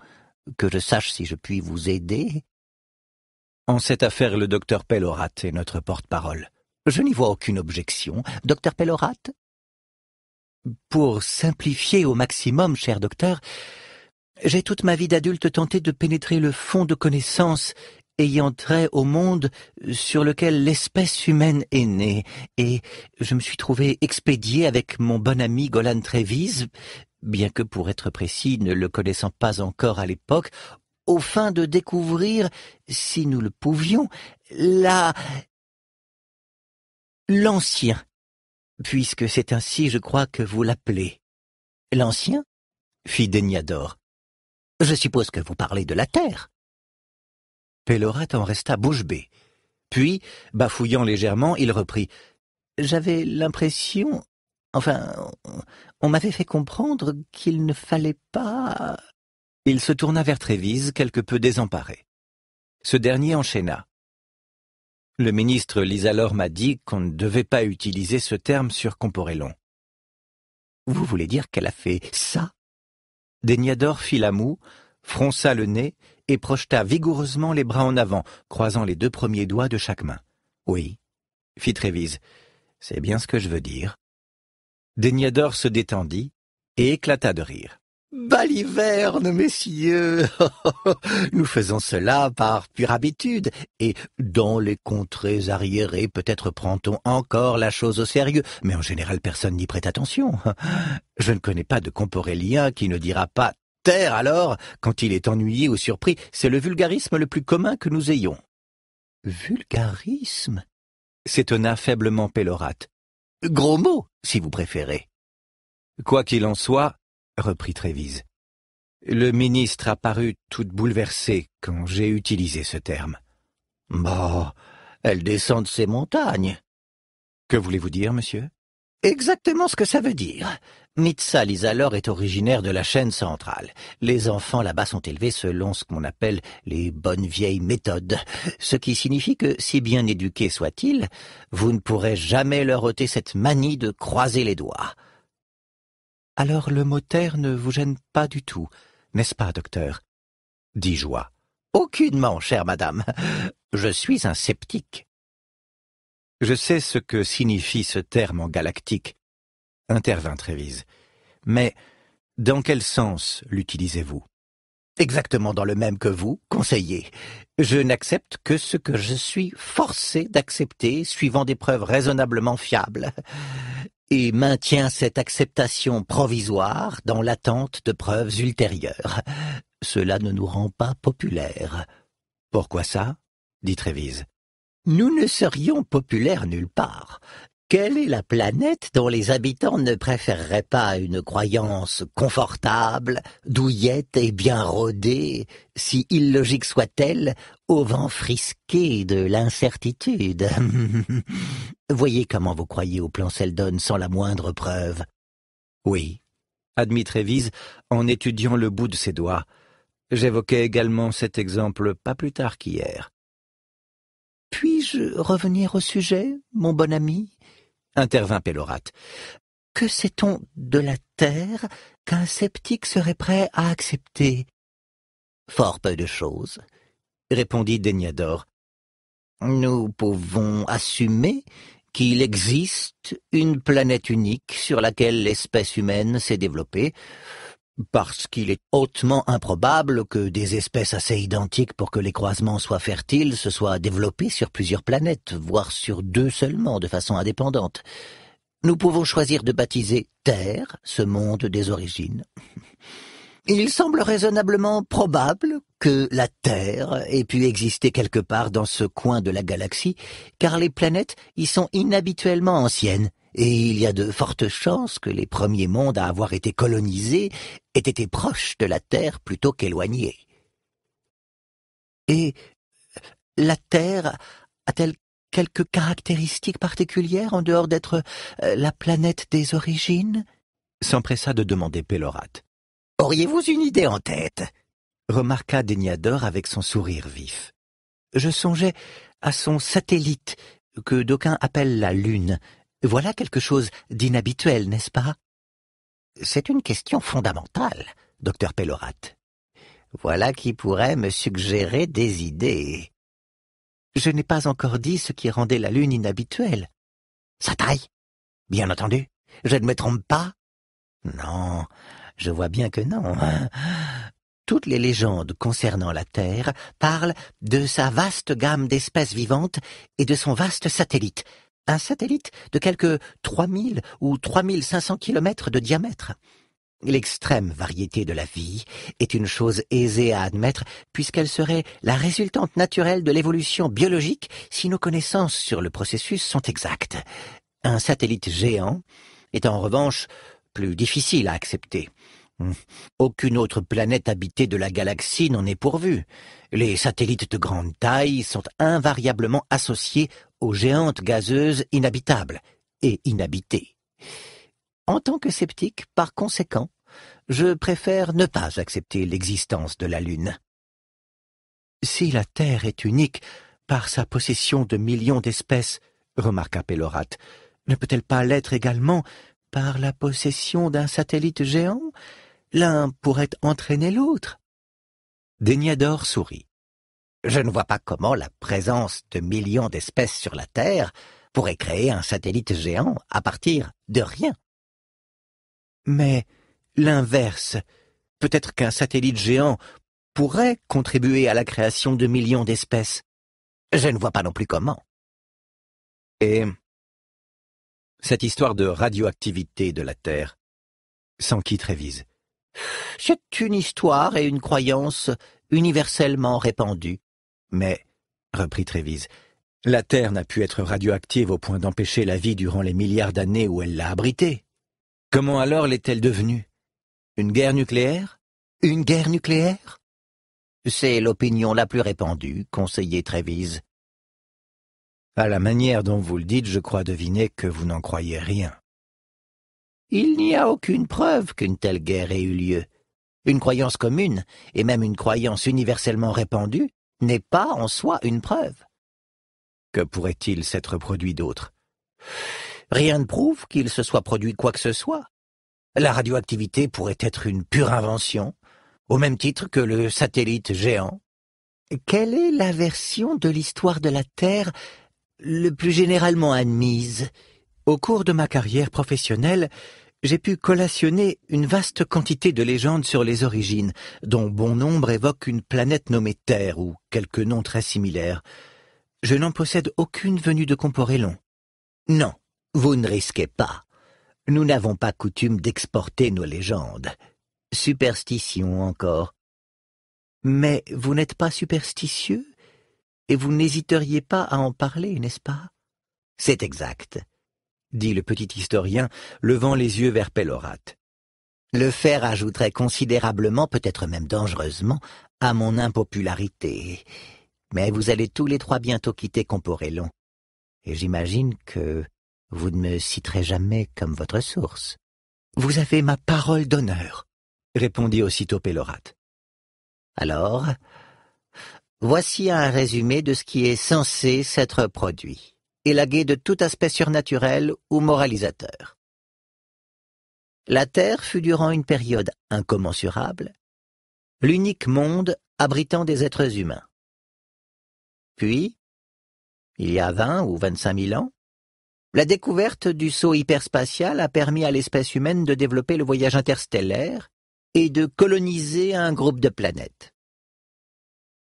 Que je sache si je puis vous aider. En cette affaire, le docteur Pellorat est notre porte-parole. Je n'y vois aucune objection. Docteur Pellorat Pour simplifier au maximum, cher docteur, j'ai toute ma vie d'adulte tenté de pénétrer le fond de connaissances ayant trait au monde sur lequel l'espèce humaine est née, et je me suis trouvé expédié avec mon bon ami Golan Trévise, bien que pour être précis, ne le connaissant pas encore à l'époque, au fin de découvrir, si nous le pouvions, la... l'ancien, puisque c'est ainsi, je crois, que vous l'appelez. L'ancien fit Déniador. Je suppose que vous parlez de la Terre. Pellerat en resta bouche bée. Puis, bafouillant légèrement, il reprit. J'avais l'impression. Enfin, on m'avait fait comprendre qu'il ne fallait pas. Il se tourna vers Trévise, quelque peu désemparé. Ce dernier enchaîna. Le ministre Lisalor m'a dit qu'on ne devait pas utiliser ce terme sur Comporélon. Vous voulez dire qu'elle a fait ça Deignador fit la moue, fronça le nez et projeta vigoureusement les bras en avant, croisant les deux premiers doigts de chaque main. Oui, fit Trévise, c'est bien ce que je veux dire. Déniador se détendit et éclata de rire. Baliverne, messieurs Nous faisons cela par pure habitude, et dans les contrées arriérées, peut-être prend-on encore la chose au sérieux, mais en général personne n'y prête attention. Je ne connais pas de Comporélien qui ne dira pas alors quand il est ennuyé ou surpris, c'est le vulgarisme le plus commun que nous ayons. Vulgarisme s'étonna faiblement Pélorate. Gros mot, si vous préférez. Quoi qu'il en soit, reprit Trévise. Le ministre paru toute bouleversée quand j'ai utilisé ce terme. Bah, elle descend de ces montagnes. Que voulez-vous dire, monsieur Exactement ce que ça veut dire. Mitsa, alors est originaire de la chaîne centrale. Les enfants là-bas sont élevés selon ce qu'on appelle les bonnes vieilles méthodes, ce qui signifie que, si bien éduqués soient-ils, vous ne pourrez jamais leur ôter cette manie de croiser les doigts. Alors le mot terre ne vous gêne pas du tout, n'est-ce pas, docteur dit Joie. Aucunement, chère madame. Je suis un sceptique. Je sais ce que signifie ce terme en galactique, intervint Trévise. Mais dans quel sens l'utilisez-vous Exactement dans le même que vous, conseiller. Je n'accepte que ce que je suis forcé d'accepter suivant des preuves raisonnablement fiables et maintiens cette acceptation provisoire dans l'attente de preuves ultérieures. Cela ne nous rend pas populaires. Pourquoi ça dit Trévise. Nous ne serions populaires nulle part. Quelle est la planète dont les habitants ne préféreraient pas une croyance confortable, douillette et bien rodée, si illogique soit-elle, au vent frisqué de l'incertitude Voyez comment vous croyez au plan Seldon sans la moindre preuve. Oui, admit Trévise en étudiant le bout de ses doigts. J'évoquais également cet exemple pas plus tard qu'hier. Puis-je revenir au sujet, mon bon ami intervint Pélorate. Que sait-on de la Terre qu'un sceptique serait prêt à accepter Fort peu de choses, répondit Déniador. Nous pouvons assumer qu'il existe une planète unique sur laquelle l'espèce humaine s'est développée, parce qu'il est hautement improbable que des espèces assez identiques pour que les croisements soient fertiles se soient développées sur plusieurs planètes, voire sur deux seulement de façon indépendante. Nous pouvons choisir de baptiser Terre ce monde des origines. Il semble raisonnablement probable que la Terre ait pu exister quelque part dans ce coin de la galaxie, car les planètes y sont inhabituellement anciennes et il y a de fortes chances que les premiers mondes à avoir été colonisés aient été proches de la Terre plutôt qu'éloignés. Et la Terre a-t-elle quelques caractéristiques particulières en dehors d'être euh, la planète des origines s'empressa de demander Pélorate. Auriez-vous une idée en tête remarqua Déniador avec son sourire vif. Je songeais à son satellite que d'aucuns appellent la Lune, voilà quelque chose d'inhabituel, n'est-ce pas C'est une question fondamentale, docteur Pellorat. Voilà qui pourrait me suggérer des idées. Je n'ai pas encore dit ce qui rendait la Lune inhabituelle. Sa taille Bien entendu. Je ne me trompe pas Non, je vois bien que non. Hein. Toutes les légendes concernant la Terre parlent de sa vaste gamme d'espèces vivantes et de son vaste satellite, un satellite de quelque 3000 ou 3500 kilomètres de diamètre. L'extrême variété de la vie est une chose aisée à admettre puisqu'elle serait la résultante naturelle de l'évolution biologique si nos connaissances sur le processus sont exactes. Un satellite géant est en revanche plus difficile à accepter. Aucune autre planète habitée de la galaxie n'en est pourvue. Les satellites de grande taille sont invariablement associés aux géantes gazeuses inhabitables et inhabitées. En tant que sceptique, par conséquent, je préfère ne pas accepter l'existence de la Lune. Si la Terre est unique par sa possession de millions d'espèces, remarqua Pélorat, ne peut-elle pas l'être également par la possession d'un satellite géant L'un pourrait entraîner l'autre. Déniador sourit. Je ne vois pas comment la présence de millions d'espèces sur la Terre pourrait créer un satellite géant à partir de rien. Mais l'inverse, peut-être qu'un satellite géant pourrait contribuer à la création de millions d'espèces. Je ne vois pas non plus comment. Et cette histoire de radioactivité de la Terre, sans qui Trévise C'est une histoire et une croyance universellement répandue. Mais, reprit Trévise, la Terre n'a pu être radioactive au point d'empêcher la vie durant les milliards d'années où elle l'a abritée. Comment alors l'est-elle devenue Une guerre nucléaire Une guerre nucléaire C'est l'opinion la plus répandue, conseiller Trévise. À la manière dont vous le dites, je crois deviner que vous n'en croyez rien. Il n'y a aucune preuve qu'une telle guerre ait eu lieu. Une croyance commune, et même une croyance universellement répandue, n'est pas en soi une preuve. Que pourrait-il s'être produit d'autre Rien ne prouve qu'il se soit produit quoi que ce soit. La radioactivité pourrait être une pure invention, au même titre que le satellite géant. Quelle est la version de l'histoire de la Terre le plus généralement admise Au cours de ma carrière professionnelle, j'ai pu collationner une vaste quantité de légendes sur les origines, dont bon nombre évoquent une planète nommée Terre ou quelques noms très similaires. Je n'en possède aucune venue de Comporélon. « Non, vous ne risquez pas. Nous n'avons pas coutume d'exporter nos légendes. Superstition encore. Mais vous n'êtes pas superstitieux, et vous n'hésiteriez pas à en parler, n'est-ce pas? C'est exact dit le petit historien, levant les yeux vers Pellorat. Le faire ajouterait considérablement, peut-être même dangereusement, à mon impopularité. Mais vous allez tous les trois bientôt quitter Comporelon. Et j'imagine que vous ne me citerez jamais comme votre source. Vous avez ma parole d'honneur, répondit aussitôt Pellorat. « Alors, voici un résumé de ce qui est censé s'être produit et de tout aspect surnaturel ou moralisateur. La Terre fut durant une période incommensurable l'unique monde abritant des êtres humains. Puis, il y a vingt ou vingt-cinq mille ans, la découverte du saut hyperspatial a permis à l'espèce humaine de développer le voyage interstellaire et de coloniser un groupe de planètes.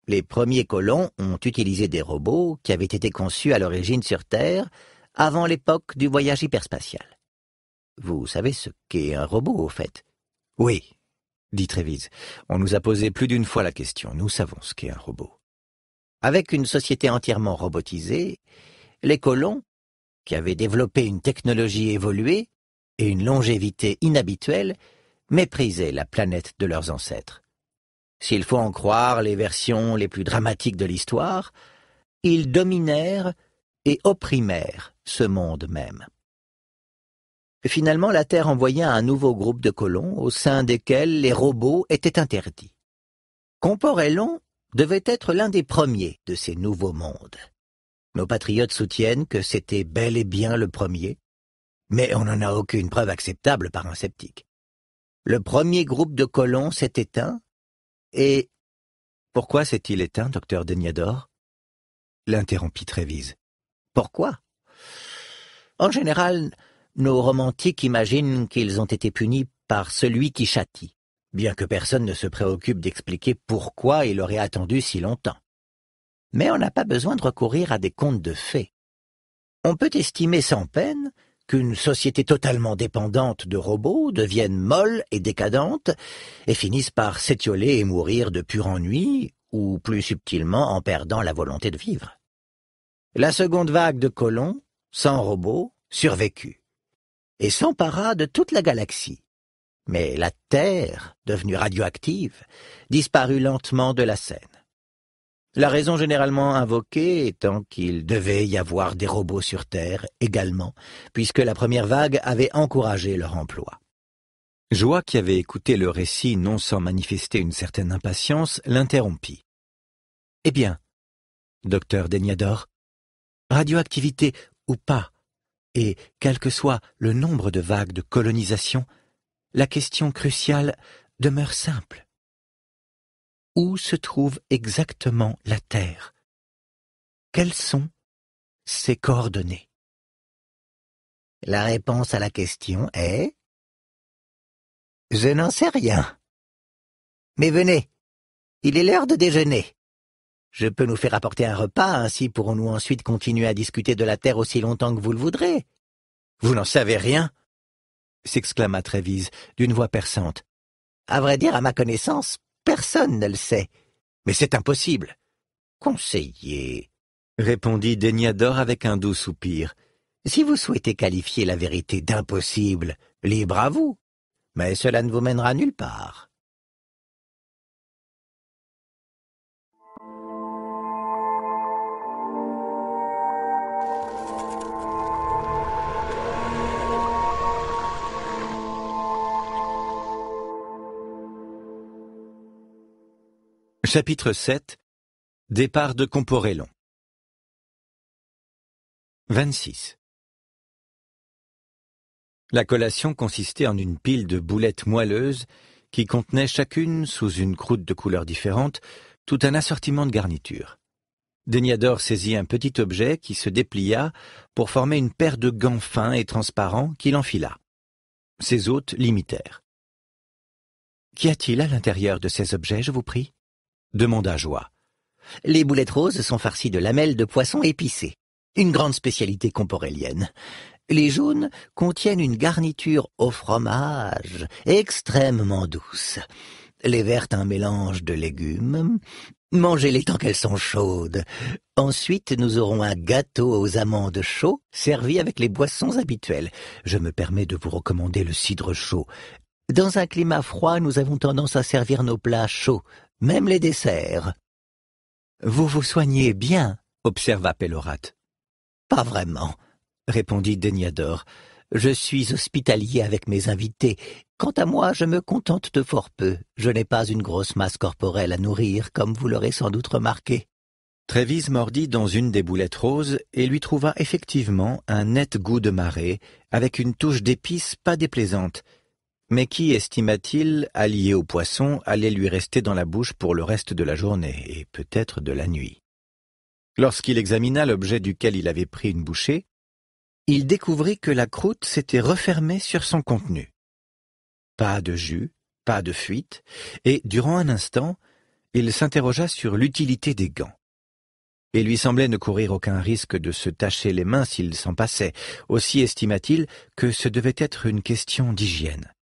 Les premiers colons ont utilisé des robots qui avaient été conçus à l'origine sur Terre avant l'époque du voyage hyperspatial. Vous savez ce qu'est un robot, au fait Oui, dit Trévise. On nous a posé plus d'une fois la question. Nous savons ce qu'est un robot. Avec une société entièrement robotisée, les colons, qui avaient développé une technologie évoluée et une longévité inhabituelle, méprisaient la planète de leurs ancêtres s'il faut en croire les versions les plus dramatiques de l'histoire, ils dominèrent et opprimèrent ce monde même. Finalement, la Terre envoya un nouveau groupe de colons au sein desquels les robots étaient interdits. Comporellon devait être l'un des premiers de ces nouveaux mondes. Nos patriotes soutiennent que c'était bel et bien le premier, mais on n'en a aucune preuve acceptable par un sceptique. Le premier groupe de colons s'est éteint et… pourquoi s'est-il éteint, docteur Deniador l'interrompit Trévise. Pourquoi En général, nos romantiques imaginent qu'ils ont été punis par celui qui châtie, bien que personne ne se préoccupe d'expliquer pourquoi il aurait attendu si longtemps. Mais on n'a pas besoin de recourir à des contes de fées. On peut estimer sans peine qu'une société totalement dépendante de robots devienne molle et décadente et finisse par s'étioler et mourir de pur ennui ou plus subtilement en perdant la volonté de vivre. La seconde vague de colons, sans robots, survécut et s'empara de toute la galaxie. Mais la Terre, devenue radioactive, disparut lentement de la scène. La raison généralement invoquée étant qu'il devait y avoir des robots sur Terre également, puisque la première vague avait encouragé leur emploi. Joie, qui avait écouté le récit non sans manifester une certaine impatience, l'interrompit. Eh bien, docteur Deniador, radioactivité ou pas, et quel que soit le nombre de vagues de colonisation, la question cruciale demeure simple. Où se trouve exactement la Terre Quelles sont ses coordonnées La réponse à la question est Je n'en sais rien. Mais venez, il est l'heure de déjeuner. Je peux nous faire apporter un repas, ainsi pourrons-nous ensuite continuer à discuter de la Terre aussi longtemps que vous le voudrez. Vous n'en savez rien s'exclama Trévise d'une voix perçante. À vrai dire, à ma connaissance, Personne ne le sait. Mais c'est impossible. Conseiller, répondit daignador avec un doux soupir. Si vous souhaitez qualifier la vérité d'impossible, libre à vous. Mais cela ne vous mènera nulle part. chapitre 7 Départ de Comporellon 26 La collation consistait en une pile de boulettes moelleuses qui contenaient chacune, sous une croûte de couleurs différentes, tout un assortiment de garnitures. Deniador saisit un petit objet qui se déplia pour former une paire de gants fins et transparents qu'il enfila. Ses hôtes l'imitèrent. Qu'y a-t-il à l'intérieur de ces objets, je vous prie demanda Joie. Les boulettes roses sont farcies de lamelles de poisson épicées, une grande spécialité comporélienne. Les jaunes contiennent une garniture au fromage extrêmement douce. Les vertes un mélange de légumes. Mangez-les tant qu'elles sont chaudes. Ensuite, nous aurons un gâteau aux amandes chaud servi avec les boissons habituelles. Je me permets de vous recommander le cidre chaud. Dans un climat froid, nous avons tendance à servir nos plats chauds, même les desserts. Vous vous soignez bien, observa Pellorat. Pas vraiment, répondit Deniador. Je suis hospitalier avec mes invités. Quant à moi, je me contente de fort peu. Je n'ai pas une grosse masse corporelle à nourrir, comme vous l'aurez sans doute remarqué. Trévise mordit dans une des boulettes roses et lui trouva effectivement un net goût de marée, avec une touche d'épices pas déplaisante, mais qui, estima-t-il, allié au poisson, allait lui rester dans la bouche pour le reste de la journée, et peut-être de la nuit. Lorsqu'il examina l'objet duquel il avait pris une bouchée, il découvrit que la croûte s'était refermée sur son contenu. Pas de jus, pas de fuite, et durant un instant, il s'interrogea sur l'utilité des gants. Il lui semblait ne courir aucun risque de se tacher les mains s'il s'en passait, aussi estima-t-il que ce devait être une question d'hygiène.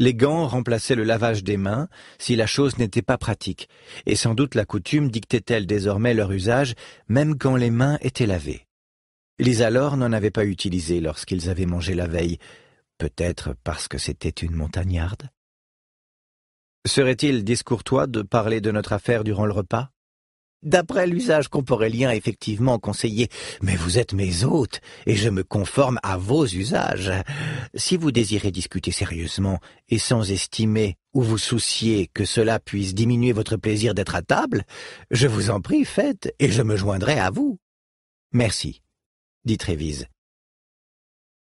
Les gants remplaçaient le lavage des mains, si la chose n'était pas pratique, et sans doute la coutume dictait-elle désormais leur usage, même quand les mains étaient lavées. Les alors n'en avaient pas utilisé lorsqu'ils avaient mangé la veille, peut-être parce que c'était une montagnarde. Serait-il discourtois de parler de notre affaire durant le repas D'après l'usage lien effectivement conseiller, Mais vous êtes mes hôtes, et je me conforme à vos usages. Si vous désirez discuter sérieusement, et sans estimer ou vous soucier que cela puisse diminuer votre plaisir d'être à table, je vous en prie, faites, et je me joindrai à vous. Merci, dit Trévise.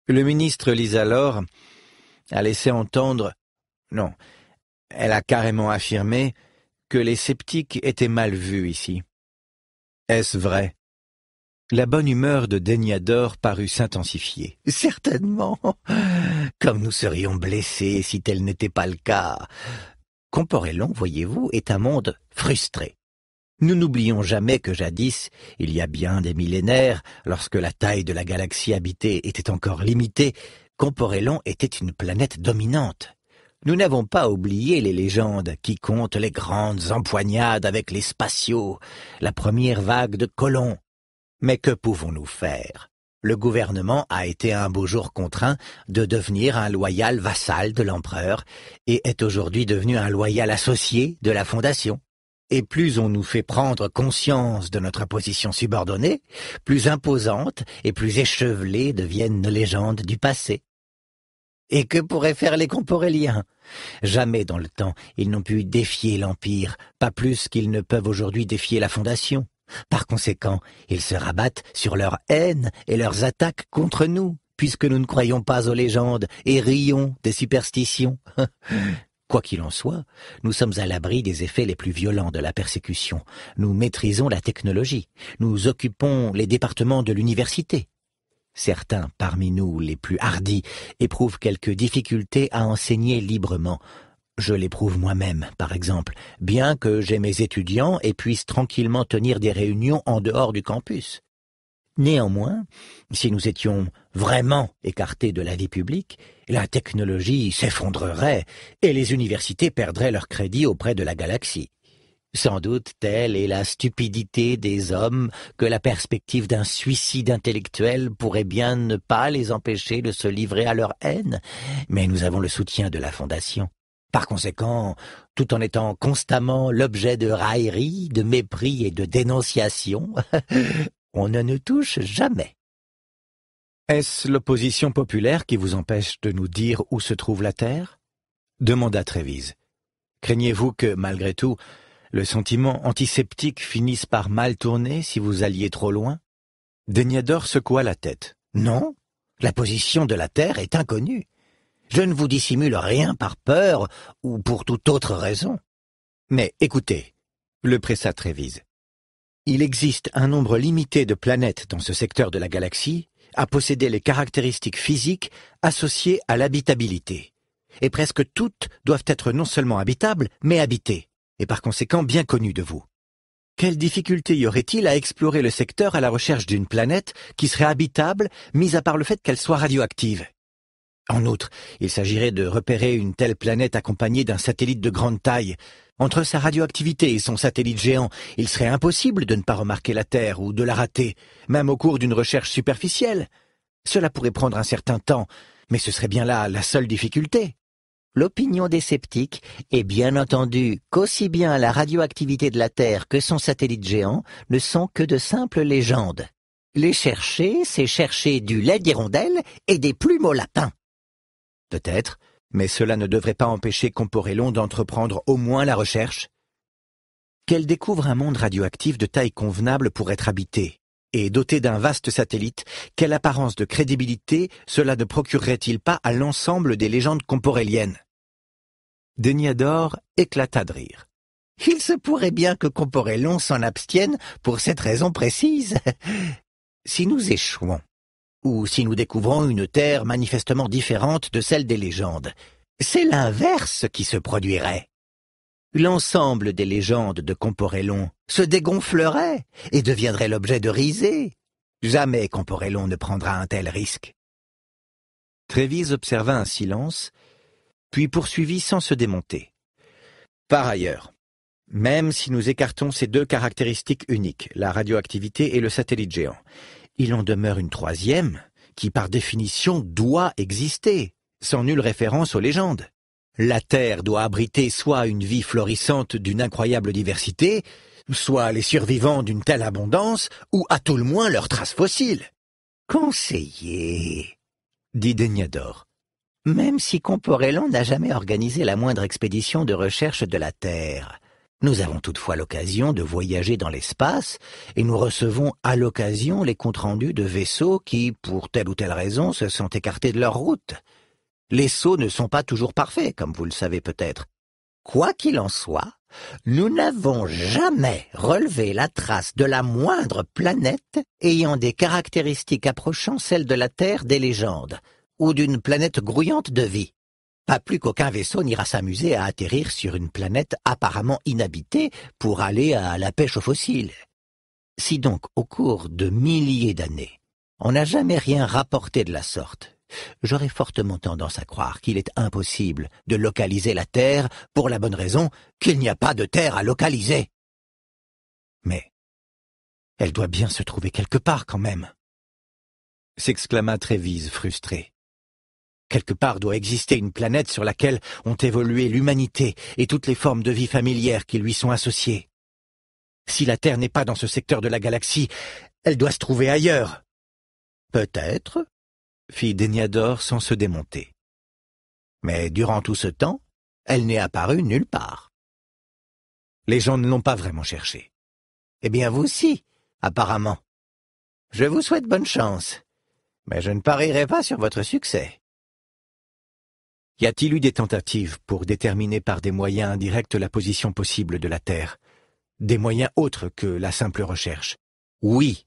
Le ministre lise alors, a laissé entendre, non, elle a carrément affirmé que les sceptiques étaient mal vus ici. Est-ce vrai La bonne humeur de Deniador parut s'intensifier. Certainement. Comme nous serions blessés si tel n'était pas le cas. Comporellon, voyez-vous, est un monde frustré. Nous n'oublions jamais que jadis, il y a bien des millénaires, lorsque la taille de la galaxie habitée était encore limitée, Comporellon était une planète dominante nous n'avons pas oublié les légendes qui comptent les grandes empoignades avec les spatiaux, la première vague de colons. Mais que pouvons-nous faire Le gouvernement a été un beau jour contraint de devenir un loyal vassal de l'empereur et est aujourd'hui devenu un loyal associé de la fondation. Et plus on nous fait prendre conscience de notre position subordonnée, plus imposantes et plus échevelées deviennent nos légendes du passé. Et que pourraient faire les Comporéliens Jamais dans le temps ils n'ont pu défier l'Empire, pas plus qu'ils ne peuvent aujourd'hui défier la Fondation. Par conséquent, ils se rabattent sur leur haine et leurs attaques contre nous, puisque nous ne croyons pas aux légendes et rions des superstitions. Quoi qu'il en soit, nous sommes à l'abri des effets les plus violents de la persécution. Nous maîtrisons la technologie. Nous occupons les départements de l'université. Certains parmi nous, les plus hardis, éprouvent quelques difficultés à enseigner librement. Je l'éprouve moi-même, par exemple, bien que j'aie mes étudiants et puisse tranquillement tenir des réunions en dehors du campus. Néanmoins, si nous étions vraiment écartés de la vie publique, la technologie s'effondrerait et les universités perdraient leur crédit auprès de la galaxie. Sans doute telle est la stupidité des hommes que la perspective d'un suicide intellectuel pourrait bien ne pas les empêcher de se livrer à leur haine, mais nous avons le soutien de la Fondation. Par conséquent, tout en étant constamment l'objet de railleries, de mépris et de dénonciations, on ne nous touche jamais. Est-ce l'opposition populaire qui vous empêche de nous dire où se trouve la Terre demanda Trévise. Craignez-vous que, malgré tout, le sentiment antiseptique finisse par mal tourner si vous alliez trop loin Deniador secoua la tête. Non, la position de la Terre est inconnue. Je ne vous dissimule rien par peur ou pour toute autre raison. Mais écoutez, le pressa Trévise. Il existe un nombre limité de planètes dans ce secteur de la galaxie à posséder les caractéristiques physiques associées à l'habitabilité. Et presque toutes doivent être non seulement habitables, mais habitées et par conséquent bien connu de vous. Quelle difficulté y aurait-il à explorer le secteur à la recherche d'une planète qui serait habitable, mise à part le fait qu'elle soit radioactive En outre, il s'agirait de repérer une telle planète accompagnée d'un satellite de grande taille. Entre sa radioactivité et son satellite géant, il serait impossible de ne pas remarquer la Terre ou de la rater, même au cours d'une recherche superficielle. Cela pourrait prendre un certain temps, mais ce serait bien là la seule difficulté. L'opinion des sceptiques est bien entendu qu'aussi bien la radioactivité de la Terre que son satellite géant ne sont que de simples légendes. Les chercher, c'est chercher du lait d'hirondelle et des plumes au lapin. Peut-être, mais cela ne devrait pas empêcher Comporelon d'entreprendre au moins la recherche. Qu'elle découvre un monde radioactif de taille convenable pour être habité, et doté d'un vaste satellite, quelle apparence de crédibilité cela ne procurerait-il pas à l'ensemble des légendes comporéliennes Deniador éclata de rire. Il se pourrait bien que Comporellon s'en abstienne pour cette raison précise. si nous échouons, ou si nous découvrons une terre manifestement différente de celle des légendes, c'est l'inverse qui se produirait l'ensemble des légendes de Comporellon se dégonflerait et deviendrait l'objet de risées. Jamais Comporellon ne prendra un tel risque. Trévise observa un silence, puis poursuivit sans se démonter. Par ailleurs, même si nous écartons ces deux caractéristiques uniques, la radioactivité et le satellite géant, il en demeure une troisième qui, par définition, doit exister, sans nulle référence aux légendes. La Terre doit abriter soit une vie florissante d'une incroyable diversité, soit les survivants d'une telle abondance, ou à tout le moins leurs traces fossiles. Conseiller, dit Deniador, Même si Comporellan n'a jamais organisé la moindre expédition de recherche de la Terre, nous avons toutefois l'occasion de voyager dans l'espace et nous recevons à l'occasion les comptes rendus de vaisseaux qui, pour telle ou telle raison, se sont écartés de leur route. Les sauts ne sont pas toujours parfaits, comme vous le savez peut-être. Quoi qu'il en soit, nous n'avons jamais relevé la trace de la moindre planète ayant des caractéristiques approchant celles de la Terre des légendes, ou d'une planète grouillante de vie. Pas plus qu'aucun vaisseau n'ira s'amuser à atterrir sur une planète apparemment inhabitée pour aller à la pêche aux fossiles. Si donc, au cours de milliers d'années, on n'a jamais rien rapporté de la sorte, j'aurais fortement tendance à croire qu'il est impossible de localiser la Terre pour la bonne raison qu'il n'y a pas de Terre à localiser. Mais elle doit bien se trouver quelque part quand même. s'exclama Trévise frustré. Quelque part doit exister une planète sur laquelle ont évolué l'humanité et toutes les formes de vie familières qui lui sont associées. Si la Terre n'est pas dans ce secteur de la galaxie, elle doit se trouver ailleurs. Peut-être, fit Déniador sans se démonter. Mais durant tout ce temps, elle n'est apparue nulle part. Les gens ne l'ont pas vraiment cherchée. Eh bien vous aussi, apparemment. Je vous souhaite bonne chance, mais je ne parierai pas sur votre succès. Y a-t-il eu des tentatives pour déterminer par des moyens indirects la position possible de la Terre Des moyens autres que la simple recherche Oui,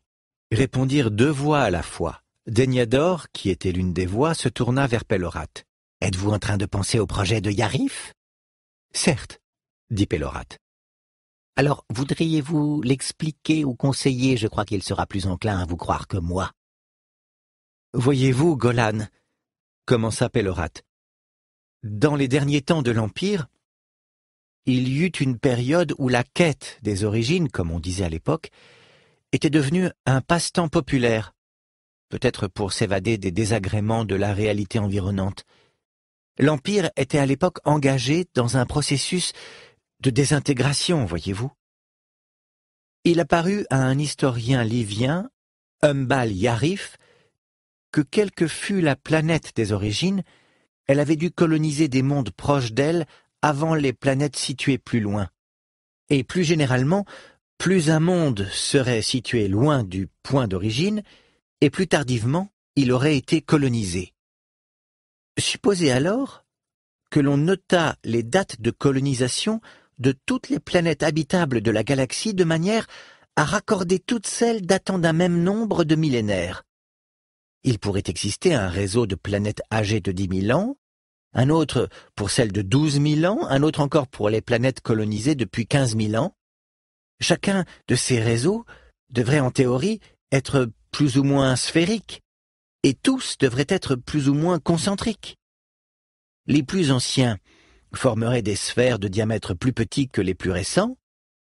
répondirent deux voix à la fois, Daignador, qui était l'une des voix, se tourna vers Pellorat. Êtes-vous en train de penser au projet de Yarif Certes, dit Pellorat. Alors, voudriez-vous l'expliquer ou conseiller Je crois qu'il sera plus enclin à vous croire que moi. Voyez-vous, Golan, commença Pellorat. Dans les derniers temps de l'Empire, il y eut une période où la quête des origines, comme on disait à l'époque, était devenue un passe-temps populaire peut-être pour s'évader des désagréments de la réalité environnante. L'Empire était à l'époque engagé dans un processus de désintégration, voyez-vous. Il apparut à un historien livien, Umbal Yarif, que quelle que fût la planète des origines, elle avait dû coloniser des mondes proches d'elle avant les planètes situées plus loin. Et plus généralement, plus un monde serait situé loin du point d'origine, et plus tardivement il aurait été colonisé. Supposez alors que l'on nota les dates de colonisation de toutes les planètes habitables de la galaxie de manière à raccorder toutes celles datant d'un même nombre de millénaires. Il pourrait exister un réseau de planètes âgées de dix mille ans, un autre pour celles de douze mille ans, un autre encore pour les planètes colonisées depuis quinze mille ans. Chacun de ces réseaux devrait en théorie être plus ou moins sphériques, et tous devraient être plus ou moins concentriques. Les plus anciens formeraient des sphères de diamètre plus petit que les plus récents,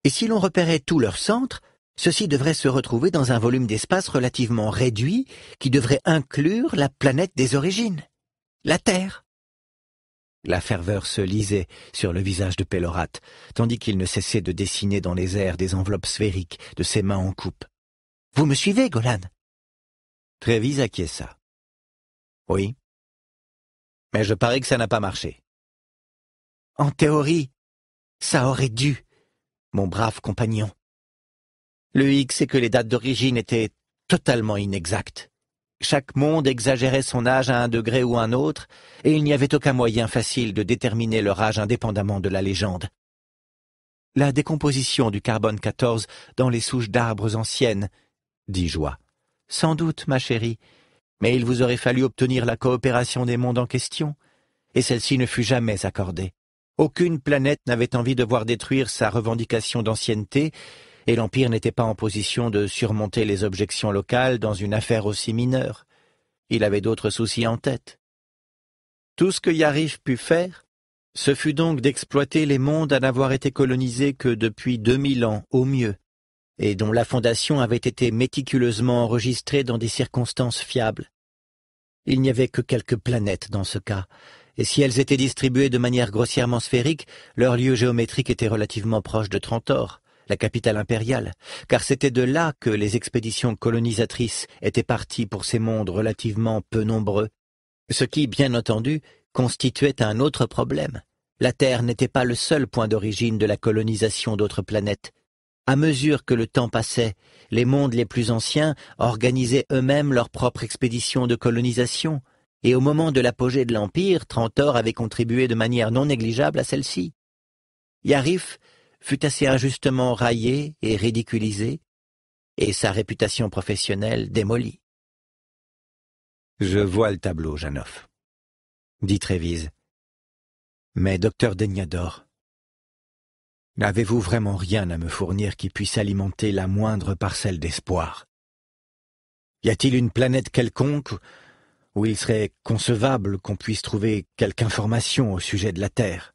et si l'on repérait tous leurs centres, ceux-ci devraient se retrouver dans un volume d'espace relativement réduit qui devrait inclure la planète des origines, la Terre. La ferveur se lisait sur le visage de Pellorat, tandis qu'il ne cessait de dessiner dans les airs des enveloppes sphériques de ses mains en coupe. Vous me suivez, Golan Trévise acquiesça. Oui. Mais je parie que ça n'a pas marché. En théorie, ça aurait dû, mon brave compagnon. Le hic, c'est que les dates d'origine étaient totalement inexactes. Chaque monde exagérait son âge à un degré ou un autre, et il n'y avait aucun moyen facile de déterminer leur âge indépendamment de la légende. La décomposition du carbone 14 dans les souches d'arbres anciennes, dit Joie, sans doute, ma chérie, mais il vous aurait fallu obtenir la coopération des mondes en question, et celle-ci ne fut jamais accordée. Aucune planète n'avait envie de voir détruire sa revendication d'ancienneté, et l'Empire n'était pas en position de surmonter les objections locales dans une affaire aussi mineure. Il avait d'autres soucis en tête. Tout ce que Yarif put faire, ce fut donc d'exploiter les mondes à n'avoir été colonisés que depuis deux mille ans au mieux, et dont la fondation avait été méticuleusement enregistrée dans des circonstances fiables. Il n'y avait que quelques planètes dans ce cas, et si elles étaient distribuées de manière grossièrement sphérique, leur lieu géométrique était relativement proche de Trantor, la capitale impériale, car c'était de là que les expéditions colonisatrices étaient parties pour ces mondes relativement peu nombreux, ce qui, bien entendu, constituait un autre problème. La Terre n'était pas le seul point d'origine de la colonisation d'autres planètes. À mesure que le temps passait, les mondes les plus anciens organisaient eux-mêmes leur propre expédition de colonisation, et au moment de l'apogée de l'Empire, Trantor avait contribué de manière non négligeable à celle-ci. Yarif fut assez injustement raillé et ridiculisé, et sa réputation professionnelle démolie. Je vois le tableau, Janoff, dit Trévise. Mais docteur daignador N'avez-vous vraiment rien à me fournir qui puisse alimenter la moindre parcelle d'espoir Y a-t-il une planète quelconque où il serait concevable qu'on puisse trouver quelque information au sujet de la Terre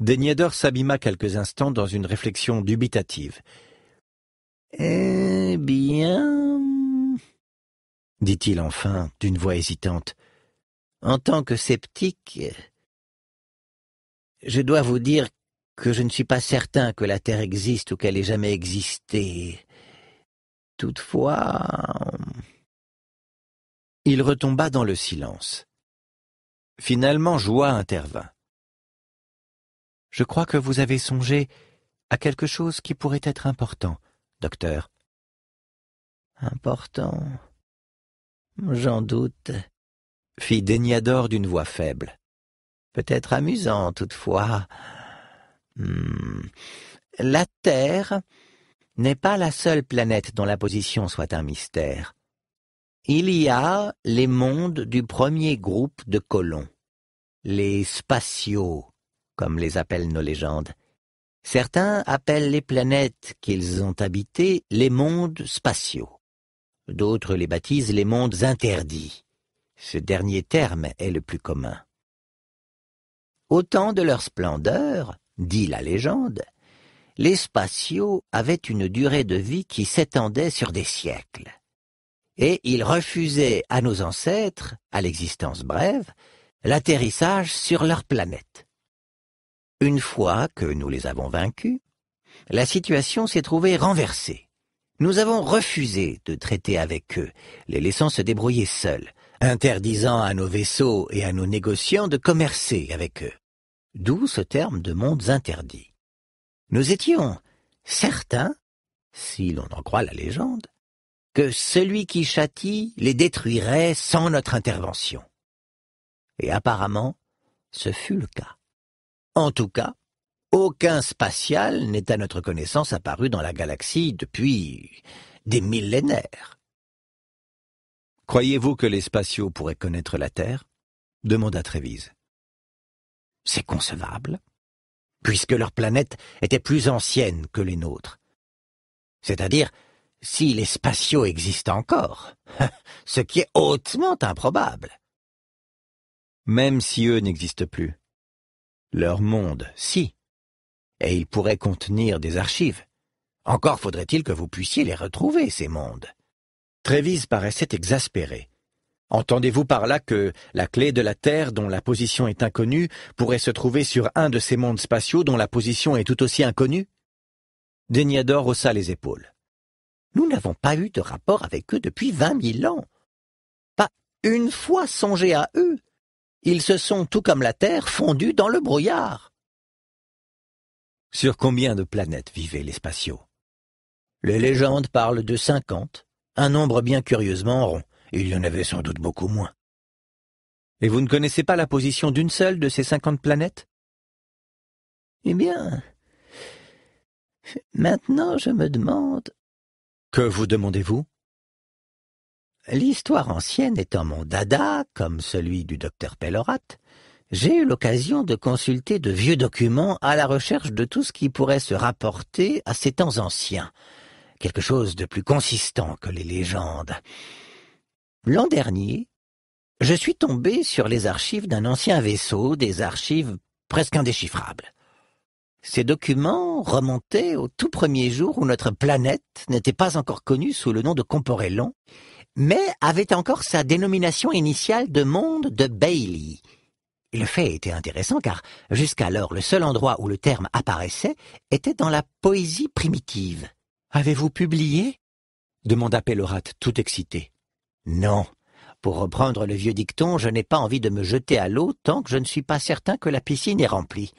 Déniador s'abîma quelques instants dans une réflexion dubitative. Eh bien, dit-il enfin d'une voix hésitante, en tant que sceptique, je dois vous dire que je ne suis pas certain que la Terre existe ou qu'elle ait jamais existé. Toutefois... Il retomba dans le silence. Finalement, Joie intervint. Je crois que vous avez songé à quelque chose qui pourrait être important, docteur. Important J'en doute, fit Déniador d'une voix faible peut-être amusant toutefois. Hmm. La Terre n'est pas la seule planète dont la position soit un mystère. Il y a les mondes du premier groupe de colons, les spatiaux, comme les appellent nos légendes. Certains appellent les planètes qu'ils ont habitées les mondes spatiaux. D'autres les baptisent les mondes interdits. Ce dernier terme est le plus commun. Au temps de leur splendeur, dit la légende, les spatiaux avaient une durée de vie qui s'étendait sur des siècles. Et ils refusaient à nos ancêtres, à l'existence brève, l'atterrissage sur leur planète. Une fois que nous les avons vaincus, la situation s'est trouvée renversée. Nous avons refusé de traiter avec eux, les laissant se débrouiller seuls, interdisant à nos vaisseaux et à nos négociants de commercer avec eux. D'où ce terme de mondes interdits. Nous étions certains, si l'on en croit la légende, que celui qui châtie les détruirait sans notre intervention. Et apparemment, ce fut le cas. En tout cas, aucun spatial n'est à notre connaissance apparu dans la galaxie depuis des millénaires. Croyez-vous que les spatiaux pourraient connaître la Terre demanda Trévise. C'est concevable, puisque leur planète était plus ancienne que les nôtres. C'est-à-dire si les spatiaux existent encore, ce qui est hautement improbable. Même si eux n'existent plus. Leur monde, si. Et ils pourraient contenir des archives. Encore faudrait-il que vous puissiez les retrouver, ces mondes. Trévise paraissait exaspéré. Entendez-vous par là que la clé de la Terre, dont la position est inconnue, pourrait se trouver sur un de ces mondes spatiaux dont la position est tout aussi inconnue Déniador haussa les épaules. Nous n'avons pas eu de rapport avec eux depuis vingt mille ans. Pas une fois songé à eux. Ils se sont, tout comme la Terre, fondus dans le brouillard. Sur combien de planètes vivaient les spatiaux Les légendes parlent de cinquante un nombre bien curieusement rond. Il y en avait sans doute beaucoup moins. Et vous ne connaissez pas la position d'une seule de ces cinquante planètes Eh bien, maintenant je me demande. Que vous demandez-vous L'histoire ancienne étant mon dada, comme celui du docteur Pellorat, j'ai eu l'occasion de consulter de vieux documents à la recherche de tout ce qui pourrait se rapporter à ces temps anciens quelque chose de plus consistant que les légendes. L'an dernier, je suis tombé sur les archives d'un ancien vaisseau, des archives presque indéchiffrables. Ces documents remontaient au tout premier jour où notre planète n'était pas encore connue sous le nom de Comporellon, mais avait encore sa dénomination initiale de monde de Bailey. Le fait était intéressant car jusqu'alors le seul endroit où le terme apparaissait était dans la poésie primitive. Avez-vous publié demanda Pellerat tout excité. Non. Pour reprendre le vieux dicton, je n'ai pas envie de me jeter à l'eau tant que je ne suis pas certain que la piscine est remplie.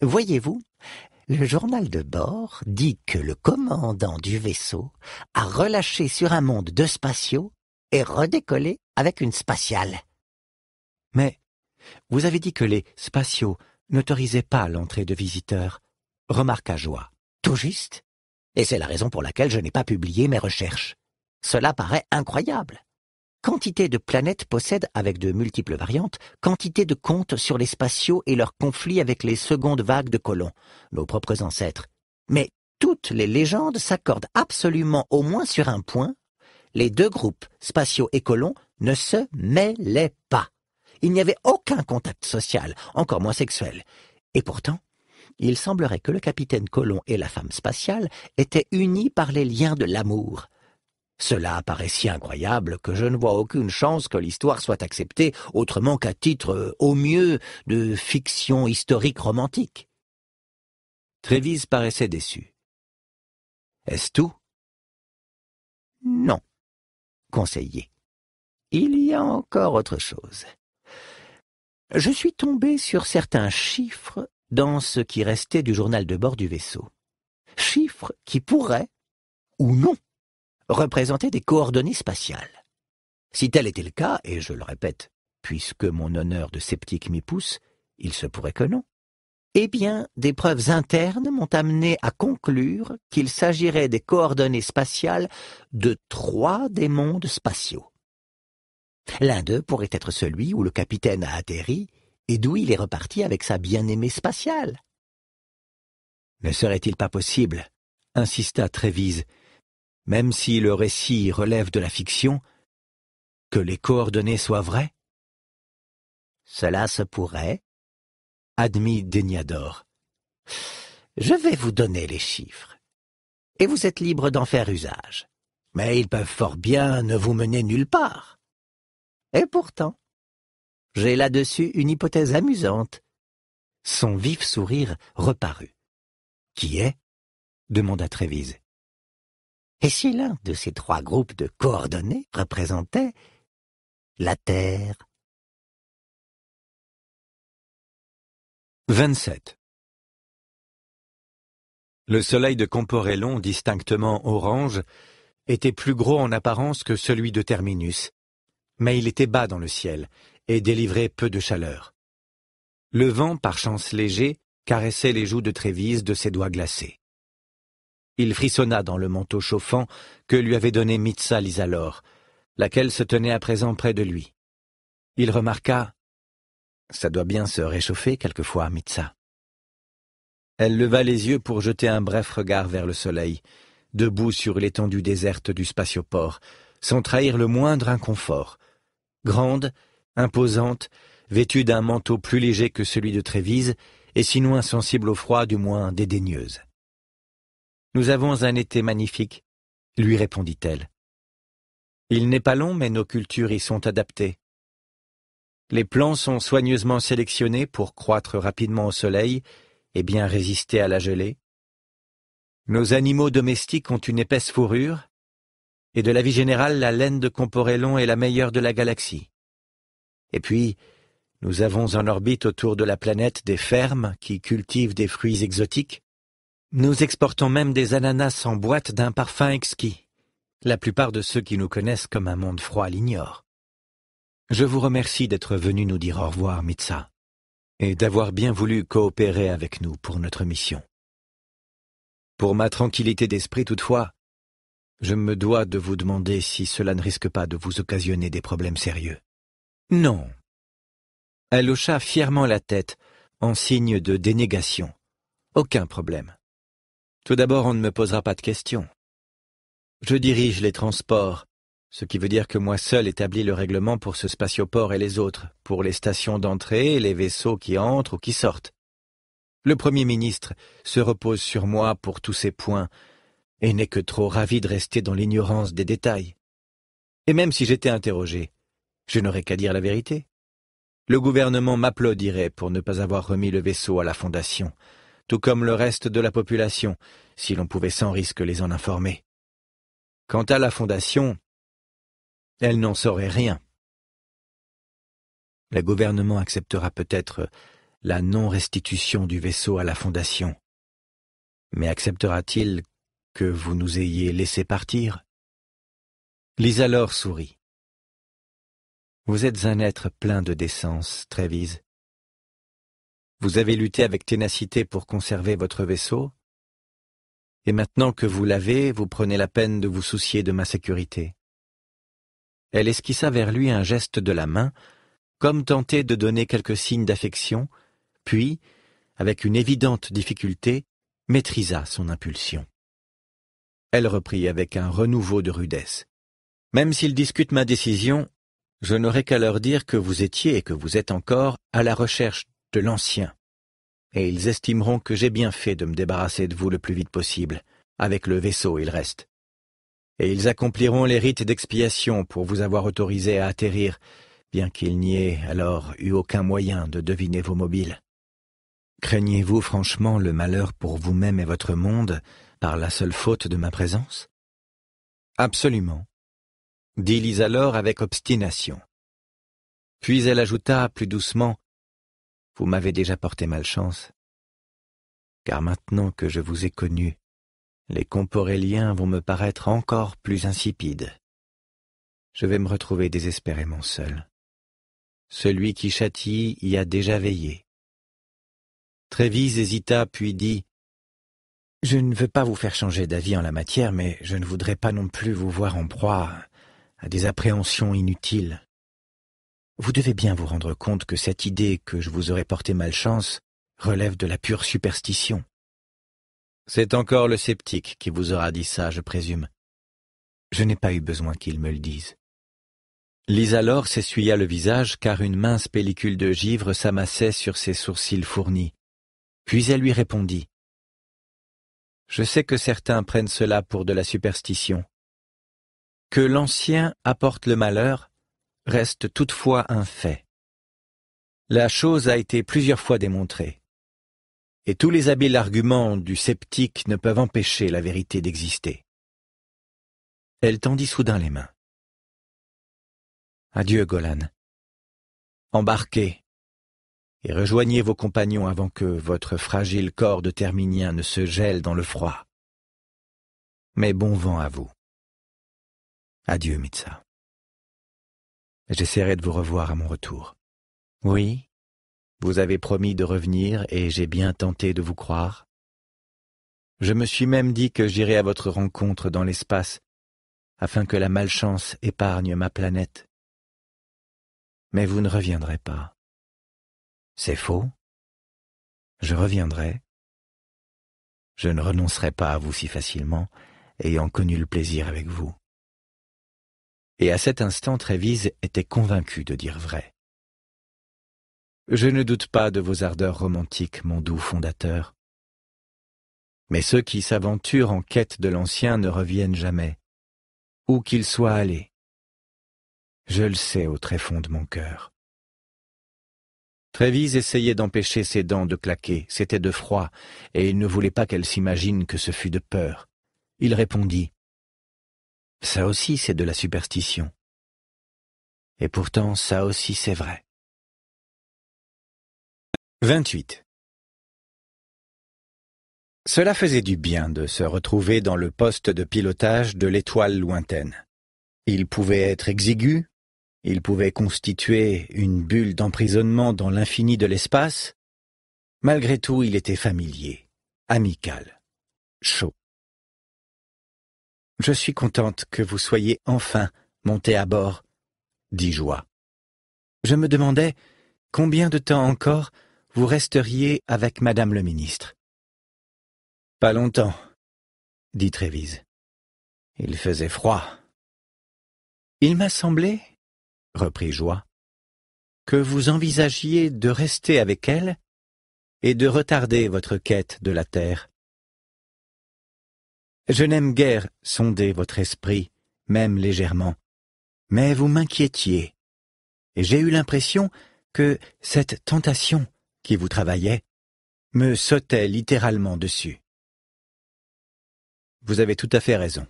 Voyez-vous, le journal de bord dit que le commandant du vaisseau a relâché sur un monde de spatiaux et redécollé avec une spatiale. Mais vous avez dit que les spatiaux n'autorisaient pas l'entrée de visiteurs, remarqua Joie. Tout juste et c'est la raison pour laquelle je n'ai pas publié mes recherches. Cela paraît incroyable. Quantité de planètes possèdent, avec de multiples variantes, quantité de contes sur les spatiaux et leurs conflits avec les secondes vagues de colons, nos propres ancêtres. Mais toutes les légendes s'accordent absolument au moins sur un point. Les deux groupes, spatiaux et colons, ne se mêlaient pas. Il n'y avait aucun contact social, encore moins sexuel. Et pourtant, il semblerait que le capitaine Colomb et la femme spatiale étaient unis par les liens de l'amour. Cela paraît si incroyable que je ne vois aucune chance que l'histoire soit acceptée autrement qu'à titre, euh, au mieux, de fiction historique romantique. Trévise paraissait déçu. Est-ce tout Non, conseiller. Il y a encore autre chose. Je suis tombé sur certains chiffres dans ce qui restait du journal de bord du vaisseau. Chiffres qui pourraient, ou non, représenter des coordonnées spatiales. Si tel était le cas, et je le répète, puisque mon honneur de sceptique m'y pousse, il se pourrait que non, eh bien, des preuves internes m'ont amené à conclure qu'il s'agirait des coordonnées spatiales de trois des mondes spatiaux. L'un d'eux pourrait être celui où le capitaine a atterri et d'où il est reparti avec sa bien-aimée spatiale. Ne serait-il pas possible, insista Trévise, même si le récit relève de la fiction, que les coordonnées soient vraies Cela se pourrait, admit Déniador. Je vais vous donner les chiffres, et vous êtes libre d'en faire usage. Mais ils peuvent fort bien ne vous mener nulle part. Et pourtant, j'ai là-dessus une hypothèse amusante. Son vif sourire reparut. Qui est demanda Trévise. Et si l'un de ces trois groupes de coordonnées représentait la Terre Le soleil de Comporellon, distinctement orange, était plus gros en apparence que celui de Terminus, mais il était bas dans le ciel, et délivrait peu de chaleur. Le vent, par chance léger, caressait les joues de Trévise de ses doigts glacés. Il frissonna dans le manteau chauffant que lui avait donné Mitsa Lisalor, laquelle se tenait à présent près de lui. Il remarqua « Ça doit bien se réchauffer quelquefois, Mitsa. » Elle leva les yeux pour jeter un bref regard vers le soleil, debout sur l'étendue déserte du spatioport, sans trahir le moindre inconfort. Grande, imposante, vêtue d'un manteau plus léger que celui de Trévise, et sinon insensible au froid, du moins dédaigneuse. Nous avons un été magnifique, lui répondit-elle. Il n'est pas long, mais nos cultures y sont adaptées. Les plants sont soigneusement sélectionnés pour croître rapidement au soleil et bien résister à la gelée. Nos animaux domestiques ont une épaisse fourrure, et de la vie générale, la laine de Comporellon est la meilleure de la galaxie. Et puis, nous avons en orbite autour de la planète des fermes qui cultivent des fruits exotiques. Nous exportons même des ananas en boîte d'un parfum exquis. La plupart de ceux qui nous connaissent comme un monde froid l'ignorent. Je vous remercie d'être venu nous dire au revoir, Mitsa, et d'avoir bien voulu coopérer avec nous pour notre mission. Pour ma tranquillité d'esprit toutefois, je me dois de vous demander si cela ne risque pas de vous occasionner des problèmes sérieux. Non. Elle hocha fièrement la tête, en signe de dénégation. Aucun problème. Tout d'abord, on ne me posera pas de questions. Je dirige les transports, ce qui veut dire que moi seul établis le règlement pour ce spatioport et les autres, pour les stations d'entrée et les vaisseaux qui entrent ou qui sortent. Le Premier ministre se repose sur moi pour tous ces points, et n'est que trop ravi de rester dans l'ignorance des détails. Et même si j'étais interrogé, je n'aurais qu'à dire la vérité. Le gouvernement m'applaudirait pour ne pas avoir remis le vaisseau à la Fondation, tout comme le reste de la population, si l'on pouvait sans risque les en informer. Quant à la Fondation, elle n'en saurait rien. Le gouvernement acceptera peut-être la non-restitution du vaisseau à la Fondation. Mais acceptera-t-il que vous nous ayez laissé partir Lisa alors sourit. Vous êtes un être plein de décence, Trévise. Vous avez lutté avec ténacité pour conserver votre vaisseau, et maintenant que vous l'avez, vous prenez la peine de vous soucier de ma sécurité. Elle esquissa vers lui un geste de la main, comme tentée de donner quelques signes d'affection, puis, avec une évidente difficulté, maîtrisa son impulsion. Elle reprit avec un renouveau de rudesse. Même s'il discute ma décision, je n'aurai qu'à leur dire que vous étiez et que vous êtes encore à la recherche de l'ancien. Et ils estimeront que j'ai bien fait de me débarrasser de vous le plus vite possible. Avec le vaisseau, il reste. Et ils accompliront les rites d'expiation pour vous avoir autorisé à atterrir, bien qu'il n'y ait alors eu aucun moyen de deviner vos mobiles. Craignez-vous franchement le malheur pour vous-même et votre monde par la seule faute de ma présence Absolument dit Lise alors avec obstination. Puis elle ajouta plus doucement Vous m'avez déjà porté malchance. Car maintenant que je vous ai connu, les Comporéliens vont me paraître encore plus insipides. Je vais me retrouver désespérément seul. Celui qui châtie y a déjà veillé. Trévise hésita puis dit Je ne veux pas vous faire changer d'avis en la matière, mais je ne voudrais pas non plus vous voir en proie à des appréhensions inutiles. Vous devez bien vous rendre compte que cette idée que je vous aurais porté malchance relève de la pure superstition. C'est encore le sceptique qui vous aura dit ça, je présume. Je n'ai pas eu besoin qu'il me le dise. Lisa alors s'essuya le visage car une mince pellicule de givre s'amassait sur ses sourcils fournis. Puis elle lui répondit. Je sais que certains prennent cela pour de la superstition. Que l'ancien apporte le malheur reste toutefois un fait. La chose a été plusieurs fois démontrée. Et tous les habiles arguments du sceptique ne peuvent empêcher la vérité d'exister. Elle tendit soudain les mains. Adieu, Golan. Embarquez et rejoignez vos compagnons avant que votre fragile corps de terminien ne se gèle dans le froid. Mais bon vent à vous. Adieu, Mitsa. J'essaierai de vous revoir à mon retour. Oui, vous avez promis de revenir et j'ai bien tenté de vous croire. Je me suis même dit que j'irai à votre rencontre dans l'espace, afin que la malchance épargne ma planète. Mais vous ne reviendrez pas. C'est faux. Je reviendrai. Je ne renoncerai pas à vous si facilement, ayant connu le plaisir avec vous et à cet instant Trévise était convaincu de dire vrai. Je ne doute pas de vos ardeurs romantiques, mon doux fondateur. Mais ceux qui s'aventurent en quête de l'ancien ne reviennent jamais, où qu'ils soient allés. Je le sais au fond de mon cœur. Trévise essayait d'empêcher ses dents de claquer, c'était de froid, et il ne voulait pas qu'elle s'imagine que ce fût de peur. Il répondit. Ça aussi, c'est de la superstition. Et pourtant, ça aussi, c'est vrai. 28. Cela faisait du bien de se retrouver dans le poste de pilotage de l'étoile lointaine. Il pouvait être exigu, il pouvait constituer une bulle d'emprisonnement dans l'infini de l'espace. Malgré tout, il était familier, amical, chaud. Je suis contente que vous soyez enfin monté à bord, dit Joie. Je me demandais combien de temps encore vous resteriez avec Madame le ministre. Pas longtemps, dit Trévise. Il faisait froid. Il m'a semblé, reprit Joie, que vous envisagiez de rester avec elle et de retarder votre quête de la terre. Je n'aime guère sonder votre esprit, même légèrement, mais vous m'inquiétiez, et j'ai eu l'impression que cette tentation qui vous travaillait me sautait littéralement dessus. Vous avez tout à fait raison,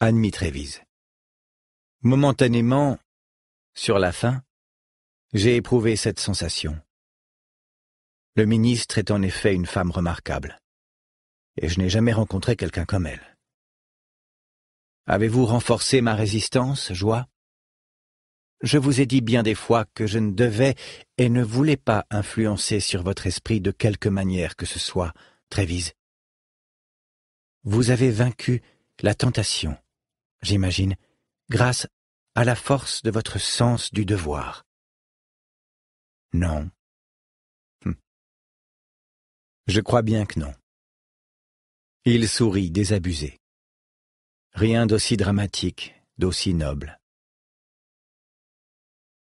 admis Trévise. Momentanément, sur la fin, j'ai éprouvé cette sensation. Le ministre est en effet une femme remarquable, et je n'ai jamais rencontré quelqu'un comme elle. Avez-vous renforcé ma résistance, joie Je vous ai dit bien des fois que je ne devais et ne voulais pas influencer sur votre esprit de quelque manière que ce soit, Trévise. Vous avez vaincu la tentation, j'imagine, grâce à la force de votre sens du devoir. Non. Hum. Je crois bien que non. Il sourit désabusé. Rien d'aussi dramatique, d'aussi noble.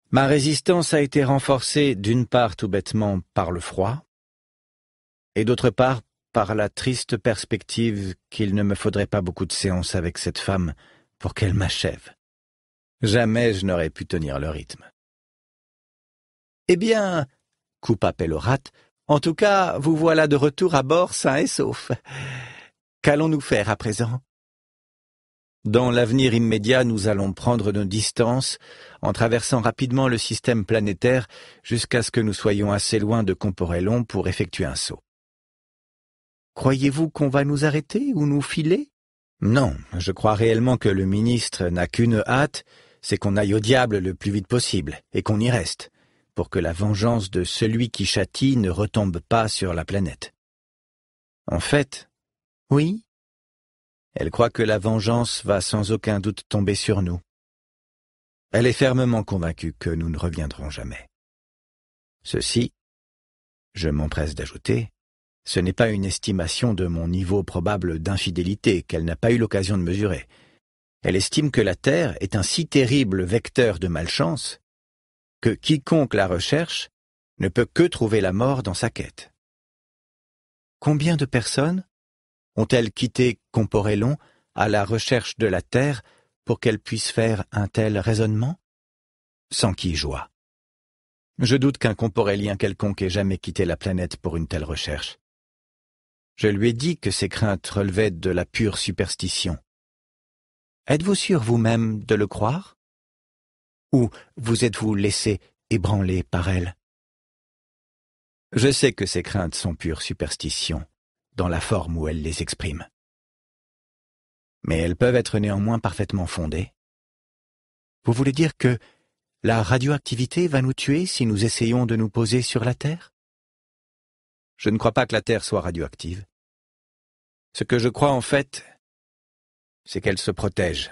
Ma résistance a été renforcée d'une part tout bêtement par le froid, et d'autre part par la triste perspective qu'il ne me faudrait pas beaucoup de séances avec cette femme pour qu'elle m'achève. Jamais je n'aurais pu tenir le rythme. Eh bien, coupa Pellorat, en tout cas, vous voilà de retour à bord sain et sauf. Qu'allons-nous faire à présent dans l'avenir immédiat, nous allons prendre nos distances en traversant rapidement le système planétaire jusqu'à ce que nous soyons assez loin de Comporellon pour effectuer un saut. Croyez-vous qu'on va nous arrêter ou nous filer Non, je crois réellement que le ministre n'a qu'une hâte, c'est qu'on aille au diable le plus vite possible et qu'on y reste, pour que la vengeance de celui qui châtie ne retombe pas sur la planète. En fait, oui, elle croit que la vengeance va sans aucun doute tomber sur nous. Elle est fermement convaincue que nous ne reviendrons jamais. Ceci, je m'empresse d'ajouter, ce n'est pas une estimation de mon niveau probable d'infidélité qu'elle n'a pas eu l'occasion de mesurer. Elle estime que la Terre est un si terrible vecteur de malchance que quiconque la recherche ne peut que trouver la mort dans sa quête. Combien de personnes ont-elles quitté Comporellon à la recherche de la terre pour qu'elle puisse faire un tel raisonnement Sans qui joie. Je doute qu'un Comporélien quelconque ait jamais quitté la planète pour une telle recherche. Je lui ai dit que ses craintes relevaient de la pure superstition. Êtes-vous sûr vous-même de le croire Ou vous êtes-vous laissé ébranler par elle Je sais que ces craintes sont pure superstition dans la forme où elle les exprime. Mais elles peuvent être néanmoins parfaitement fondées. Vous voulez dire que la radioactivité va nous tuer si nous essayons de nous poser sur la Terre Je ne crois pas que la Terre soit radioactive. Ce que je crois en fait, c'est qu'elle se protège.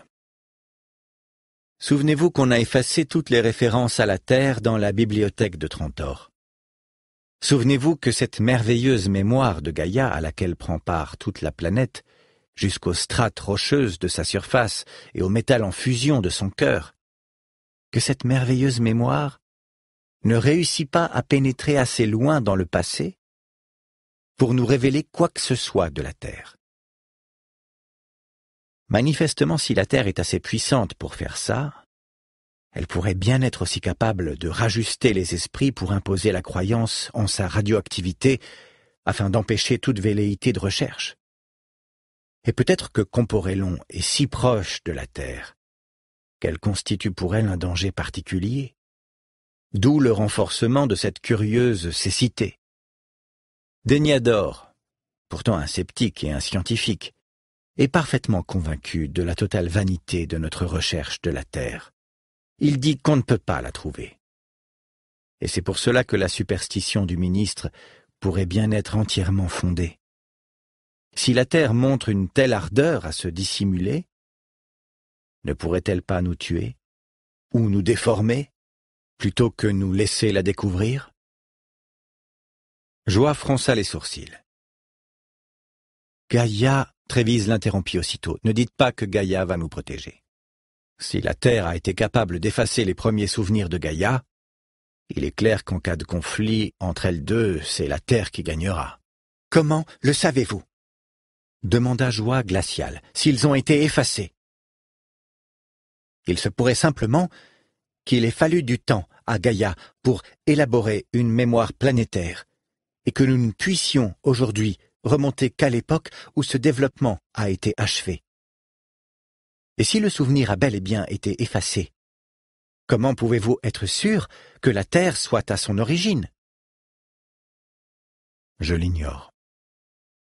Souvenez-vous qu'on a effacé toutes les références à la Terre dans la bibliothèque de Trentor. Souvenez-vous que cette merveilleuse mémoire de Gaïa à laquelle prend part toute la planète, jusqu'aux strates rocheuses de sa surface et au métal en fusion de son cœur, que cette merveilleuse mémoire ne réussit pas à pénétrer assez loin dans le passé pour nous révéler quoi que ce soit de la Terre. Manifestement, si la Terre est assez puissante pour faire ça, elle pourrait bien être aussi capable de rajuster les esprits pour imposer la croyance en sa radioactivité afin d'empêcher toute velléité de recherche. Et peut-être que Comporellon est si proche de la Terre qu'elle constitue pour elle un danger particulier, d'où le renforcement de cette curieuse cécité. Déniador, pourtant un sceptique et un scientifique, est parfaitement convaincu de la totale vanité de notre recherche de la Terre. Il dit qu'on ne peut pas la trouver. Et c'est pour cela que la superstition du ministre pourrait bien être entièrement fondée. Si la Terre montre une telle ardeur à se dissimuler, ne pourrait-elle pas nous tuer ou nous déformer plutôt que nous laisser la découvrir Joie fronça les sourcils. Gaïa, Trévise l'interrompit aussitôt. Ne dites pas que Gaïa va nous protéger. Si la Terre a été capable d'effacer les premiers souvenirs de Gaïa, il est clair qu'en cas de conflit entre elles deux, c'est la Terre qui gagnera. Comment le savez-vous demanda Joie glaciale, s'ils ont été effacés. Il se pourrait simplement qu'il ait fallu du temps à Gaïa pour élaborer une mémoire planétaire, et que nous ne puissions aujourd'hui remonter qu'à l'époque où ce développement a été achevé. Et si le souvenir a bel et bien été effacé, comment pouvez-vous être sûr que la Terre soit à son origine Je l'ignore.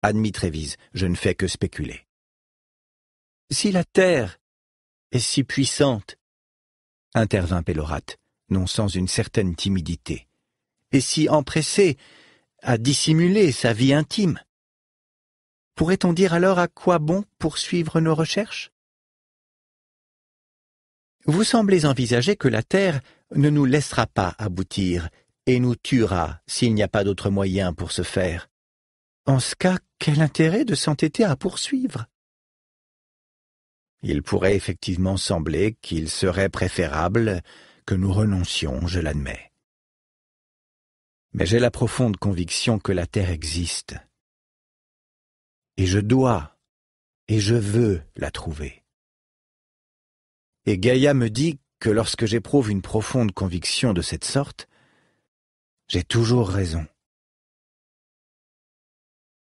Admis Trévise, je ne fais que spéculer. Si la Terre est si puissante, intervint Pélorate, non sans une certaine timidité, et si empressée à dissimuler sa vie intime, pourrait-on dire alors à quoi bon poursuivre nos recherches vous semblez envisager que la Terre ne nous laissera pas aboutir et nous tuera s'il n'y a pas d'autre moyen pour ce faire. En ce cas, quel intérêt de s'entêter à poursuivre Il pourrait effectivement sembler qu'il serait préférable que nous renoncions, je l'admets. Mais j'ai la profonde conviction que la Terre existe. Et je dois, et je veux la trouver. Et Gaïa me dit que lorsque j'éprouve une profonde conviction de cette sorte, j'ai toujours raison.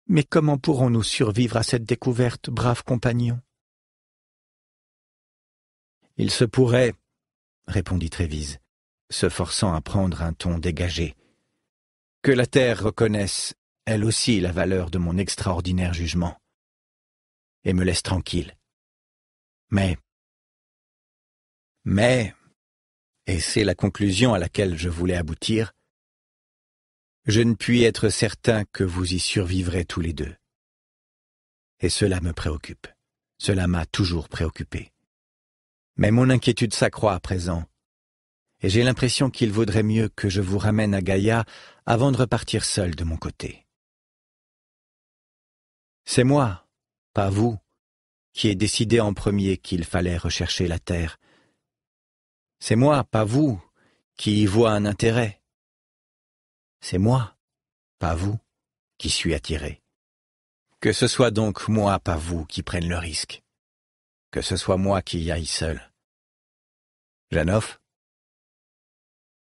Mais comment pourrons-nous survivre à cette découverte, brave compagnon Il se pourrait, répondit Trévise, se forçant à prendre un ton dégagé, que la terre reconnaisse, elle aussi, la valeur de mon extraordinaire jugement, et me laisse tranquille. Mais mais, et c'est la conclusion à laquelle je voulais aboutir, je ne puis être certain que vous y survivrez tous les deux. Et cela me préoccupe. Cela m'a toujours préoccupé. Mais mon inquiétude s'accroît à présent, et j'ai l'impression qu'il vaudrait mieux que je vous ramène à Gaïa avant de repartir seul de mon côté. C'est moi, pas vous, qui ai décidé en premier qu'il fallait rechercher la Terre, c'est moi, pas vous, qui y vois un intérêt. C'est moi, pas vous, qui suis attiré. Que ce soit donc moi, pas vous, qui prenne le risque. Que ce soit moi qui y aille seul. Janoff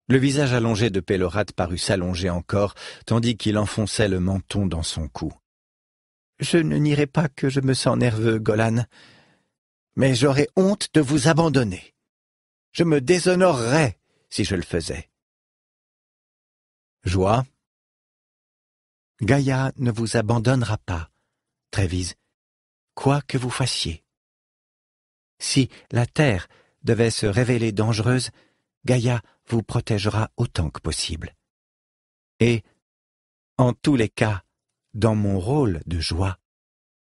Le visage allongé de Pélorat parut s'allonger encore, tandis qu'il enfonçait le menton dans son cou. Je ne nierai pas que je me sens nerveux, Golan, mais j'aurai honte de vous abandonner. Je me déshonorerais si je le faisais. Joie. Gaïa ne vous abandonnera pas, Trévise, quoi que vous fassiez. Si la terre devait se révéler dangereuse, Gaïa vous protégera autant que possible. Et, en tous les cas, dans mon rôle de joie,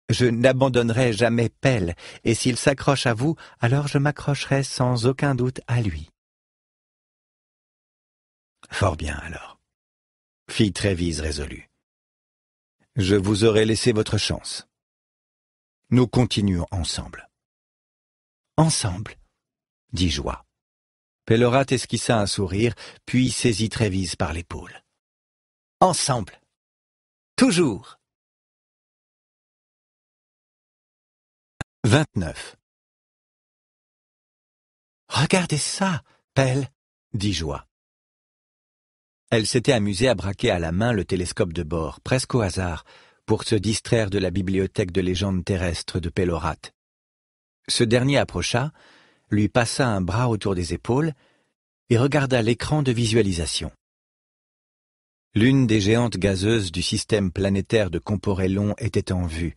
je n'abandonnerai jamais Pelle, et s'il s'accroche à vous, alors je m'accrocherai sans aucun doute à lui. Fort bien, alors. Fit Trévise résolue. Je vous aurai laissé votre chance. Nous continuons ensemble. Ensemble, dit Joie. Pellerat esquissa un sourire, puis saisit Trévise par l'épaule. Ensemble. Toujours. 29. « Regardez ça, Pelle, dit Joie. Elle s'était amusée à braquer à la main le télescope de bord, presque au hasard, pour se distraire de la bibliothèque de légendes terrestres de Pellorate. Ce dernier approcha, lui passa un bras autour des épaules et regarda l'écran de visualisation. L'une des géantes gazeuses du système planétaire de Comporellon était en vue,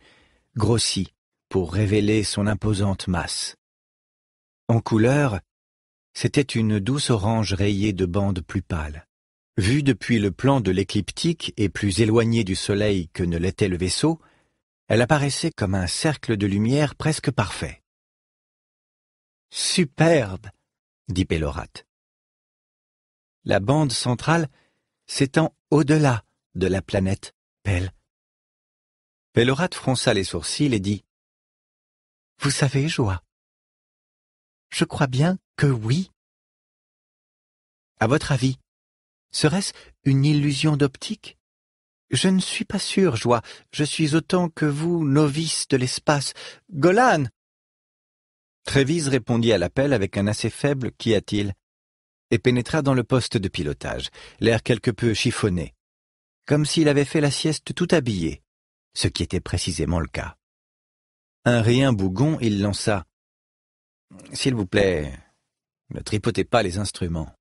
grossie, pour révéler son imposante masse. En couleur, c'était une douce orange rayée de bandes plus pâles. Vue depuis le plan de l'écliptique et plus éloignée du Soleil que ne l'était le vaisseau, elle apparaissait comme un cercle de lumière presque parfait. Superbe, dit Pellorat. La bande centrale s'étend au-delà de la planète Pell. Pellorat fronça les sourcils et dit vous savez, Joie, Je crois bien que oui. À votre avis, serait-ce une illusion d'optique Je ne suis pas sûr, Joie. Je suis autant que vous novice de l'espace. Golan Trévise répondit à l'appel avec un assez faible « Qu'y a-t-il » et pénétra dans le poste de pilotage, l'air quelque peu chiffonné, comme s'il avait fait la sieste tout habillé, ce qui était précisément le cas. Un rien bougon, il lança. S'il vous plaît, ne tripotez pas les instruments.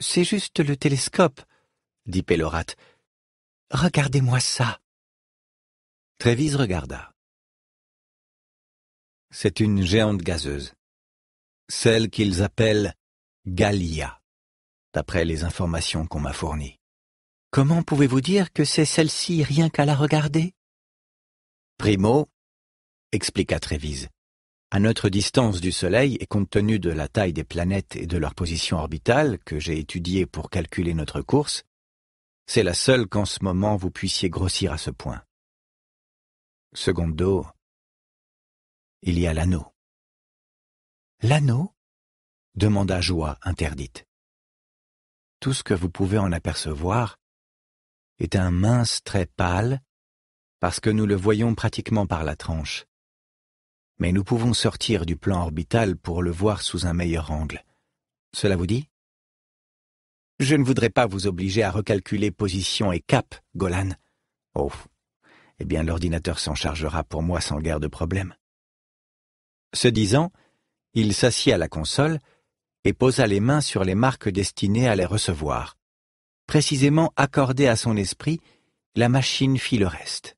C'est juste le télescope, dit Pellorat. Regardez-moi ça. Trévise regarda. C'est une géante gazeuse, celle qu'ils appellent Galia, d'après les informations qu'on m'a fournies. Comment pouvez-vous dire que c'est celle-ci rien qu'à la regarder Primo, expliqua Trévise. À notre distance du Soleil et compte tenu de la taille des planètes et de leur position orbitale que j'ai étudiée pour calculer notre course, c'est la seule qu'en ce moment vous puissiez grossir à ce point. Secondo, il y a l'anneau. L'anneau demanda Joie interdite. Tout ce que vous pouvez en apercevoir est un mince trait pâle parce que nous le voyons pratiquement par la tranche mais nous pouvons sortir du plan orbital pour le voir sous un meilleur angle. Cela vous dit Je ne voudrais pas vous obliger à recalculer position et cap, Golan. Oh. Eh bien l'ordinateur s'en chargera pour moi sans guère de problème. Ce disant, il s'assit à la console et posa les mains sur les marques destinées à les recevoir. Précisément accordées à son esprit, la machine fit le reste.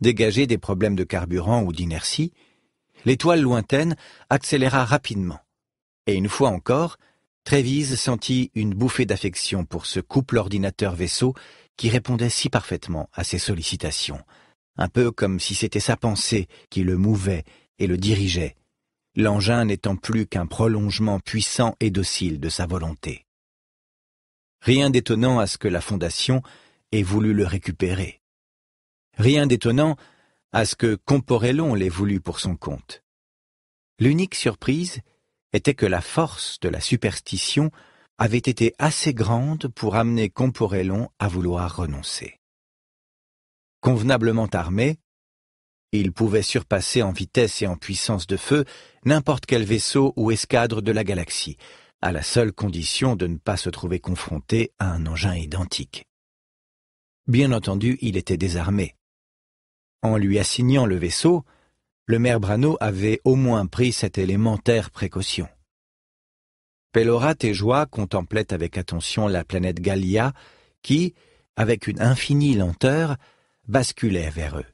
Dégagé des problèmes de carburant ou d'inertie, l'étoile lointaine accéléra rapidement. Et une fois encore, Trévise sentit une bouffée d'affection pour ce couple ordinateur-vaisseau qui répondait si parfaitement à ses sollicitations, un peu comme si c'était sa pensée qui le mouvait et le dirigeait, l'engin n'étant plus qu'un prolongement puissant et docile de sa volonté. Rien d'étonnant à ce que la Fondation ait voulu le récupérer. Rien d'étonnant à ce que Comporellon l'ait voulu pour son compte. L'unique surprise était que la force de la superstition avait été assez grande pour amener Comporellon à vouloir renoncer. Convenablement armé, il pouvait surpasser en vitesse et en puissance de feu n'importe quel vaisseau ou escadre de la galaxie, à la seule condition de ne pas se trouver confronté à un engin identique. Bien entendu, il était désarmé. En lui assignant le vaisseau, le maire Brano avait au moins pris cette élémentaire précaution. Pellora et Joie contemplaient avec attention la planète Gallia, qui, avec une infinie lenteur, basculait vers eux.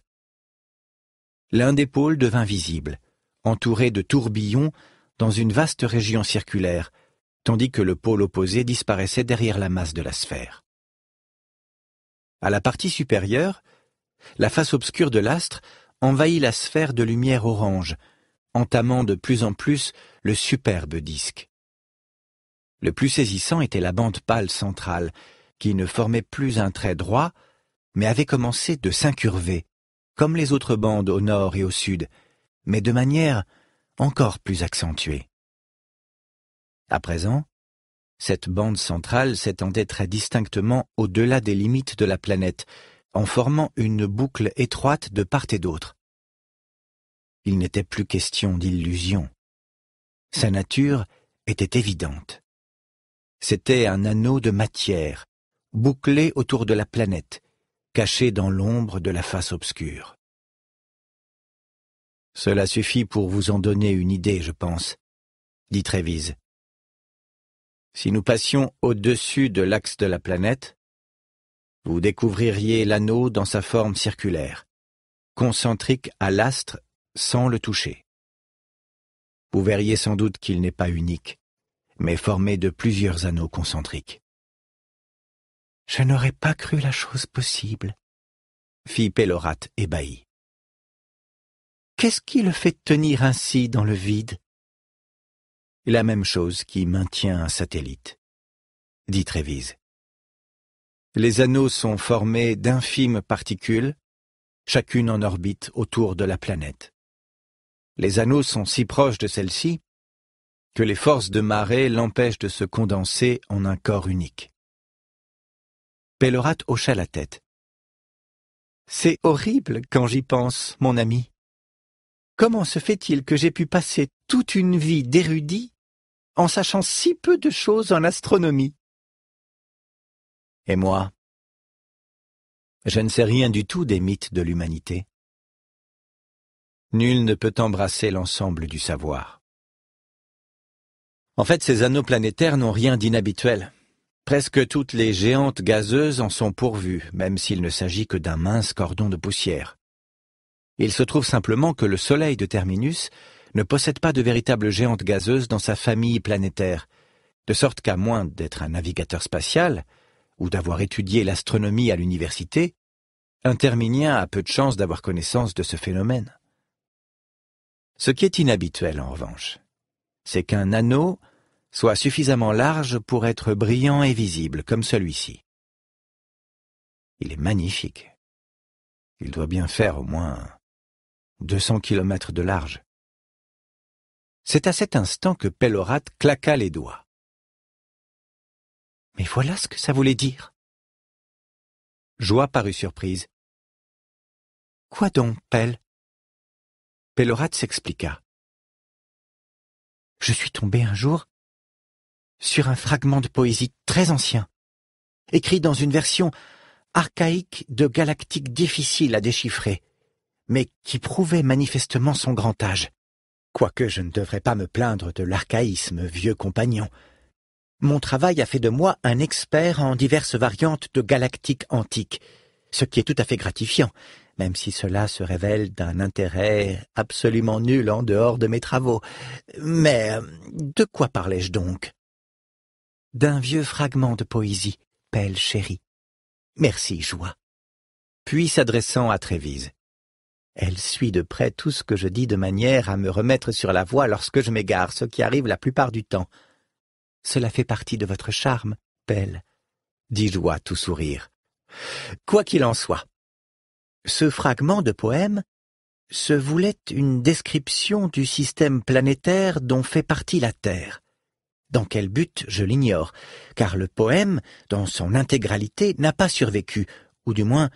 L'un des pôles devint visible, entouré de tourbillons dans une vaste région circulaire, tandis que le pôle opposé disparaissait derrière la masse de la sphère. À la partie supérieure, la face obscure de l'astre envahit la sphère de lumière orange, entamant de plus en plus le superbe disque. Le plus saisissant était la bande pâle centrale, qui ne formait plus un trait droit, mais avait commencé de s'incurver, comme les autres bandes au nord et au sud, mais de manière encore plus accentuée. À présent, cette bande centrale s'étendait très distinctement au-delà des limites de la planète, en formant une boucle étroite de part et d'autre. Il n'était plus question d'illusion. Sa nature était évidente. C'était un anneau de matière, bouclé autour de la planète, caché dans l'ombre de la face obscure. Cela suffit pour vous en donner une idée, je pense, dit Trévise. Si nous passions au-dessus de l'axe de la planète, vous découvririez l'anneau dans sa forme circulaire, concentrique à l'astre sans le toucher. Vous verriez sans doute qu'il n'est pas unique, mais formé de plusieurs anneaux concentriques. Je n'aurais pas cru la chose possible, fit Pélorate ébahi. Qu'est-ce qui le fait tenir ainsi dans le vide La même chose qui maintient un satellite, dit Trévise. Les anneaux sont formés d'infimes particules, chacune en orbite autour de la planète. Les anneaux sont si proches de celle-ci que les forces de marée l'empêchent de se condenser en un corps unique. Pellerat hocha la tête. C'est horrible quand j'y pense, mon ami. Comment se fait-il que j'ai pu passer toute une vie d'érudit en sachant si peu de choses en astronomie et moi Je ne sais rien du tout des mythes de l'humanité. Nul ne peut embrasser l'ensemble du savoir. En fait, ces anneaux planétaires n'ont rien d'inhabituel. Presque toutes les géantes gazeuses en sont pourvues, même s'il ne s'agit que d'un mince cordon de poussière. Il se trouve simplement que le Soleil de Terminus ne possède pas de véritable géante gazeuse dans sa famille planétaire, de sorte qu'à moins d'être un navigateur spatial, ou d'avoir étudié l'astronomie à l'université, un terminien a peu de chance d'avoir connaissance de ce phénomène. Ce qui est inhabituel, en revanche, c'est qu'un anneau soit suffisamment large pour être brillant et visible, comme celui-ci. Il est magnifique. Il doit bien faire au moins 200 kilomètres de large. C'est à cet instant que Pellorat claqua les doigts. Mais voilà ce que ça voulait dire. Joie parut surprise. Quoi donc, Pelle Pellorat s'expliqua. Je suis tombé un jour sur un fragment de poésie très ancien, écrit dans une version archaïque de galactique difficile à déchiffrer, mais qui prouvait manifestement son grand âge. Quoique je ne devrais pas me plaindre de l'archaïsme, vieux compagnon, mon travail a fait de moi un expert en diverses variantes de galactique antique, ce qui est tout à fait gratifiant, même si cela se révèle d'un intérêt absolument nul en dehors de mes travaux. Mais de quoi parlais-je donc D'un vieux fragment de poésie, belle chérie. Merci, joie. Puis s'adressant à Trévise. Elle suit de près tout ce que je dis de manière à me remettre sur la voie lorsque je m'égare, ce qui arrive la plupart du temps. Cela fait partie de votre charme, belle, dit à tout sourire. Quoi qu'il en soit, ce fragment de poème se voulait une description du système planétaire dont fait partie la Terre. Dans quel but, je l'ignore, car le poème, dans son intégralité, n'a pas survécu, ou du moins,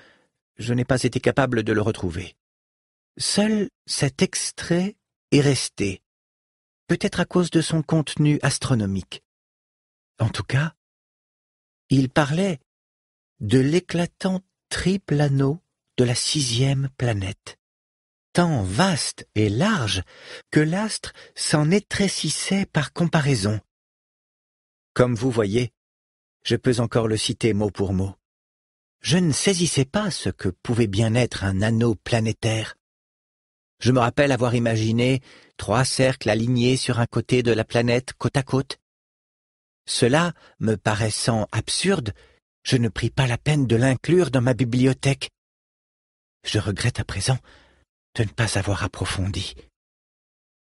je n'ai pas été capable de le retrouver. Seul cet extrait est resté, peut-être à cause de son contenu astronomique. En tout cas, il parlait de l'éclatant triple anneau de la sixième planète, tant vaste et large que l'astre s'en étrécissait par comparaison. Comme vous voyez, je peux encore le citer mot pour mot. Je ne saisissais pas ce que pouvait bien être un anneau planétaire. Je me rappelle avoir imaginé trois cercles alignés sur un côté de la planète côte à côte, cela me paraissant absurde, je ne pris pas la peine de l'inclure dans ma bibliothèque. Je regrette à présent de ne pas avoir approfondi.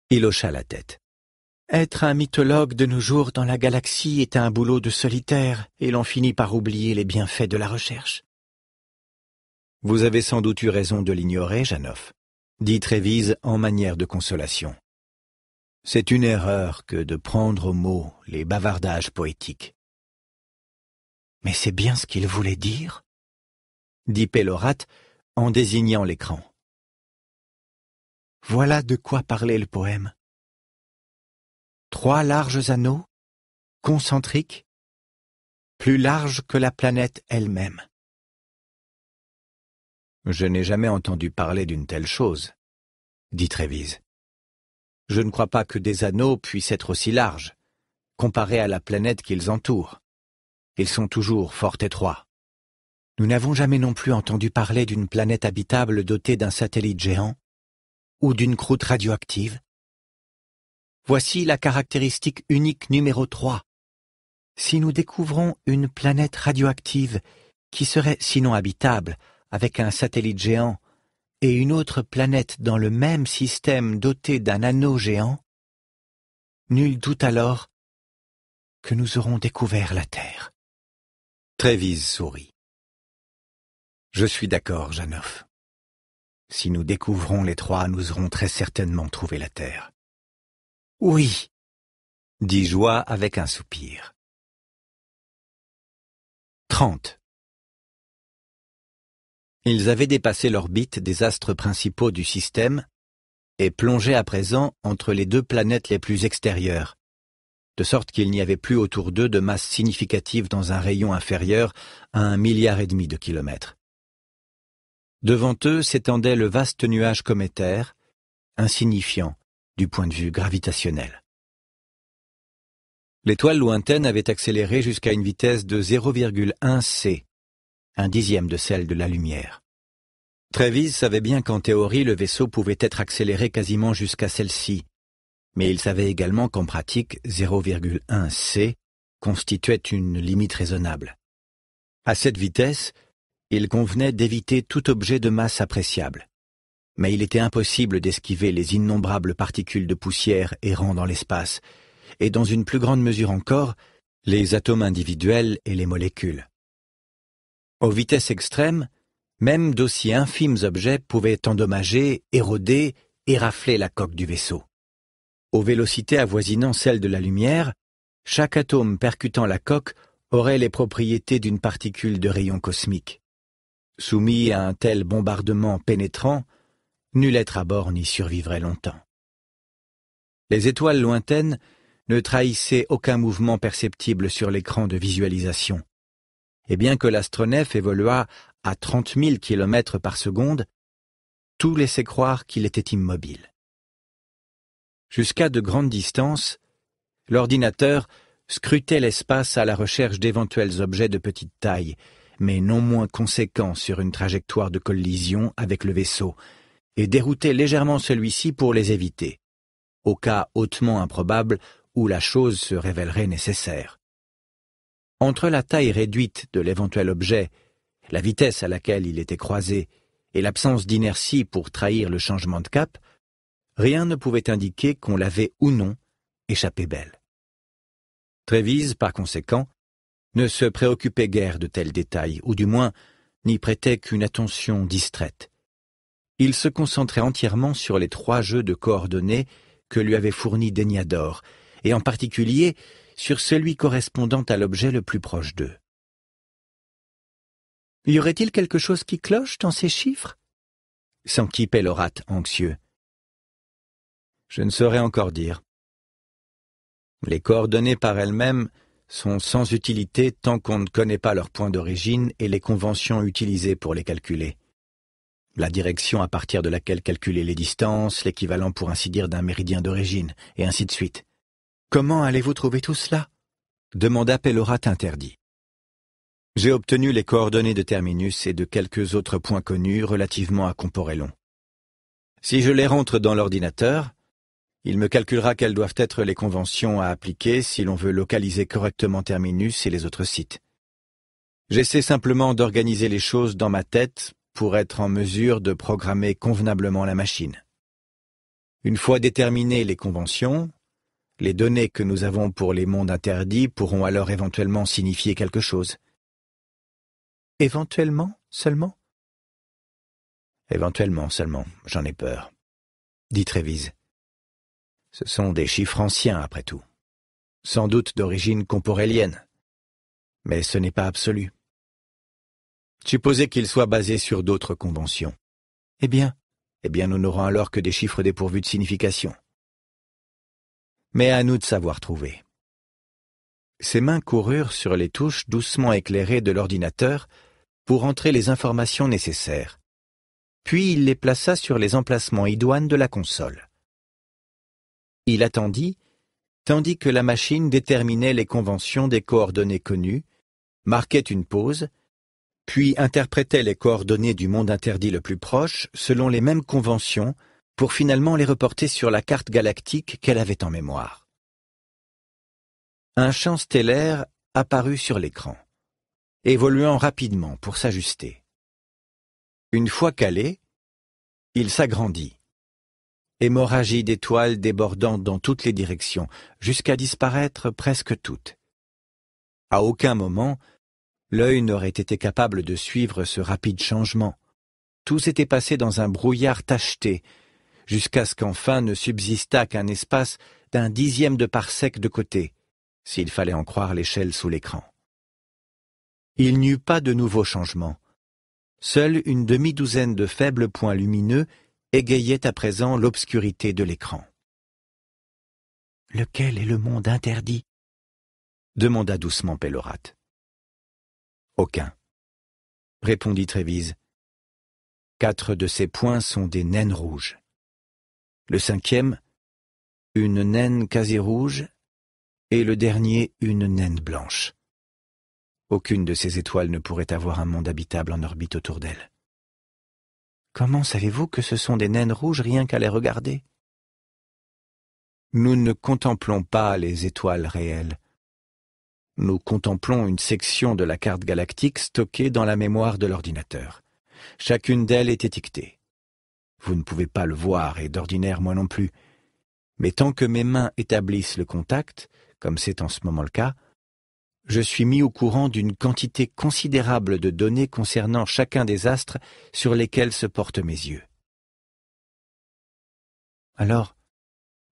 Il hocha la tête. Être un mythologue de nos jours dans la galaxie est un boulot de solitaire, et l'on finit par oublier les bienfaits de la recherche. Vous avez sans doute eu raison de l'ignorer, Janoff, dit Trévise en manière de consolation. C'est une erreur que de prendre au mot les bavardages poétiques. Mais c'est bien ce qu'il voulait dire dit Pellorat en désignant l'écran. Voilà de quoi parlait le poème. Trois larges anneaux, concentriques, plus larges que la planète elle-même. Je n'ai jamais entendu parler d'une telle chose, dit Trévise. Je ne crois pas que des anneaux puissent être aussi larges, comparés à la planète qu'ils entourent. Ils sont toujours fort étroits. Nous n'avons jamais non plus entendu parler d'une planète habitable dotée d'un satellite géant ou d'une croûte radioactive. Voici la caractéristique unique numéro 3. Si nous découvrons une planète radioactive qui serait sinon habitable avec un satellite géant et une autre planète dans le même système dotée d'un anneau géant, nul doute alors que nous aurons découvert la Terre. Trévise sourit. Je suis d'accord, Janoff. Si nous découvrons les trois, nous aurons très certainement trouvé la Terre. Oui, dit Joie avec un soupir. Ils avaient dépassé l'orbite des astres principaux du système et plongeaient à présent entre les deux planètes les plus extérieures, de sorte qu'il n'y avait plus autour d'eux de masse significative dans un rayon inférieur à un milliard et demi de kilomètres. Devant eux s'étendait le vaste nuage cométaire, insignifiant du point de vue gravitationnel. L'étoile lointaine avait accéléré jusqu'à une vitesse de 0,1 c, un dixième de celle de la lumière. Trévise savait bien qu'en théorie le vaisseau pouvait être accéléré quasiment jusqu'à celle-ci, mais il savait également qu'en pratique 0,1 c constituait une limite raisonnable. À cette vitesse, il convenait d'éviter tout objet de masse appréciable. Mais il était impossible d'esquiver les innombrables particules de poussière errant dans l'espace, et dans une plus grande mesure encore, les atomes individuels et les molécules. Aux vitesses extrêmes, même d'aussi infimes objets pouvaient endommager, éroder et rafler la coque du vaisseau. Aux vélocités avoisinant celles de la lumière, chaque atome percutant la coque aurait les propriétés d'une particule de rayon cosmique. Soumis à un tel bombardement pénétrant, nul être à bord n'y survivrait longtemps. Les étoiles lointaines ne trahissaient aucun mouvement perceptible sur l'écran de visualisation et bien que l'astronef évoluât à trente mille kilomètres par seconde, tout laissait croire qu'il était immobile. Jusqu'à de grandes distances, l'ordinateur scrutait l'espace à la recherche d'éventuels objets de petite taille, mais non moins conséquents sur une trajectoire de collision avec le vaisseau, et déroutait légèrement celui-ci pour les éviter, au cas hautement improbable où la chose se révélerait nécessaire. Entre la taille réduite de l'éventuel objet, la vitesse à laquelle il était croisé et l'absence d'inertie pour trahir le changement de cap, rien ne pouvait indiquer qu'on l'avait ou non échappé belle. Trévise, par conséquent, ne se préoccupait guère de tels détails, ou du moins n'y prêtait qu'une attention distraite. Il se concentrait entièrement sur les trois jeux de coordonnées que lui avait fournis Deniador, et en particulier sur celui correspondant à l'objet le plus proche d'eux. Y aurait-il quelque chose qui cloche dans ces chiffres S'enquit Pellorat, anxieux. Je ne saurais encore dire. Les coordonnées par elles-mêmes sont sans utilité tant qu'on ne connaît pas leur point d'origine et les conventions utilisées pour les calculer. La direction à partir de laquelle calculer les distances, l'équivalent pour ainsi dire d'un méridien d'origine, et ainsi de suite. Comment allez-vous trouver tout cela demanda Pellorat interdit. J'ai obtenu les coordonnées de Terminus et de quelques autres points connus relativement à Comporellon. Si je les rentre dans l'ordinateur, il me calculera quelles doivent être les conventions à appliquer si l'on veut localiser correctement Terminus et les autres sites. J'essaie simplement d'organiser les choses dans ma tête pour être en mesure de programmer convenablement la machine. Une fois déterminées les conventions, les données que nous avons pour les mondes interdits pourront alors éventuellement signifier quelque chose. Éventuellement seulement Éventuellement seulement, j'en ai peur. Dit Trévise. Ce sont des chiffres anciens, après tout. Sans doute d'origine comporélienne. Mais ce n'est pas absolu. Supposez qu'ils soient basés sur d'autres conventions. Eh bien Eh bien, nous n'aurons alors que des chiffres dépourvus de signification mais à nous de savoir trouver. Ses mains coururent sur les touches doucement éclairées de l'ordinateur pour entrer les informations nécessaires. Puis il les plaça sur les emplacements idoines de la console. Il attendit, tandis que la machine déterminait les conventions des coordonnées connues, marquait une pause, puis interprétait les coordonnées du monde interdit le plus proche selon les mêmes conventions pour finalement les reporter sur la carte galactique qu'elle avait en mémoire. Un champ stellaire apparut sur l'écran, évoluant rapidement pour s'ajuster. Une fois calé, il s'agrandit. Hémorragie d'étoiles débordant dans toutes les directions, jusqu'à disparaître presque toutes. À aucun moment, l'œil n'aurait été capable de suivre ce rapide changement. Tout s'était passé dans un brouillard tacheté, jusqu'à ce qu'enfin ne subsistât qu'un espace d'un dixième de parsec de côté, s'il fallait en croire l'échelle sous l'écran. Il n'y eut pas de nouveaux changement. Seule une demi-douzaine de faibles points lumineux égayaient à présent l'obscurité de l'écran. Lequel est le monde interdit demanda doucement Pellorat. Aucun, répondit Trévise. Quatre de ces points sont des naines rouges le cinquième une naine quasi rouge, et le dernier une naine blanche. Aucune de ces étoiles ne pourrait avoir un monde habitable en orbite autour d'elle. Comment savez-vous que ce sont des naines rouges rien qu'à les regarder Nous ne contemplons pas les étoiles réelles. Nous contemplons une section de la carte galactique stockée dans la mémoire de l'ordinateur. Chacune d'elles est étiquetée. Vous ne pouvez pas le voir, et d'ordinaire moi non plus. Mais tant que mes mains établissent le contact, comme c'est en ce moment le cas, je suis mis au courant d'une quantité considérable de données concernant chacun des astres sur lesquels se portent mes yeux. Alors,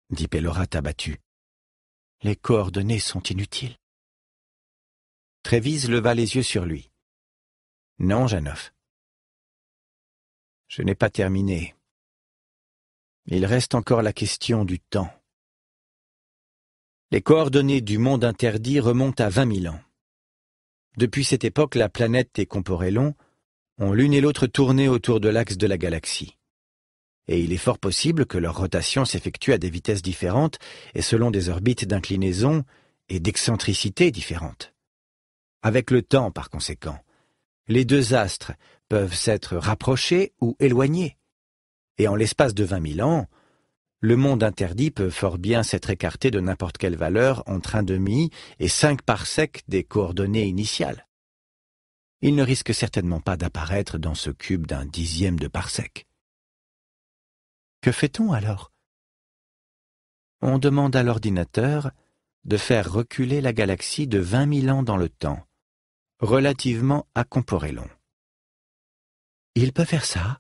dit Pellorat abattu, les coordonnées sont inutiles. Trévise leva les yeux sur lui. Non, Janoff. Je n'ai pas terminé. Il reste encore la question du temps. Les coordonnées du monde interdit remontent à 20 000 ans. Depuis cette époque, la planète et Comporellon ont l'une et l'autre tourné autour de l'axe de la galaxie. Et il est fort possible que leur rotation s'effectue à des vitesses différentes et selon des orbites d'inclinaison et d'excentricité différentes. Avec le temps, par conséquent, les deux astres peuvent s'être rapprochés ou éloignés, et en l'espace de vingt mille ans, le monde interdit peut fort bien s'être écarté de n'importe quelle valeur entre un demi et cinq parsecs des coordonnées initiales. Il ne risque certainement pas d'apparaître dans ce cube d'un dixième de parsec. Que fait-on alors On demande à l'ordinateur de faire reculer la galaxie de vingt mille ans dans le temps, relativement à Comporelon. Il peut faire ça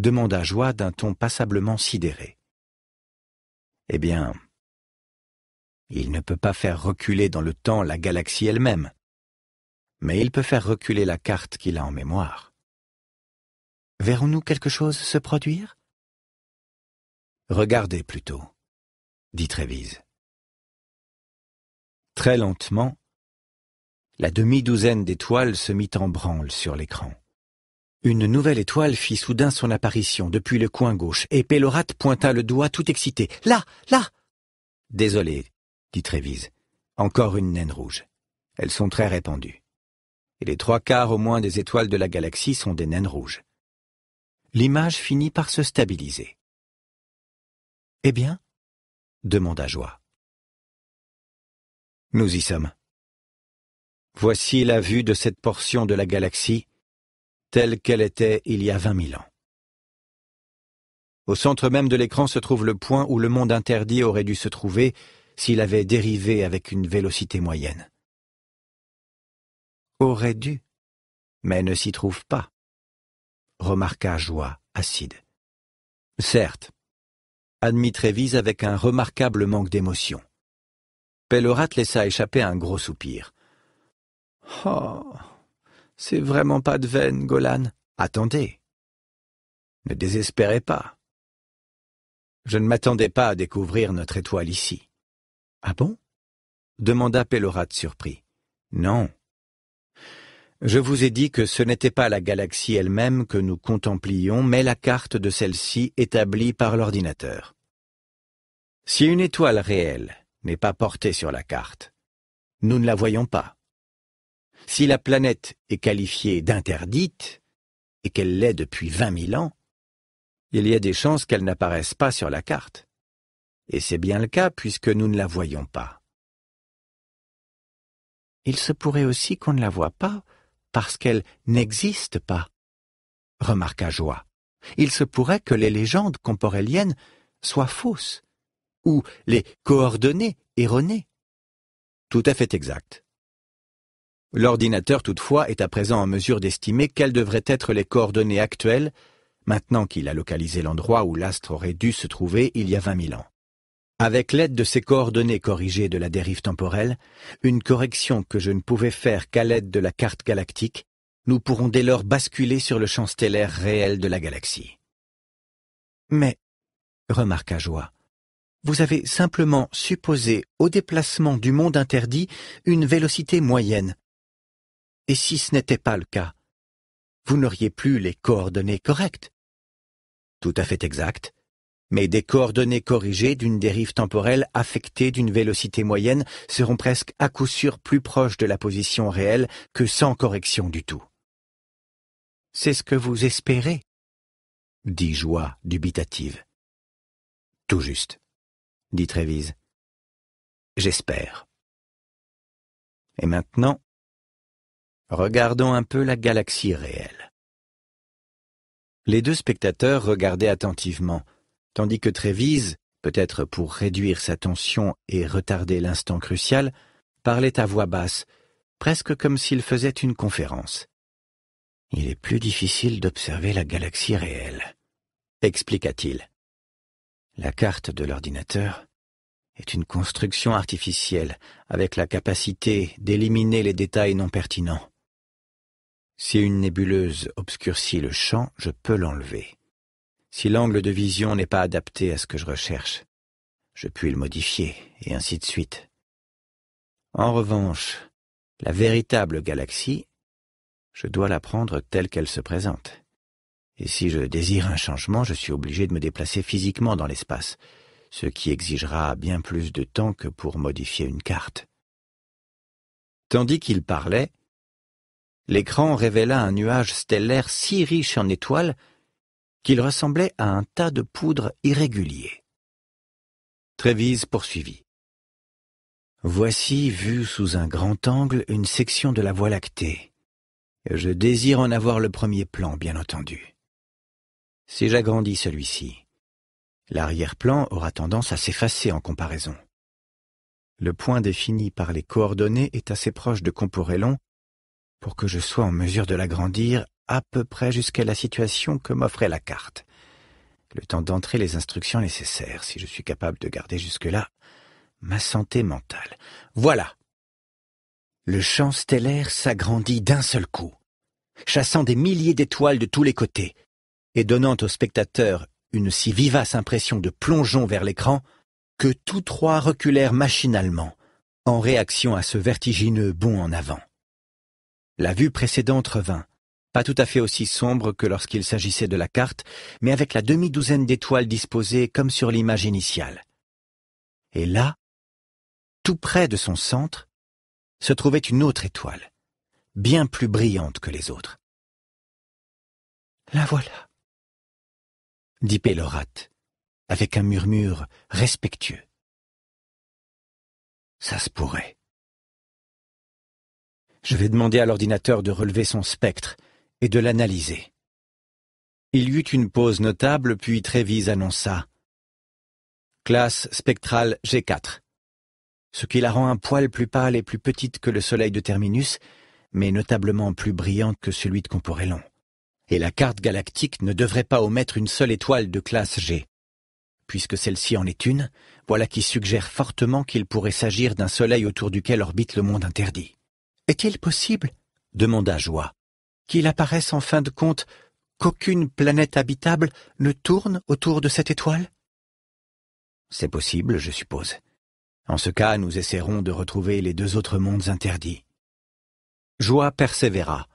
demanda Joie d'un ton passablement sidéré. Eh bien, il ne peut pas faire reculer dans le temps la galaxie elle-même, mais il peut faire reculer la carte qu'il a en mémoire. Verrons-nous quelque chose se produire Regardez plutôt, dit Trévise. Très lentement, la demi-douzaine d'étoiles se mit en branle sur l'écran. Une nouvelle étoile fit soudain son apparition depuis le coin gauche, et Pélorat pointa le doigt tout excité. Là, là Désolé, dit Trévise. Encore une naine rouge. Elles sont très répandues. Et les trois quarts au moins des étoiles de la galaxie sont des naines rouges. L'image finit par se stabiliser. Eh bien demanda Joie. Nous y sommes. Voici la vue de cette portion de la galaxie telle qu'elle était il y a vingt mille ans. Au centre même de l'écran se trouve le point où le monde interdit aurait dû se trouver s'il avait dérivé avec une vélocité moyenne. Aurait dû, mais ne s'y trouve pas, remarqua Joie, acide. Certes, admit Trévis avec un remarquable manque d'émotion. Pellerat laissa échapper un gros soupir. Oh c'est vraiment pas de veine, Golan. Attendez. Ne désespérez pas. Je ne m'attendais pas à découvrir notre étoile ici. Ah bon demanda Pellorat surpris. Non. Je vous ai dit que ce n'était pas la galaxie elle-même que nous contemplions, mais la carte de celle-ci établie par l'ordinateur. Si une étoile réelle n'est pas portée sur la carte, nous ne la voyons pas. Si la planète est qualifiée d'interdite, et qu'elle l'est depuis vingt mille ans, il y a des chances qu'elle n'apparaisse pas sur la carte. Et c'est bien le cas puisque nous ne la voyons pas. Il se pourrait aussi qu'on ne la voit pas parce qu'elle n'existe pas, remarqua Joie. Il se pourrait que les légendes comporéliennes soient fausses, ou les coordonnées erronées. Tout à fait exact, L'ordinateur toutefois est à présent en mesure d'estimer quelles devraient être les coordonnées actuelles, maintenant qu'il a localisé l'endroit où l'astre aurait dû se trouver il y a vingt mille ans. Avec l'aide de ces coordonnées corrigées de la dérive temporelle, une correction que je ne pouvais faire qu'à l'aide de la carte galactique, nous pourrons dès lors basculer sur le champ stellaire réel de la galaxie. Mais, remarqua Joie, vous avez simplement supposé au déplacement du monde interdit une vélocité moyenne, et si ce n'était pas le cas, vous n'auriez plus les coordonnées correctes. Tout à fait exact, mais des coordonnées corrigées d'une dérive temporelle affectée d'une vélocité moyenne seront presque à coup sûr plus proches de la position réelle que sans correction du tout. C'est ce que vous espérez dit Joie dubitative. Tout juste, dit Trévise. J'espère. Et maintenant, Regardons un peu la galaxie réelle. Les deux spectateurs regardaient attentivement, tandis que Trévise, peut-être pour réduire sa tension et retarder l'instant crucial, parlait à voix basse, presque comme s'il faisait une conférence. Il est plus difficile d'observer la galaxie réelle, expliqua-t-il. La carte de l'ordinateur est une construction artificielle avec la capacité d'éliminer les détails non pertinents. Si une nébuleuse obscurcit le champ, je peux l'enlever. Si l'angle de vision n'est pas adapté à ce que je recherche, je puis le modifier, et ainsi de suite. En revanche, la véritable galaxie, je dois la prendre telle qu'elle se présente. Et si je désire un changement, je suis obligé de me déplacer physiquement dans l'espace, ce qui exigera bien plus de temps que pour modifier une carte. Tandis qu'il parlait, l'écran révéla un nuage stellaire si riche en étoiles qu'il ressemblait à un tas de poudre irrégulier. Trévise poursuivit. Voici, vu sous un grand angle, une section de la Voie lactée. Je désire en avoir le premier plan, bien entendu. Si j'agrandis celui-ci, l'arrière-plan aura tendance à s'effacer en comparaison. Le point défini par les coordonnées est assez proche de Comporellon pour que je sois en mesure de l'agrandir à peu près jusqu'à la situation que m'offrait la carte. Le temps d'entrer les instructions nécessaires, si je suis capable de garder jusque-là ma santé mentale. Voilà Le champ stellaire s'agrandit d'un seul coup, chassant des milliers d'étoiles de tous les côtés, et donnant aux spectateurs une si vivace impression de plongeon vers l'écran que tous trois reculèrent machinalement, en réaction à ce vertigineux bond en avant. La vue précédente revint, pas tout à fait aussi sombre que lorsqu'il s'agissait de la carte, mais avec la demi-douzaine d'étoiles disposées comme sur l'image initiale. Et là, tout près de son centre, se trouvait une autre étoile, bien plus brillante que les autres. La voilà, dit Pélorat, avec un murmure respectueux. Ça se pourrait, je vais demander à l'ordinateur de relever son spectre et de l'analyser. Il y eut une pause notable, puis Trévise annonça Classe spectrale G4. Ce qui la rend un poil plus pâle et plus petite que le soleil de Terminus, mais notablement plus brillante que celui de Comporellon. Et la carte galactique ne devrait pas omettre une seule étoile de classe G. Puisque celle-ci en est une, voilà qui suggère fortement qu'il pourrait s'agir d'un soleil autour duquel orbite le monde interdit. Est-il possible, demanda Joie, qu'il apparaisse en fin de compte qu'aucune planète habitable ne tourne autour de cette étoile C'est possible, je suppose. En ce cas, nous essaierons de retrouver les deux autres mondes interdits. Joie persévéra.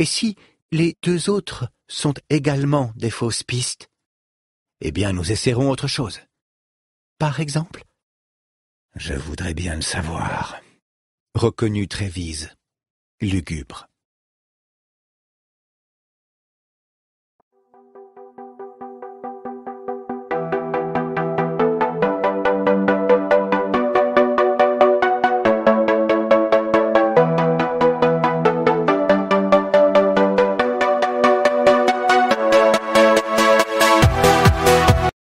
Et si les deux autres sont également des fausses pistes Eh bien, nous essaierons autre chose. Par exemple Je voudrais bien le savoir. Reconnu Trévise, lugubre.